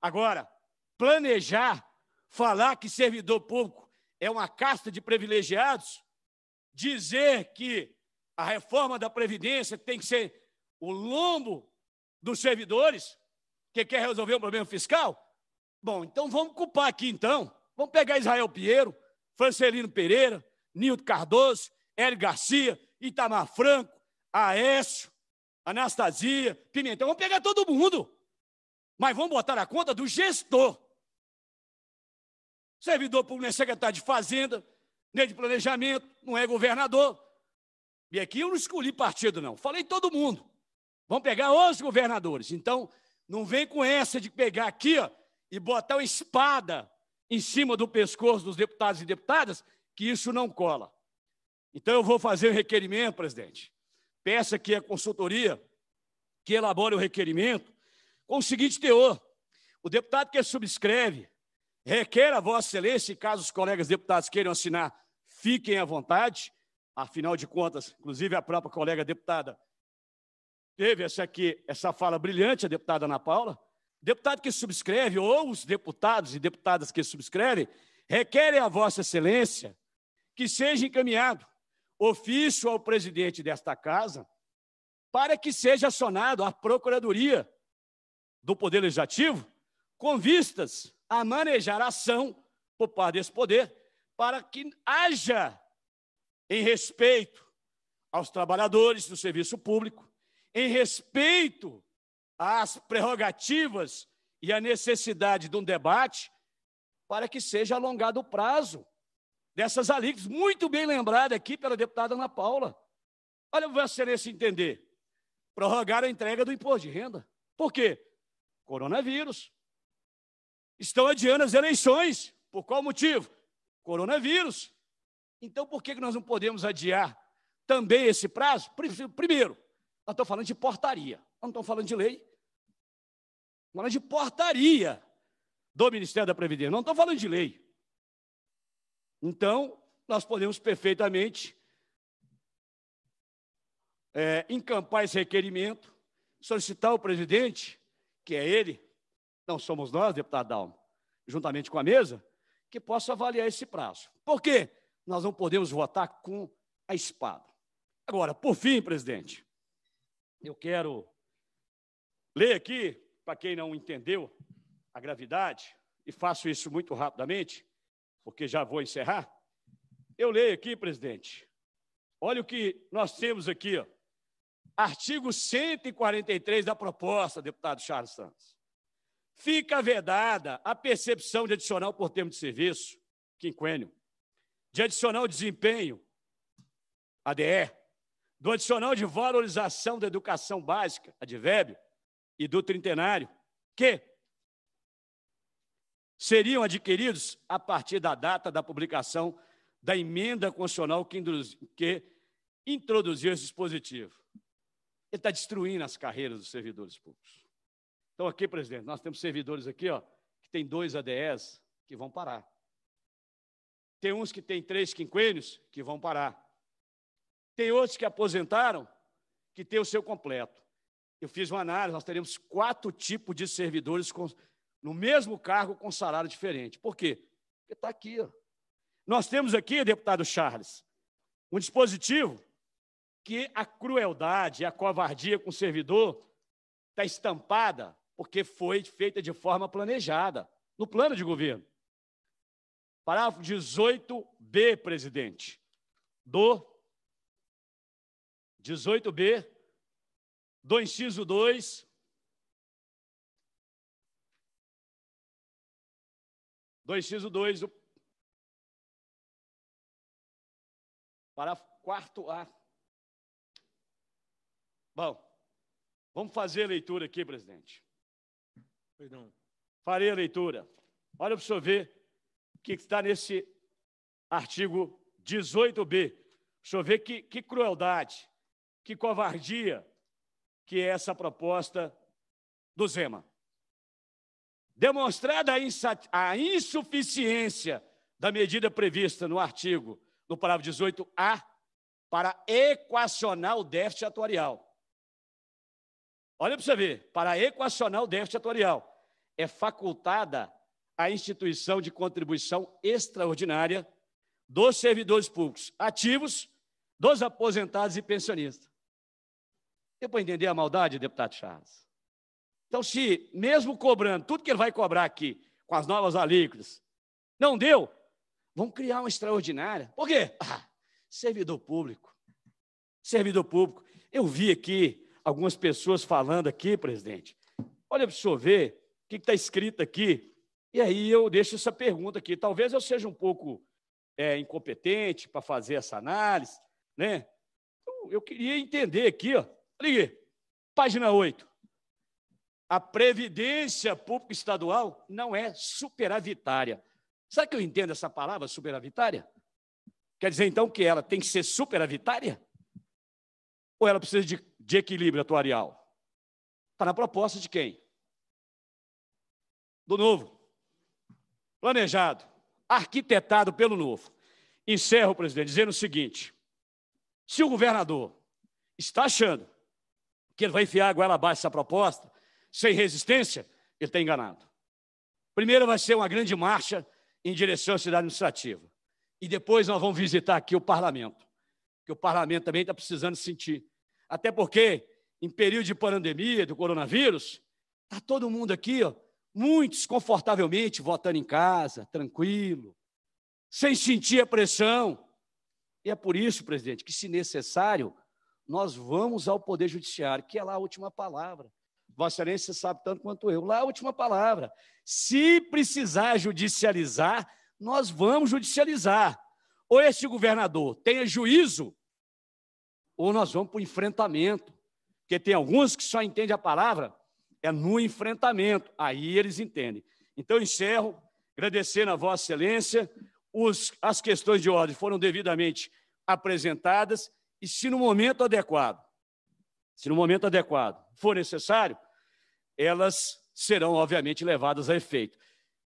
Agora, planejar falar que servidor público é uma casta de privilegiados, dizer que a reforma da Previdência tem que ser o lombo dos servidores, que quer resolver o problema fiscal? Bom, então vamos culpar aqui então. Vamos pegar Israel Pinheiro, Francelino Pereira, Nilton Cardoso, Hélio Garcia, Itamar Franco, Aécio, Anastasia, Pimentel. Vamos pegar todo mundo. Mas vamos botar a conta do gestor servidor público não é secretário de Fazenda, nem de Planejamento, não é governador. E aqui eu não escolhi partido, não. Falei todo mundo. Vamos pegar os governadores. Então, não vem com essa de pegar aqui ó, e botar uma espada em cima do pescoço dos deputados e deputadas, que isso não cola. Então, eu vou fazer o um requerimento, presidente. Peça que a consultoria que elabore o requerimento com o seguinte teor: o deputado que subscreve Requeira, Vossa Excelência, caso os colegas deputados queiram assinar, fiquem à vontade. Afinal de contas, inclusive a própria colega deputada teve essa aqui, essa fala brilhante, a deputada Ana Paula. Deputado que subscreve, ou os deputados e deputadas que subscrevem, requerem a Vossa Excelência que seja encaminhado ofício ao presidente desta casa para que seja acionado a Procuradoria do Poder Legislativo com vistas a manejar a ação por parte desse poder, para que haja em respeito aos trabalhadores do serviço público, em respeito às prerrogativas e à necessidade de um debate, para que seja alongado o prazo dessas alíquotas, muito bem lembrada aqui pela deputada Ana Paula. Olha, Vossa esse entender. Prorrogar a entrega do imposto de renda. Por quê? Coronavírus estão adiando as eleições. Por qual motivo? Coronavírus. Então, por que nós não podemos adiar também esse prazo? Primeiro, nós estamos falando de portaria, nós não estamos falando de lei. Estamos falando de portaria do Ministério da Previdência, não estamos falando de lei. Então, nós podemos perfeitamente é, encampar esse requerimento, solicitar ao presidente, que é ele, não somos nós, deputado Dalmo, juntamente com a mesa, que possa avaliar esse prazo. Por quê? Nós não podemos votar com a espada. Agora, por fim, presidente, eu quero ler aqui, para quem não entendeu a gravidade, e faço isso muito rapidamente, porque já vou encerrar. Eu leio aqui, presidente. Olha o que nós temos aqui, ó. Artigo 143 da proposta, deputado Charles Santos fica vedada a percepção de adicional por termo de serviço, quinquênio, de adicional desempenho, ADE, do adicional de valorização da educação básica, advérbio, e do trintenário, que seriam adquiridos a partir da data da publicação da emenda constitucional que, que introduziu esse dispositivo. Ele está destruindo as carreiras dos servidores públicos. Então, aqui, presidente, nós temos servidores aqui, ó, que tem dois ADS que vão parar. Tem uns que têm três quinquênios que vão parar. Tem outros que aposentaram que têm o seu completo. Eu fiz uma análise, nós teremos quatro tipos de servidores com, no mesmo cargo com salário diferente. Por quê? Porque está aqui. Ó. Nós temos aqui, deputado Charles, um dispositivo que a crueldade, a covardia com o servidor está estampada porque foi feita de forma planejada, no plano de governo. Parágrafo 18B, presidente, do 18B, do inciso 2, do inciso 2, do parágrafo 4A. Bom, vamos fazer a leitura aqui, presidente. Perdão. Farei a leitura. Olha para o senhor ver o que está nesse artigo 18b. O senhor vê que, que crueldade, que covardia que é essa proposta do Zema. Demonstrada a insuficiência da medida prevista no artigo, no parágrafo 18A, para equacionar o déficit atuarial. Olha para você ver, para equacionar o déficit atuarial, é facultada a instituição de contribuição extraordinária dos servidores públicos ativos, dos aposentados e pensionistas. Deu para entender a maldade, deputado Charles? Então, se mesmo cobrando tudo que ele vai cobrar aqui com as novas alíquotas, não deu, vão criar uma extraordinária. Por quê? Ah, servidor público. Servidor público. Eu vi aqui algumas pessoas falando aqui, presidente. Olha para o senhor ver o que está escrito aqui. E aí eu deixo essa pergunta aqui. Talvez eu seja um pouco é, incompetente para fazer essa análise, né? Então, eu, queria entender aqui, ó. Ligue, página 8. A previdência pública estadual não é superavitária. Sabe que eu entendo essa palavra, superavitária? Quer dizer, então, que ela tem que ser superavitária? Ou ela precisa de de equilíbrio atuarial? Está na proposta de quem? Do novo. Planejado, arquitetado pelo novo. Encerro, presidente, dizendo o seguinte: se o governador está achando que ele vai enfiar a goela abaixo essa proposta, sem resistência, ele está enganado. Primeiro vai ser uma grande marcha em direção à cidade administrativa. E depois nós vamos visitar aqui o parlamento, que o parlamento também está precisando sentir até porque, em período de pandemia do coronavírus, está todo mundo aqui, ó, muitos confortavelmente votando em casa, tranquilo, sem sentir a pressão. E é por isso, presidente, que, se necessário, nós vamos ao Poder Judiciário, que é lá a última palavra. Vossa Excelência sabe tanto quanto eu. Lá a última palavra. Se precisar judicializar, nós vamos judicializar. Ou este governador tenha juízo ou nós vamos para o enfrentamento. Porque tem alguns que só entendem a palavra é no enfrentamento. Aí eles entendem. Então, encerro agradecendo a Vossa Excelência. Os, as questões de ordem foram devidamente apresentadas e, se no momento adequado, se no momento adequado for necessário, elas serão, obviamente, levadas a efeito.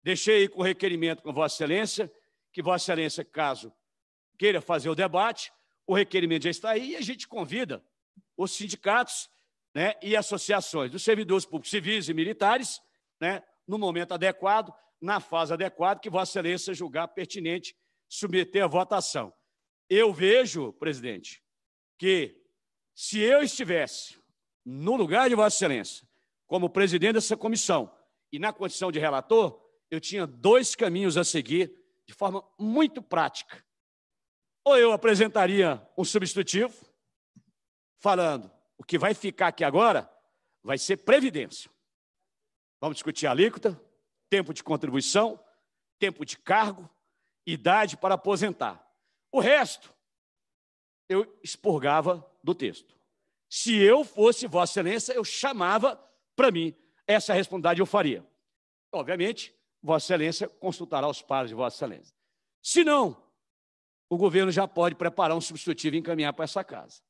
Deixei aí com requerimento com Vossa Excelência, que Vossa Excelência, caso queira fazer o debate, o requerimento já está aí e a gente convida os sindicatos né, e associações dos servidores públicos civis e militares, né, no momento adequado, na fase adequada, que Vossa Excelência julgar pertinente submeter à votação. Eu vejo, presidente, que se eu estivesse no lugar de Vossa Excelência, como presidente dessa comissão e na condição de relator, eu tinha dois caminhos a seguir de forma muito prática. Ou eu apresentaria um substitutivo, falando: o que vai ficar aqui agora vai ser previdência. Vamos discutir alíquota, tempo de contribuição, tempo de cargo, idade para aposentar. O resto eu expurgava do texto. Se eu fosse Vossa Excelência, eu chamava para mim essa responsabilidade, eu faria. Obviamente, Vossa Excelência consultará os pares de Vossa Excelência. Se não, o governo já pode preparar um substitutivo e encaminhar para essa casa.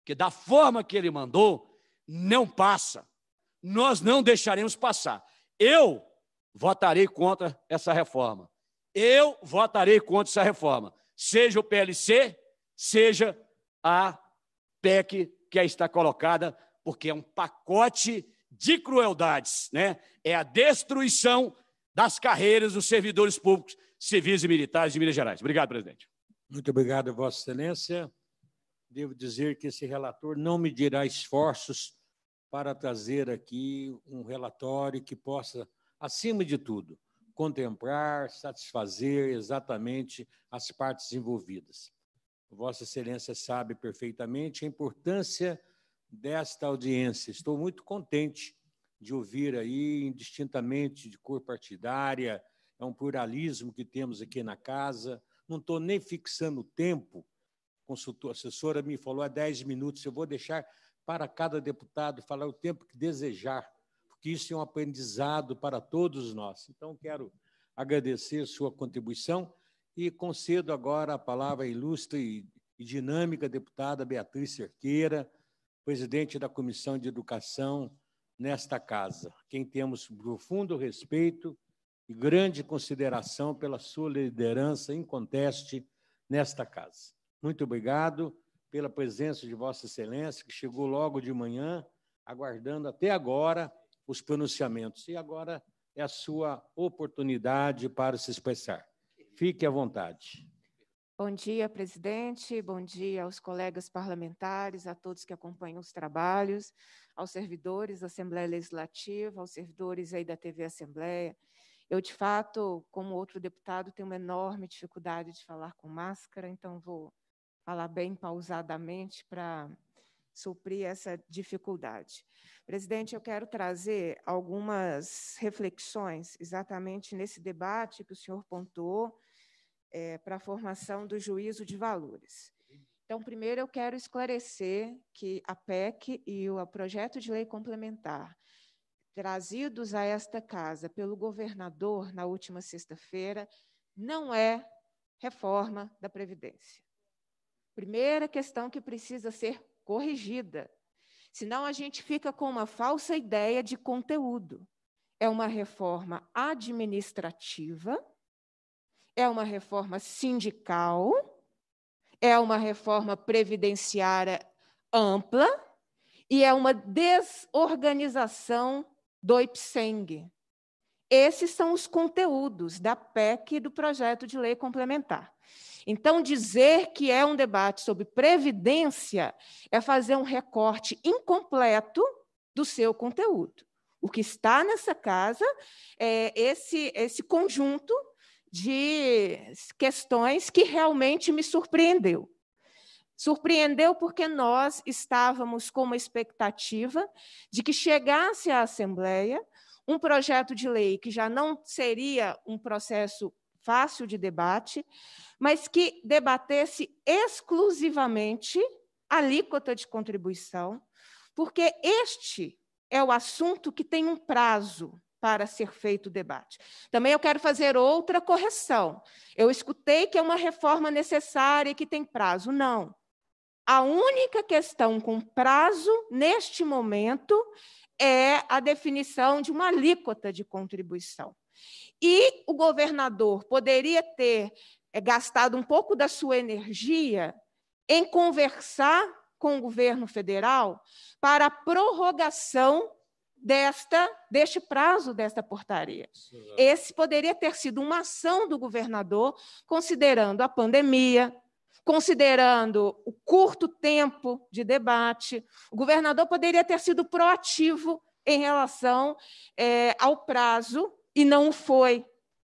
Porque da forma que ele mandou, não passa. Nós não deixaremos passar. Eu votarei contra essa reforma. Eu votarei contra essa reforma. Seja o PLC, seja a PEC que aí está colocada, porque é um pacote de crueldades, né? É a destruição das carreiras dos servidores públicos, civis e militares de Minas Gerais. Obrigado, presidente. Muito obrigado, Vossa Excelência. Devo dizer que esse relator não me dirá esforços para trazer aqui um relatório que possa, acima de tudo, contemplar, satisfazer exatamente as partes envolvidas. Vossa Excelência sabe perfeitamente a importância desta audiência. Estou muito contente de ouvir aí, indistintamente de cor partidária, é um pluralismo que temos aqui na casa não estou nem fixando o tempo. Consultor, a assessora me falou há 10 minutos, eu vou deixar para cada deputado falar o tempo que desejar, porque isso é um aprendizado para todos nós. Então, quero agradecer sua contribuição e concedo agora a palavra à ilustre e dinâmica deputada Beatriz Cerqueira, presidente da Comissão de Educação nesta casa, quem temos profundo respeito e grande consideração pela sua liderança inconteste nesta casa. Muito obrigado pela presença de Vossa Excelência, que chegou logo de manhã, aguardando até agora os pronunciamentos. E agora é a sua oportunidade para se expressar. Fique à vontade. Bom dia, presidente. Bom dia aos colegas parlamentares, a todos que acompanham os trabalhos, aos servidores da Assembleia Legislativa, aos servidores aí da TV Assembleia, eu, de fato, como outro deputado, tenho uma enorme dificuldade de falar com máscara, então vou falar bem pausadamente para suprir essa dificuldade. Presidente, eu quero trazer algumas reflexões exatamente nesse debate que o senhor pontuou é, para a formação do juízo de valores. Então, primeiro eu quero esclarecer que a PEC e o projeto de lei complementar trazidos a esta casa pelo governador na última sexta-feira não é reforma da Previdência. Primeira questão que precisa ser corrigida. Senão a gente fica com uma falsa ideia de conteúdo. É uma reforma administrativa, é uma reforma sindical, é uma reforma previdenciária ampla e é uma desorganização do IPSENG. Esses são os conteúdos da PEC e do projeto de lei complementar. Então, dizer que é um debate sobre previdência é fazer um recorte incompleto do seu conteúdo. O que está nessa casa é esse, esse conjunto de questões que realmente me surpreendeu. Surpreendeu porque nós estávamos com uma expectativa de que chegasse à Assembleia um projeto de lei que já não seria um processo fácil de debate, mas que debatesse exclusivamente a alíquota de contribuição, porque este é o assunto que tem um prazo para ser feito o debate. Também eu quero fazer outra correção. Eu escutei que é uma reforma necessária e que tem prazo. Não. A única questão com prazo, neste momento, é a definição de uma alíquota de contribuição. E o governador poderia ter eh, gastado um pouco da sua energia em conversar com o governo federal para a prorrogação desta deste prazo desta portaria. Esse poderia ter sido uma ação do governador, considerando a pandemia, considerando o curto tempo de debate, o governador poderia ter sido proativo em relação é, ao prazo e não foi.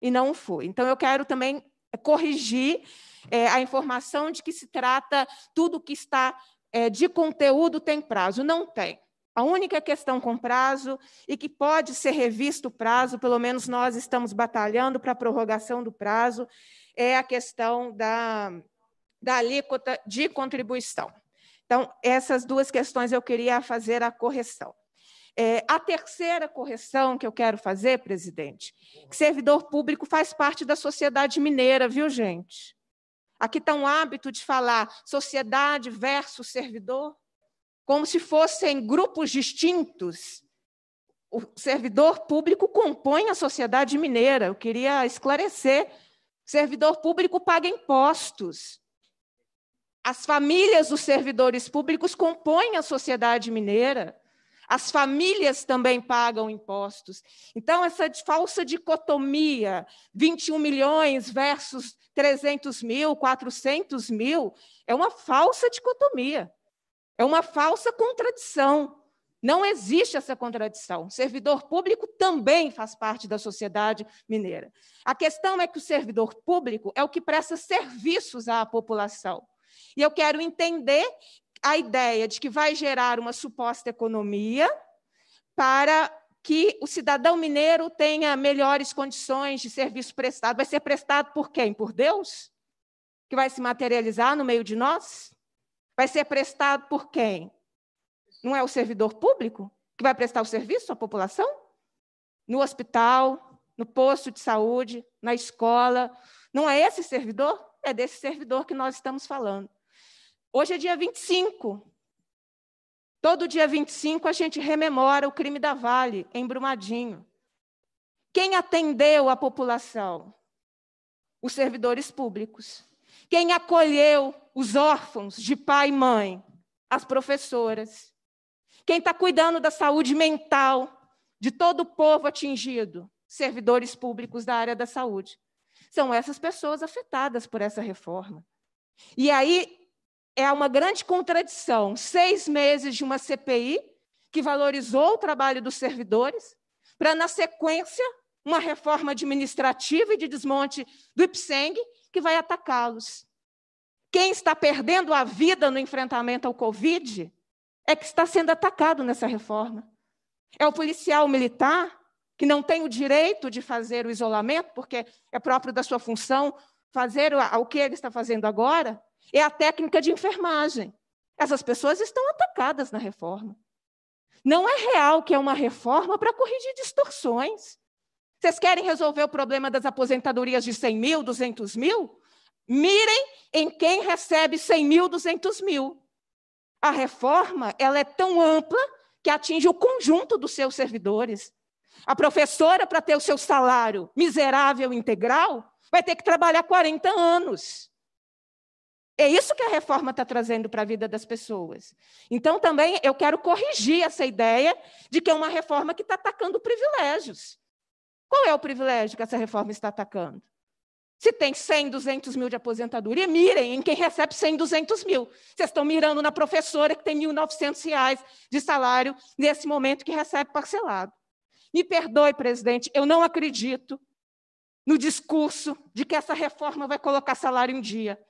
E não foi. Então, eu quero também é, corrigir é, a informação de que se trata tudo que está é, de conteúdo tem prazo. Não tem. A única questão com prazo e que pode ser revisto o prazo, pelo menos nós estamos batalhando para a prorrogação do prazo, é a questão da, da alíquota de contribuição. Então, essas duas questões eu queria fazer a correção. É, a terceira correção que eu quero fazer, presidente, que servidor público faz parte da sociedade mineira, viu, gente? Aqui está um hábito de falar sociedade versus servidor, como se fossem grupos distintos. O servidor público compõe a sociedade mineira. Eu queria esclarecer servidor público paga impostos. As famílias dos servidores públicos compõem a sociedade mineira. As famílias também pagam impostos. Então, essa falsa dicotomia, 21 milhões versus 300 mil, 400 mil, é uma falsa dicotomia, é uma falsa contradição. Não existe essa contradição. O servidor público também faz parte da sociedade mineira. A questão é que o servidor público é o que presta serviços à população. E eu quero entender a ideia de que vai gerar uma suposta economia para que o cidadão mineiro tenha melhores condições de serviço prestado. Vai ser prestado por quem? Por Deus? Que vai se materializar no meio de nós? Vai ser prestado por quem? Não é o servidor público que vai prestar o serviço à população? No hospital, no posto de saúde, na escola. Não é esse servidor? é desse servidor que nós estamos falando. Hoje é dia 25. Todo dia 25 a gente rememora o crime da Vale, em Brumadinho. Quem atendeu a população? Os servidores públicos. Quem acolheu os órfãos de pai e mãe? As professoras. Quem está cuidando da saúde mental de todo o povo atingido? Servidores públicos da área da saúde são essas pessoas afetadas por essa reforma. E aí é uma grande contradição: seis meses de uma CPI que valorizou o trabalho dos servidores, para, na sequência, uma reforma administrativa e de desmonte do IPSENG que vai atacá-los. Quem está perdendo a vida no enfrentamento ao Covid é que está sendo atacado nessa reforma. É o policial militar que não tem o direito de fazer o isolamento, porque é próprio da sua função fazer o que ele está fazendo agora, é a técnica de enfermagem. Essas pessoas estão atacadas na reforma. Não é real que é uma reforma para corrigir distorções. Vocês querem resolver o problema das aposentadorias de 100 mil, 200 mil? Mirem em quem recebe 100 mil, 200 mil. A reforma ela é tão ampla que atinge o conjunto dos seus servidores. A professora, para ter o seu salário miserável integral, vai ter que trabalhar 40 anos. É isso que a reforma está trazendo para a vida das pessoas. Então, também eu quero corrigir essa ideia de que é uma reforma que está atacando privilégios. Qual é o privilégio que essa reforma está atacando? Se tem 100, 200 mil de aposentadoria, mirem em quem recebe 100, 200 mil. Vocês estão mirando na professora que tem 1.900 reais de salário nesse momento que recebe parcelado. Me perdoe, presidente, eu não acredito no discurso de que essa reforma vai colocar salário em dia,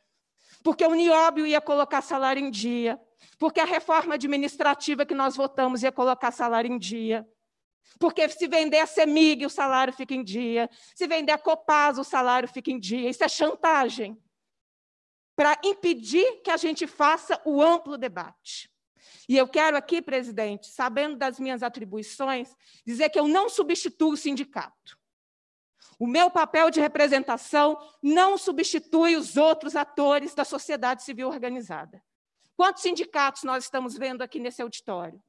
porque o Nióbio ia colocar salário em dia, porque a reforma administrativa que nós votamos ia colocar salário em dia. Porque se vender a CEMIG, o salário fica em dia. Se vender a Copaz o salário fica em dia. Isso é chantagem para impedir que a gente faça o amplo debate. E eu quero aqui, presidente, sabendo das minhas atribuições, dizer que eu não substituo o sindicato. O meu papel de representação não substitui os outros atores da sociedade civil organizada. Quantos sindicatos nós estamos vendo aqui nesse auditório?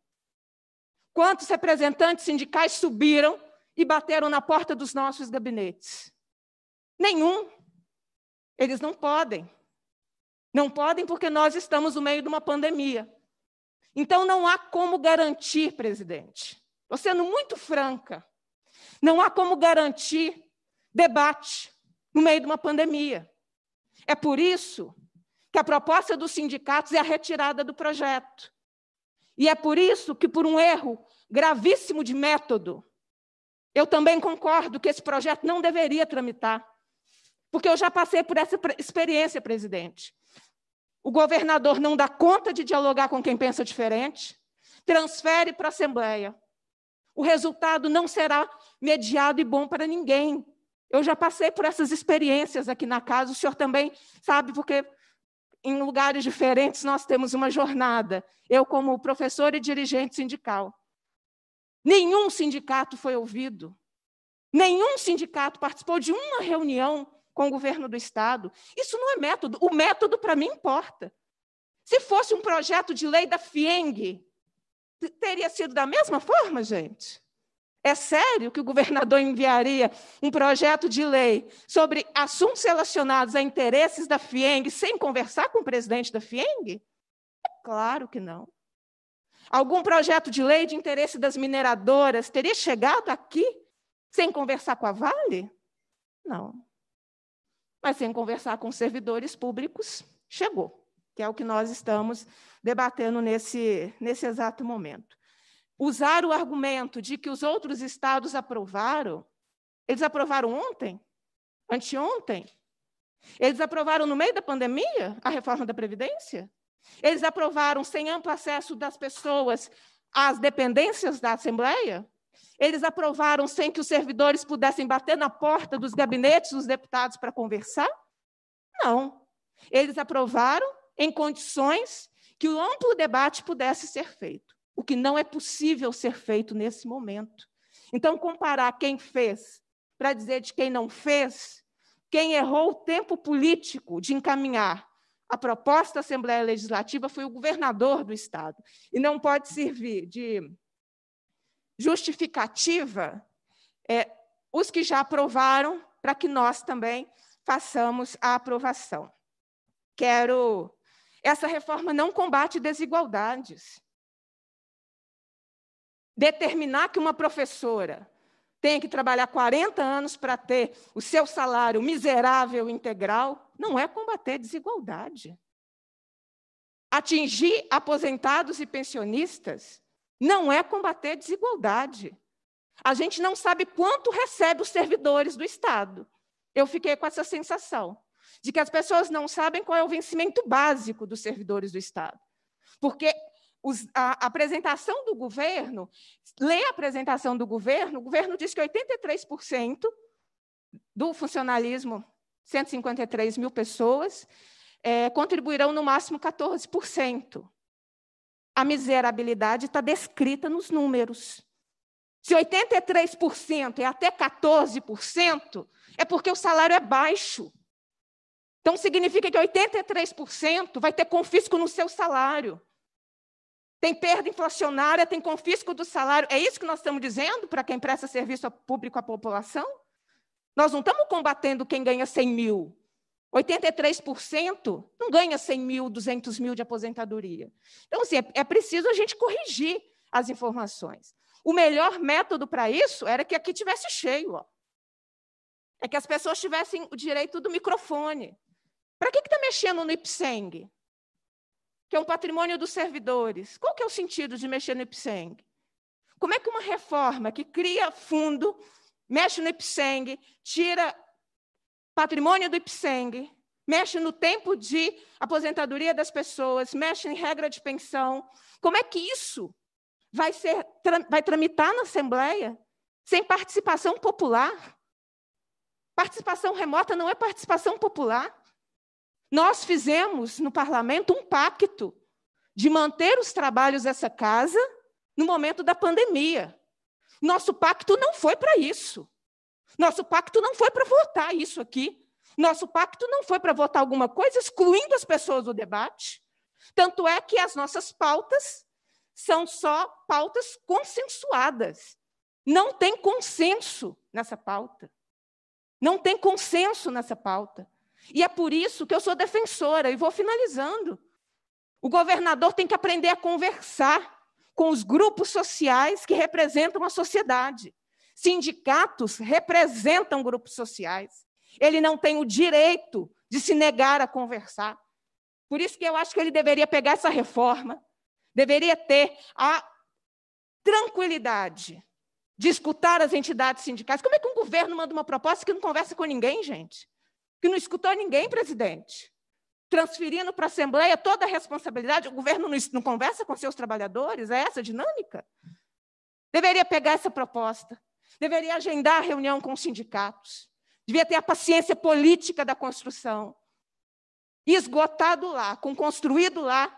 Quantos representantes sindicais subiram e bateram na porta dos nossos gabinetes? Nenhum. Eles não podem. Não podem porque nós estamos no meio de uma pandemia. Então não há como garantir, presidente. Estou sendo muito franca. Não há como garantir debate no meio de uma pandemia. É por isso que a proposta dos sindicatos é a retirada do projeto. E é por isso que, por um erro gravíssimo de método, eu também concordo que esse projeto não deveria tramitar. Porque eu já passei por essa experiência, presidente. O governador não dá conta de dialogar com quem pensa diferente, transfere para a Assembleia. O resultado não será mediado e bom para ninguém. Eu já passei por essas experiências aqui na casa, o senhor também sabe, porque em lugares diferentes nós temos uma jornada. Eu, como professor e dirigente sindical. Nenhum sindicato foi ouvido. Nenhum sindicato participou de uma reunião com o governo do Estado. Isso não é método. O método, para mim, importa. Se fosse um projeto de lei da FIENG, teria sido da mesma forma, gente? É sério que o governador enviaria um projeto de lei sobre assuntos relacionados a interesses da FIENG sem conversar com o presidente da FIENG? É claro que não. Algum projeto de lei de interesse das mineradoras teria chegado aqui sem conversar com a Vale? Não mas sem conversar com servidores públicos, chegou, que é o que nós estamos debatendo nesse, nesse exato momento. Usar o argumento de que os outros estados aprovaram, eles aprovaram ontem, anteontem, eles aprovaram no meio da pandemia a reforma da Previdência, eles aprovaram sem amplo acesso das pessoas às dependências da Assembleia, eles aprovaram sem que os servidores pudessem bater na porta dos gabinetes dos deputados para conversar? Não. Eles aprovaram em condições que o amplo debate pudesse ser feito, o que não é possível ser feito nesse momento. Então, comparar quem fez para dizer de quem não fez, quem errou o tempo político de encaminhar a proposta da Assembleia Legislativa foi o governador do Estado. E não pode servir de justificativa é, os que já aprovaram, para que nós também façamos a aprovação. Quero. Essa reforma não combate desigualdades. Determinar que uma professora tenha que trabalhar 40 anos para ter o seu salário miserável integral não é combater desigualdade. Atingir aposentados e pensionistas não é combater desigualdade. A gente não sabe quanto recebe os servidores do Estado. Eu fiquei com essa sensação de que as pessoas não sabem qual é o vencimento básico dos servidores do Estado. Porque os, a, a apresentação do governo, lê a apresentação do governo, o governo diz que 83% do funcionalismo, 153 mil pessoas, é, contribuirão no máximo 14% a miserabilidade está descrita nos números. Se 83% é até 14%, é porque o salário é baixo. Então, significa que 83% vai ter confisco no seu salário. Tem perda inflacionária, tem confisco do salário. É isso que nós estamos dizendo para quem presta serviço público à população? Nós não estamos combatendo quem ganha 100 mil. 83% não ganha 100 mil, 200 mil de aposentadoria. Então, assim, é, é preciso a gente corrigir as informações. O melhor método para isso era que aqui tivesse cheio. Ó. É que as pessoas tivessem o direito do microfone. Para que está mexendo no IPSENG? Que é um patrimônio dos servidores. Qual que é o sentido de mexer no IPSENG? Como é que uma reforma que cria fundo, mexe no IPSENG, tira patrimônio do IPSENG, mexe no tempo de aposentadoria das pessoas, mexe em regra de pensão. Como é que isso vai, ser, vai tramitar na Assembleia sem participação popular? Participação remota não é participação popular. Nós fizemos no parlamento um pacto de manter os trabalhos dessa casa no momento da pandemia. Nosso pacto não foi para isso. Nosso pacto não foi para votar isso aqui. Nosso pacto não foi para votar alguma coisa excluindo as pessoas do debate. Tanto é que as nossas pautas são só pautas consensuadas. Não tem consenso nessa pauta. Não tem consenso nessa pauta. E é por isso que eu sou defensora e vou finalizando. O governador tem que aprender a conversar com os grupos sociais que representam a sociedade. Sindicatos representam grupos sociais. Ele não tem o direito de se negar a conversar. Por isso que eu acho que ele deveria pegar essa reforma, deveria ter a tranquilidade de escutar as entidades sindicais. Como é que um governo manda uma proposta que não conversa com ninguém, gente? Que não escutou ninguém, presidente? transferindo para a Assembleia toda a responsabilidade, o governo não, não, conversa com seus trabalhadores? É essa a dinâmica? Deveria pegar essa proposta, deveria agendar reunião com os sindicatos, devia ter a paciência política da construção. E esgotado lá, com construído lá,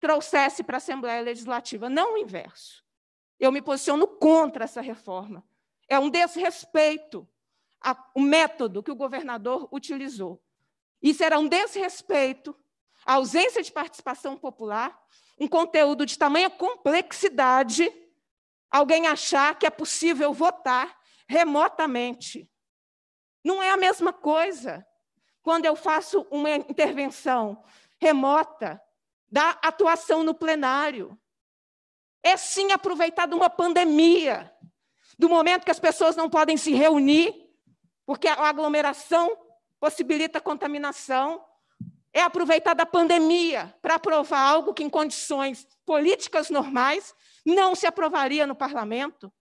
trouxesse para a Assembleia Legislativa, não o inverso. Eu me posiciono contra essa reforma. É um desrespeito ao método que o governador utilizou. Isso era um desrespeito à ausência de participação popular, um conteúdo de tamanha complexidade alguém achar que é possível votar remotamente. Não é a mesma coisa quando eu faço uma intervenção remota da atuação no plenário. É sim aproveitar de uma pandemia, do momento que as pessoas não podem se reunir, porque a aglomeração possibilita contaminação. É aproveitar da pandemia para aprovar algo que, em condições políticas normais, não se aprovaria no parlamento.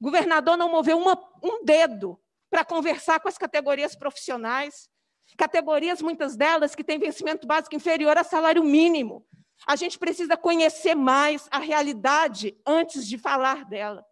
O governador não moveu uma, um dedo para conversar com as categorias profissionais, categorias, muitas delas, que têm vencimento básico inferior a salário mínimo. A gente precisa conhecer mais a realidade antes de falar dela.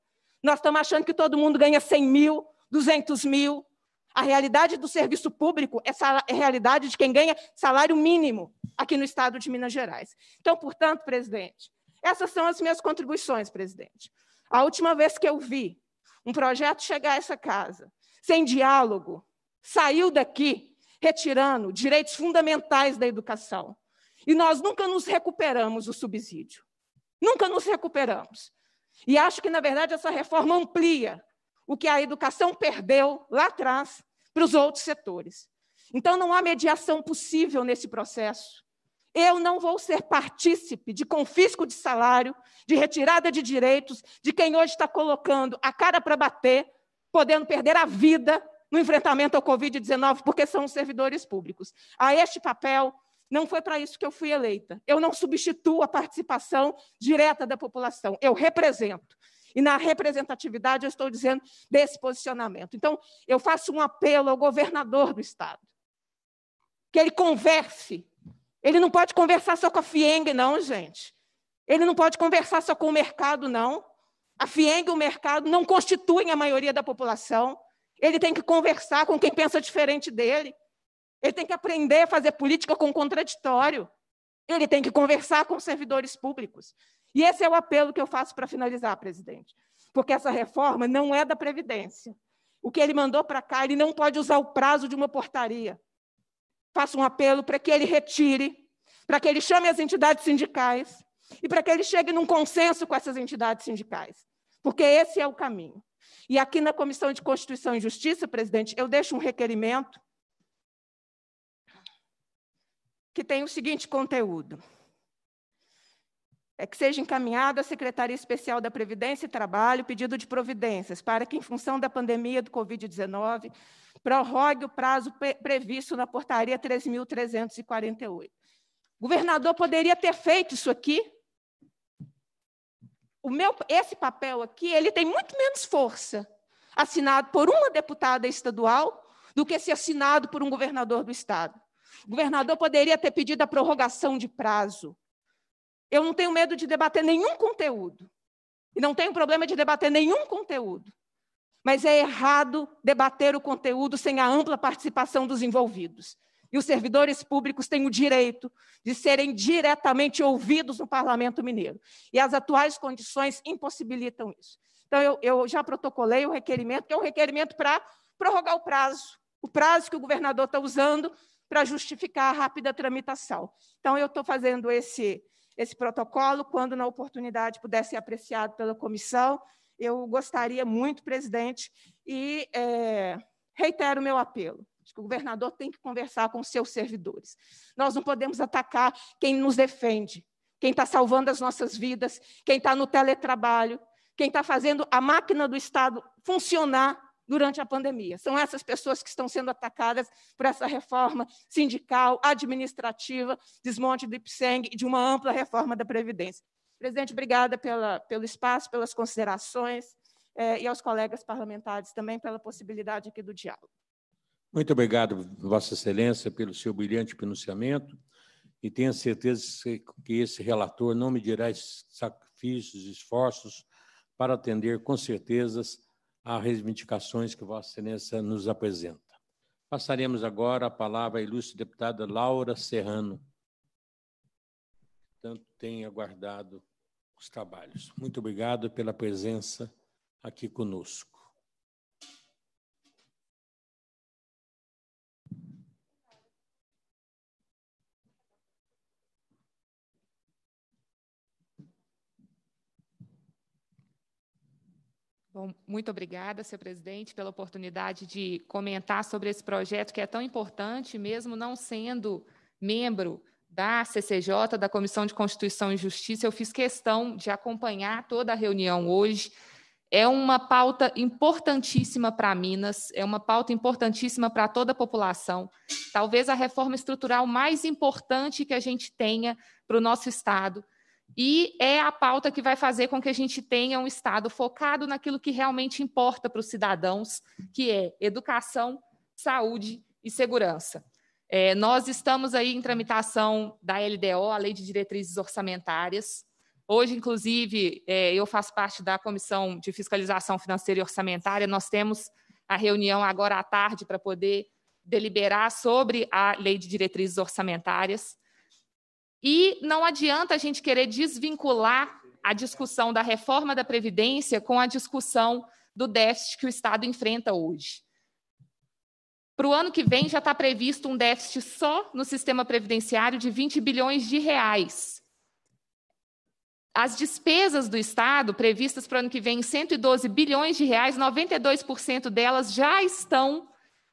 Nós estamos achando que todo mundo ganha 100 mil, 200 mil. A realidade do serviço público é a é realidade de quem ganha salário mínimo aqui no estado de Minas Gerais. Então, portanto, presidente, essas são as minhas contribuições, presidente. A última vez que eu vi um projeto chegar a essa casa sem diálogo, saiu daqui retirando direitos fundamentais da educação. E nós nunca nos recuperamos o subsídio. Nunca nos recuperamos. E acho que, na verdade, essa reforma amplia o que a educação perdeu lá atrás para os outros setores. Então, não há mediação possível nesse processo. Eu não vou ser partícipe de confisco de salário, de retirada de direitos, de quem hoje está colocando a cara para bater, podendo perder a vida no enfrentamento ao Covid-19, porque são os servidores públicos. A este papel, não foi para isso que eu fui eleita. Eu não substituo a participação direta da população, eu represento. E na representatividade, eu estou dizendo desse posicionamento. Então, eu faço um apelo ao governador do Estado, que ele converse ele não pode conversar só com a Fieng, não, gente. Ele não pode conversar só com o mercado, não. A Fieng e o mercado não constituem a maioria da população. Ele tem que conversar com quem pensa diferente dele. Ele tem que aprender a fazer política com contraditório. Ele tem que conversar com servidores públicos. E esse é o apelo que eu faço para finalizar, presidente. Porque essa reforma não é da Previdência. O que ele mandou para cá, ele não pode usar o prazo de uma portaria faço um apelo para que ele retire, para que ele chame as entidades sindicais e para que ele chegue num consenso com essas entidades sindicais, porque esse é o caminho. E aqui na Comissão de Constituição e Justiça, presidente, eu deixo um requerimento que tem o seguinte conteúdo é que seja encaminhado à Secretaria Especial da Previdência e Trabalho pedido de providências para que, em função da pandemia do Covid-19, prorrogue o prazo pre previsto na portaria 3.348. O governador poderia ter feito isso aqui. O meu, esse papel aqui, ele tem muito menos força, assinado por uma deputada estadual, do que se assinado por um governador do estado. O governador poderia ter pedido a prorrogação de prazo eu não tenho medo de debater nenhum conteúdo. E não tenho problema de debater nenhum conteúdo. Mas é errado debater o conteúdo sem a ampla participação dos envolvidos. E os servidores públicos têm o direito de serem diretamente ouvidos no Parlamento Mineiro. E as atuais condições impossibilitam isso. Então, eu, eu já protocolei o requerimento, que é um requerimento para prorrogar o prazo, o prazo que o governador está usando para justificar a rápida tramitação. Então, eu estou fazendo esse esse protocolo, quando na oportunidade pudesse ser apreciado pela comissão. Eu gostaria muito, presidente, e é, reitero o meu apelo. Acho que o governador tem que conversar com seus servidores. Nós não podemos atacar quem nos defende, quem está salvando as nossas vidas, quem está no teletrabalho, quem está fazendo a máquina do Estado funcionar durante a pandemia. São essas pessoas que estão sendo atacadas por essa reforma sindical, administrativa, desmonte do IPSENG e de uma ampla reforma da Previdência. Presidente, obrigada pela, pelo espaço, pelas considerações eh, e aos colegas parlamentares também pela possibilidade aqui do diálogo. Muito obrigado, Vossa Excelência, pelo seu brilhante pronunciamento e tenho certeza que esse relator não medirá dirá sacrifícios, esforços para atender com certeza às reivindicações que Vossa Excelência nos apresenta. Passaremos agora a palavra à ilustre deputada Laura Serrano, que tanto tem aguardado os trabalhos. Muito obrigado pela presença aqui conosco. Bom, muito obrigada, senhor presidente, pela oportunidade de comentar sobre esse projeto que é tão importante, mesmo não sendo membro da CCJ, da Comissão de Constituição e Justiça. Eu fiz questão de acompanhar toda a reunião hoje. É uma pauta importantíssima para Minas, é uma pauta importantíssima para toda a população. Talvez a reforma estrutural mais importante que a gente tenha para o nosso Estado e é a pauta que vai fazer com que a gente tenha um Estado focado naquilo que realmente importa para os cidadãos, que é educação, saúde e segurança. É, nós estamos aí em tramitação da LDO, a Lei de Diretrizes Orçamentárias. Hoje, inclusive, é, eu faço parte da Comissão de Fiscalização Financeira e Orçamentária. Nós temos a reunião agora à tarde para poder deliberar sobre a Lei de Diretrizes Orçamentárias. E não adianta a gente querer desvincular a discussão da reforma da Previdência com a discussão do déficit que o Estado enfrenta hoje. Para o ano que vem, já está previsto um déficit só no sistema previdenciário de 20 bilhões de reais. As despesas do Estado, previstas para o ano que vem, 112 bilhões de reais, 92% delas já estão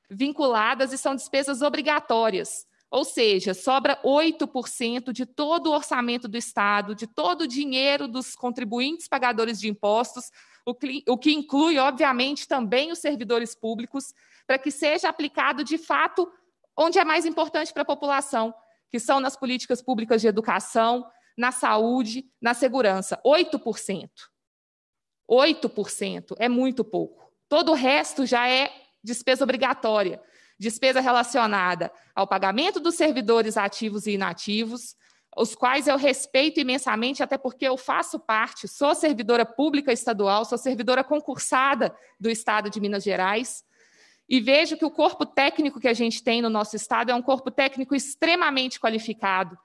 vinculadas e são despesas obrigatórias. Ou seja, sobra 8% de todo o orçamento do Estado, de todo o dinheiro dos contribuintes pagadores de impostos, o que inclui, obviamente, também os servidores públicos, para que seja aplicado de fato onde é mais importante para a população, que são nas políticas públicas de educação, na saúde, na segurança. 8%. 8% é muito pouco. Todo o resto já é despesa obrigatória despesa relacionada ao pagamento dos servidores ativos e inativos, os quais eu respeito imensamente, até porque eu faço parte, sou servidora pública estadual, sou servidora concursada do Estado de Minas Gerais, e vejo que o corpo técnico que a gente tem no nosso Estado é um corpo técnico extremamente qualificado.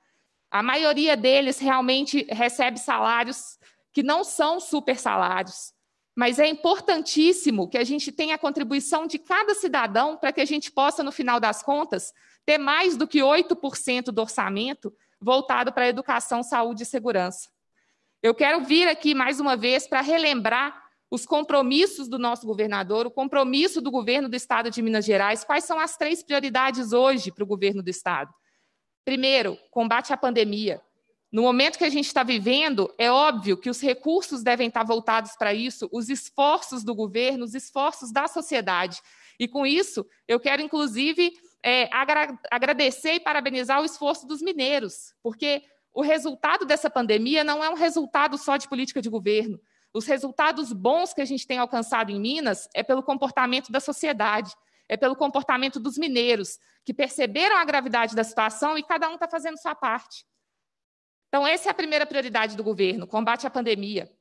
A maioria deles realmente recebe salários que não são super salários. Mas é importantíssimo que a gente tenha a contribuição de cada cidadão para que a gente possa, no final das contas, ter mais do que 8% do orçamento voltado para a educação, saúde e segurança. Eu quero vir aqui mais uma vez para relembrar os compromissos do nosso governador, o compromisso do governo do estado de Minas Gerais. Quais são as três prioridades hoje para o governo do estado? Primeiro, combate à pandemia. No momento que a gente está vivendo, é óbvio que os recursos devem estar voltados para isso, os esforços do governo, os esforços da sociedade. E com isso, eu quero, inclusive, é, agra agradecer e parabenizar o esforço dos mineiros, porque o resultado dessa pandemia não é um resultado só de política de governo. Os resultados bons que a gente tem alcançado em Minas é pelo comportamento da sociedade é pelo comportamento dos mineiros, que perceberam a gravidade da situação e cada um está fazendo sua parte. Então, essa é a primeira prioridade do governo: combate à pandemia.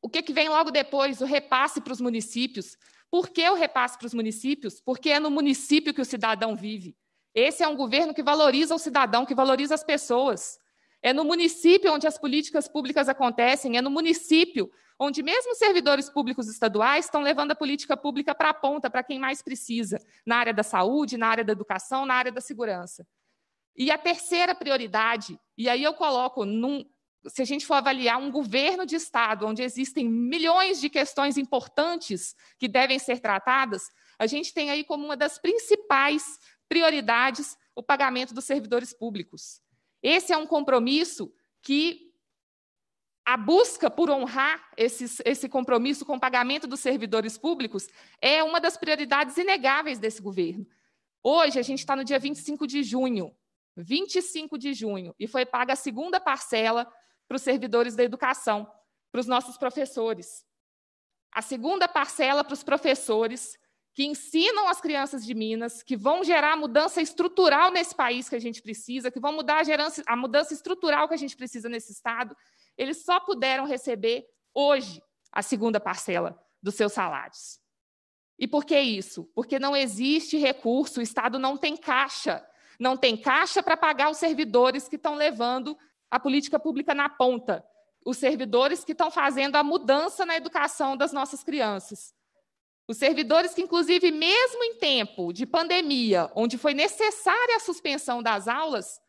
O que, que vem logo depois? O repasse para os municípios. Por que o repasse para os municípios? Porque é no município que o cidadão vive. Esse é um governo que valoriza o cidadão, que valoriza as pessoas. É no município onde as políticas públicas acontecem, é no município onde mesmo servidores públicos estaduais estão levando a política pública para a ponta, para quem mais precisa, na área da saúde, na área da educação, na área da segurança. E a terceira prioridade, e aí eu coloco num, se a gente for avaliar um governo de Estado, onde existem milhões de questões importantes que devem ser tratadas, a gente tem aí como uma das principais prioridades o pagamento dos servidores públicos. Esse é um compromisso que a busca por honrar esses, esse compromisso com o pagamento dos servidores públicos é uma das prioridades inegáveis desse governo. Hoje, a gente está no dia 25 de junho, 25 de junho, e foi paga a segunda parcela para os servidores da educação, para os nossos professores. A segunda parcela para os professores que ensinam as crianças de Minas, que vão gerar a mudança estrutural nesse país que a gente precisa, que vão mudar a, gerança, a mudança estrutural que a gente precisa nesse Estado, eles só puderam receber hoje a segunda parcela dos seus salários. E por que isso? Porque não existe recurso, o Estado não tem caixa não tem caixa para pagar os servidores que estão levando a política pública na ponta, os servidores que estão fazendo a mudança na educação das nossas crianças. Os servidores que, inclusive, mesmo em tempo de pandemia, onde foi necessária a suspensão das aulas,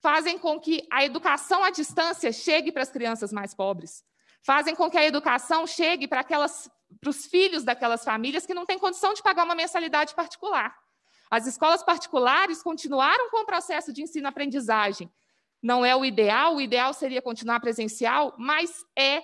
fazem com que a educação à distância chegue para as crianças mais pobres, fazem com que a educação chegue para aquelas para os filhos daquelas famílias que não têm condição de pagar uma mensalidade particular. As escolas particulares continuaram com o processo de ensino-aprendizagem. Não é o ideal, o ideal seria continuar presencial, mas é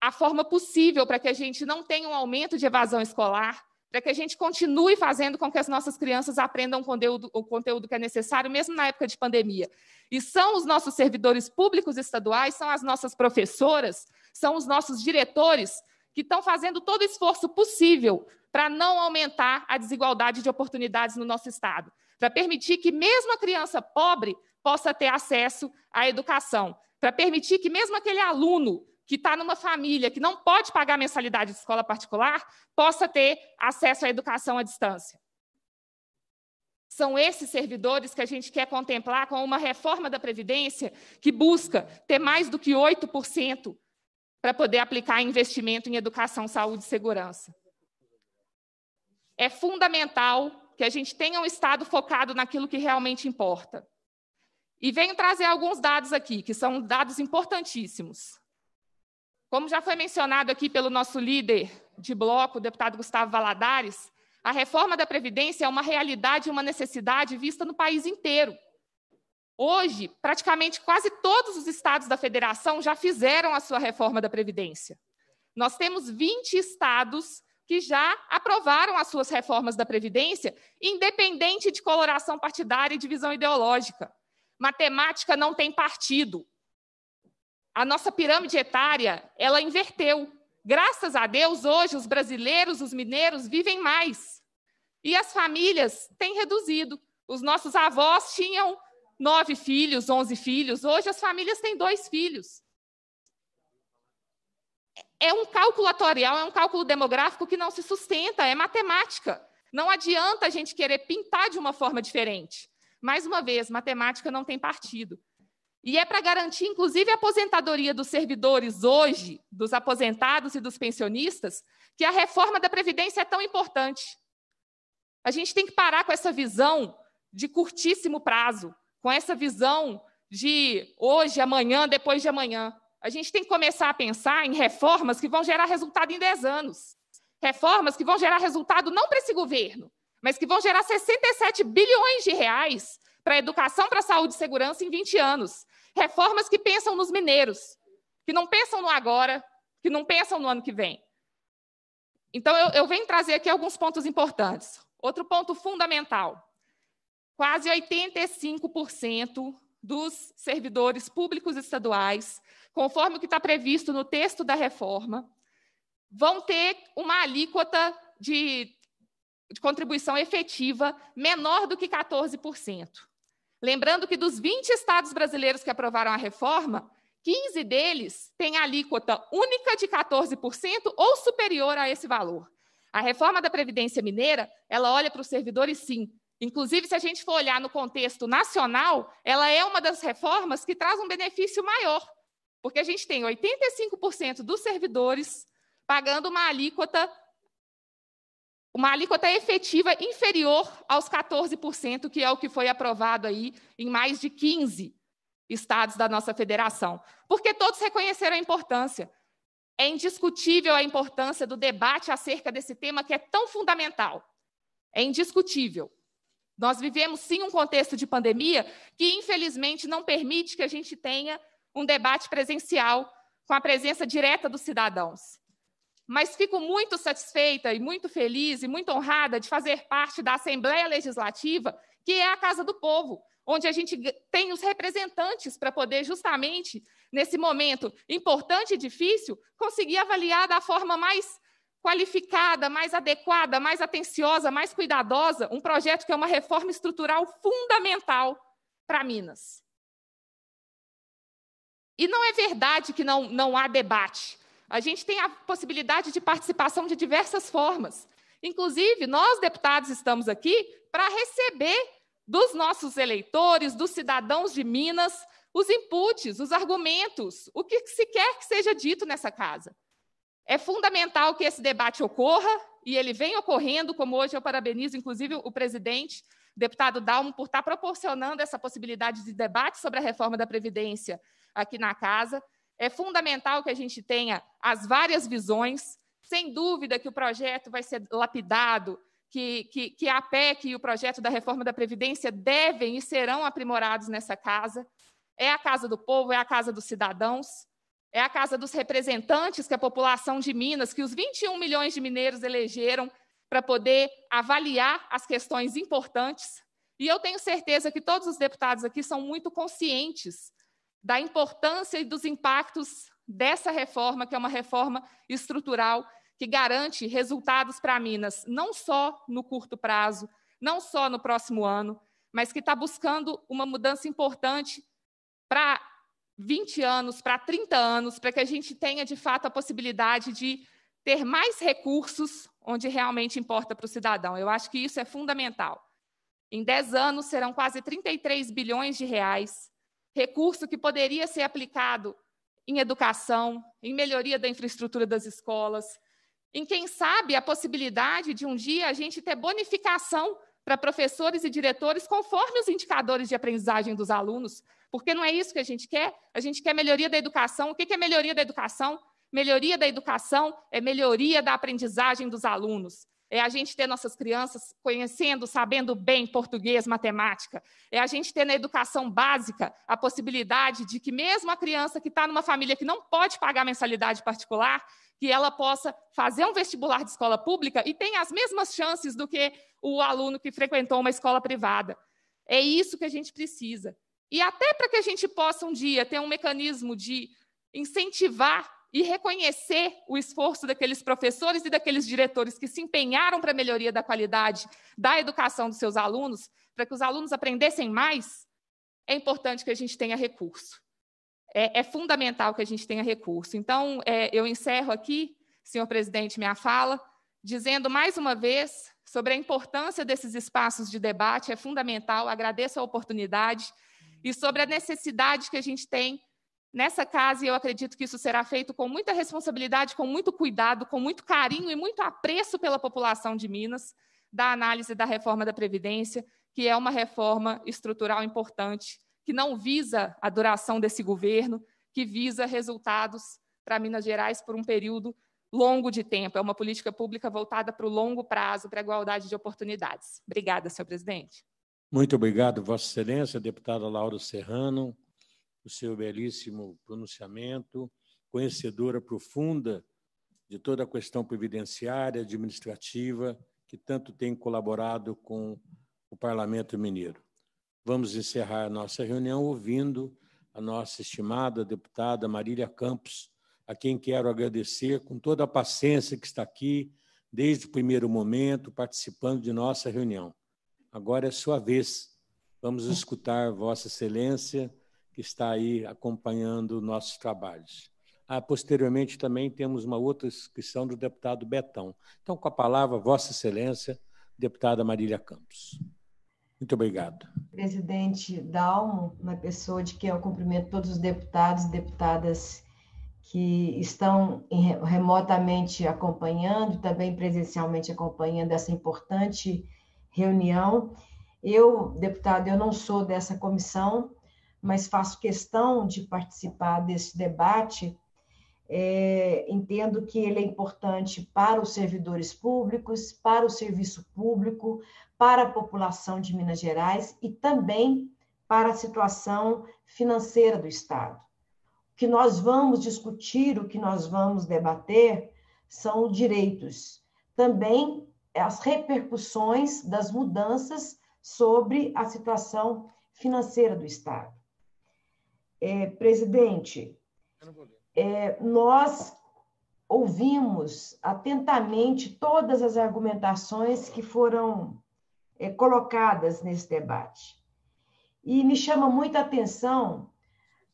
a forma possível para que a gente não tenha um aumento de evasão escolar, para que a gente continue fazendo com que as nossas crianças aprendam o conteúdo, o conteúdo que é necessário, mesmo na época de pandemia. E são os nossos servidores públicos estaduais, são as nossas professoras, são os nossos diretores que estão fazendo todo o esforço possível para não aumentar a desigualdade de oportunidades no nosso Estado, para permitir que mesmo a criança pobre possa ter acesso à educação, para permitir que mesmo aquele aluno que está numa família que não pode pagar mensalidade de escola particular possa ter acesso à educação à distância. São esses servidores que a gente quer contemplar com uma reforma da Previdência que busca ter mais do que 8% para poder aplicar investimento em educação, saúde e segurança é fundamental que a gente tenha um Estado focado naquilo que realmente importa. E venho trazer alguns dados aqui, que são dados importantíssimos. Como já foi mencionado aqui pelo nosso líder de bloco, o deputado Gustavo Valadares, a reforma da Previdência é uma realidade e uma necessidade vista no país inteiro. Hoje, praticamente quase todos os estados da federação já fizeram a sua reforma da Previdência. Nós temos 20 estados que já aprovaram as suas reformas da Previdência, independente de coloração partidária e divisão ideológica. Matemática não tem partido. A nossa pirâmide etária, ela inverteu. Graças a Deus, hoje, os brasileiros, os mineiros, vivem mais. E as famílias têm reduzido. Os nossos avós tinham nove filhos, onze filhos. Hoje, as famílias têm dois filhos é um calculatorial, é um cálculo demográfico que não se sustenta, é matemática. Não adianta a gente querer pintar de uma forma diferente. Mais uma vez, matemática não tem partido. E é para garantir, inclusive, a aposentadoria dos servidores hoje, dos aposentados e dos pensionistas, que a reforma da Previdência é tão importante. A gente tem que parar com essa visão de curtíssimo prazo, com essa visão de hoje, amanhã, depois de amanhã. A gente tem que começar a pensar em reformas que vão gerar resultado em 10 anos. Reformas que vão gerar resultado não para esse governo, mas que vão gerar 67 bilhões de reais para a educação, para a saúde e segurança em 20 anos. Reformas que pensam nos mineiros, que não pensam no agora, que não pensam no ano que vem. Então, eu, eu venho trazer aqui alguns pontos importantes. Outro ponto fundamental: quase 85% dos servidores públicos estaduais conforme o que está previsto no texto da reforma, vão ter uma alíquota de, de contribuição efetiva menor do que 14%. Lembrando que dos 20 estados brasileiros que aprovaram a reforma, 15 deles têm alíquota única de 14% ou superior a esse valor. A reforma da Previdência Mineira, ela olha para os servidores sim. Inclusive, se a gente for olhar no contexto nacional, ela é uma das reformas que traz um benefício maior porque a gente tem 85% dos servidores pagando uma alíquota uma alíquota efetiva inferior aos 14%, que é o que foi aprovado aí em mais de 15 estados da nossa federação. Porque todos reconheceram a importância. É indiscutível a importância do debate acerca desse tema que é tão fundamental. É indiscutível. Nós vivemos sim um contexto de pandemia que infelizmente não permite que a gente tenha um debate presencial com a presença direta dos cidadãos. Mas fico muito satisfeita e muito feliz e muito honrada de fazer parte da Assembleia Legislativa, que é a Casa do Povo, onde a gente tem os representantes para poder, justamente nesse momento importante e difícil, conseguir avaliar da forma mais qualificada, mais adequada, mais atenciosa, mais cuidadosa, um projeto que é uma reforma estrutural fundamental para Minas. E não é verdade que não, não há debate. A gente tem a possibilidade de participação de diversas formas. Inclusive, nós, deputados, estamos aqui para receber dos nossos eleitores, dos cidadãos de Minas, os inputs, os argumentos, o que se quer que seja dito nessa casa. É fundamental que esse debate ocorra, e ele vem ocorrendo, como hoje eu parabenizo, inclusive, o presidente, deputado Dalmo, por estar proporcionando essa possibilidade de debate sobre a reforma da Previdência aqui na casa. É fundamental que a gente tenha as várias visões. Sem dúvida que o projeto vai ser lapidado, que, que, que a PEC e o projeto da reforma da Previdência devem e serão aprimorados nessa casa. É a casa do povo, é a casa dos cidadãos, é a casa dos representantes que é a população de Minas, que os 21 milhões de mineiros elegeram para poder avaliar as questões importantes. E eu tenho certeza que todos os deputados aqui são muito conscientes da importância e dos impactos dessa reforma, que é uma reforma estrutural que garante resultados para Minas, não só no curto prazo, não só no próximo ano, mas que está buscando uma mudança importante para 20 anos, para 30 anos, para que a gente tenha, de fato, a possibilidade de ter mais recursos onde realmente importa para o cidadão. Eu acho que isso é fundamental. Em 10 anos, serão quase 33 bilhões de reais recurso que poderia ser aplicado em educação, em melhoria da infraestrutura das escolas, em quem sabe a possibilidade de um dia a gente ter bonificação para professores e diretores conforme os indicadores de aprendizagem dos alunos, porque não é isso que a gente quer. A gente quer melhoria da educação. O que é melhoria da educação? Melhoria da educação é melhoria da aprendizagem dos alunos é a gente ter nossas crianças conhecendo, sabendo bem português, matemática, é a gente ter na educação básica a possibilidade de que mesmo a criança que está numa família que não pode pagar mensalidade particular, que ela possa fazer um vestibular de escola pública e tenha as mesmas chances do que o aluno que frequentou uma escola privada. É isso que a gente precisa. E até para que a gente possa um dia ter um mecanismo de incentivar e reconhecer o esforço daqueles professores e daqueles diretores que se empenharam para a melhoria da qualidade da educação dos seus alunos, para que os alunos aprendessem mais, é importante que a gente tenha recurso. É, é fundamental que a gente tenha recurso. Então, é, eu encerro aqui, senhor presidente, minha fala, dizendo mais uma vez sobre a importância desses espaços de debate, é fundamental, agradeço a oportunidade, e sobre a necessidade que a gente tem Nessa casa, e eu acredito que isso será feito com muita responsabilidade, com muito cuidado, com muito carinho e muito apreço pela população de Minas, da análise da reforma da Previdência, que é uma reforma estrutural importante, que não visa a duração desse governo, que visa resultados para Minas Gerais por um período longo de tempo. É uma política pública voltada para o longo prazo, para a igualdade de oportunidades. Obrigada, senhor presidente. Muito obrigado, Vossa Excelência, deputada Laura Serrano o seu belíssimo pronunciamento, conhecedora profunda de toda a questão previdenciária, administrativa, que tanto tem colaborado com o Parlamento Mineiro. Vamos encerrar a nossa reunião ouvindo a nossa estimada deputada Marília Campos, a quem quero agradecer com toda a paciência que está aqui, desde o primeiro momento, participando de nossa reunião. Agora é sua vez. Vamos escutar Vossa Excelência que está aí acompanhando nossos trabalhos. Ah, posteriormente, também temos uma outra inscrição do deputado Betão. Então, com a palavra, Vossa Excelência, deputada Marília Campos. Muito obrigado. Presidente Dalmo, na pessoa de quem eu cumprimento todos os deputados e deputadas que estão remotamente acompanhando, também presencialmente acompanhando essa importante reunião. Eu, deputado, eu não sou dessa comissão, mas faço questão de participar desse debate. É, entendo que ele é importante para os servidores públicos, para o serviço público, para a população de Minas Gerais e também para a situação financeira do Estado. O que nós vamos discutir, o que nós vamos debater são direitos, também as repercussões das mudanças sobre a situação financeira do Estado. É, presidente, é, nós ouvimos atentamente todas as argumentações que foram é, colocadas nesse debate. E me chama muita atenção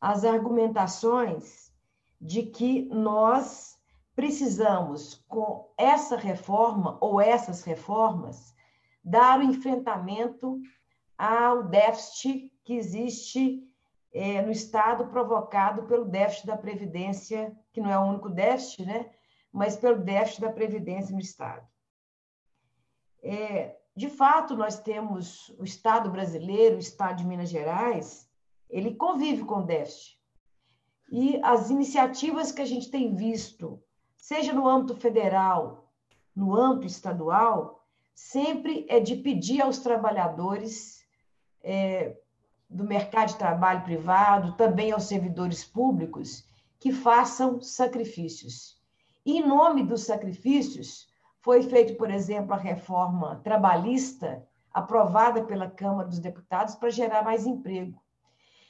as argumentações de que nós precisamos, com essa reforma ou essas reformas, dar o um enfrentamento ao déficit que existe é, no Estado provocado pelo déficit da Previdência, que não é o único déficit, né? mas pelo déficit da Previdência no Estado. É, de fato, nós temos o Estado brasileiro, o Estado de Minas Gerais, ele convive com o déficit. E as iniciativas que a gente tem visto, seja no âmbito federal, no âmbito estadual, sempre é de pedir aos trabalhadores é, do mercado de trabalho privado, também aos servidores públicos, que façam sacrifícios. E, em nome dos sacrifícios, foi feita, por exemplo, a reforma trabalhista, aprovada pela Câmara dos Deputados, para gerar mais emprego.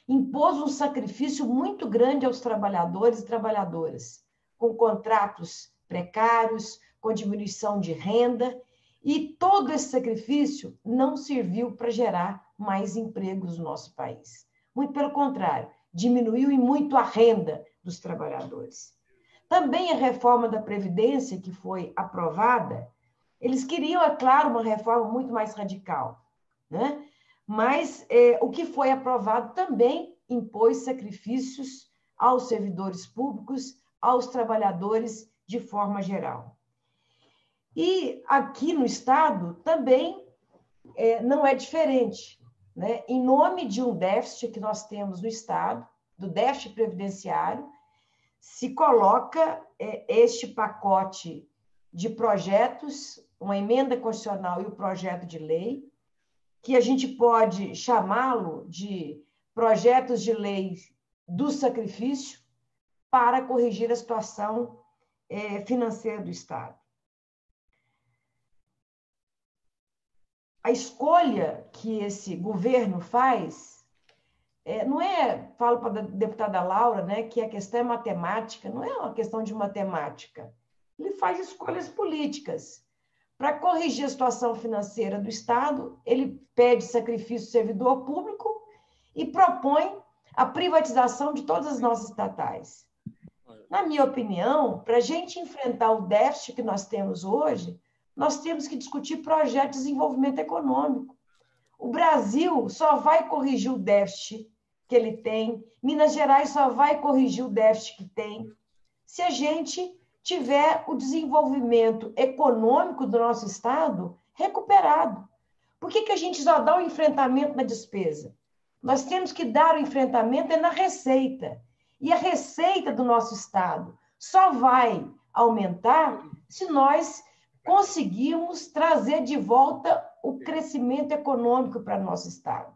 Impôs um sacrifício muito grande aos trabalhadores e trabalhadoras, com contratos precários, com diminuição de renda e todo esse sacrifício não serviu para gerar mais empregos no nosso país. Muito pelo contrário, diminuiu e muito a renda dos trabalhadores. Também a reforma da Previdência, que foi aprovada, eles queriam, é claro, uma reforma muito mais radical, né? mas é, o que foi aprovado também impôs sacrifícios aos servidores públicos, aos trabalhadores de forma geral. E aqui no Estado também é, não é diferente. Né? Em nome de um déficit que nós temos no Estado, do déficit previdenciário, se coloca é, este pacote de projetos, uma emenda constitucional e o um projeto de lei, que a gente pode chamá-lo de projetos de lei do sacrifício para corrigir a situação é, financeira do Estado. a escolha que esse governo faz é, não é, falo para a deputada Laura, né, que a questão é matemática, não é uma questão de matemática. Ele faz escolhas políticas. Para corrigir a situação financeira do Estado, ele pede sacrifício do servidor público e propõe a privatização de todas as nossas estatais. Na minha opinião, para a gente enfrentar o déficit que nós temos hoje, nós temos que discutir projetos de desenvolvimento econômico. O Brasil só vai corrigir o déficit que ele tem, Minas Gerais só vai corrigir o déficit que tem, se a gente tiver o desenvolvimento econômico do nosso Estado recuperado. Por que, que a gente só dá o enfrentamento na despesa? Nós temos que dar o enfrentamento é na receita. E a receita do nosso Estado só vai aumentar se nós conseguimos trazer de volta o crescimento econômico para nosso Estado.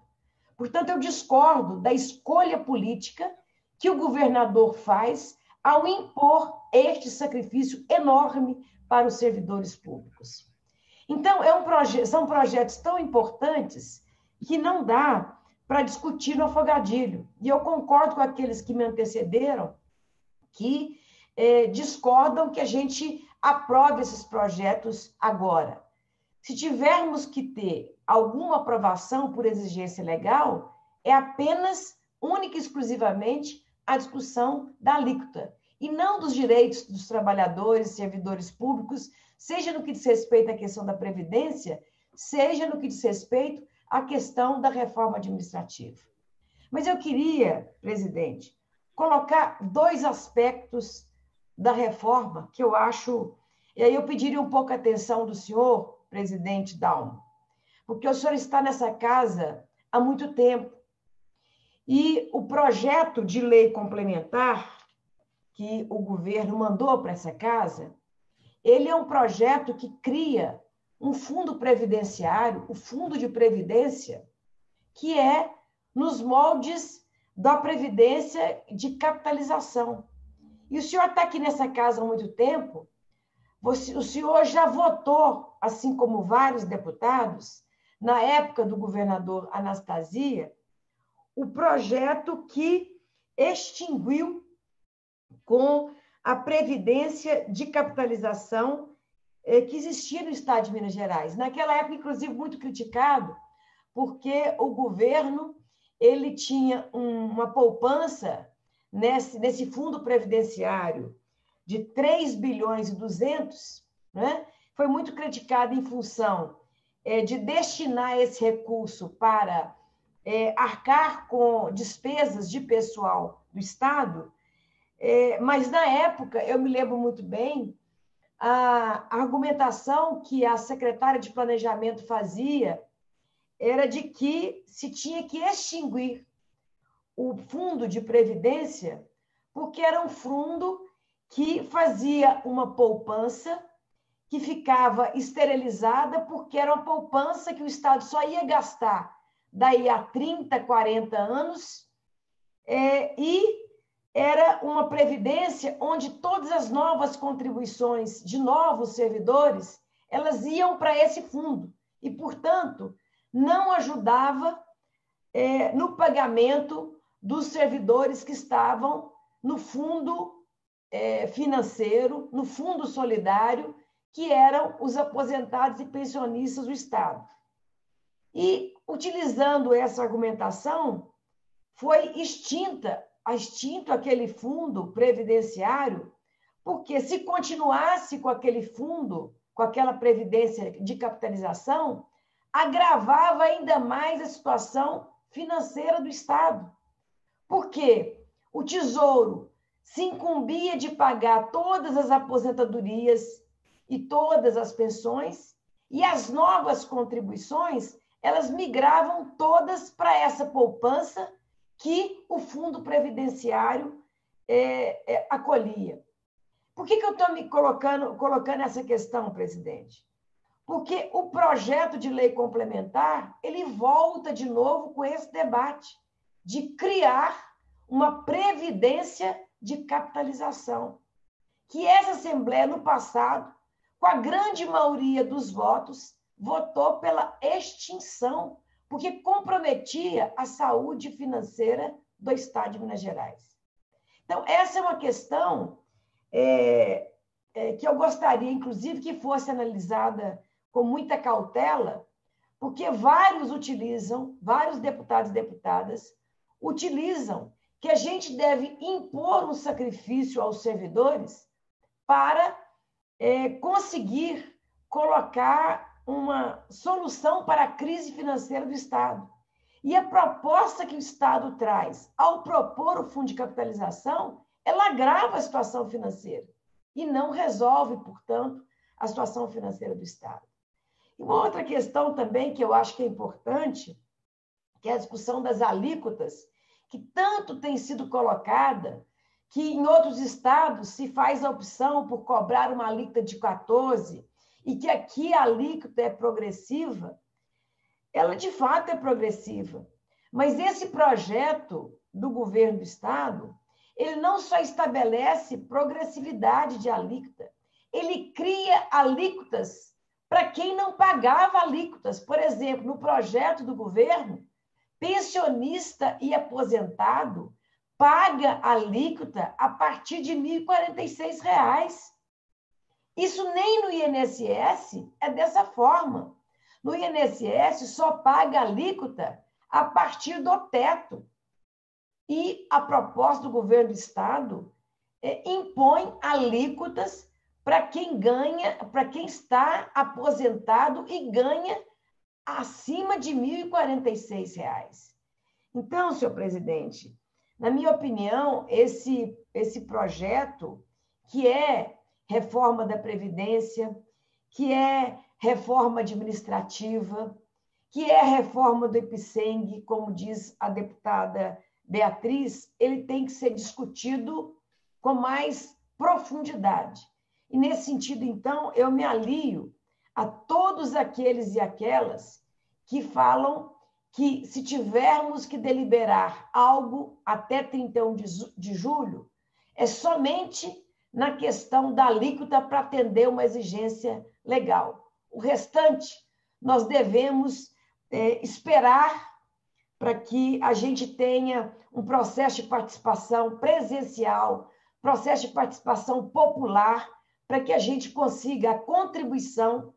Portanto, eu discordo da escolha política que o governador faz ao impor este sacrifício enorme para os servidores públicos. Então, é um proje são projetos tão importantes que não dá para discutir no afogadilho. E eu concordo com aqueles que me antecederam que eh, discordam que a gente aprove esses projetos agora. Se tivermos que ter alguma aprovação por exigência legal, é apenas, única e exclusivamente, a discussão da alíquota, e não dos direitos dos trabalhadores, servidores públicos, seja no que diz respeito à questão da Previdência, seja no que diz respeito à questão da reforma administrativa. Mas eu queria, presidente, colocar dois aspectos da reforma, que eu acho. E aí eu pediria um pouco a atenção do senhor, presidente Dalmo, porque o senhor está nessa casa há muito tempo. E o projeto de lei complementar que o governo mandou para essa casa, ele é um projeto que cria um fundo previdenciário, o fundo de previdência, que é nos moldes da previdência de capitalização. E o senhor está aqui nessa casa há muito tempo, você, o senhor já votou, assim como vários deputados, na época do governador Anastasia, o projeto que extinguiu com a previdência de capitalização eh, que existia no Estado de Minas Gerais. Naquela época, inclusive, muito criticado, porque o governo ele tinha uma poupança nesse, nesse fundo previdenciário de 3 bilhões e 200, né, foi muito criticada em função é, de destinar esse recurso para é, arcar com despesas de pessoal do Estado, é, mas na época, eu me lembro muito bem, a argumentação que a secretária de planejamento fazia era de que se tinha que extinguir o fundo de previdência, porque era um fundo que fazia uma poupança que ficava esterilizada, porque era uma poupança que o Estado só ia gastar daí a 30, 40 anos, é, e era uma previdência onde todas as novas contribuições de novos servidores elas iam para esse fundo e, portanto, não ajudava é, no pagamento dos servidores que estavam no fundo é, financeiro, no fundo solidário, que eram os aposentados e pensionistas do Estado. E, utilizando essa argumentação, foi extinta, extinto aquele fundo previdenciário, porque se continuasse com aquele fundo, com aquela previdência de capitalização, agravava ainda mais a situação financeira do Estado porque o Tesouro se incumbia de pagar todas as aposentadorias e todas as pensões, e as novas contribuições, elas migravam todas para essa poupança que o fundo previdenciário é, é, acolhia. Por que, que eu estou me colocando, colocando essa questão, presidente? Porque o projeto de lei complementar, ele volta de novo com esse debate de criar uma previdência de capitalização, que essa Assembleia, no passado, com a grande maioria dos votos, votou pela extinção, porque comprometia a saúde financeira do Estado de Minas Gerais. Então, essa é uma questão é, é, que eu gostaria, inclusive, que fosse analisada com muita cautela, porque vários utilizam, vários deputados e deputadas utilizam que a gente deve impor um sacrifício aos servidores para é, conseguir colocar uma solução para a crise financeira do Estado. E a proposta que o Estado traz ao propor o fundo de capitalização, ela agrava a situação financeira e não resolve, portanto, a situação financeira do Estado. E uma outra questão também que eu acho que é importante, que é a discussão das alíquotas que tanto tem sido colocada, que em outros estados se faz a opção por cobrar uma alíquota de 14 e que aqui a alíquota é progressiva, ela de fato é progressiva. Mas esse projeto do governo do estado, ele não só estabelece progressividade de alíquota, ele cria alíquotas para quem não pagava alíquotas. Por exemplo, no projeto do governo, pensionista e aposentado paga alíquota a partir de R$ 1.046. Isso nem no INSS é dessa forma. No INSS só paga alíquota a partir do teto. E a proposta do governo do estado é, impõe alíquotas para quem ganha, para quem está aposentado e ganha acima de R$ 1.046. Então, senhor presidente, na minha opinião, esse, esse projeto, que é reforma da Previdência, que é reforma administrativa, que é reforma do IPSENG, como diz a deputada Beatriz, ele tem que ser discutido com mais profundidade. E nesse sentido, então, eu me alio a todos aqueles e aquelas que falam que se tivermos que deliberar algo até 31 de julho, é somente na questão da alíquota para atender uma exigência legal. O restante, nós devemos é, esperar para que a gente tenha um processo de participação presencial, processo de participação popular, para que a gente consiga a contribuição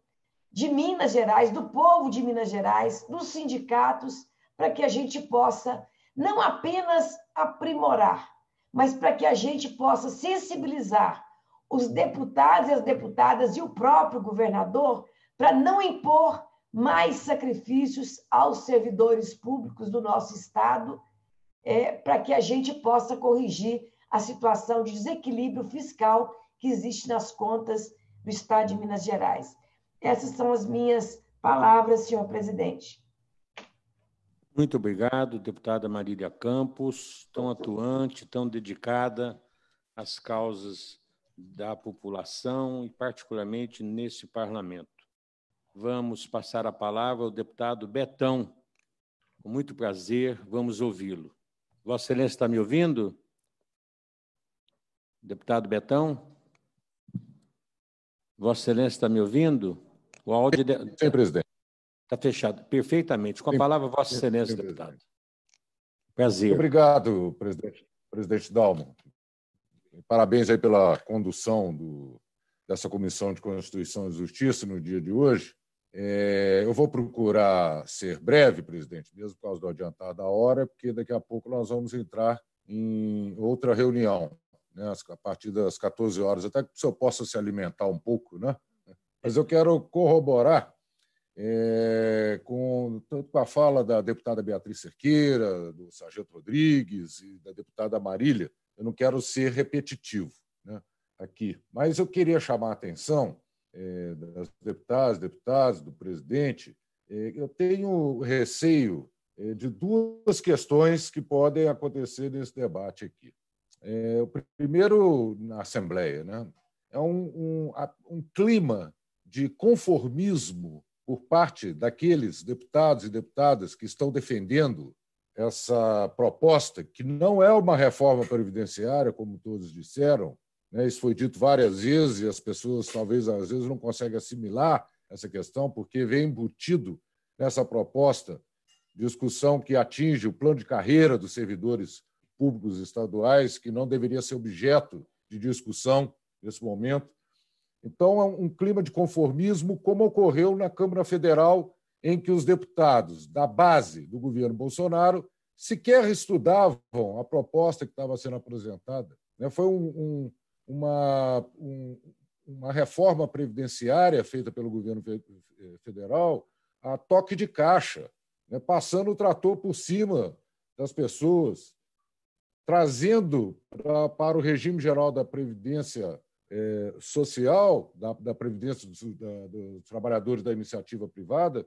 de Minas Gerais, do povo de Minas Gerais, dos sindicatos, para que a gente possa não apenas aprimorar, mas para que a gente possa sensibilizar os deputados e as deputadas e o próprio governador para não impor mais sacrifícios aos servidores públicos do nosso Estado, é, para que a gente possa corrigir a situação de desequilíbrio fiscal que existe nas contas do Estado de Minas Gerais. Essas são as minhas palavras, senhor presidente. Muito obrigado, deputada Marília Campos, tão atuante, tão dedicada às causas da população e, particularmente, nesse parlamento. Vamos passar a palavra ao deputado Betão. Com muito prazer, vamos ouvi-lo. Vossa Excelência está me ouvindo? Deputado Betão? Vossa Excelência está me ouvindo? O áudio. presidente. Está fechado. Perfeitamente. Com a palavra, Vossa Excelência, Sim, deputado. Prazer. obrigado, presidente, presidente Dalmo. Parabéns aí pela condução do, dessa Comissão de Constituição e Justiça no dia de hoje. É, eu vou procurar ser breve, presidente, mesmo por causa do adiantar da hora, porque daqui a pouco nós vamos entrar em outra reunião, né, a partir das 14 horas, até que o senhor possa se alimentar um pouco, né? Mas eu quero corroborar é, com, tanto com a fala da deputada Beatriz Cerqueira, do Sargento Rodrigues e da deputada Marília. Eu não quero ser repetitivo né, aqui, mas eu queria chamar a atenção é, das deputadas, deputados, do presidente. É, eu tenho receio de duas questões que podem acontecer nesse debate aqui. o primeiro, na Assembleia, né? é um, um, um clima de conformismo por parte daqueles deputados e deputadas que estão defendendo essa proposta, que não é uma reforma previdenciária, como todos disseram, né? isso foi dito várias vezes e as pessoas talvez às vezes não conseguem assimilar essa questão, porque vem embutido nessa proposta discussão que atinge o plano de carreira dos servidores públicos estaduais, que não deveria ser objeto de discussão nesse momento. Então, é um clima de conformismo, como ocorreu na Câmara Federal, em que os deputados da base do governo Bolsonaro sequer estudavam a proposta que estava sendo apresentada. Né? Foi um, um, uma, um, uma reforma previdenciária feita pelo governo eh, federal a toque de caixa, né? passando o trator por cima das pessoas, trazendo para o regime geral da Previdência é, social, da, da Previdência dos, da, dos Trabalhadores da Iniciativa Privada,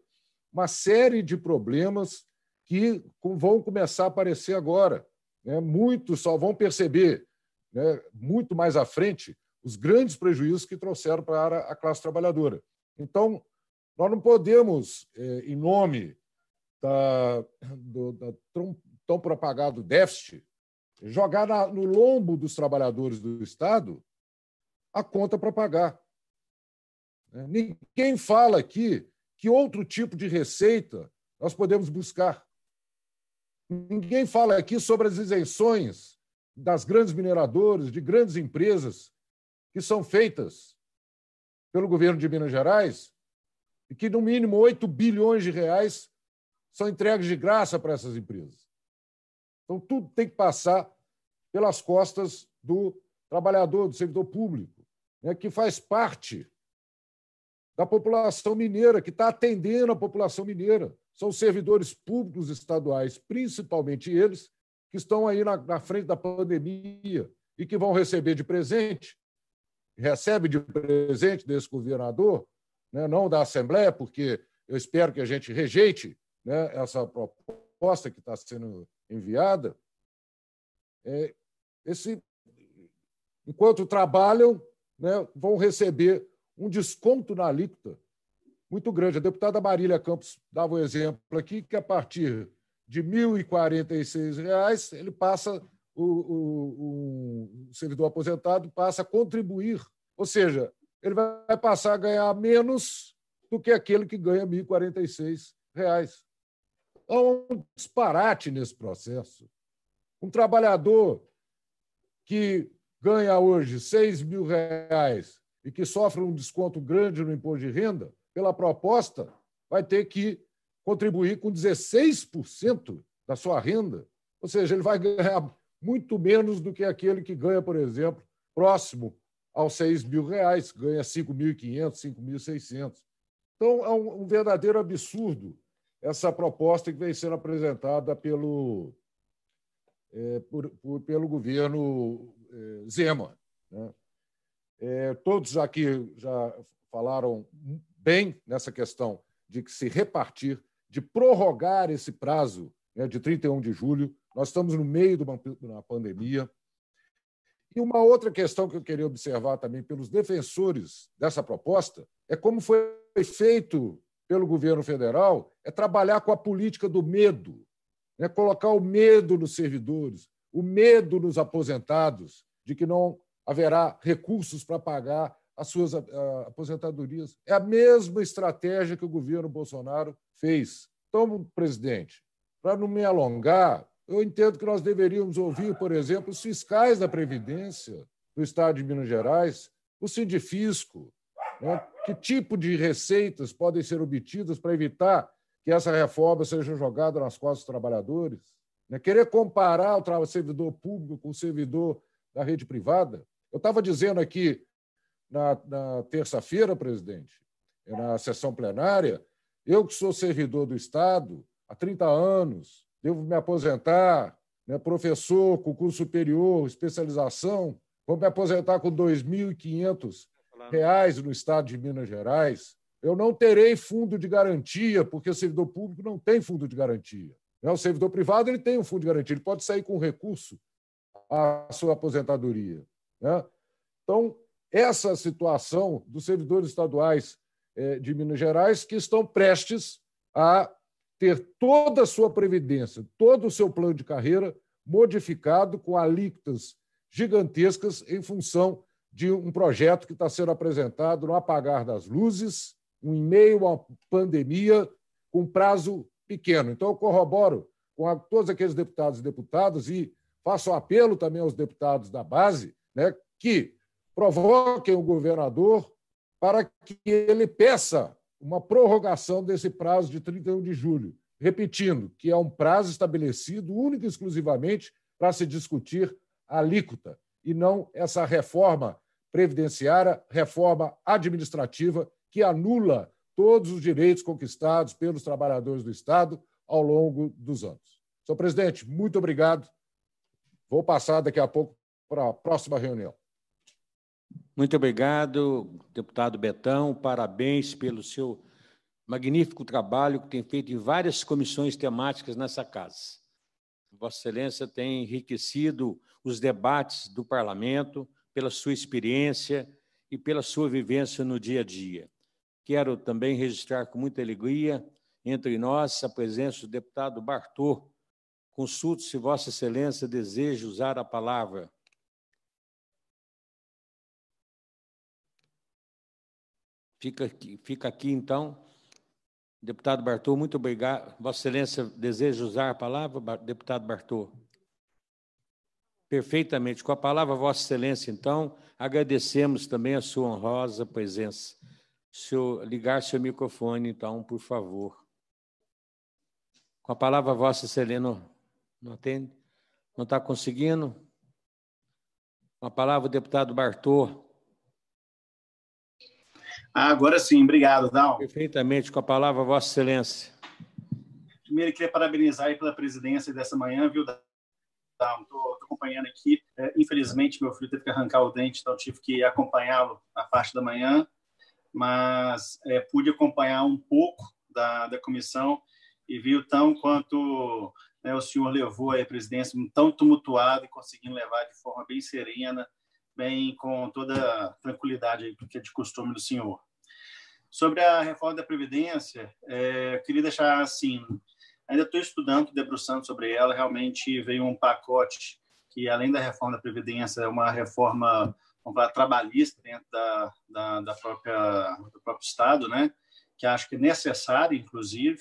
uma série de problemas que vão começar a aparecer agora. Né? Muitos só vão perceber, né, muito mais à frente, os grandes prejuízos que trouxeram para a classe trabalhadora. Então, nós não podemos, é, em nome da, do da tão, tão propagado déficit, jogar na, no lombo dos trabalhadores do Estado a conta para pagar. Né? Ninguém fala aqui que outro tipo de receita nós podemos buscar. Ninguém fala aqui sobre as isenções das grandes mineradoras, de grandes empresas que são feitas pelo governo de Minas Gerais e que, no mínimo, 8 bilhões de reais são entregues de graça para essas empresas. Então, tudo tem que passar pelas costas do trabalhador, do servidor público né, que faz parte da população mineira, que está atendendo a população mineira. São servidores públicos estaduais, principalmente eles, que estão aí na, na frente da pandemia e que vão receber de presente, recebe de presente desse governador, né, não da Assembleia, porque eu espero que a gente rejeite né, essa proposta que está sendo enviada, é, esse, enquanto trabalham, né, vão receber um desconto na alíquota muito grande. A deputada Marília Campos dava o um exemplo aqui que a partir de R$ 1.046, ele passa, o, o, o servidor aposentado passa a contribuir, ou seja, ele vai passar a ganhar menos do que aquele que ganha R$ 1.046. Há um disparate nesse processo. Um trabalhador que ganha hoje 6 mil reais e que sofre um desconto grande no imposto de renda, pela proposta, vai ter que contribuir com 16% da sua renda. Ou seja, ele vai ganhar muito menos do que aquele que ganha, por exemplo, próximo aos 6 mil reais, ganha 5.500, 5.600. Então, é um verdadeiro absurdo essa proposta que vem sendo apresentada pelo, é, por, por, pelo governo é, Zema. Né? É, todos aqui já falaram bem nessa questão de que se repartir, de prorrogar esse prazo né, de 31 de julho. Nós estamos no meio de uma, de uma pandemia. E uma outra questão que eu queria observar também pelos defensores dessa proposta é como foi feito pelo governo federal é trabalhar com a política do medo né? colocar o medo nos servidores, o medo nos aposentados de que não haverá recursos para pagar as suas ah, aposentadorias. É a mesma estratégia que o governo Bolsonaro fez. Então, presidente, para não me alongar, eu entendo que nós deveríamos ouvir, por exemplo, os fiscais da Previdência do Estado de Minas Gerais, o Sindifisco, né? que tipo de receitas podem ser obtidas para evitar que essa reforma seja jogada nas costas dos trabalhadores? Né? Querer comparar o servidor público com o servidor da rede privada? Eu estava dizendo aqui na, na terça-feira, presidente, é na sessão plenária, eu que sou servidor do Estado há 30 anos, devo me aposentar, né, professor, concurso superior, especialização, vou me aposentar com tá R$ 2.500 no Estado de Minas Gerais. Eu não terei fundo de garantia, porque o servidor público não tem fundo de garantia. Né? O servidor privado ele tem um fundo de garantia, ele pode sair com recurso à sua aposentadoria. Né? Então, essa situação dos servidores estaduais eh, de Minas Gerais que estão prestes a ter toda a sua previdência, todo o seu plano de carreira modificado com alíquotas gigantescas em função de um projeto que está sendo apresentado no apagar das luzes um e-mail à pandemia com prazo pequeno. Então, eu corroboro com a, todos aqueles deputados e deputadas e faço apelo também aos deputados da base né, que provoquem o governador para que ele peça uma prorrogação desse prazo de 31 de julho. Repetindo, que é um prazo estabelecido única e exclusivamente para se discutir a alíquota e não essa reforma previdenciária, reforma administrativa que anula todos os direitos conquistados pelos trabalhadores do Estado ao longo dos anos. Senhor presidente, muito obrigado. Vou passar daqui a pouco para a próxima reunião. Muito obrigado, deputado Betão. Parabéns pelo seu magnífico trabalho que tem feito em várias comissões temáticas nessa casa. Vossa Excelência tem enriquecido os debates do parlamento pela sua experiência e pela sua vivência no dia a dia. Quero também registrar com muita alegria entre nós a presença do deputado Bartô. Consulto se Vossa Excelência deseja usar a palavra. Fica aqui, fica aqui então. Deputado Bartô, muito obrigado. Vossa Excelência deseja usar a palavra, deputado Bartô? Perfeitamente. Com a palavra, Vossa Excelência, então, agradecemos também a sua honrosa presença seu ligar seu microfone, então, por favor. Com a palavra vossa, excelência não atende? Não está conseguindo? Com a palavra, o deputado Bartô. Ah, agora sim, obrigado, Dal. Perfeitamente, com a palavra, Vossa Excelência. Primeiro, queria parabenizar pela presidência dessa manhã, viu, Dal? Estou acompanhando aqui. É, infelizmente, meu filho teve que arrancar o dente, então tive que acompanhá-lo na parte da manhã mas é, pude acompanhar um pouco da, da comissão e vi o tão quanto né, o senhor levou a presidência tão tumultuada e conseguindo levar de forma bem serena, bem com toda tranquilidade que é de costume do senhor. Sobre a reforma da Previdência, é, eu queria deixar assim, ainda estou estudando, debruçando sobre ela, realmente veio um pacote que, além da reforma da Previdência, é uma reforma combate trabalhista dentro da, da, da, própria, do próprio Estado, né? que acho que é necessário, inclusive,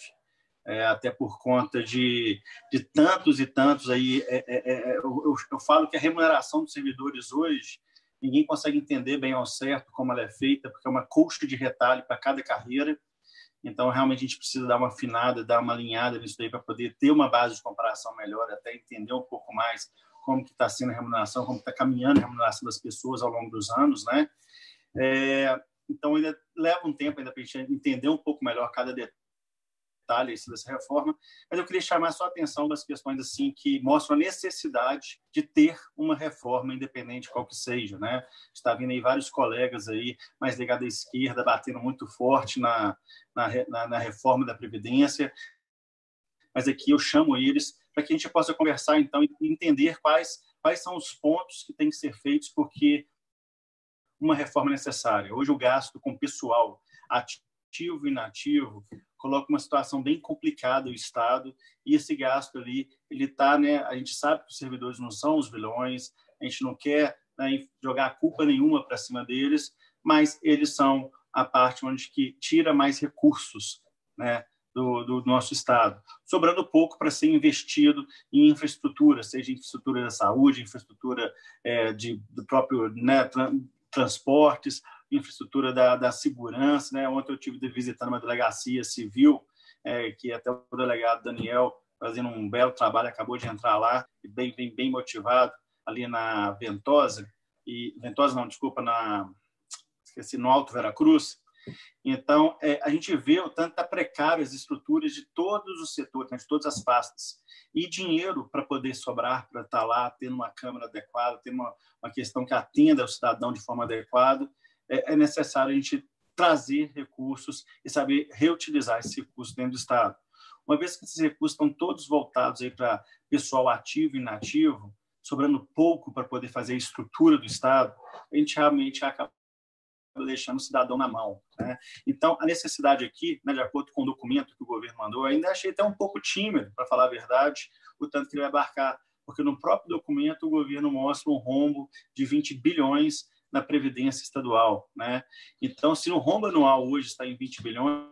é, até por conta de, de tantos e tantos aí. É, é, é, é eu, eu, falo que a remuneração dos servidores hoje, ninguém consegue entender bem ao certo como ela é feita, porque é uma coxa de retalho para cada carreira. Então, realmente, a gente precisa dar uma afinada, dar uma alinhada nisso daí para poder ter uma base de comparação melhor, até entender um pouco mais como que está sendo a remuneração, como está caminhando a remuneração das pessoas ao longo dos anos, né? É, então, ainda leva um tempo ainda para a gente entender um pouco melhor cada detalhe dessa reforma, mas eu queria chamar a sua atenção das questões assim que mostram a necessidade de ter uma reforma independente qual que seja, né? Está vindo aí vários colegas aí mais ligados à esquerda batendo muito forte na, na, na, na reforma da previdência, mas aqui eu chamo eles para que a gente possa conversar então e entender quais quais são os pontos que têm que ser feitos porque uma reforma é necessária. Hoje o gasto com pessoal ativo e inativo coloca uma situação bem complicada o Estado e esse gasto ali ele tá né a gente sabe que os servidores não são os vilões a gente não quer né, jogar culpa nenhuma para cima deles mas eles são a parte onde que tira mais recursos né do, do nosso Estado, sobrando pouco para ser investido em infraestrutura, seja infraestrutura da saúde, infraestrutura é, de, do próprio né, transportes, infraestrutura da, da segurança. Né? Ontem eu estive visitando uma delegacia civil, é, que até o delegado Daniel, fazendo um belo trabalho, acabou de entrar lá, bem, bem, bem motivado, ali na Ventosa, e Ventosa não, desculpa, na esqueci, no Alto Veracruz, então, é, a gente vê o tanto está precário as estruturas de todos os setores, né, de todas as pastas. E dinheiro para poder sobrar, para estar tá lá, tendo uma câmara adequada, ter uma, uma questão que atenda o cidadão de forma adequada, é, é necessário a gente trazer recursos e saber reutilizar esses recursos dentro do Estado. Uma vez que esses recursos estão todos voltados para pessoal ativo e inativo, sobrando pouco para poder fazer a estrutura do Estado, a gente realmente acaba deixando o cidadão na mão. Né? Então, a necessidade aqui, né, de acordo com o documento que o governo mandou, ainda achei até um pouco tímido, para falar a verdade, o tanto que ele vai abarcar, porque no próprio documento o governo mostra um rombo de 20 bilhões na Previdência Estadual. Né? Então, se o rombo anual hoje está em 20 bilhões,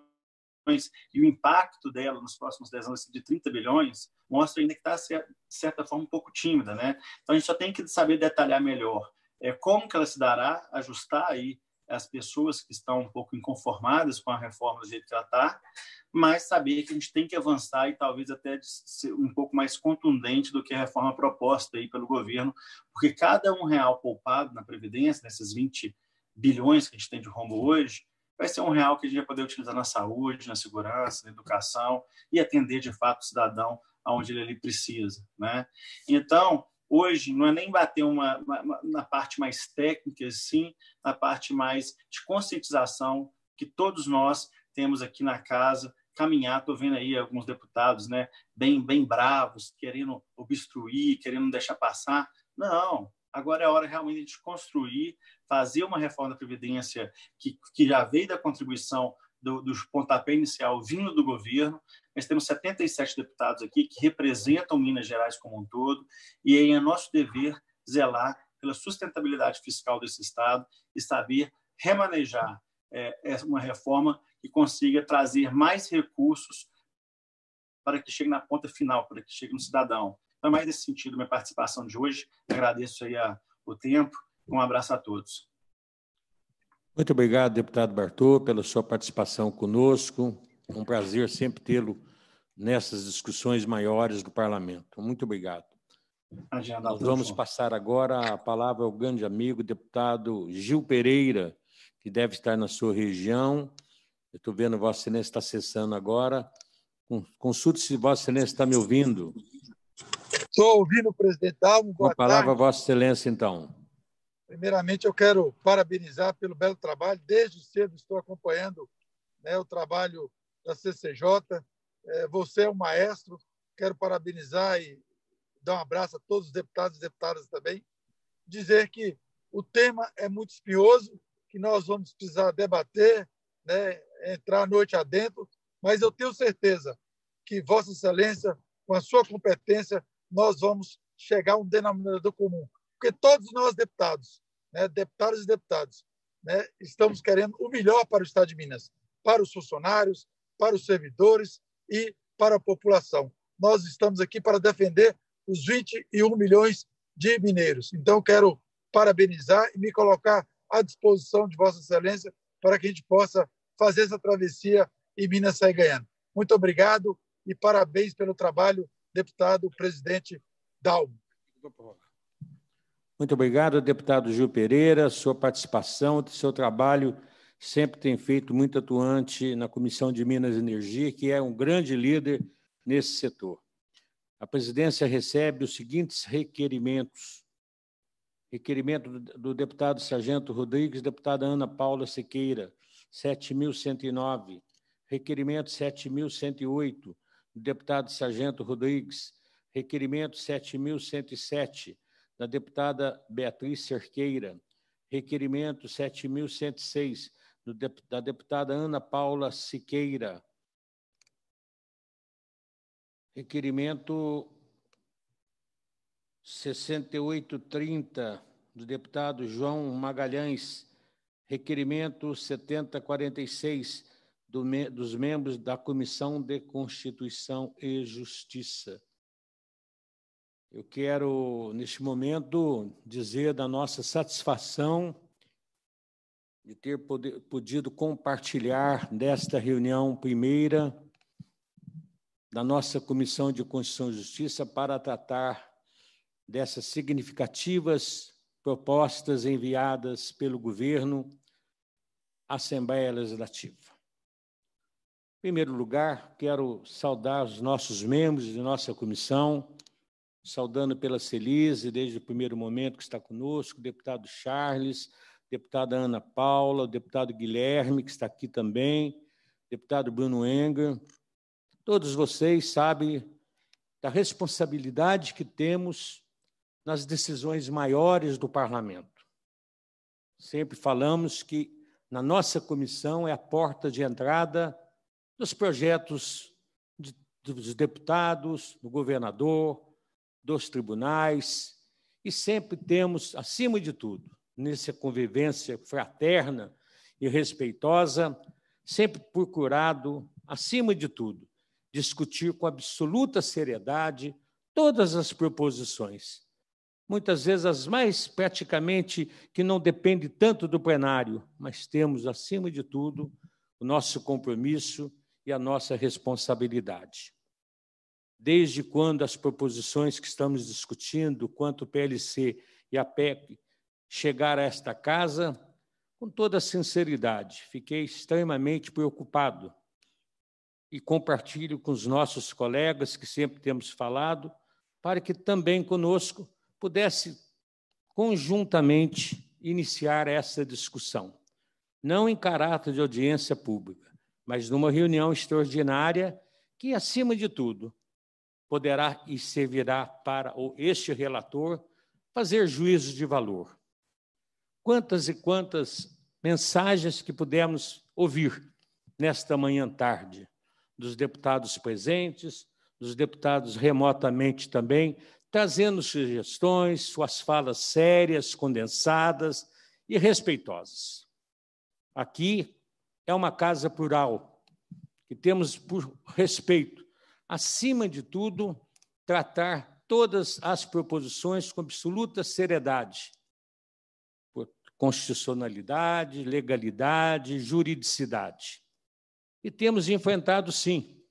e o impacto dela nos próximos 10 anos é de 30 bilhões mostra ainda que está, de certa forma, um pouco tímida. Né? Então, a gente só tem que saber detalhar melhor é, como que ela se dará, ajustar aí as pessoas que estão um pouco inconformadas com a reforma do jeito que ela está, mas saber que a gente tem que avançar e talvez até ser um pouco mais contundente do que a reforma proposta aí pelo governo, porque cada um real poupado na Previdência, nesses 20 bilhões que a gente tem de rombo hoje, vai ser um real que a gente vai poder utilizar na saúde, na segurança, na educação e atender de fato o cidadão aonde ele, ele precisa, né? Então, hoje não é nem bater uma, uma, uma, na parte mais técnica, sim na parte mais de conscientização que todos nós temos aqui na casa caminhar. Estou vendo aí alguns deputados, né, bem bem bravos, querendo obstruir, querendo deixar passar. Não, agora é a hora realmente de construir, fazer uma reforma da previdência que, que já veio da contribuição do, do pontapé inicial vindo do governo, mas temos 77 deputados aqui que representam Minas Gerais como um todo, e aí é nosso dever zelar pela sustentabilidade fiscal desse Estado e saber remanejar é, é, uma reforma que consiga trazer mais recursos para que chegue na ponta final, para que chegue no cidadão. Então, é mais nesse sentido minha participação de hoje. Agradeço aí a, o tempo. Um abraço a todos. Muito obrigado, deputado Bartô, pela sua participação conosco. um prazer sempre tê-lo nessas discussões maiores do parlamento. Muito obrigado. Ah, Nós vamos passar agora a palavra ao grande amigo deputado Gil Pereira, que deve estar na sua região. Eu estou vendo Vossa Excelência está acessando agora. Consulte se Vossa Excelência está me ouvindo. Estou ouvindo, presidente. Dá um boa Com a palavra, tarde. Vossa Excelência, então. Primeiramente, eu quero parabenizar pelo belo trabalho. Desde cedo estou acompanhando né, o trabalho da CCJ. É, você é um maestro. Quero parabenizar e dar um abraço a todos os deputados e deputadas também. Dizer que o tema é muito espinhoso, que nós vamos precisar debater, né, entrar noite adentro, mas eu tenho certeza que Vossa Excelência, com a sua competência, nós vamos chegar a um denominador comum porque todos nós deputados, né, deputados e deputados, né, estamos querendo o melhor para o Estado de Minas, para os funcionários, para os servidores e para a população. Nós estamos aqui para defender os 21 milhões de mineiros. Então, quero parabenizar e me colocar à disposição de Vossa Excelência para que a gente possa fazer essa travessia e Minas sair ganhando. Muito obrigado e parabéns pelo trabalho, deputado presidente Dalmo. Muito obrigado, deputado Gil Pereira. Sua participação, seu trabalho sempre tem feito muito atuante na Comissão de Minas e Energia, que é um grande líder nesse setor. A presidência recebe os seguintes requerimentos. Requerimento do deputado Sargento Rodrigues, deputada Ana Paula Sequeira, 7.109. Requerimento 7.108, do deputado Sargento Rodrigues. Requerimento 7.107 da deputada Beatriz Cerqueira. Requerimento 7.106, da deputada Ana Paula Siqueira. Requerimento 6830, do deputado João Magalhães. Requerimento 7046, do, dos membros da Comissão de Constituição e Justiça. Eu quero, neste momento, dizer da nossa satisfação de ter poder, podido compartilhar desta reunião primeira da nossa Comissão de Constituição e Justiça para tratar dessas significativas propostas enviadas pelo governo à Assembleia Legislativa. Em primeiro lugar, quero saudar os nossos membros de nossa comissão saudando pela Celise, desde o primeiro momento que está conosco, o deputado Charles, deputada Ana Paula, o deputado Guilherme, que está aqui também, o deputado Bruno Enger. Todos vocês sabem da responsabilidade que temos nas decisões maiores do parlamento. Sempre falamos que na nossa comissão é a porta de entrada dos projetos de, dos deputados, do governador, dos tribunais, e sempre temos, acima de tudo, nessa convivência fraterna e respeitosa, sempre procurado, acima de tudo, discutir com absoluta seriedade todas as proposições, muitas vezes as mais praticamente que não depende tanto do plenário, mas temos acima de tudo o nosso compromisso e a nossa responsabilidade desde quando as proposições que estamos discutindo, quanto o PLC e a PEP chegaram a esta casa, com toda sinceridade, fiquei extremamente preocupado e compartilho com os nossos colegas que sempre temos falado, para que também conosco pudesse conjuntamente iniciar essa discussão, não em caráter de audiência pública, mas numa reunião extraordinária que, acima de tudo, poderá e servirá para este relator fazer juízos de valor. Quantas e quantas mensagens que pudemos ouvir nesta manhã tarde, dos deputados presentes, dos deputados remotamente também, trazendo sugestões, suas falas sérias, condensadas e respeitosas. Aqui é uma casa plural, que temos por respeito acima de tudo, tratar todas as proposições com absoluta seriedade, por constitucionalidade, legalidade, juridicidade. E temos enfrentado, sim.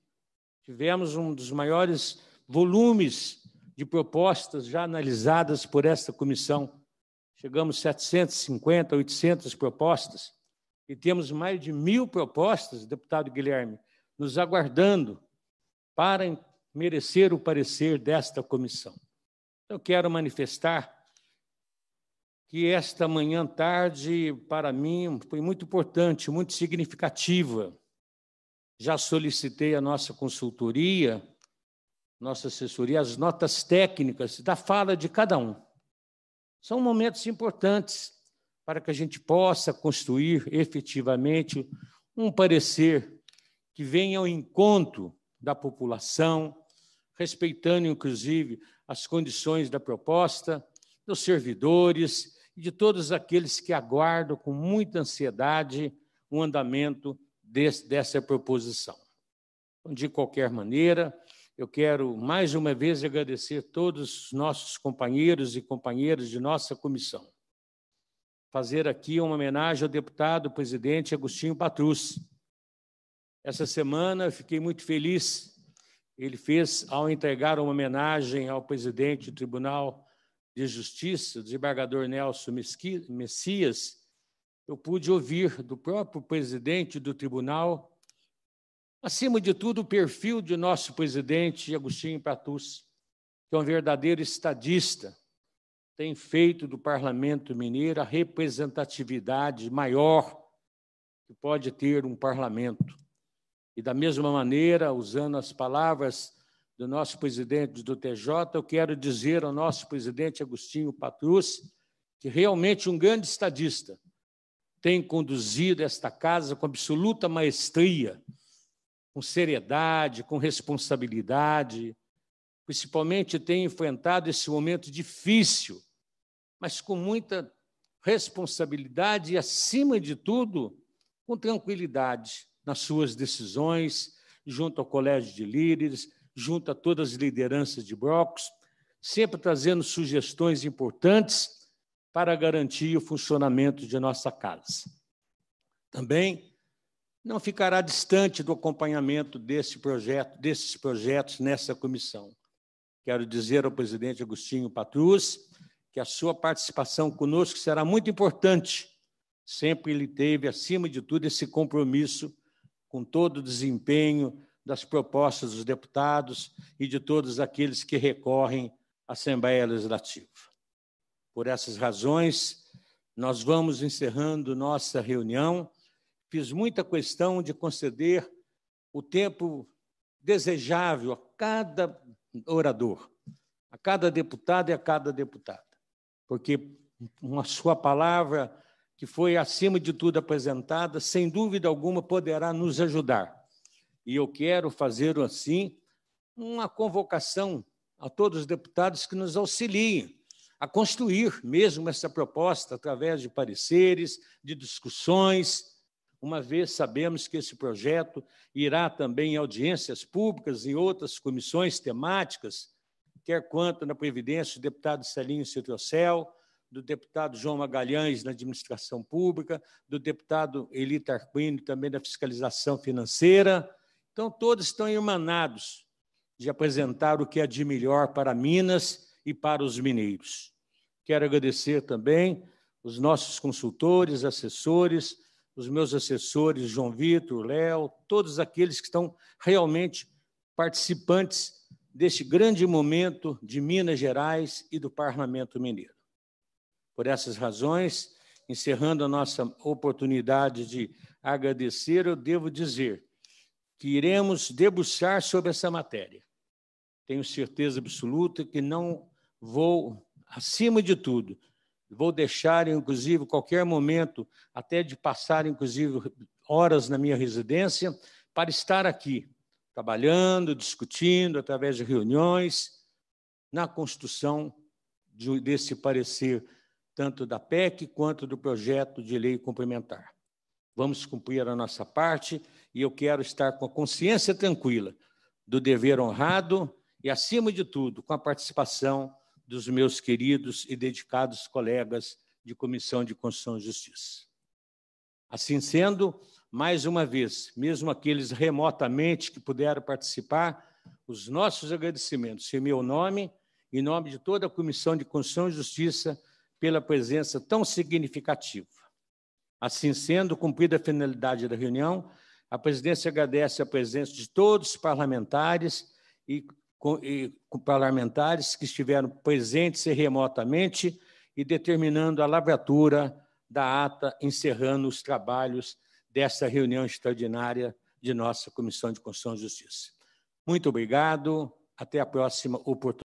Tivemos um dos maiores volumes de propostas já analisadas por esta comissão. Chegamos a 750, 800 propostas e temos mais de mil propostas, deputado Guilherme, nos aguardando para merecer o parecer desta comissão. Eu quero manifestar que esta manhã tarde, para mim, foi muito importante, muito significativa. Já solicitei a nossa consultoria, nossa assessoria, as notas técnicas da fala de cada um. São momentos importantes para que a gente possa construir efetivamente um parecer que venha ao encontro da população, respeitando, inclusive, as condições da proposta, dos servidores e de todos aqueles que aguardam com muita ansiedade o andamento desse, dessa proposição. Então, de qualquer maneira, eu quero mais uma vez agradecer todos os nossos companheiros e companheiras de nossa comissão. Fazer aqui uma homenagem ao deputado presidente Agostinho Patrus, essa semana fiquei muito feliz. Ele fez, ao entregar uma homenagem ao presidente do Tribunal de Justiça, desembargador Nelson Messias, eu pude ouvir do próprio presidente do tribunal, acima de tudo, o perfil de nosso presidente, Agostinho Patus, que é um verdadeiro estadista, tem feito do parlamento mineiro a representatividade maior que pode ter um parlamento e, da mesma maneira, usando as palavras do nosso presidente do TJ, eu quero dizer ao nosso presidente Agostinho Patrus que realmente um grande estadista tem conduzido esta casa com absoluta maestria, com seriedade, com responsabilidade, principalmente tem enfrentado esse momento difícil, mas com muita responsabilidade e, acima de tudo, com tranquilidade nas suas decisões, junto ao colégio de líderes, junto a todas as lideranças de blocos, sempre trazendo sugestões importantes para garantir o funcionamento de nossa casa. Também não ficará distante do acompanhamento desse projeto, desses projetos nessa comissão. Quero dizer ao presidente Agostinho Patrus que a sua participação conosco será muito importante. Sempre ele teve, acima de tudo, esse compromisso com todo o desempenho das propostas dos deputados e de todos aqueles que recorrem à Assembleia Legislativa. Por essas razões, nós vamos encerrando nossa reunião. Fiz muita questão de conceder o tempo desejável a cada orador, a cada deputado e a cada deputada, porque uma sua palavra que foi, acima de tudo, apresentada, sem dúvida alguma poderá nos ajudar. E eu quero fazer, assim, uma convocação a todos os deputados que nos auxiliem a construir mesmo essa proposta através de pareceres, de discussões, uma vez sabemos que esse projeto irá também em audiências públicas e outras comissões temáticas, quer quanto na Previdência, o deputado Celinho Citrocel, do deputado João Magalhães na administração pública, do deputado Eli Tarquini também da fiscalização financeira. Então, todos estão emanados de apresentar o que é de melhor para Minas e para os mineiros. Quero agradecer também os nossos consultores, assessores, os meus assessores, João Vitor, Léo, todos aqueles que estão realmente participantes deste grande momento de Minas Gerais e do Parlamento Mineiro. Por essas razões, encerrando a nossa oportunidade de agradecer, eu devo dizer que iremos debruçar sobre essa matéria. Tenho certeza absoluta que não vou, acima de tudo, vou deixar, inclusive, qualquer momento, até de passar, inclusive, horas na minha residência, para estar aqui, trabalhando, discutindo, através de reuniões, na construção desse parecer tanto da PEC quanto do projeto de lei complementar. Vamos cumprir a nossa parte e eu quero estar com a consciência tranquila do dever honrado e, acima de tudo, com a participação dos meus queridos e dedicados colegas de Comissão de Constituição e Justiça. Assim sendo, mais uma vez, mesmo aqueles remotamente que puderam participar, os nossos agradecimentos em meu nome, em nome de toda a Comissão de Constituição e Justiça pela presença tão significativa. Assim sendo, cumprida a finalidade da reunião, a presidência agradece a presença de todos os parlamentares e, e parlamentares que estiveram presentes e remotamente e determinando a lavratura da ata encerrando os trabalhos desta reunião extraordinária de nossa Comissão de Constituição e Justiça. Muito obrigado, até a próxima oportunidade.